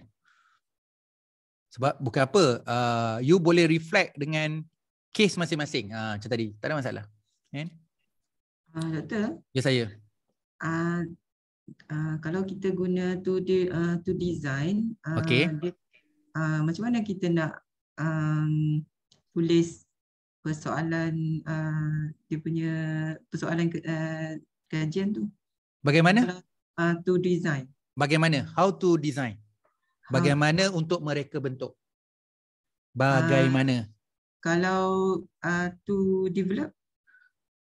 Sebab bukan apa, uh, you boleh reflect dengan case masing-masing. Ha, macam tadi, tak ada masalah. Kan? Uh, doktor. Ya, yes, saya. Uh, uh, kalau kita guna to, de, uh, to design, uh, okay. uh, macam mana kita nak um, tulis persoalan uh, dia punya persoalan ke, uh, kajian tu. Bagaimana? Uh, to design. Bagaimana? How to design? Bagaimana How? untuk mereka bentuk? Bagaimana? Uh, kalau uh, to develop?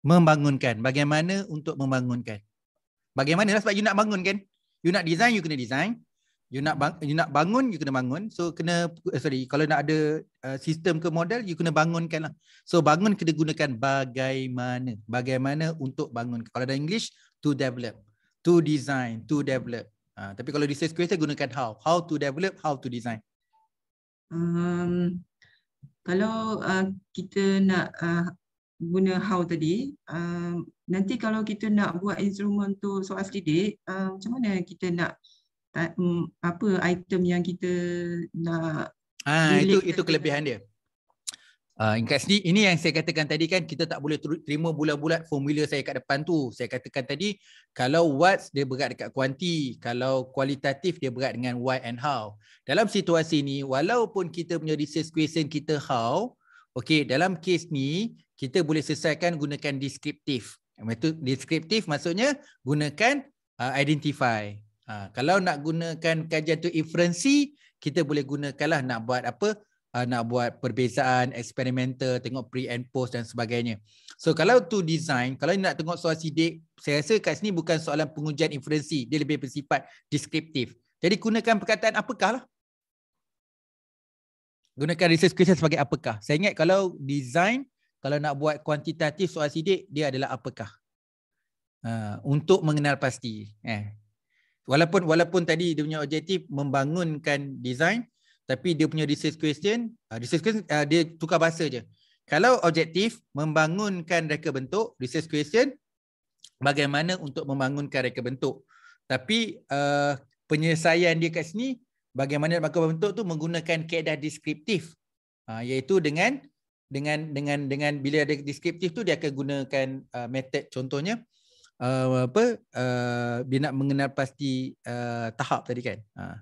Membangunkan. Bagaimana untuk membangunkan? Bagaimana? Lah sebab you nak bangun kan? You nak design, you kena design you nak bang, you nak bangun you kena bangun so kena eh, sorry kalau nak ada uh, sistem ke model you kena bangunkan lah so bangun kena gunakan bagaimana bagaimana untuk bangun kalau dalam english to develop to design to develop uh, tapi kalau di sales kita gunakan how how to develop how to design um, kalau uh, kita nak uh, guna how tadi uh, nanti kalau kita nak buat instrumen tu soal didik uh, macam mana kita nak Mm, apa item yang kita nak ha, itu itu kelebihan dia Uh, ah, ini, ini yang saya katakan tadi kan kita tak boleh terima bulat-bulat formula saya kat depan tu saya katakan tadi kalau what dia berat dekat kuanti kalau kualitatif dia berat dengan why and how dalam situasi ni walaupun kita punya research question kita how okay, dalam case ni kita boleh selesaikan gunakan descriptive descriptive maksudnya gunakan uh, identify Ha, kalau nak gunakan kajian tu inferensi, kita boleh gunakanlah nak buat apa? Ha, nak buat perbezaan eksperimental, tengok pre and post dan sebagainya. So kalau tu design, kalau nak tengok soal sidik, saya rasa kat sini bukan soalan pengujian inferensi. Dia lebih bersifat deskriptif. Jadi gunakan perkataan apakah lah. Gunakan research question sebagai apakah. Saya ingat kalau design, kalau nak buat kuantitatif soal sidik, dia adalah apakah. Uh, untuk mengenal pasti. Eh, walaupun walaupun tadi dia punya objektif membangunkan design tapi dia punya research question uh, research question uh, dia tukar bahasa je kalau objektif membangunkan reka bentuk research question bagaimana untuk membangunkan reka bentuk tapi uh, penyelesaian dia kat sini bagaimana reka bentuk tu menggunakan kaedah deskriptif uh, iaitu dengan dengan dengan dengan bila ada deskriptif tu dia akan gunakan uh, method contohnya uh, apa uh, eh, bila nak mengenal pasti uh, tahap tadi kan uh.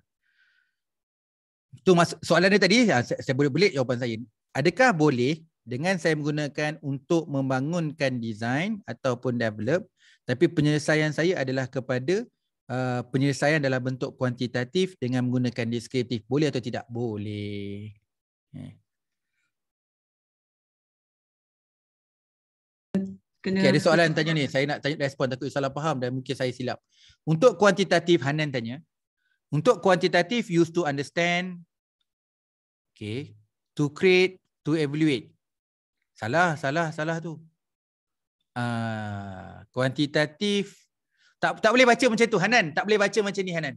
tu mas- soalan dia tadi uh, saya, saya boleh boleh jawapan saya adakah boleh dengan saya menggunakan untuk membangunkan design ataupun develop tapi penyelesaian saya adalah kepada uh, penyelesaian dalam bentuk kuantitatif dengan menggunakan deskriptif boleh atau tidak boleh eh. kena okay, ada soalan kena tanya ni saya nak tanya respon takut salah faham dan mungkin saya silap untuk kuantitatif Hanan tanya untuk kuantitatif used to understand okay to create to evaluate salah salah salah tu ah, kuantitatif uh, tak tak boleh baca macam tu Hanan tak boleh baca macam ni Hanan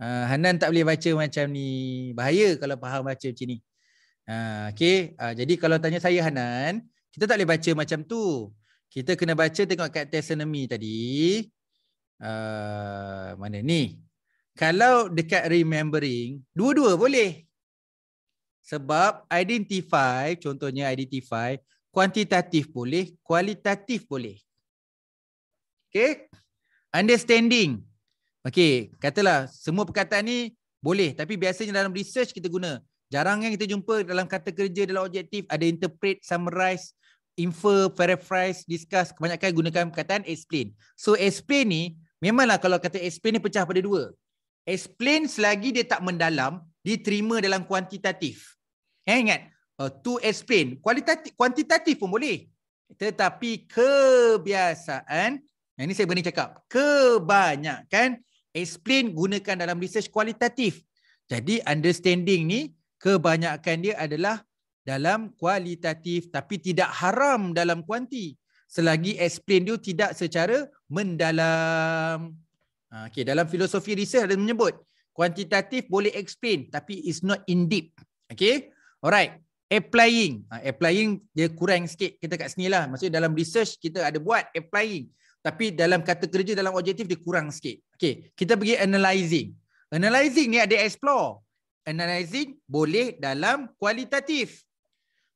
uh, Hanan tak boleh baca macam ni bahaya kalau faham baca macam ni uh, okay uh, jadi kalau tanya saya Hanan kita tak boleh baca macam tu. Kita kena baca tengok kat taxonomy tadi. Uh, mana ni? Kalau dekat remembering, dua-dua boleh. Sebab identify, contohnya identify, kuantitatif boleh, kualitatif boleh. Okay? Understanding. Okay, katalah semua perkataan ni boleh. Tapi biasanya dalam research kita guna. Jarang yang kita jumpa dalam kata kerja, dalam objektif, ada interpret, summarize infer, paraphrase, discuss kebanyakan gunakan perkataan explain. So explain ni memanglah kalau kata explain ni pecah pada dua. Explain selagi dia tak mendalam, diterima dalam kuantitatif. Eh ingat, uh, to explain, kualitatif kuantitatif pun boleh. Tetapi kebiasaan, yang ni saya berani cakap, kebanyakan explain gunakan dalam research kualitatif. Jadi understanding ni kebanyakan dia adalah dalam kualitatif tapi tidak haram dalam kuanti selagi explain dia tidak secara mendalam. Ha, okay, dalam filosofi riset ada menyebut kuantitatif boleh explain tapi is not in deep. Okay, alright. Applying, ha, applying dia kurang sikit kita kat sini lah. Maksudnya dalam research kita ada buat applying tapi dalam kata kerja dalam objektif dia kurang sikit. Okay, kita pergi analyzing. Analyzing ni ada explore. Analyzing boleh dalam kualitatif.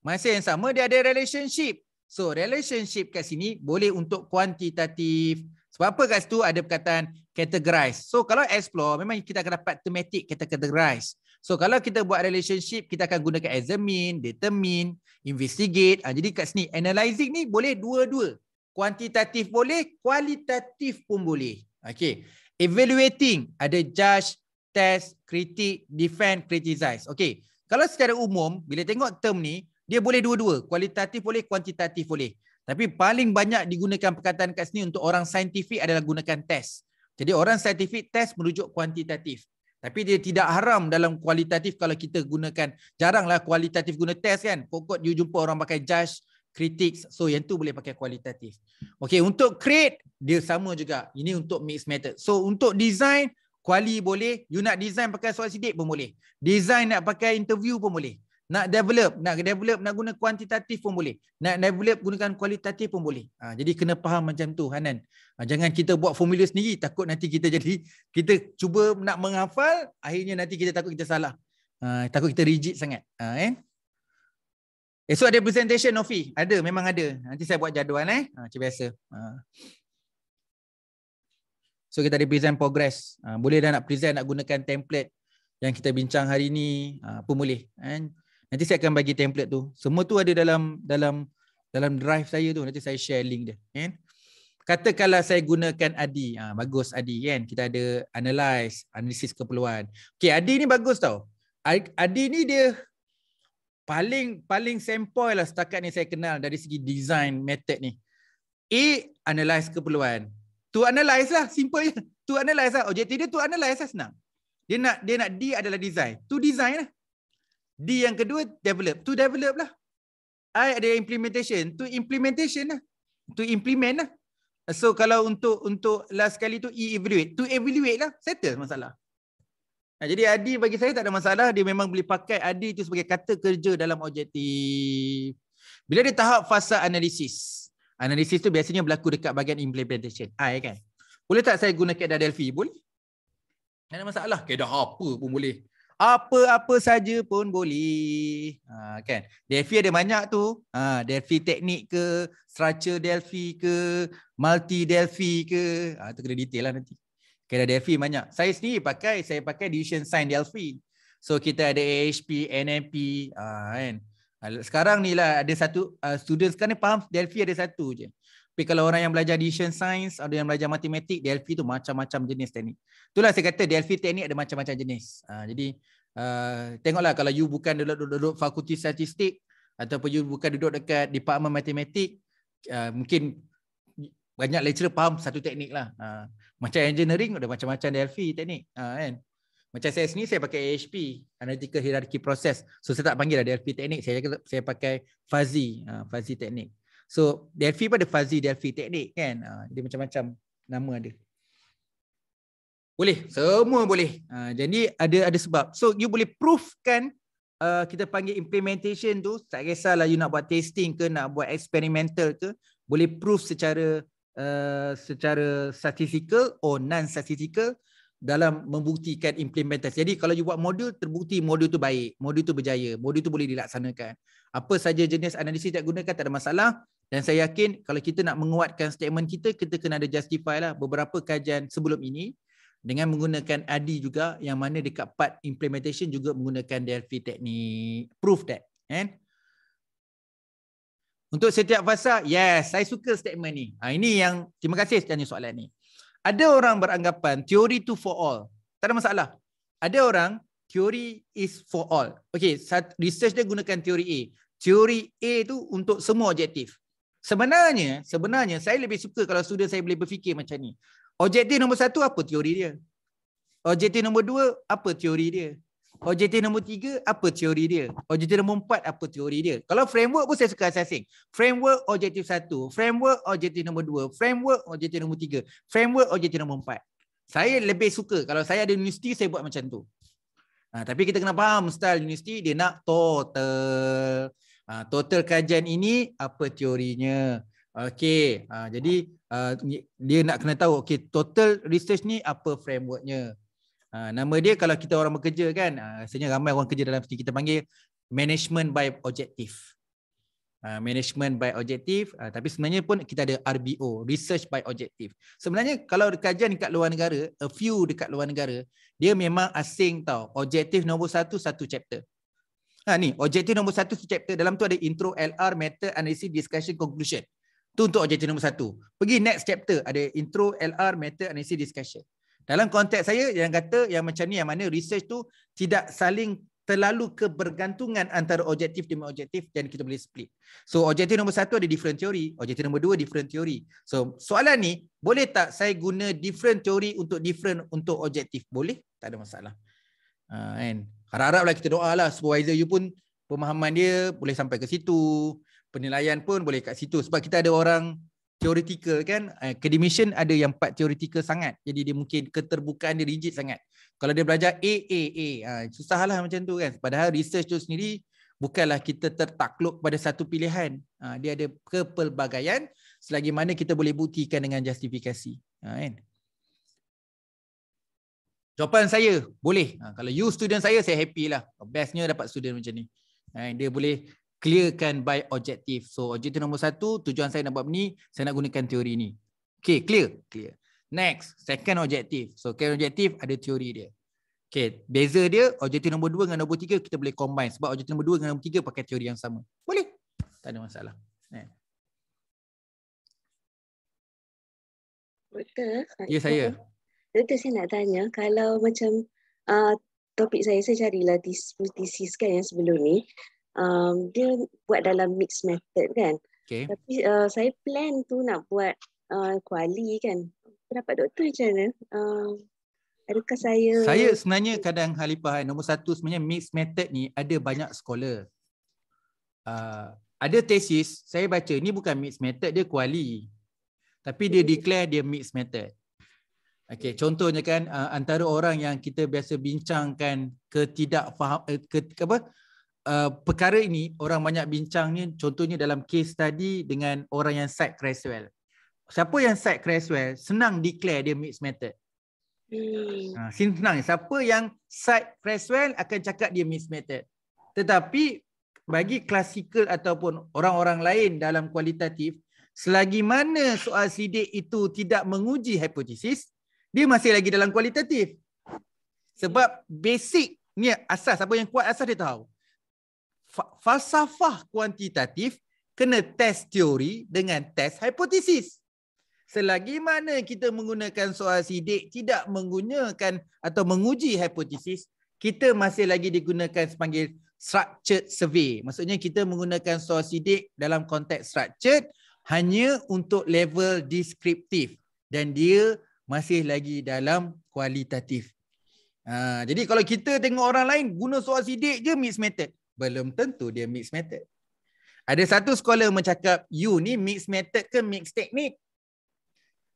Masa yang sama dia ada relationship. So relationship kat sini boleh untuk kuantitatif. Sebab apa kat situ ada perkataan categorize. So kalau explore memang kita akan dapat thematic kita categorize. So kalau kita buat relationship kita akan gunakan examine, determine, investigate. Ha, jadi kat sini analyzing ni boleh dua-dua. Kuantitatif boleh, kualitatif pun boleh. Okay. Evaluating ada judge, test, critique, defend, criticize. Okay. Kalau secara umum bila tengok term ni dia boleh dua-dua, kualitatif boleh, kuantitatif boleh. Tapi paling banyak digunakan perkataan kat sini untuk orang saintifik adalah gunakan test. Jadi orang saintifik test merujuk kuantitatif. Tapi dia tidak haram dalam kualitatif kalau kita gunakan. Jaranglah kualitatif guna test kan. Pokok kok you jumpa orang pakai judge, critics. So yang tu boleh pakai kualitatif. Okay untuk create, dia sama juga. Ini untuk mixed method. So untuk design, kuali boleh. You nak design pakai soal sidik pun boleh. Design nak pakai interview pun boleh. Nak develop, nak develop, nak guna kuantitatif pun boleh. Nak develop gunakan kualitatif pun boleh. Ha, jadi kena faham macam tu Hanan. Ha, jangan kita buat formula sendiri takut nanti kita jadi, kita cuba nak menghafal, akhirnya nanti kita takut kita salah. Ha, takut kita rigid sangat. Ha, eh? Esok eh, ada presentation Nofi? Ada, memang ada. Nanti saya buat jadual eh. Ha, macam biasa. Ha. So kita ada present progress. Ha, boleh dah nak present, nak gunakan template yang kita bincang hari ni. Ha, apa boleh. Eh? Nanti saya akan bagi template tu. Semua tu ada dalam dalam dalam drive saya tu. Nanti saya share link dia. Kan? Katakanlah saya gunakan Adi. Ha, bagus Adi kan. Kita ada analyze, analisis keperluan. Okay Adi ni bagus tau. Adi ni dia paling paling sampel lah setakat ni saya kenal dari segi design method ni. A, analyze keperluan. To analyze lah, simple je. To analyze lah, objektif dia to analyze lah senang. Dia nak dia nak D adalah design. To design lah. D yang kedua develop. To develop lah. I ada implementation. To implementation lah. To implement lah. So kalau untuk untuk last kali tu E evaluate. To evaluate lah. Settle masalah. Ha, jadi Adi bagi saya tak ada masalah. Dia memang boleh pakai Adi tu sebagai kata kerja dalam objektif. Bila dia tahap fasa analisis. Analisis tu biasanya berlaku dekat bahagian implementation. I kan. Boleh tak saya guna KEDA Delphi? Boleh. Tak ada masalah. KEDA apa pun boleh apa-apa saja pun boleh. Ha, kan? Delphi ada banyak tu. Ha, Delphi teknik ke, structure Delphi ke, multi Delphi ke. Ha, tu kena detail lah nanti. Kena Delphi banyak. Saya sendiri pakai, saya pakai division sign Delphi. So kita ada AHP, NMP. Ha, kan? Sekarang ni lah ada satu, uh, student sekarang ni faham Delphi ada satu je. Uh, tapi kalau orang yang belajar decision science, ada yang belajar matematik, Delphi tu macam-macam jenis teknik. Itulah saya kata DLV teknik ada macam-macam jenis. Ha, jadi uh, tengoklah kalau you bukan duduk-duduk fakulti statistik ataupun you bukan duduk dekat department matematik, uh, mungkin banyak lecturer faham satu teknik lah. Ha, macam engineering ada macam-macam Delphi teknik. Ha, kan? Macam saya sini saya pakai AHP, analytical hierarchy process. So saya tak panggil lah DLP teknik, saya saya pakai fuzzy, uh, fuzzy teknik. So Delphi pun ada fuzzy Delphi teknik kan. Ah, dia macam-macam nama dia. Boleh. Semua boleh. Ah, jadi ada ada sebab. So you boleh proofkan uh, kita panggil implementation tu. Tak kisahlah you nak buat testing ke, nak buat experimental ke. Boleh proof secara uh, secara statistical or non-statistical dalam membuktikan implementasi. Jadi kalau you buat modul, terbukti modul tu baik. Modul tu berjaya. Modul tu boleh dilaksanakan. Apa saja jenis analisis yang gunakan, tak ada masalah. Dan saya yakin kalau kita nak menguatkan statement kita, kita kena ada justify lah beberapa kajian sebelum ini dengan menggunakan ADI juga yang mana dekat part implementation juga menggunakan Delphi teknik. Proof that. Kan? Untuk setiap fasa, yes, saya suka statement ni. Ha, ini yang, terima kasih tanya soalan ni. Ada orang beranggapan teori tu for all. Tak ada masalah. Ada orang, teori is for all. Okay, research dia gunakan teori A. Teori A tu untuk semua objektif. Sebenarnya, sebenarnya saya lebih suka kalau student saya boleh berfikir macam ni. Objektif nombor satu, apa teori dia? Objektif nombor dua, apa teori dia? Objektif nombor tiga, apa teori dia? Objektif nombor empat, apa teori dia? Kalau framework pun saya suka assessing. Framework objektif satu, framework objektif nombor dua, framework objektif nombor tiga, framework objektif nombor empat. Saya lebih suka kalau saya ada universiti, saya buat macam tu. Ha, tapi kita kena faham style universiti, dia nak total. Ah, total kajian ini apa teorinya okey uh, jadi uh, dia nak kena tahu okey total research ni apa frameworknya uh, nama dia kalau kita orang bekerja kan uh, rasanya ramai orang kerja dalam kita panggil management by objective Uh, management by objective uh, tapi sebenarnya pun kita ada RBO research by objective sebenarnya kalau kajian dekat luar negara a few dekat luar negara dia memang asing tau objective nombor satu satu chapter Ha, ni, objektif nombor satu chapter dalam tu ada intro, LR, meta, analysis, discussion, conclusion. Tu untuk objektif nombor satu. Pergi next chapter, ada intro, LR, meta, analysis, discussion. Dalam konteks saya, yang kata yang macam ni, yang mana research tu tidak saling terlalu kebergantungan antara objektif dengan objektif dan kita boleh split. So objektif nombor satu ada different teori, objektif nombor dua different teori. So soalan ni, boleh tak saya guna different teori untuk different untuk objektif? Boleh, tak ada masalah. Uh, ha, and harap-haraplah kita doa lah supervisor you pun pemahaman dia boleh sampai ke situ penilaian pun boleh kat situ sebab kita ada orang teoretikal kan eh, academician ada yang part teoretikal sangat jadi dia mungkin keterbukaan dia rigid sangat kalau dia belajar A, A, A ha, susahlah macam tu kan padahal research tu sendiri bukanlah kita tertakluk pada satu pilihan ha, dia ada kepelbagaian selagi mana kita boleh buktikan dengan justifikasi ha, kan? Jawapan saya boleh. Ha, kalau you student saya, saya happy lah. Bestnya dapat student macam ni. Ha, dia boleh clearkan by objective. So objective nombor satu, tujuan saya nak buat ni, saya nak gunakan teori ni. Okay, clear? Clear. Next, second objective. So second objective ada teori dia. Okay, beza dia, objective nombor dua dengan nombor tiga, kita boleh combine. Sebab objective nombor dua dengan nombor tiga pakai teori yang sama. Boleh? Tak ada masalah. Eh. Betul. Ya, saya. Doktor saya nak tanya kalau macam uh, topik saya saya carilah thesis kan yang sebelum ni um, dia buat dalam mixed method kan. Okay. Tapi uh, saya plan tu nak buat uh, kuali kan. Pendapat doktor macam mana? Uh, adakah saya... Saya sebenarnya kadang Halipah kan, nombor satu sebenarnya mixed method ni ada banyak scholar. Uh, ada tesis saya baca ni bukan mixed method dia kuali. Tapi dia hmm. declare dia mixed method. Okay, contohnya kan uh, antara orang yang kita biasa bincangkan ketidakfaham uh, eh, ke, ke apa? Uh, perkara ini orang banyak bincangnya contohnya dalam case tadi dengan orang yang side Creswell. Siapa yang side Creswell senang declare dia mixed method. hmm. uh, senang. Siapa yang side Creswell akan cakap dia mixed method. Tetapi bagi klasikal ataupun orang-orang lain dalam kualitatif selagi mana soal sidik itu tidak menguji hipotesis dia masih lagi dalam kualitatif. Sebab basic ni asas apa yang kuat asas dia tahu. Falsafah kuantitatif kena test teori dengan test hipotesis. Selagi mana kita menggunakan soal sidik tidak menggunakan atau menguji hipotesis, kita masih lagi digunakan sepanggil structured survey. Maksudnya kita menggunakan soal sidik dalam konteks structured hanya untuk level deskriptif dan dia masih lagi dalam kualitatif. Ha, jadi kalau kita tengok orang lain guna soal sidik je mixed method. Belum tentu dia mixed method. Ada satu sekolah mencakap you ni mixed method ke mixed technique?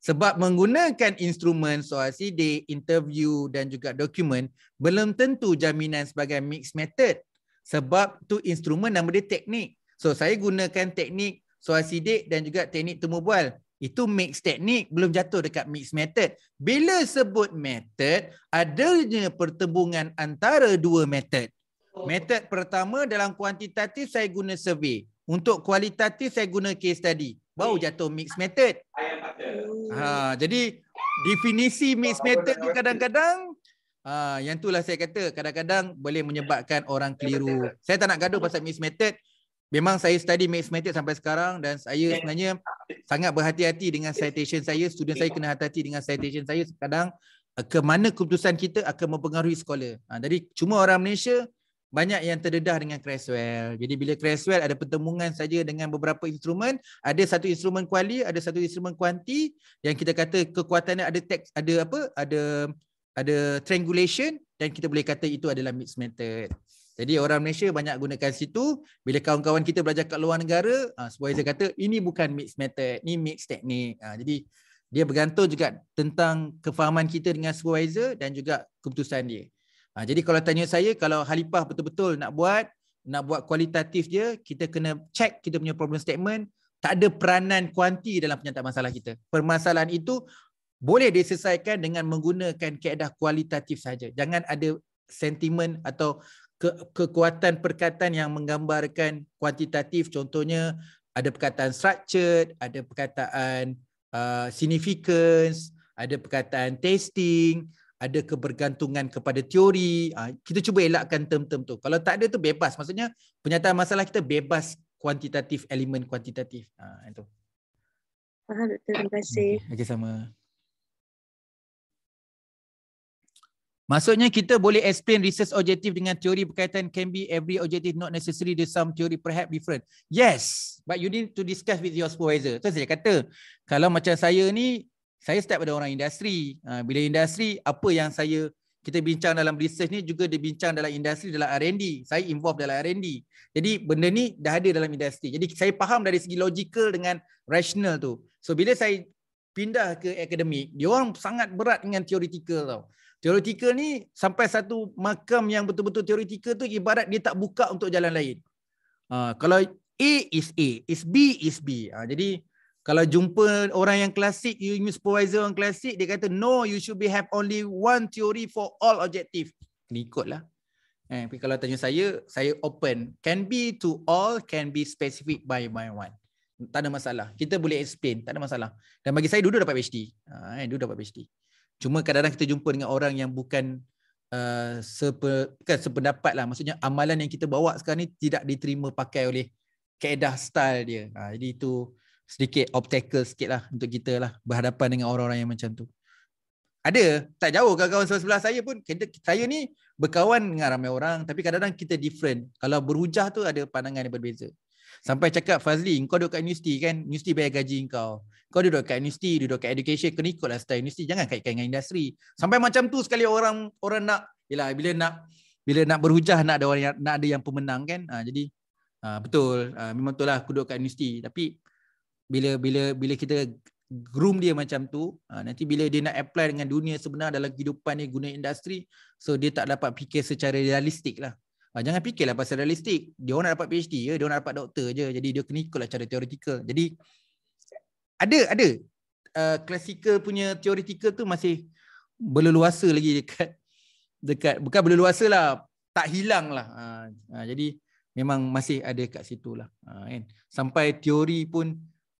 Sebab menggunakan instrumen soal sidik, interview dan juga dokumen belum tentu jaminan sebagai mixed method. Sebab tu instrumen nama dia teknik. So saya gunakan teknik soal sidik dan juga teknik temubual. Itu mix teknik belum jatuh dekat mix method. Bila sebut method, adanya pertembungan antara dua method. Oh. Method pertama dalam kuantitatif saya guna survey. Untuk kualitatif saya guna case study. Baru jatuh mix method. Ha, jadi definisi mix method tu kadang-kadang ha, yang itulah saya kata kadang-kadang boleh menyebabkan orang keliru. Saya tak nak gaduh pasal mix method memang saya study mathematics sampai sekarang dan saya ya. sebenarnya sangat berhati-hati dengan ya. citation saya student saya ya. kena hati-hati dengan citation saya kadang eh, ke mana keputusan kita akan mempengaruhi scholar ha, jadi cuma orang Malaysia banyak yang terdedah dengan Creswell. Jadi bila Creswell ada pertemuan saja dengan beberapa instrumen, ada satu instrumen kuali, ada satu instrumen kuanti yang kita kata kekuatannya ada teks, ada apa? Ada ada triangulation dan kita boleh kata itu adalah mixed method. Jadi orang Malaysia banyak gunakan situ. Bila kawan-kawan kita belajar kat luar negara, uh, ah, supervisor kata ini bukan mixed method, ini mixed teknik. Uh, ah, jadi dia bergantung juga tentang kefahaman kita dengan supervisor dan juga keputusan dia. Uh, jadi kalau tanya saya, kalau Halipah betul-betul nak buat, nak buat kualitatif dia, kita kena check kita punya problem statement, tak ada peranan kuanti dalam penyataan masalah kita. Permasalahan itu boleh diselesaikan dengan menggunakan keadaan kualitatif saja. Jangan ada sentimen atau ke- kekuatan perkataan yang menggambarkan kuantitatif contohnya ada perkataan structured ada perkataan uh, significance ada perkataan testing ada kebergantungan kepada teori uh, kita cuba elakkan term-term tu kalau tak ada tu bebas maksudnya penyataan masalah kita bebas kuantitatif elemen kuantitatif uh, itu faham terima kasih okey sama Maksudnya kita boleh explain research objective dengan teori berkaitan can be every objective not necessary the some theory perhaps different. Yes, but you need to discuss with your supervisor. Tu saya kata. Kalau macam saya ni, saya start pada orang industri. Ha, bila industri, apa yang saya kita bincang dalam research ni juga dibincang dalam industri dalam R&D. Saya involved dalam R&D. Jadi benda ni dah ada dalam industri. Jadi saya faham dari segi logical dengan rational tu. So bila saya pindah ke akademik, dia orang sangat berat dengan theoretical tau. Teoretikal ni sampai satu makam yang betul-betul teoretikal tu ibarat dia tak buka untuk jalan lain. Uh, kalau A is A, is B is B. Uh, jadi kalau jumpa orang yang klasik, you supervisor yang klasik, dia kata no, you should be have only one theory for all objective. Kena ikutlah. Eh, tapi kalau tanya saya, saya open. Can be to all, can be specific by by one. Tak ada masalah. Kita boleh explain. Tak ada masalah. Dan bagi saya, dulu dapat PhD. Uh, ha, eh, dulu dapat PhD. Cuma kadang-kadang kita jumpa dengan orang yang bukan uh, sepe, bukan sependapat lah. Maksudnya amalan yang kita bawa sekarang ni tidak diterima pakai oleh keedah style dia. Ha, jadi itu sedikit obstacle sikit lah untuk kita lah berhadapan dengan orang-orang yang macam tu. Ada, tak jauh kawan-kawan sebelah saya pun. Kita, saya ni berkawan dengan ramai orang tapi kadang-kadang kita different. Kalau berhujah tu ada pandangan yang berbeza. Sampai cakap Fazli Kau duduk kat universiti kan Universiti bayar gaji kau Kau duduk kat universiti Duduk kat education Kena ikutlah style universiti Jangan kaitkan dengan industri Sampai macam tu sekali orang Orang nak Yelah bila nak Bila nak berhujah Nak ada orang yang, nak ada yang pemenang kan ha, Jadi ha, Betul ha, Memang betul lah Aku duduk kat universiti Tapi Bila bila bila kita groom dia macam tu nanti bila dia nak apply dengan dunia sebenar dalam kehidupan dia guna industri so dia tak dapat fikir secara realistik lah uh, jangan fikirlah pasal realistik. Dia orang nak dapat PhD je, dia orang nak dapat doktor je. Jadi dia kena ikutlah cara teoretikal. Jadi ada ada klasikal ah, uh, punya teoretikal tu masih berleluasa lagi dekat dekat bukan berleluasa lah tak hilang lah. Uh, uh, jadi memang masih ada kat situ lah. Uh, kan? Sampai teori pun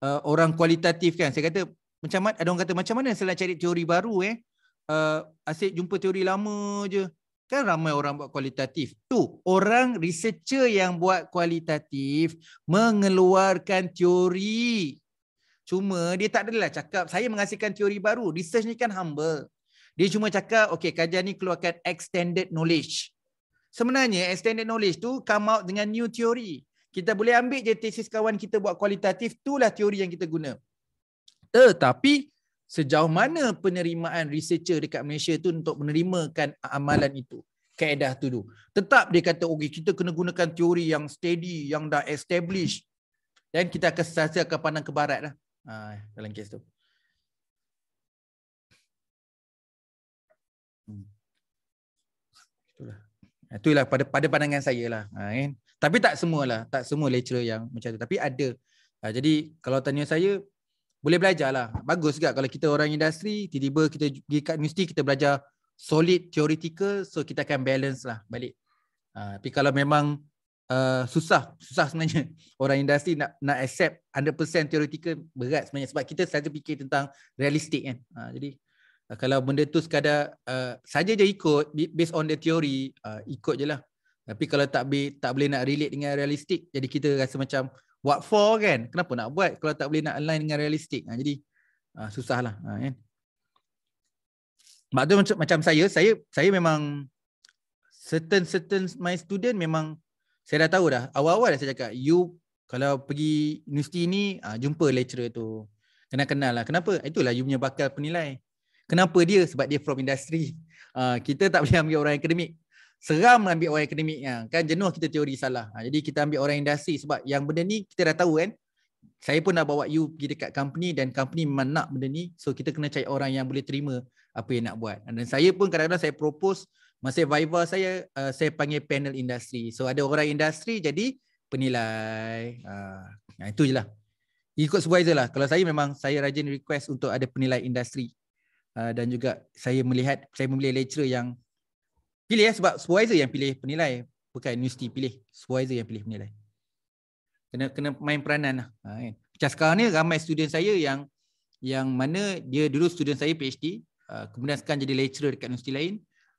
uh, orang kualitatif kan. Saya kata macam ada orang kata macam mana saya nak cari teori baru eh. Uh, asyik jumpa teori lama je kan ramai orang buat kualitatif tu orang researcher yang buat kualitatif mengeluarkan teori cuma dia tak adalah cakap saya menghasilkan teori baru research ni kan humble dia cuma cakap okey kajian ni keluarkan extended knowledge sebenarnya extended knowledge tu come out dengan new teori kita boleh ambil je tesis kawan kita buat kualitatif itulah teori yang kita guna tetapi sejauh mana penerimaan researcher dekat Malaysia tu untuk menerimakan amalan itu kaedah tu tu tetap dia kata okey kita kena gunakan teori yang steady yang dah establish, dan kita akan sasa akan pandang ke barat lah ha, dalam kes tu hmm. itulah itulah ha, pada pada pandangan saya lah ha, kan? tapi tak semualah tak semua lecturer yang macam tu tapi ada ha, jadi kalau tanya saya boleh belajar lah. Bagus juga kalau kita orang industri, tiba-tiba kita pergi kat universiti, kita belajar solid theoretical, so kita akan balance lah balik. Uh, tapi kalau memang uh, susah, susah sebenarnya <laughs> orang industri nak nak accept 100% theoretical, berat sebenarnya. Sebab kita selalu fikir tentang realistik kan. Uh, jadi uh, kalau benda tu sekadar uh, saja je ikut, based on the theory, uh, ikut je lah. Tapi kalau tak, be, tak boleh nak relate dengan realistik, jadi kita rasa macam What for kan? Kenapa nak buat kalau tak boleh nak align dengan realistik? Ha, jadi uh, susahlah. Ha, kan? Sebab tu macam, macam saya, saya saya memang certain certain my student memang saya dah tahu dah. Awal-awal dah saya cakap, you kalau pergi universiti ni, uh, jumpa lecturer tu. Kena kenal lah. Kenapa? Itulah you punya bakal penilai. Kenapa dia? Sebab dia from industry. Uh, kita tak boleh ambil orang akademik seram ambil orang akademik ah. kan jenuh kita teori salah ah, jadi kita ambil orang industri sebab yang benda ni kita dah tahu kan saya pun dah bawa you pergi dekat company dan company memang nak benda ni so kita kena cari orang yang boleh terima apa yang nak buat dan saya pun kadang-kadang saya propose masa Viva saya uh, saya panggil panel industri so ada orang industri jadi penilai uh, itu je lah ikut supervisor lah kalau saya memang saya rajin request untuk ada penilai industri uh, dan juga saya melihat saya memilih lecturer yang Pilih ya, sebab supervisor yang pilih penilai Bukan universiti pilih Supervisor yang pilih penilai Kena kena main peranan lah ha, kan? Macam sekarang ni ramai student saya yang Yang mana dia dulu student saya PhD ha, Kemudian sekarang jadi lecturer dekat universiti lain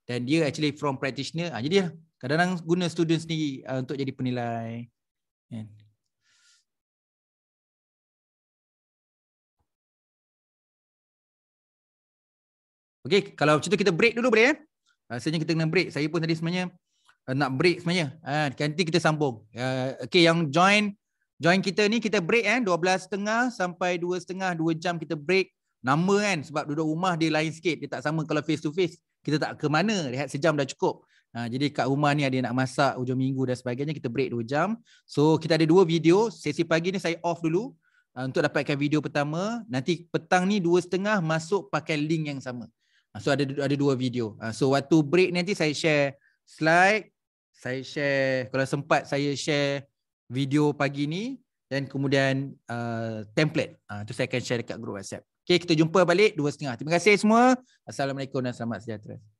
Dan dia actually from practitioner ha, Jadi lah, kadang-kadang guna student sendiri uh, Untuk jadi penilai kan? Okay, kalau macam tu kita break dulu boleh ya? Eh? Rasanya kita kena break. Saya pun tadi sebenarnya uh, nak break sebenarnya. Ha, nanti kita sambung. Uh, okay, yang join join kita ni kita break kan. Eh? 12.30 sampai 2.30, 2 jam kita break. Nama kan sebab duduk rumah dia lain sikit. Dia tak sama kalau face to face. Kita tak ke mana. Rehat sejam dah cukup. Ha, jadi kat rumah ni ada nak masak hujung minggu dan sebagainya. Kita break 2 jam. So kita ada dua video. Sesi pagi ni saya off dulu. Ah, untuk dapatkan video pertama. Nanti petang ni 2.30 masuk pakai link yang sama. Ah, so ada ada dua video. Ah, so waktu break nanti saya share slide, saya share kalau sempat saya share video pagi ni dan kemudian uh, template. Ah uh, tu saya akan share dekat grup WhatsApp. Okay, kita jumpa balik 2.30. Terima kasih semua. Assalamualaikum dan selamat sejahtera.